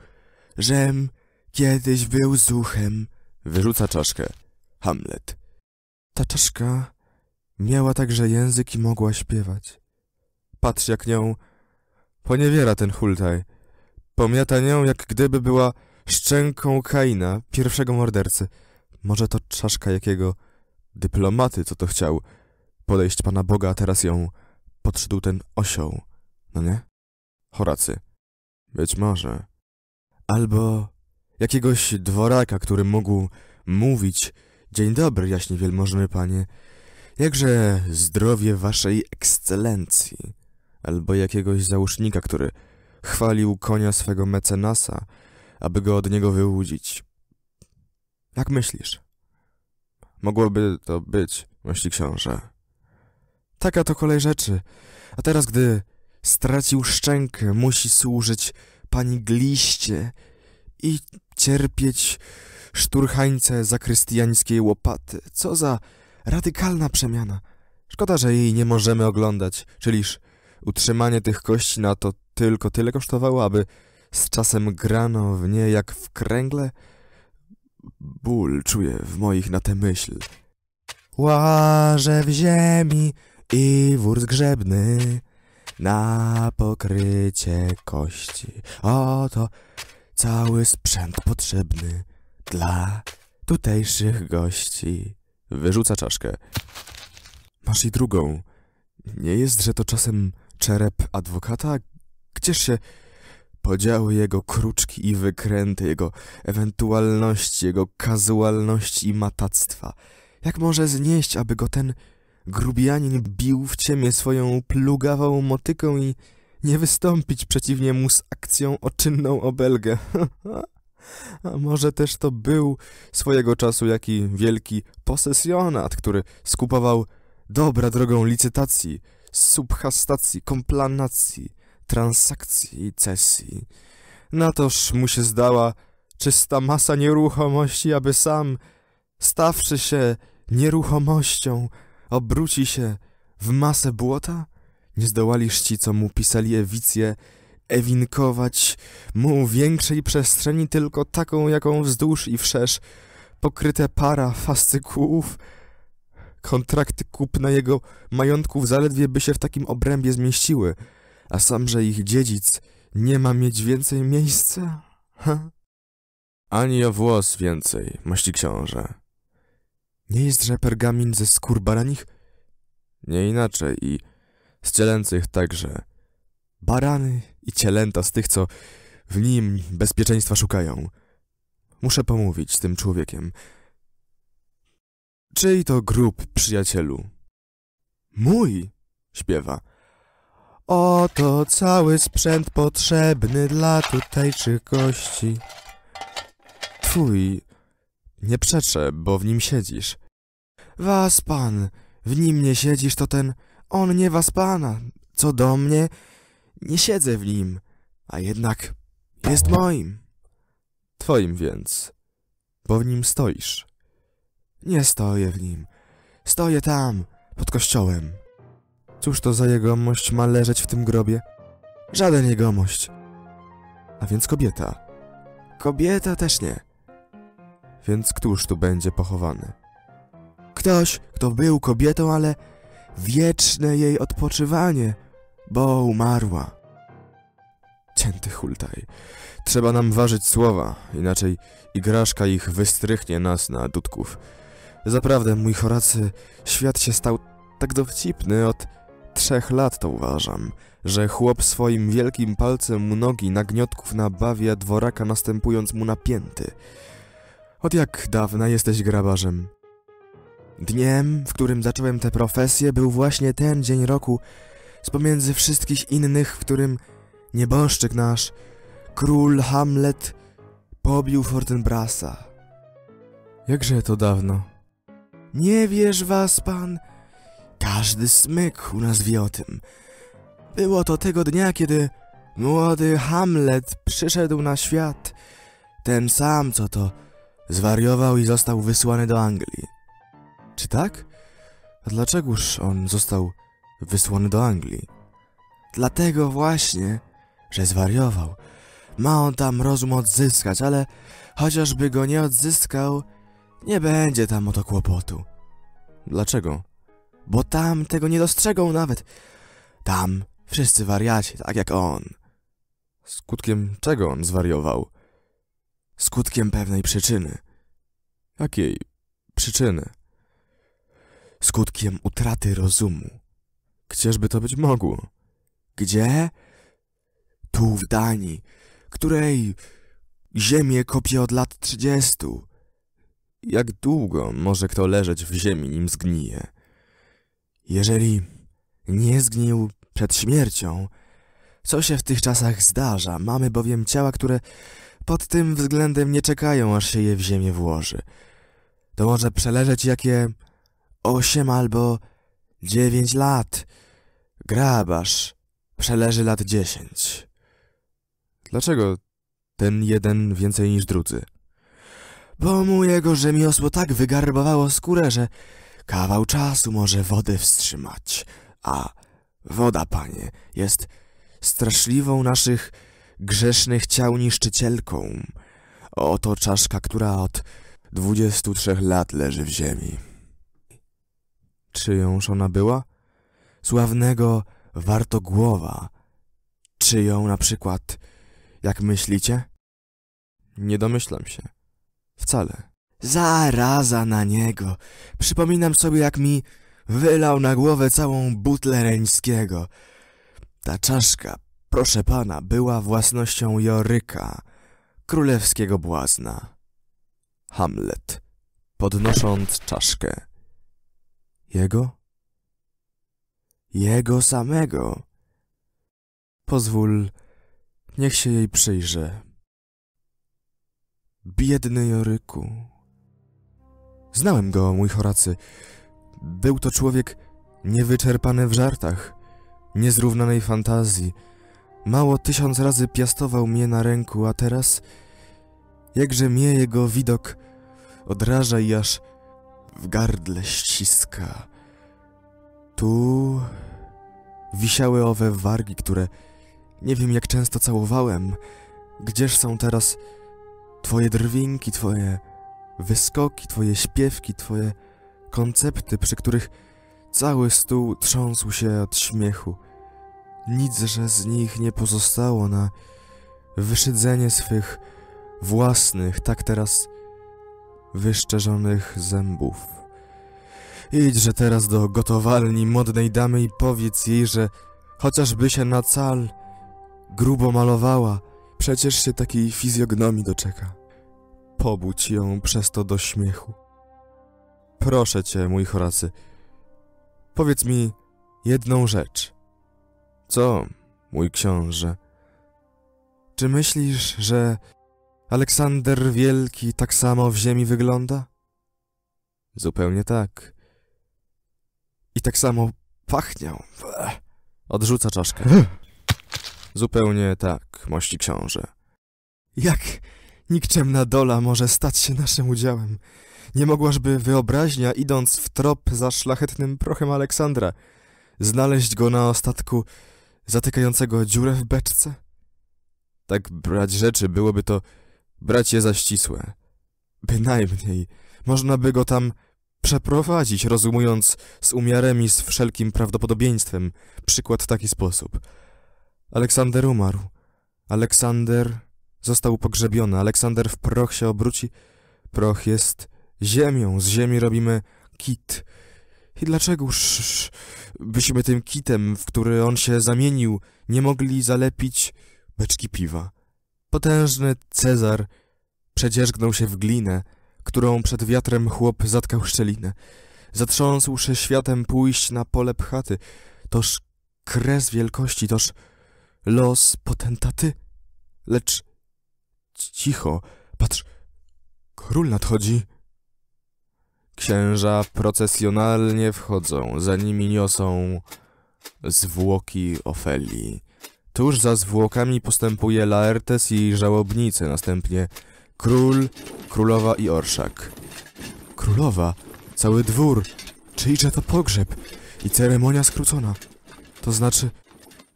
żem kiedyś był zuchem. Wyrzuca czaszkę. Hamlet. Ta czaszka miała także język i mogła śpiewać. Patrz jak nią poniewiera ten hultaj. Pomiata nią, jak gdyby była szczęką Kaina, pierwszego mordercy. Może to czaszka jakiego dyplomaty, co to chciał. Podejść Pana Boga, a teraz ją podszedł ten osioł. No nie? Horacy. Być może. Albo jakiegoś dworaka, który mógł mówić Dzień dobry, jaśnie wielmożny panie. Jakże zdrowie waszej ekscelencji. Albo jakiegoś załóżnika, który chwalił konia swego mecenasa, aby go od niego wyłudzić. Jak myślisz? Mogłoby to być, myśli książę. Taka to kolej rzeczy. A teraz, gdy stracił szczękę, musi służyć pani gliście i cierpieć szturchańce zakrystiańskiej łopaty. Co za radykalna przemiana. Szkoda, że jej nie możemy oglądać, czyliż utrzymanie tych kości na to tylko tyle kosztowało, aby z czasem grano w nie jak w kręgle? Ból czuję w moich na tę myśl. Łaże w ziemi i wór zgrzebny na pokrycie kości. Oto cały sprzęt potrzebny dla tutejszych gości. Wyrzuca czaszkę. Masz i drugą. Nie jest, że to czasem czerep adwokata, Gdzież się podziały jego kruczki i wykręty, jego ewentualności, jego kazualności i matactwa? Jak może znieść, aby go ten grubianin bił w ciemię swoją plugawą motyką i nie wystąpić przeciwnie mu z akcją o czynną obelgę? A może też to był swojego czasu jaki wielki posesjonat, który skupował dobra drogą licytacji, subhastacji, komplanacji, transakcji i cesji. Na toż mu się zdała czysta masa nieruchomości, aby sam, stawszy się nieruchomością, obróci się w masę błota? Nie zdołaliż ci, co mu pisali ewicję, ewinkować mu większej przestrzeni tylko taką, jaką wzdłuż i wszerz, pokryte para fascykułów, kontrakty kupna jego majątków zaledwie by się w takim obrębie zmieściły – a sam, że ich dziedzic nie ma mieć więcej miejsca? Ha? Ani o włos więcej, mości książę. Nie jestże pergamin ze skór baranich? Nie inaczej i z cielęcych także. Barany i cielęta z tych, co w nim bezpieczeństwa szukają. Muszę pomówić z tym człowiekiem. Czyj to grób, przyjacielu? Mój, śpiewa. Oto cały sprzęt potrzebny dla tutejszych gości. Twój, nie przeczę, bo w nim siedzisz. Was pan, w nim nie siedzisz, to ten on nie was pana. Co do mnie, nie siedzę w nim, a jednak jest moim. Twoim więc, bo w nim stoisz. Nie stoję w nim, stoję tam, pod kościołem. Cóż to za jegomość ma leżeć w tym grobie? Żaden jegomość. A więc kobieta. Kobieta też nie. Więc któż tu będzie pochowany? Ktoś, kto był kobietą, ale wieczne jej odpoczywanie, bo umarła. Cięty hultaj. Trzeba nam ważyć słowa, inaczej igraszka ich wystrychnie nas na dudków. Zaprawdę, mój choracy, świat się stał tak dowcipny od trzech lat to uważam, że chłop swoim wielkim palcem nogi nagniotków nabawia dworaka następując mu napięty. Od jak dawna jesteś grabarzem? Dniem, w którym zacząłem tę profesję, był właśnie ten dzień roku, z pomiędzy wszystkich innych, w którym nieboszczyk nasz, król Hamlet, pobił Fortenbrasa. Jakże to dawno? Nie wierz was, pan, każdy smyk u nas wie o tym. Było to tego dnia, kiedy młody Hamlet przyszedł na świat. Ten sam, co to, zwariował i został wysłany do Anglii. Czy tak? A dlaczegoż on został wysłany do Anglii? Dlatego właśnie, że zwariował. Ma on tam rozum odzyskać, ale chociażby go nie odzyskał, nie będzie tam o to kłopotu. Dlaczego? bo tam tego nie dostrzegą nawet. Tam wszyscy wariaci, tak jak on. Skutkiem czego on zwariował? Skutkiem pewnej przyczyny. Jakiej przyczyny? Skutkiem utraty rozumu. Gdzieżby to być mogło? Gdzie? Tu w Danii, której ziemię kopie od lat trzydziestu. Jak długo może kto leżeć w ziemi, nim zgnije? Jeżeli nie zgnił przed śmiercią, co się w tych czasach zdarza, mamy bowiem ciała, które pod tym względem nie czekają, aż się je w ziemię włoży. To może przeleżeć jakie osiem albo dziewięć lat. Grabarz przeleży lat dziesięć. Dlaczego ten jeden więcej niż drudzy? Bo mu jego rzemiosło tak wygarbowało skórę, że Kawał czasu może wodę wstrzymać, a woda, panie, jest straszliwą naszych grzesznych ciał niszczycielką. Oto czaszka, która od dwudziestu trzech lat leży w ziemi. Czyjąż ona była? Sławnego Wartogłowa. Czyją na przykład, jak myślicie? Nie domyślam się. Wcale. Zaraza na niego. Przypominam sobie, jak mi wylał na głowę całą butlę reńskiego. Ta czaszka, proszę pana, była własnością Joryka, królewskiego błazna. Hamlet, podnosząc czaszkę. Jego? Jego samego. Pozwól, niech się jej przyjrzę. Biedny Joryku. Znałem go, mój choracy. Był to człowiek niewyczerpany w żartach, niezrównanej fantazji. Mało tysiąc razy piastował mnie na ręku, a teraz... Jakże mnie jego widok odraża i aż w gardle ściska. Tu wisiały owe wargi, które nie wiem jak często całowałem. Gdzież są teraz twoje drwinki, twoje wyskoki, twoje śpiewki, twoje koncepty, przy których cały stół trząsł się od śmiechu. Nic, że z nich nie pozostało na wyszydzenie swych własnych, tak teraz wyszczerzonych zębów. Idźże teraz do gotowalni modnej damy i powiedz jej, że chociażby się na cal grubo malowała, przecież się takiej fizjognomii doczeka pobudź ją przez to do śmiechu. Proszę cię, mój choracy, powiedz mi jedną rzecz. Co, mój książę? Czy myślisz, że Aleksander Wielki tak samo w ziemi wygląda? Zupełnie tak. I tak samo pachniał. Odrzuca czaszkę. Zupełnie tak, mości książę. Jak Nikczemna dola może stać się naszym udziałem. Nie mogłażby wyobraźnia, idąc w trop za szlachetnym prochem Aleksandra, znaleźć go na ostatku zatykającego dziurę w beczce? Tak brać rzeczy byłoby to brać je za ścisłe. Bynajmniej można by go tam przeprowadzić, rozumując z umiarem i z wszelkim prawdopodobieństwem przykład w taki sposób. Aleksander umarł. Aleksander Został pogrzebiony. Aleksander w proch się obróci. Proch jest ziemią. Z ziemi robimy kit. I dlaczegoż byśmy tym kitem, w który on się zamienił, nie mogli zalepić beczki piwa? Potężny Cezar przedzierzgnął się w glinę, którą przed wiatrem chłop zatkał szczelinę. Zatrząsłszy światem pójść na pole pchaty, toż kres wielkości, toż los potentaty. Lecz cicho. Patrz, król nadchodzi. Księża procesjonalnie wchodzą, za nimi niosą zwłoki Ofelii. Tuż za zwłokami postępuje Laertes i żałobnicy, następnie król, królowa i orszak. Królowa, cały dwór, czyjże to pogrzeb i ceremonia skrócona. To znaczy,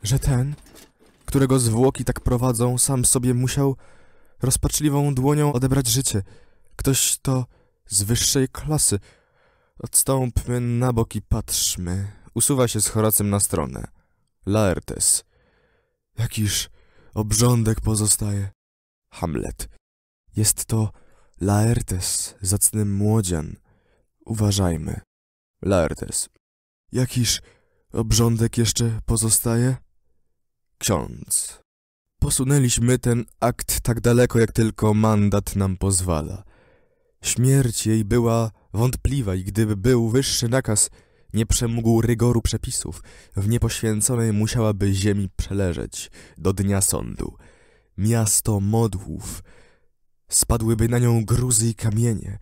że ten, którego zwłoki tak prowadzą, sam sobie musiał rozpaczliwą dłonią odebrać życie. Ktoś to z wyższej klasy. Odstąpmy na bok i patrzmy. Usuwa się z choracem na stronę. Laertes. Jakiż obrządek pozostaje. Hamlet. Jest to Laertes, zacny młodzian. Uważajmy. Laertes. Jakiż obrządek jeszcze pozostaje? Ksiądz posunęliśmy ten akt tak daleko, jak tylko mandat nam pozwala. Śmierć jej była wątpliwa i gdyby był wyższy nakaz, nie przemógł rygoru przepisów. W niepoświęconej musiałaby ziemi przeleżeć do dnia sądu. Miasto modłów. Spadłyby na nią gruzy i kamienie.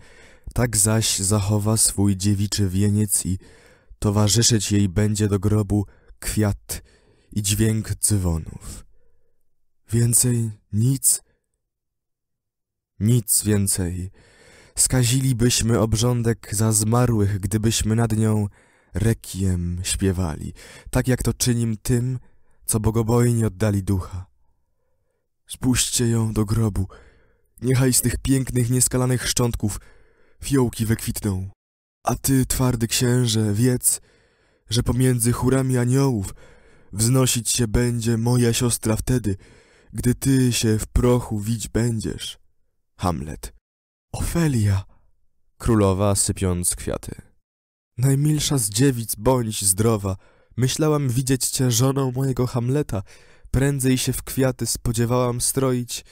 Tak zaś zachowa swój dziewiczy wieniec i towarzyszyć jej będzie do grobu kwiat i dźwięk dzwonów. Więcej nic? Nic więcej. Skazilibyśmy obrządek za zmarłych, gdybyśmy nad nią rekiem śpiewali, tak jak to czynim tym, co bogobojnie oddali ducha. Spuśćcie ją do grobu, niechaj z tych pięknych, nieskalanych szczątków fiołki wykwitną. A ty, twardy księże, wiedz, że pomiędzy chórami aniołów wznosić się będzie moja siostra wtedy, gdy ty się w prochu wić będziesz. Hamlet. Ofelia! Królowa sypiąc kwiaty. Najmilsza z dziewic bądź zdrowa. Myślałam widzieć cię żoną mojego Hamleta. Prędzej się w kwiaty spodziewałam stroić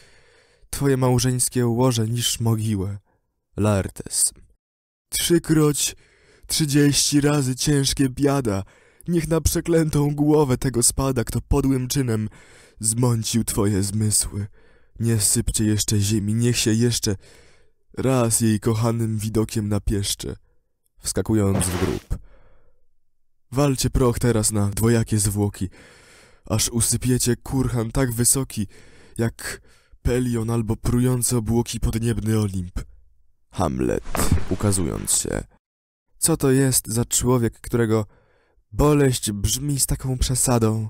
twoje małżeńskie łoże niż mogiłę. Laertes. Trzykroć, trzydzieści razy ciężkie biada. Niech na przeklętą głowę tego spada, kto podłym czynem zmącił twoje zmysły. Nie sypcie jeszcze ziemi, niech się jeszcze raz jej kochanym widokiem napieszcze, wskakując w grób. Walcie proch teraz na dwojakie zwłoki, aż usypiecie kurhan tak wysoki, jak pelion albo prujące obłoki podniebny Olimp. Hamlet, ukazując się. Co to jest za człowiek, którego boleść brzmi z taką przesadą,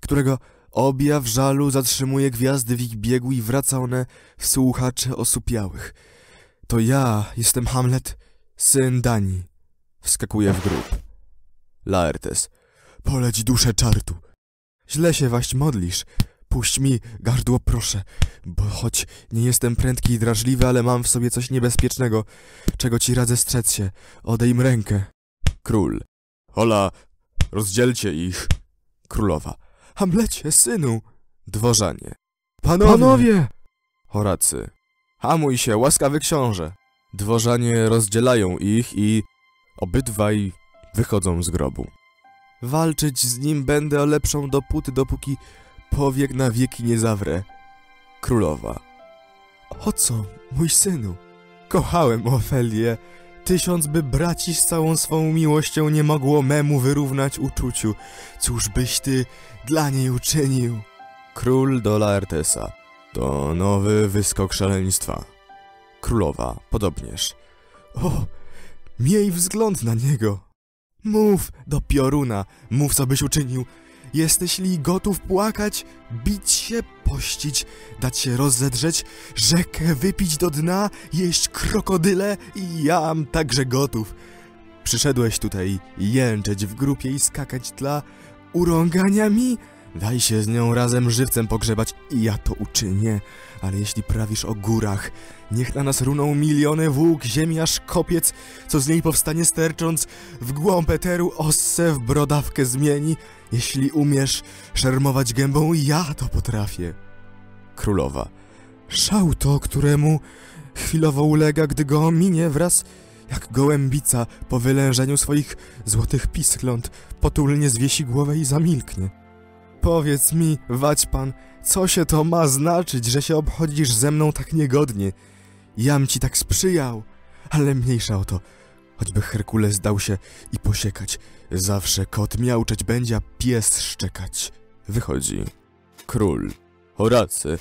którego Objaw żalu zatrzymuje gwiazdy w ich biegu i wraca one w słuchacze osupiałych. To ja jestem Hamlet, syn Dani. Wskakuje w grób. Laertes. Poleć duszę czartu. Źle się waść modlisz. Puść mi gardło, proszę, bo choć nie jestem prędki i drażliwy, ale mam w sobie coś niebezpiecznego, czego ci radzę strzec się. Odejm rękę. Król. Hola, rozdzielcie ich. Królowa. Hamlecie, synu! Dworzanie. Panowie! Panowie! Horacy. Hamuj się, łaskawy książę! Dworzanie rozdzielają ich i obydwaj wychodzą z grobu. Walczyć z nim będę o lepszą dopóty, dopóki powiek na wieki nie zawrę. Królowa. O co, mój synu? Kochałem Ofelię. Tysiąc by braci z całą swą miłością nie mogło memu wyrównać uczuciu. Cóż byś ty dla niej uczynił. Król Dolaertesa To nowy wyskok szaleństwa. Królowa podobnież. O, miej wzgląd na niego. Mów do pioruna, mów co byś uczynił. Jesteś li gotów płakać, bić się, pościć, dać się rozedrzeć, rzekę wypić do dna, jeść krokodyle i jam także gotów. Przyszedłeś tutaj jęczeć w grupie i skakać dla Urągania mi? Daj się z nią razem żywcem pogrzebać i ja to uczynię. Ale jeśli prawisz o górach, niech na nas runą miliony włók, ziemi aż kopiec, co z niej powstanie stercząc, w głąb eteru ossę w brodawkę zmieni. Jeśli umiesz szermować gębą, ja to potrafię. Królowa. Szał to, któremu chwilowo ulega, gdy go ominie wraz jak gołębica po wylężeniu swoich złotych piskląt potulnie zwiesi głowę i zamilknie. Powiedz mi, pan, co się to ma znaczyć, że się obchodzisz ze mną tak niegodnie? Jam ci tak sprzyjał, ale mniejsza o to. Choćby Herkules dał się i posiekać, zawsze kot miauczeć będzie, a pies szczekać. Wychodzi. Król. Horacy,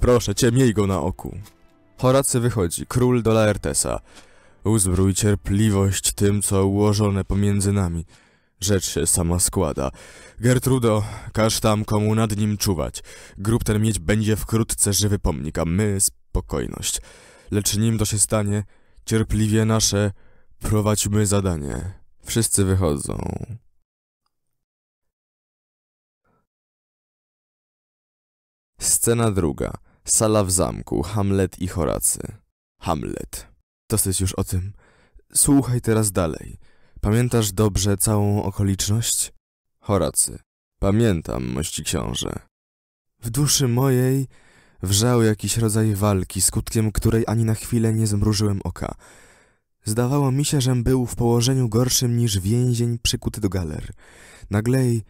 proszę cię, miej go na oku. Horacy wychodzi, król do Laertesa. Uzbrój cierpliwość tym, co ułożone pomiędzy nami. Rzecz się sama składa. Gertrudo, każ tam komu nad nim czuwać. Grób ten mieć będzie wkrótce żywy pomnik, a my spokojność. Lecz nim to się stanie, cierpliwie nasze prowadźmy zadanie. Wszyscy wychodzą. Scena druga. Sala w zamku. Hamlet i Horacy. Hamlet. Dosyć już o tym. Słuchaj teraz dalej. Pamiętasz dobrze całą okoliczność? Horacy. Pamiętam, mości książę. W duszy mojej wrzał jakiś rodzaj walki, skutkiem której ani na chwilę nie zmrużyłem oka. Zdawało mi się, żem był w położeniu gorszym niż więzień przykuty do galer. Naglej,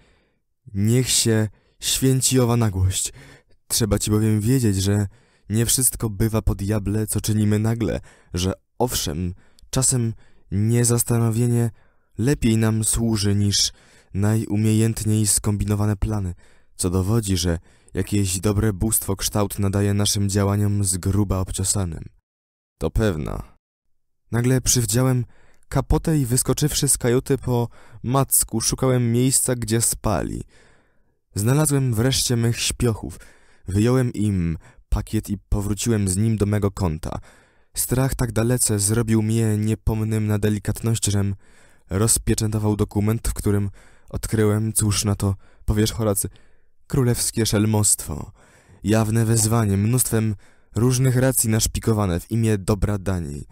niech się święci owa nagłość. Trzeba ci bowiem wiedzieć, że nie wszystko bywa po diable, co czynimy nagle, że owszem, czasem Niezastanowienie lepiej nam służy niż najumiejętniej skombinowane plany, co dowodzi, że jakieś dobre bóstwo kształt nadaje naszym działaniom z gruba obciosanym. To pewna. Nagle przywdziałem kapotę i wyskoczywszy z kajuty po macku szukałem miejsca, gdzie spali. Znalazłem wreszcie mych śpiochów, wyjąłem im pakiet i powróciłem z nim do mego konta. Strach tak dalece zrobił mnie niepomnym na delikatność, żem rozpieczętował dokument, w którym odkryłem, cóż na to powiesz Horacy, królewskie szelmostwo, jawne wezwanie, mnóstwem różnych racji naszpikowane w imię dobra Danii,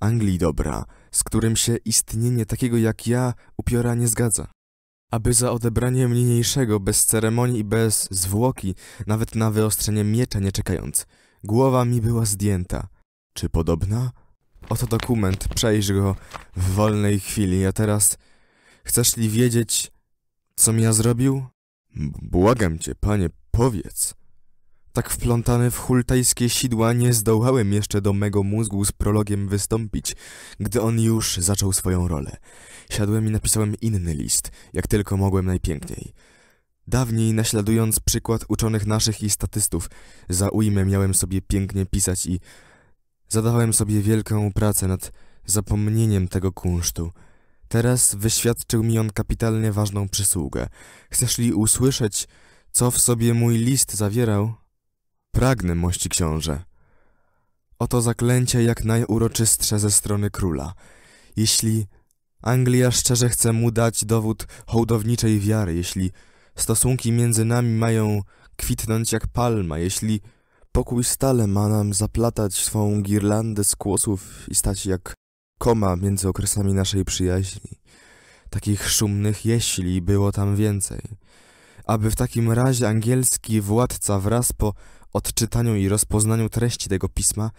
Anglii dobra, z którym się istnienie takiego jak ja upiora nie zgadza. Aby za odebranie mniejszego, bez ceremonii i bez zwłoki, nawet na wyostrzenie miecza nie czekając, głowa mi była zdjęta – czy podobna? Oto dokument, przejrzyj go w wolnej chwili, a teraz chcesz li wiedzieć, co ja zrobił? Błagam cię, panie, powiedz. Tak wplątany w hultajskie sidła nie zdołałem jeszcze do mego mózgu z prologiem wystąpić, gdy on już zaczął swoją rolę. Siadłem i napisałem inny list, jak tylko mogłem najpiękniej. Dawniej, naśladując przykład uczonych naszych i statystów, za ujmę miałem sobie pięknie pisać i Zadawałem sobie wielką pracę nad zapomnieniem tego kunsztu. Teraz wyświadczył mi on kapitalnie ważną przysługę. Chcesz li usłyszeć, co w sobie mój list zawierał? Pragnę, mości książę. Oto zaklęcie jak najuroczystsze ze strony króla. Jeśli Anglia szczerze chce mu dać dowód hołdowniczej wiary, jeśli stosunki między nami mają kwitnąć jak palma, jeśli Pokój stale ma nam zaplatać swą girlandę z kłosów i stać jak koma między okresami naszej przyjaźni. Takich szumnych jeśli było tam więcej. Aby w takim razie angielski władca wraz po odczytaniu i rozpoznaniu treści tego pisma,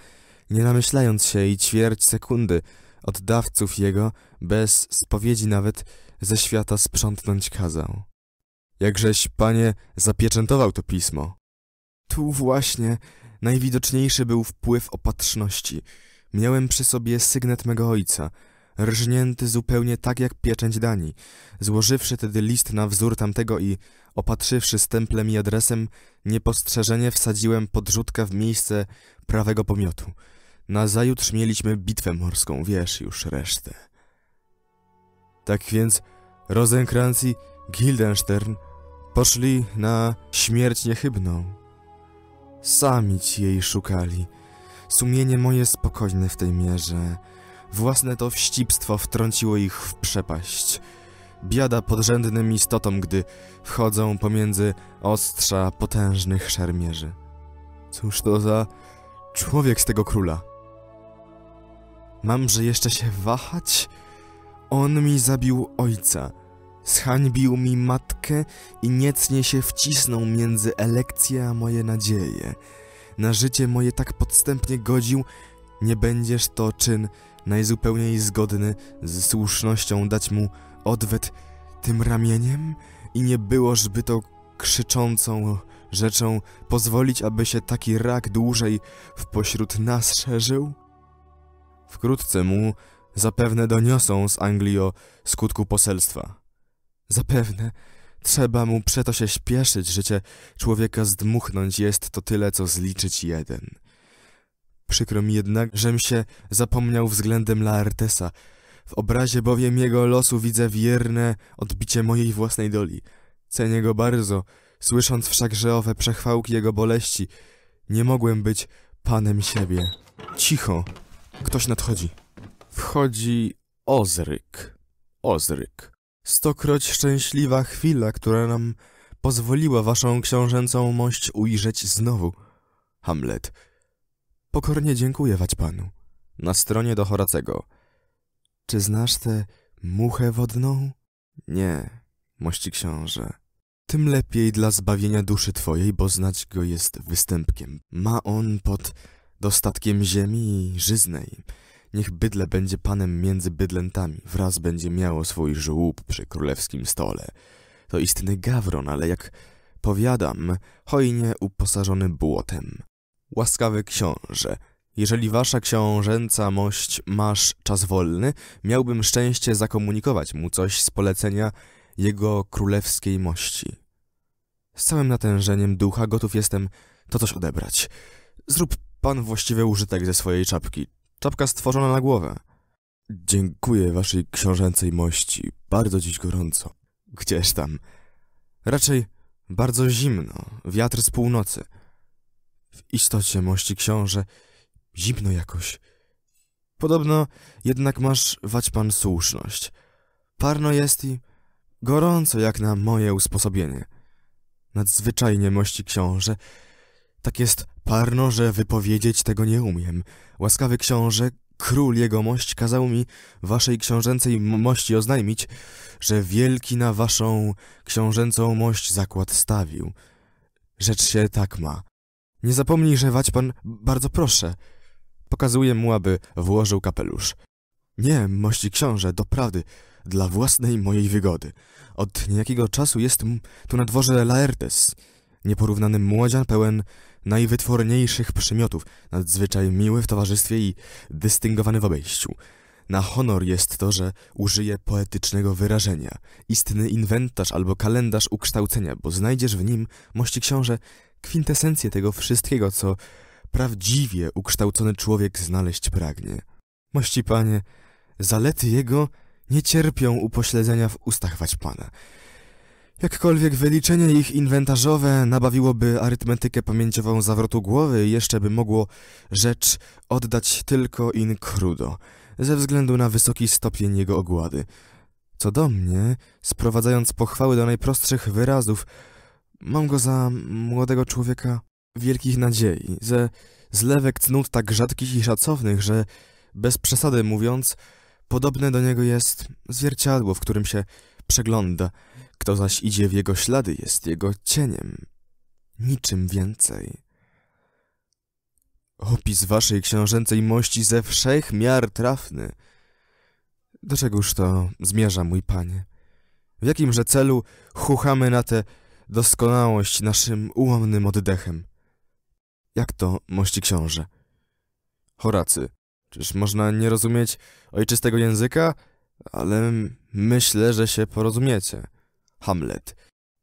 nie namyślając się i ćwierć sekundy od dawców jego, bez spowiedzi nawet, ze świata sprzątnąć kazał. Jakżeś, panie, zapieczętował to pismo? Tu właśnie najwidoczniejszy był wpływ opatrzności. Miałem przy sobie sygnet mego ojca, rżnięty zupełnie tak jak pieczęć Danii. Złożywszy tedy list na wzór tamtego i opatrzywszy stemplem i adresem, niepostrzeżenie wsadziłem podrzutka w miejsce prawego pomiotu. Nazajutrz mieliśmy bitwę morską, wiesz już resztę. Tak więc Rosenkranz i Guildenstern poszli na śmierć niechybną. Sami ci jej szukali. Sumienie moje spokojne w tej mierze. Własne to wścibstwo wtrąciło ich w przepaść. Biada podrzędnym istotom, gdy wchodzą pomiędzy ostrza potężnych szermierzy. Cóż to za człowiek z tego króla? Mamże jeszcze się wahać? On mi zabił ojca. Zhańbił mi matkę i niecnie się wcisnął między elekcje a moje nadzieje. Na życie moje tak podstępnie godził, nie będziesz to czyn najzupełniej zgodny z słusznością dać mu odwet tym ramieniem i nie byłożby to krzyczącą rzeczą pozwolić, aby się taki rak dłużej w pośród nas szerzył? Wkrótce mu zapewne doniosą z Anglii o skutku poselstwa. Zapewne. Trzeba mu przeto się śpieszyć, życie człowieka zdmuchnąć jest to tyle, co zliczyć jeden. Przykro mi jednak, żem się zapomniał względem Laertesa. W obrazie bowiem jego losu widzę wierne odbicie mojej własnej doli. Cenię go bardzo, słysząc wszakże owe przechwałki jego boleści. Nie mogłem być panem siebie. Cicho. Ktoś nadchodzi. Wchodzi Ozryk. Ozryk. Stokroć szczęśliwa chwila, która nam pozwoliła waszą książęcą mość ujrzeć znowu. Hamlet. Pokornie dziękuję wać panu. Na stronie do Horacego. Czy znasz tę muchę wodną? Nie, mości książę. Tym lepiej dla zbawienia duszy twojej, bo znać go jest występkiem. Ma on pod dostatkiem ziemi żyznej. Niech bydle będzie panem między bydlętami, wraz będzie miało swój żłób przy królewskim stole. To istny gawron, ale jak powiadam, hojnie uposażony błotem. Łaskawy książę, jeżeli wasza książęca mość masz czas wolny, miałbym szczęście zakomunikować mu coś z polecenia jego królewskiej mości. Z całym natężeniem ducha gotów jestem to coś odebrać. Zrób pan właściwy użytek ze swojej czapki czapka stworzona na głowę. Dziękuję waszej książęcej mości, bardzo dziś gorąco. Gdzież tam? Raczej bardzo zimno, wiatr z północy. W istocie, mości książę, zimno jakoś. Podobno jednak masz, wać pan, słuszność. Parno jest i gorąco jak na moje usposobienie. Nadzwyczajnie, mości książę, tak jest parno, że wypowiedzieć tego nie umiem. Łaskawy książę, król jegomość, kazał mi waszej książęcej mości oznajmić, że wielki na waszą książęcą mość zakład stawił. Rzecz się tak ma. Nie zapomnij rzewać pan, bardzo proszę. Pokazuję mu, aby włożył kapelusz. Nie, mości książę, doprawdy, dla własnej mojej wygody. Od niejakiego czasu jest tu na dworze Laertes, nieporównany młodzian pełen najwytworniejszych przymiotów, nadzwyczaj miły w towarzystwie i dystyngowany w obejściu. Na honor jest to, że użyje poetycznego wyrażenia, istny inwentarz albo kalendarz ukształcenia, bo znajdziesz w nim, mości książę, kwintesencję tego wszystkiego, co prawdziwie ukształcony człowiek znaleźć pragnie. Mości panie, zalety jego nie cierpią upośledzenia w ustach wać pana. Jakkolwiek wyliczenie ich inwentarzowe nabawiłoby arytmetykę pamięciową zawrotu głowy, jeszcze by mogło rzecz oddać tylko in crudo, ze względu na wysoki stopień jego ogłady. Co do mnie, sprowadzając pochwały do najprostszych wyrazów, mam go za młodego człowieka wielkich nadziei, ze zlewek cnót tak rzadkich i szacownych, że, bez przesady mówiąc, podobne do niego jest zwierciadło, w którym się przegląda – kto zaś idzie w jego ślady, jest jego cieniem. Niczym więcej. Opis waszej książęcej mości ze wszech miar trafny. Do czegoż to zmierza, mój panie? W jakimże celu chuchamy na tę doskonałość naszym ułomnym oddechem? Jak to, mości książę? Horacy, czyż można nie rozumieć ojczystego języka? Ale myślę, że się porozumiecie. Hamlet.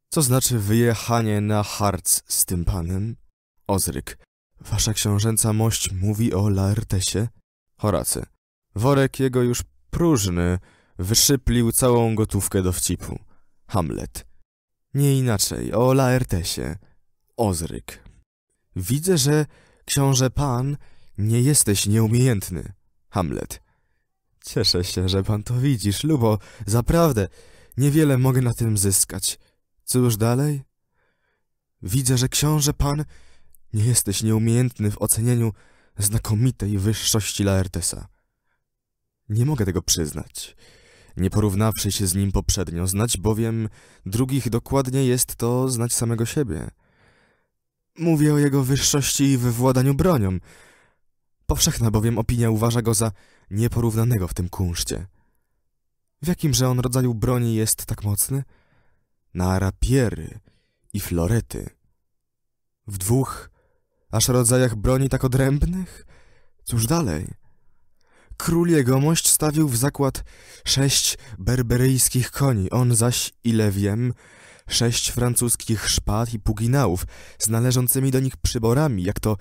Co znaczy wyjechanie na harc z tym panem? Ozryk. Wasza książęca mość mówi o Laertesie? Horacy. Worek jego już próżny wyszyplił całą gotówkę do wcipu. Hamlet. Nie inaczej, o Laertesie. Ozryk. Widzę, że książę pan nie jesteś nieumiejętny. Hamlet. Cieszę się, że pan to widzisz, Lubo, zaprawdę. Niewiele mogę na tym zyskać. Co już dalej? Widzę, że książę pan, nie jesteś nieumiejętny w ocenieniu znakomitej wyższości Laertesa. Nie mogę tego przyznać, nie porównawszy się z nim poprzednio, znać bowiem drugich dokładnie jest to znać samego siebie. Mówię o jego wyższości w władaniu bronią. Powszechna bowiem opinia uważa go za nieporównanego w tym kunszcie. W jakimże on rodzaju broni jest tak mocny? Na rapiery i florety. W dwóch aż rodzajach broni tak odrębnych? Cóż dalej? Król jegomość stawił w zakład sześć berberyjskich koni, on zaś, ile wiem, sześć francuskich szpad i puginałów z należącymi do nich przyborami, jak to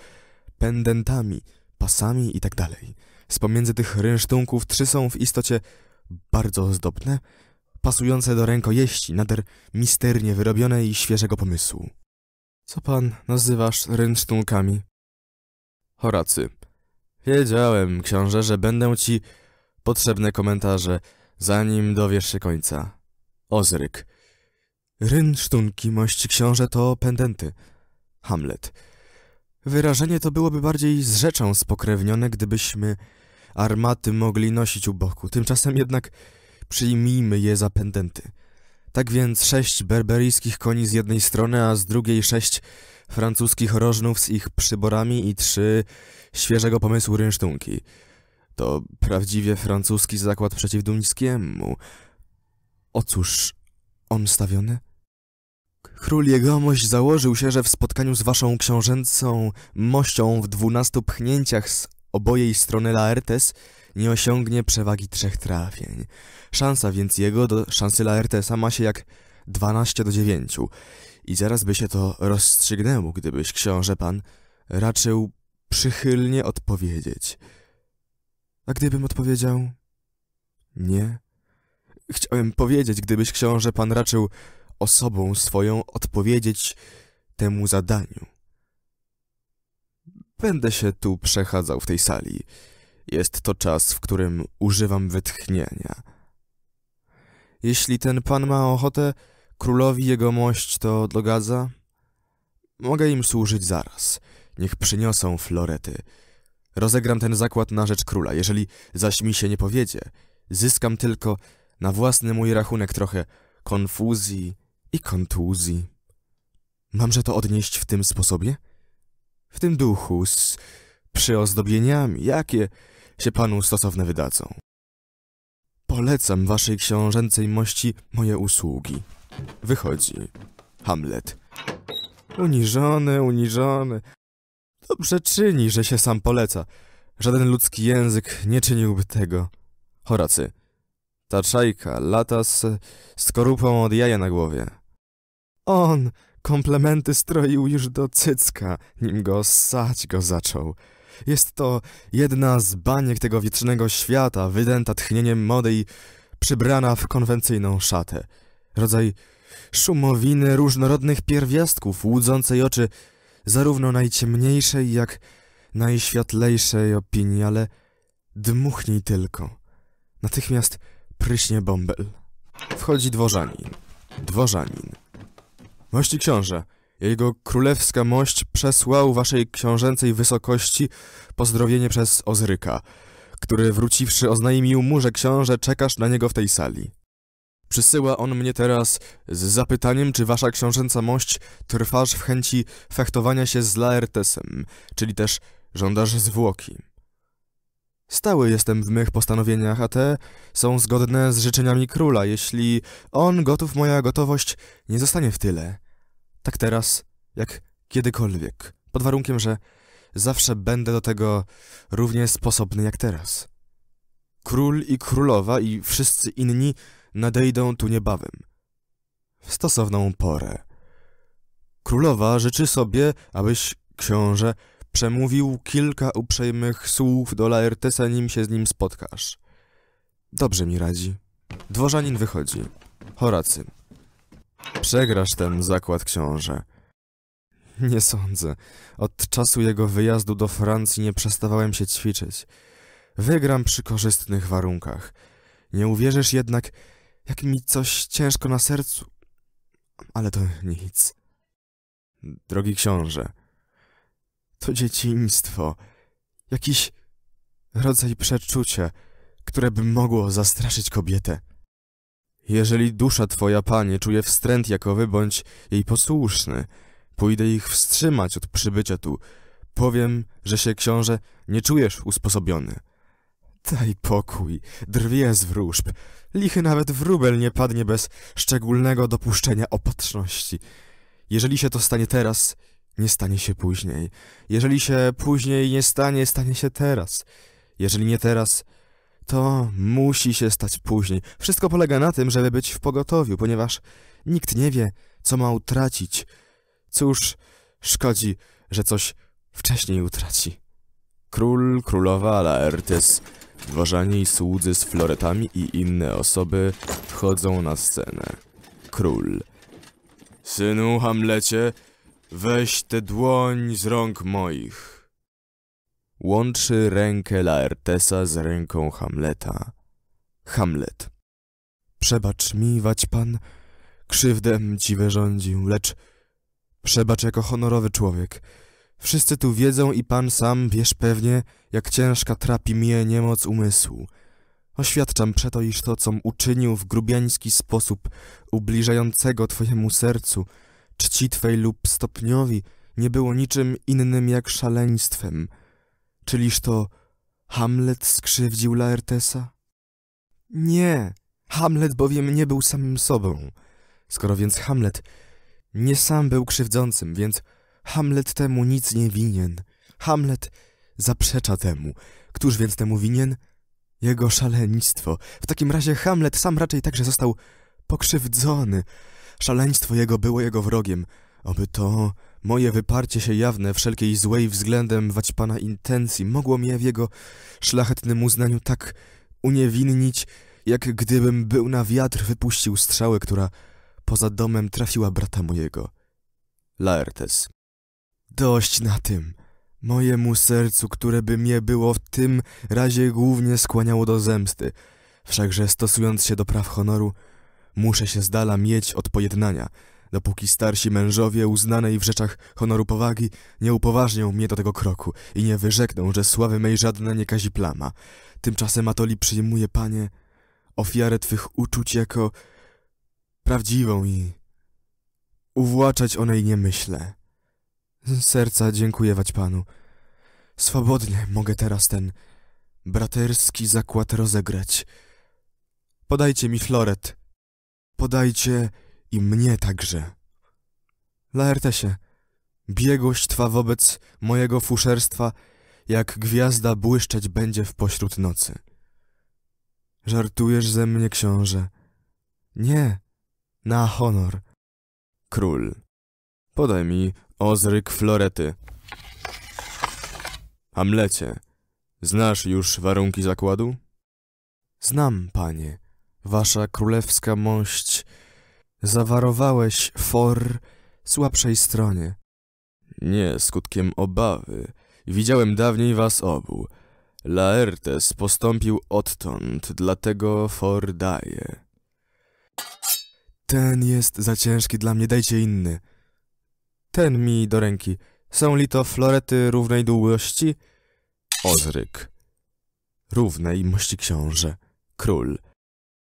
pendentami, pasami i tak dalej. Z pomiędzy tych rynsztunków trzy są w istocie bardzo ozdobne, pasujące do rękojeści, nader misternie wyrobione i świeżego pomysłu. Co pan nazywasz rynsztunkami? Horacy. Wiedziałem, książę, że będą ci potrzebne komentarze, zanim dowiesz się końca. Ozryk. Rynsztunki, mości książę, to pendenty. Hamlet. Wyrażenie to byłoby bardziej z rzeczą spokrewnione, gdybyśmy armaty mogli nosić u boku, tymczasem jednak przyjmijmy je za pendenty. Tak więc sześć berberyjskich koni z jednej strony, a z drugiej sześć francuskich rożnów z ich przyborami i trzy świeżego pomysłu rynsztunki. To prawdziwie francuski zakład przeciw duńskiemu. O cóż, on stawiony? Król jegomość założył się, że w spotkaniu z waszą książęcą mością w dwunastu pchnięciach z obojej strony Laertes nie osiągnie przewagi trzech trafień. Szansa więc jego do szansy Laertesa ma się jak 12 do 9 i zaraz by się to rozstrzygnęło, gdybyś książę pan raczył przychylnie odpowiedzieć. A gdybym odpowiedział? Nie. Chciałem powiedzieć, gdybyś książę pan raczył osobą swoją odpowiedzieć temu zadaniu. Będę się tu przechadzał w tej sali. Jest to czas, w którym używam wytchnienia. Jeśli ten pan ma ochotę, królowi jegomość to dogadza? Mogę im służyć zaraz. Niech przyniosą florety. Rozegram ten zakład na rzecz króla. Jeżeli zaś mi się nie powiedzie, zyskam tylko na własny mój rachunek trochę konfuzji i kontuzji. Mamże to odnieść w tym sposobie? w tym duchu z przyozdobieniami, jakie się panu stosowne wydadzą. Polecam waszej książęcej mości moje usługi. Wychodzi Hamlet. Uniżony, uniżony. Dobrze czyni, że się sam poleca. Żaden ludzki język nie czyniłby tego. Horacy. Ta czajka lata z skorupą od jaja na głowie. On, Komplementy stroił już do cycka, nim go ssać go zaczął. Jest to jedna z baniek tego wiecznego świata, wydęta tchnieniem mody i przybrana w konwencyjną szatę. Rodzaj szumowiny różnorodnych pierwiastków, łudzącej oczy zarówno najciemniejszej, jak najświetlejszej opinii, ale dmuchnij tylko. Natychmiast pryśnie bąbel. Wchodzi dworzanin. Dworzanin. Mości książę, jego królewska mość przesłał waszej książęcej wysokości pozdrowienie przez Ozryka, który wróciwszy oznajmił mu, że książę czekasz na niego w tej sali. Przysyła on mnie teraz z zapytaniem, czy wasza książęca mość trwasz w chęci fechtowania się z Laertesem, czyli też żądasz zwłoki. Stały jestem w mych postanowieniach, a te są zgodne z życzeniami króla, jeśli on gotów, moja gotowość nie zostanie w tyle. Tak teraz, jak kiedykolwiek, pod warunkiem, że zawsze będę do tego równie sposobny jak teraz. Król i królowa i wszyscy inni nadejdą tu niebawem. W stosowną porę. Królowa życzy sobie, abyś, książę, Przemówił kilka uprzejmych słów do Laertesa, nim się z nim spotkasz. Dobrze mi radzi. Dworzanin wychodzi. Horacy. Przegrasz ten zakład, książę. Nie sądzę. Od czasu jego wyjazdu do Francji nie przestawałem się ćwiczyć. Wygram przy korzystnych warunkach. Nie uwierzysz jednak, jak mi coś ciężko na sercu. Ale to nic. Drogi książę, to dzieciństwo. Jakiś rodzaj przeczucia, które by mogło zastraszyć kobietę. Jeżeli dusza twoja, panie, czuje wstręt jakowy, bądź jej posłuszny. Pójdę ich wstrzymać od przybycia tu. Powiem, że się, książę, nie czujesz usposobiony. Daj pokój, drwie z wróżb. Lichy nawet wróbel nie padnie bez szczególnego dopuszczenia opatrzności. Jeżeli się to stanie teraz, nie stanie się później. Jeżeli się później nie stanie, stanie się teraz. Jeżeli nie teraz, to musi się stać później. Wszystko polega na tym, żeby być w pogotowiu, ponieważ nikt nie wie, co ma utracić. Cóż, szkodzi, że coś wcześniej utraci. Król, królowa Laertes, dworzanie i słudzy z floretami i inne osoby wchodzą na scenę. Król. Synu Hamlecie, Weź tę dłoń z rąk moich. Łączy rękę Laertesa z ręką Hamleta. Hamlet. Przebacz mi, wać pan, krzywdem ci wyrządził, lecz przebacz jako honorowy człowiek. Wszyscy tu wiedzą i pan sam wiesz pewnie, jak ciężka trapi mnie niemoc umysłu. Oświadczam przeto, iż to, com uczynił w grubiański sposób ubliżającego twojemu sercu, czcitwej lub stopniowi nie było niczym innym jak szaleństwem. Czyliż to Hamlet skrzywdził Laertesa? Nie, Hamlet bowiem nie był samym sobą. Skoro więc Hamlet nie sam był krzywdzącym, więc Hamlet temu nic nie winien. Hamlet zaprzecza temu. Któż więc temu winien? Jego szaleństwo. W takim razie Hamlet sam raczej także został pokrzywdzony. Szaleństwo jego było jego wrogiem. Oby to moje wyparcie się jawne wszelkiej złej względem wać pana intencji mogło mnie w jego szlachetnym uznaniu tak uniewinnić, jak gdybym był na wiatr wypuścił strzałę, która poza domem trafiła brata mojego. Laertes. Dość na tym. Mojemu sercu, które by mnie było w tym razie głównie skłaniało do zemsty. Wszakże stosując się do praw honoru, Muszę się z dala mieć od pojednania, dopóki starsi mężowie uznanej w rzeczach honoru powagi nie upoważnią mnie do tego kroku i nie wyrzekną, że sławy mej żadna nie kazi plama. Tymczasem Atoli przyjmuje, panie, ofiarę twych uczuć jako prawdziwą i uwłaczać o niej nie myślę. Z serca dziękujewać panu. Swobodnie mogę teraz ten braterski zakład rozegrać. Podajcie mi floret, podajcie i mnie także. Laertesie, biegłość Twa wobec mojego fuszerstwa, jak gwiazda błyszczeć będzie w pośród nocy. Żartujesz ze mnie, książę? Nie, na honor. Król, podaj mi ozryk florety. Hamlecie, znasz już warunki zakładu? Znam, panie wasza królewska mość, zawarowałeś for słabszej stronie. Nie skutkiem obawy, widziałem dawniej was obu. Laertes postąpił odtąd, dlatego for daje. Ten jest za ciężki dla mnie, dajcie inny. Ten mi do ręki. Są li to florety równej długości? Ozryk. Równej mości książę. Król.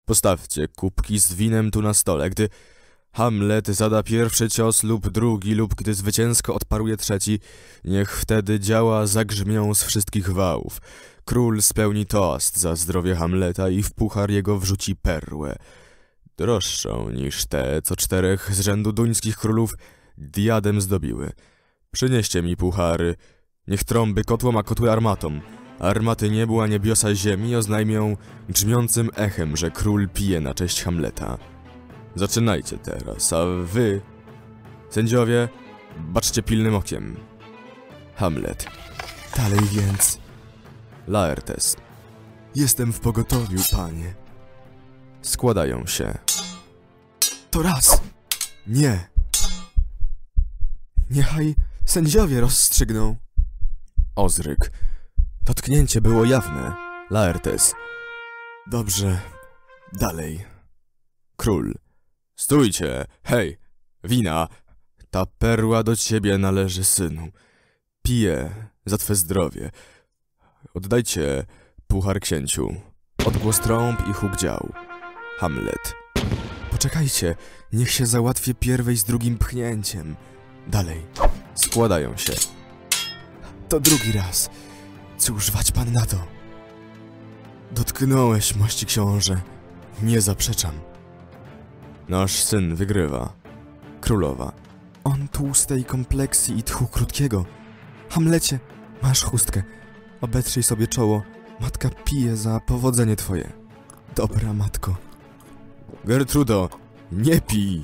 Postawcie kubki z winem tu na stole, gdy Hamlet zada pierwszy cios lub drugi lub gdy zwycięsko odparuje trzeci, niech wtedy działa zagrzmią z wszystkich wałów. Król spełni toast za zdrowie Hamleta i w puchar jego wrzuci perłę. Droższą niż te, co czterech z rzędu duńskich królów diadem zdobiły. Przynieście mi puchary, niech trąby kotłom, a kotły armatom. Armaty nieba, niebiosa ziemi oznajmią brzmiącym echem, że król pije na cześć Hamleta. Zaczynajcie teraz, a wy, sędziowie, baczcie pilnym okiem. Hamlet. Dalej więc. Laertes. Jestem w pogotowiu, panie. Składają się. To raz! Nie! Niechaj sędziowie rozstrzygną. Ozryk. Dotknięcie było jawne. Laertes. Dobrze. Dalej. Król. Stójcie! Hej! Wina! Ta perła do ciebie należy, synu. Piję za twe zdrowie. Oddajcie puchar księciu. Odgłos trąb i huk dział. Hamlet. Poczekajcie, niech się załatwię pierwej z drugim pchnięciem. Dalej. Składają się. To drugi raz. Cóż, wać pan na to. Dotknąłeś mości książę. Nie zaprzeczam. Nasz syn wygrywa. Królowa. On tłustej kompleksji i tchu krótkiego. Hamlecie, masz chustkę. Obetrzyj sobie czoło. Matka pije za powodzenie twoje. Dobra, matko. Gertrudo, nie pij!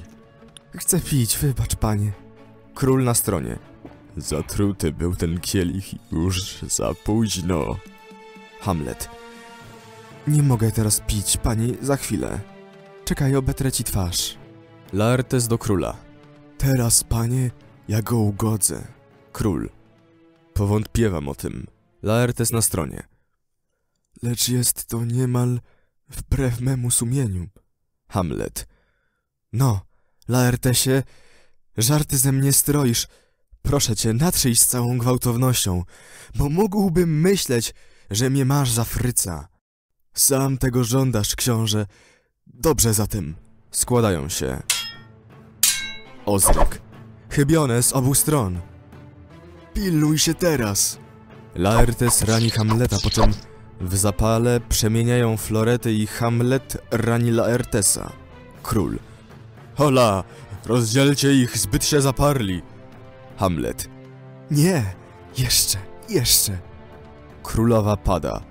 Chcę pić, wybacz, panie. Król na stronie. Zatruty był ten kielich już za późno. Hamlet. Nie mogę teraz pić, pani, za chwilę. Czekaj, obetrę ci twarz. Laertes do króla. Teraz, panie, ja go ugodzę. Król. Powątpiewam o tym. Laertes na stronie. Lecz jest to niemal wbrew memu sumieniu. Hamlet. No, Laertesie, żarty ze mnie stroisz. Proszę cię, natrzyj z całą gwałtownością, bo mógłbym myśleć, że mnie masz za fryca. Sam tego żądasz, książę. Dobrze zatem. Składają się. Ozrok. Chybione z obu stron. Pilnuj się teraz. Laertes rani Hamleta, po czym w zapale przemieniają florety i Hamlet rani Laertesa. Król. Hola! Rozdzielcie ich, zbyt się zaparli. Hamlet. Nie, jeszcze, jeszcze. Królowa pada.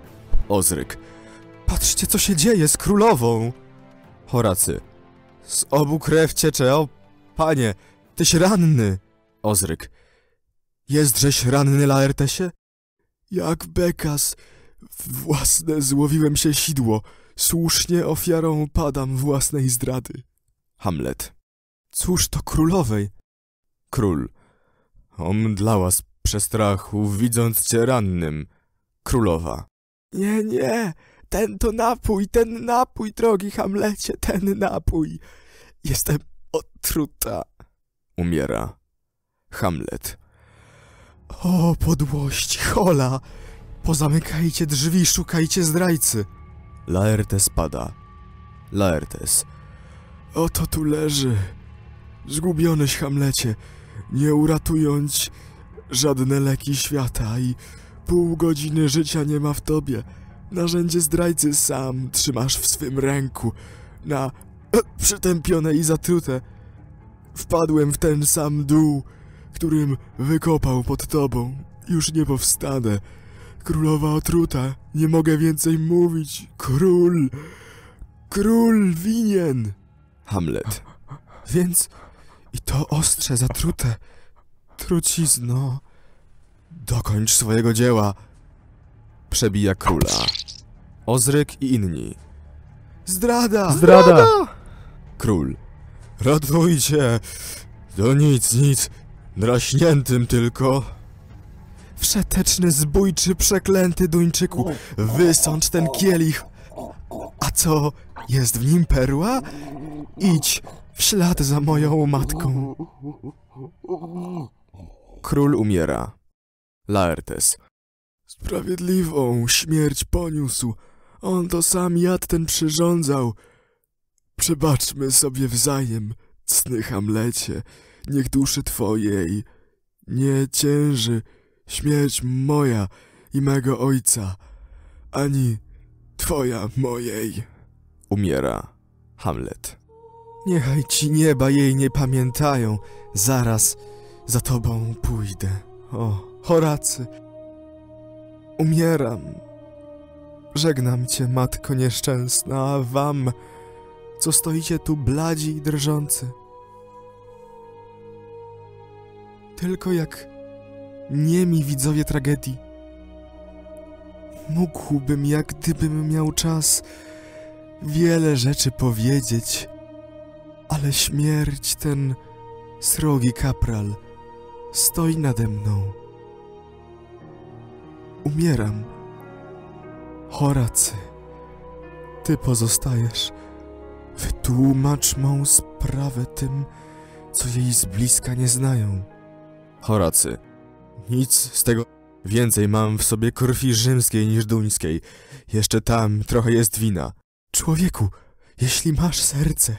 Ozryk. Patrzcie, co się dzieje z królową! Horacy. Z obu krew ciecze, o panie, tyś ranny! Ozryk. Jestżeś ranny, Laertesie? Jak Bekas, własne złowiłem się sidło. Słusznie ofiarą padam własnej zdrady. Hamlet. Cóż to królowej? Król. Omdlała z przestrachu, widząc cię rannym. Królowa. Nie, nie, ten to napój, ten napój, drogi Hamlecie, ten napój. Jestem otruta. Umiera. Hamlet. O, podłość, hola! Pozamykajcie drzwi, szukajcie zdrajcy. Laertes pada. Laertes. Oto tu leży. Zgubionyś, Hamlecie nie uratując żadne leki świata i pół godziny życia nie ma w tobie. Narzędzie zdrajcy sam trzymasz w swym ręku, na przytępione i zatrute. Wpadłem w ten sam dół, którym wykopał pod tobą. Już nie powstanę. Królowa otruta, nie mogę więcej mówić. Król, król winien. Hamlet. Więc i to ostrze zatrute. Trucizno. Dokończ swojego dzieła. Przebija króla. Ozryk i inni. Zdrada! Zdrada! Król. Ratujcie! Do nic, nic. Draśniętym tylko. Wszeteczny, zbójczy, przeklęty Duńczyku, wysącz ten kielich! A co, jest w nim perła? Idź, w ślad za moją matką. Król umiera. Laertes. Sprawiedliwą śmierć poniósł. On to sam jad ten przyrządzał. Przebaczmy sobie wzajem, cny Hamlecie. Niech duszy twojej nie cięży śmierć moja i mego ojca, ani twoja mojej. Umiera Hamlet. Niechaj ci nieba jej nie pamiętają. Zaraz za tobą pójdę. O, Horacy, umieram. Żegnam cię, matko nieszczęsna, a wam, co stoicie tu bladzi i drżący. Tylko jak niemi widzowie tragedii. Mógłbym, jak gdybym miał czas, wiele rzeczy powiedzieć ale śmierć ten srogi kapral stoi nade mną. Umieram. Horacy, ty pozostajesz. Wytłumacz mą sprawę tym, co jej z bliska nie znają. Horacy, nic z tego więcej mam w sobie krwi rzymskiej niż duńskiej. Jeszcze tam trochę jest wina. Człowieku, jeśli masz serce,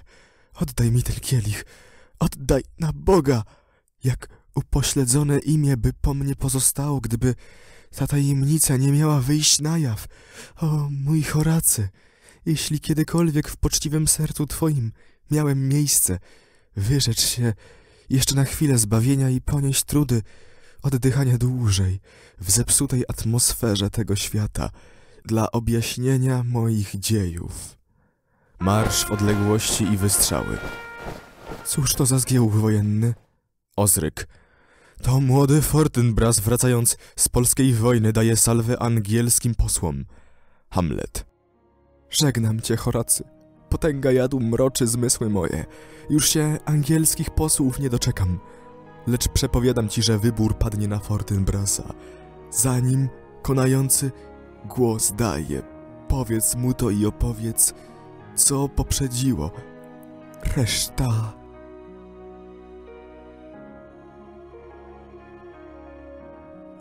Oddaj mi ten kielich, oddaj na Boga, jak upośledzone imię by po mnie pozostało, gdyby ta tajemnica nie miała wyjść na jaw. O mój Horacy, jeśli kiedykolwiek w poczciwym sercu Twoim miałem miejsce, wyrzecz się jeszcze na chwilę zbawienia i ponieść trudy oddychania dłużej w zepsutej atmosferze tego świata dla objaśnienia moich dziejów. Marsz w odległości i wystrzały. Cóż to za zgiełk wojenny? Ozryk. To młody Fortinbras wracając z polskiej wojny daje salwę angielskim posłom. Hamlet. Żegnam cię, Horacy. Potęga jadu mroczy zmysły moje. Już się angielskich posłów nie doczekam. Lecz przepowiadam ci, że wybór padnie na Fortinbrasa. Zanim konający głos daje, powiedz mu to i opowiedz co poprzedziło. Reszta.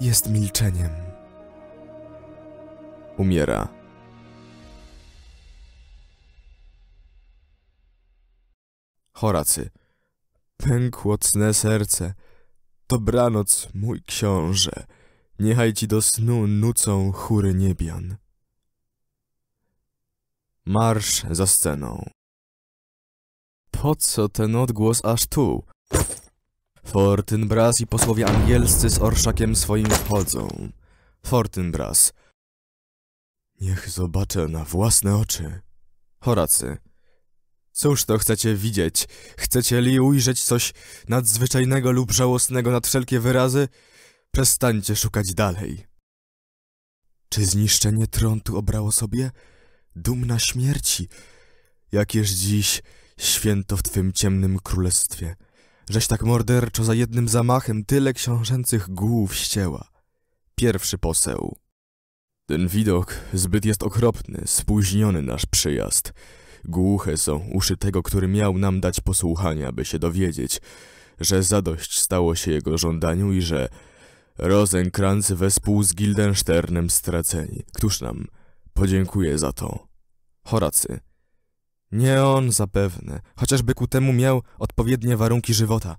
Jest milczeniem. Umiera. Horacy. Pękło cne serce. Dobranoc, mój książę. Niechaj ci do snu nucą chóry niebian. Marsz za sceną. Po co ten odgłos aż tu? Fortinbras i posłowie angielscy z orszakiem swoim wchodzą. Fortinbras. Niech zobaczę na własne oczy. Horacy. Cóż to chcecie widzieć? Chcecie li ujrzeć coś nadzwyczajnego lub żałosnego nad wszelkie wyrazy? Przestańcie szukać dalej. Czy zniszczenie trątu obrało sobie? dumna śmierci, jakież dziś święto w Twym ciemnym królestwie, żeś tak morderczo za jednym zamachem tyle książęcych głów ścięła. Pierwszy poseł. Ten widok zbyt jest okropny, spóźniony nasz przyjazd. Głuche są uszy tego, który miał nam dać posłuchania, by się dowiedzieć, że zadość stało się jego żądaniu i że Rosenkrantz wespół z gildensternem straceni. Któż nam Podziękuję za to. Horacy. Nie on zapewne, chociażby ku temu miał odpowiednie warunki żywota.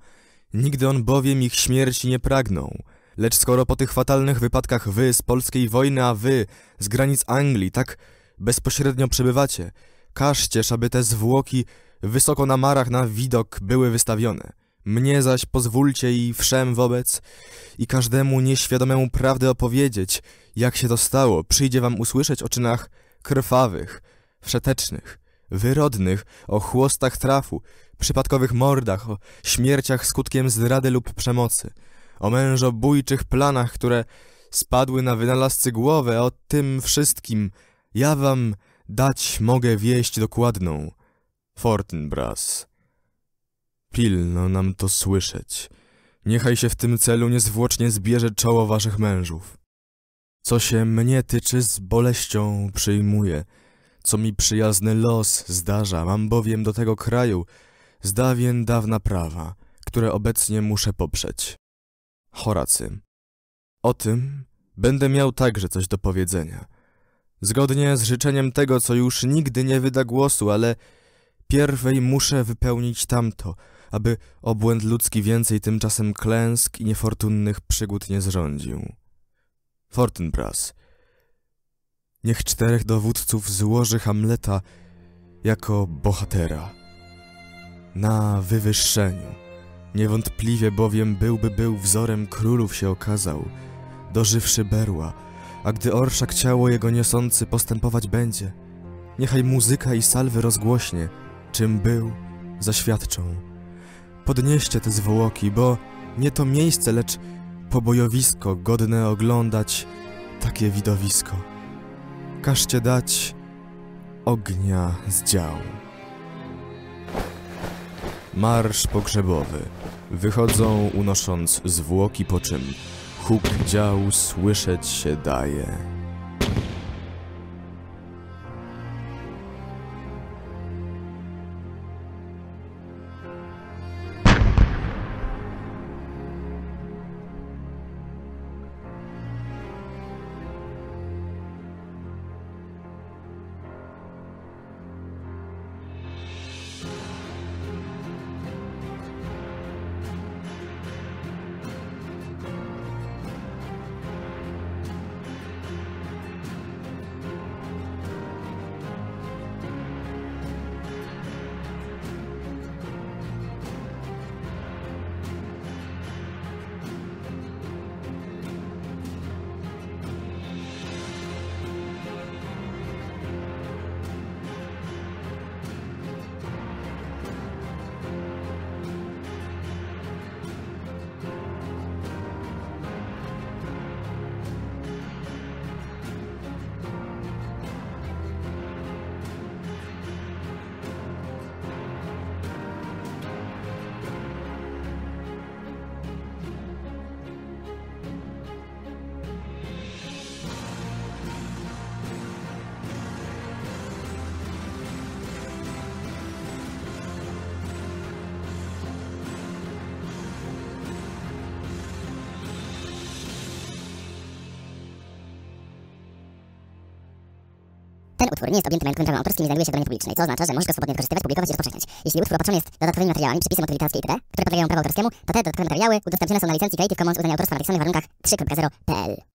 Nigdy on bowiem ich śmierci nie pragnął. Lecz skoro po tych fatalnych wypadkach wy z polskiej wojny, a wy z granic Anglii tak bezpośrednio przebywacie, każcież, aby te zwłoki wysoko na marach na widok były wystawione. Mnie zaś pozwólcie i wszem wobec i każdemu nieświadomemu prawdę opowiedzieć, jak się to stało, przyjdzie wam usłyszeć o czynach krwawych, wszetecznych, wyrodnych, o chłostach trafu, przypadkowych mordach, o śmierciach skutkiem zdrady lub przemocy, o mężobójczych planach, które spadły na wynalazcy głowę, o tym wszystkim ja wam dać mogę wieść dokładną. Fortinbras. Pilno nam to słyszeć. Niechaj się w tym celu niezwłocznie zbierze czoło waszych mężów. Co się mnie tyczy, z boleścią przyjmuję. Co mi przyjazny los zdarza, mam bowiem do tego kraju zdawien dawna prawa, które obecnie muszę poprzeć. Horacy. O tym będę miał także coś do powiedzenia. Zgodnie z życzeniem tego, co już nigdy nie wyda głosu, ale pierwej muszę wypełnić tamto – aby obłęd ludzki więcej tymczasem klęsk i niefortunnych przygód nie zrządził. Fortinbras. Niech czterech dowódców złoży Hamleta jako bohatera. Na wywyższeniu. Niewątpliwie bowiem byłby był wzorem królów się okazał, dożywszy berła, a gdy orszak ciało jego niosący postępować będzie, niechaj muzyka i salwy rozgłośnie, czym był, zaświadczą. Podnieście te zwłoki, bo nie to miejsce, lecz pobojowisko godne oglądać takie widowisko. Każcie dać ognia z działu. Marsz pogrzebowy. Wychodzą unosząc zwłoki, po czym huk dział słyszeć się daje. obiektem objęty majątkiem prawem autorskim i znajduje się w domenie publicznej, co oznacza, że możesz go swobodnie wykorzystywać, publikować i rozpowszechniać. Jeśli utwór opatrzony jest dodatkowymi materiałami, materiału motywilicackie itd., które podlegają prawu autorskiemu, to te dodatkowe materiały udostępnione są na licencji Creative Commons uznania autorstwa na tych samych warunkach 3.0.pl.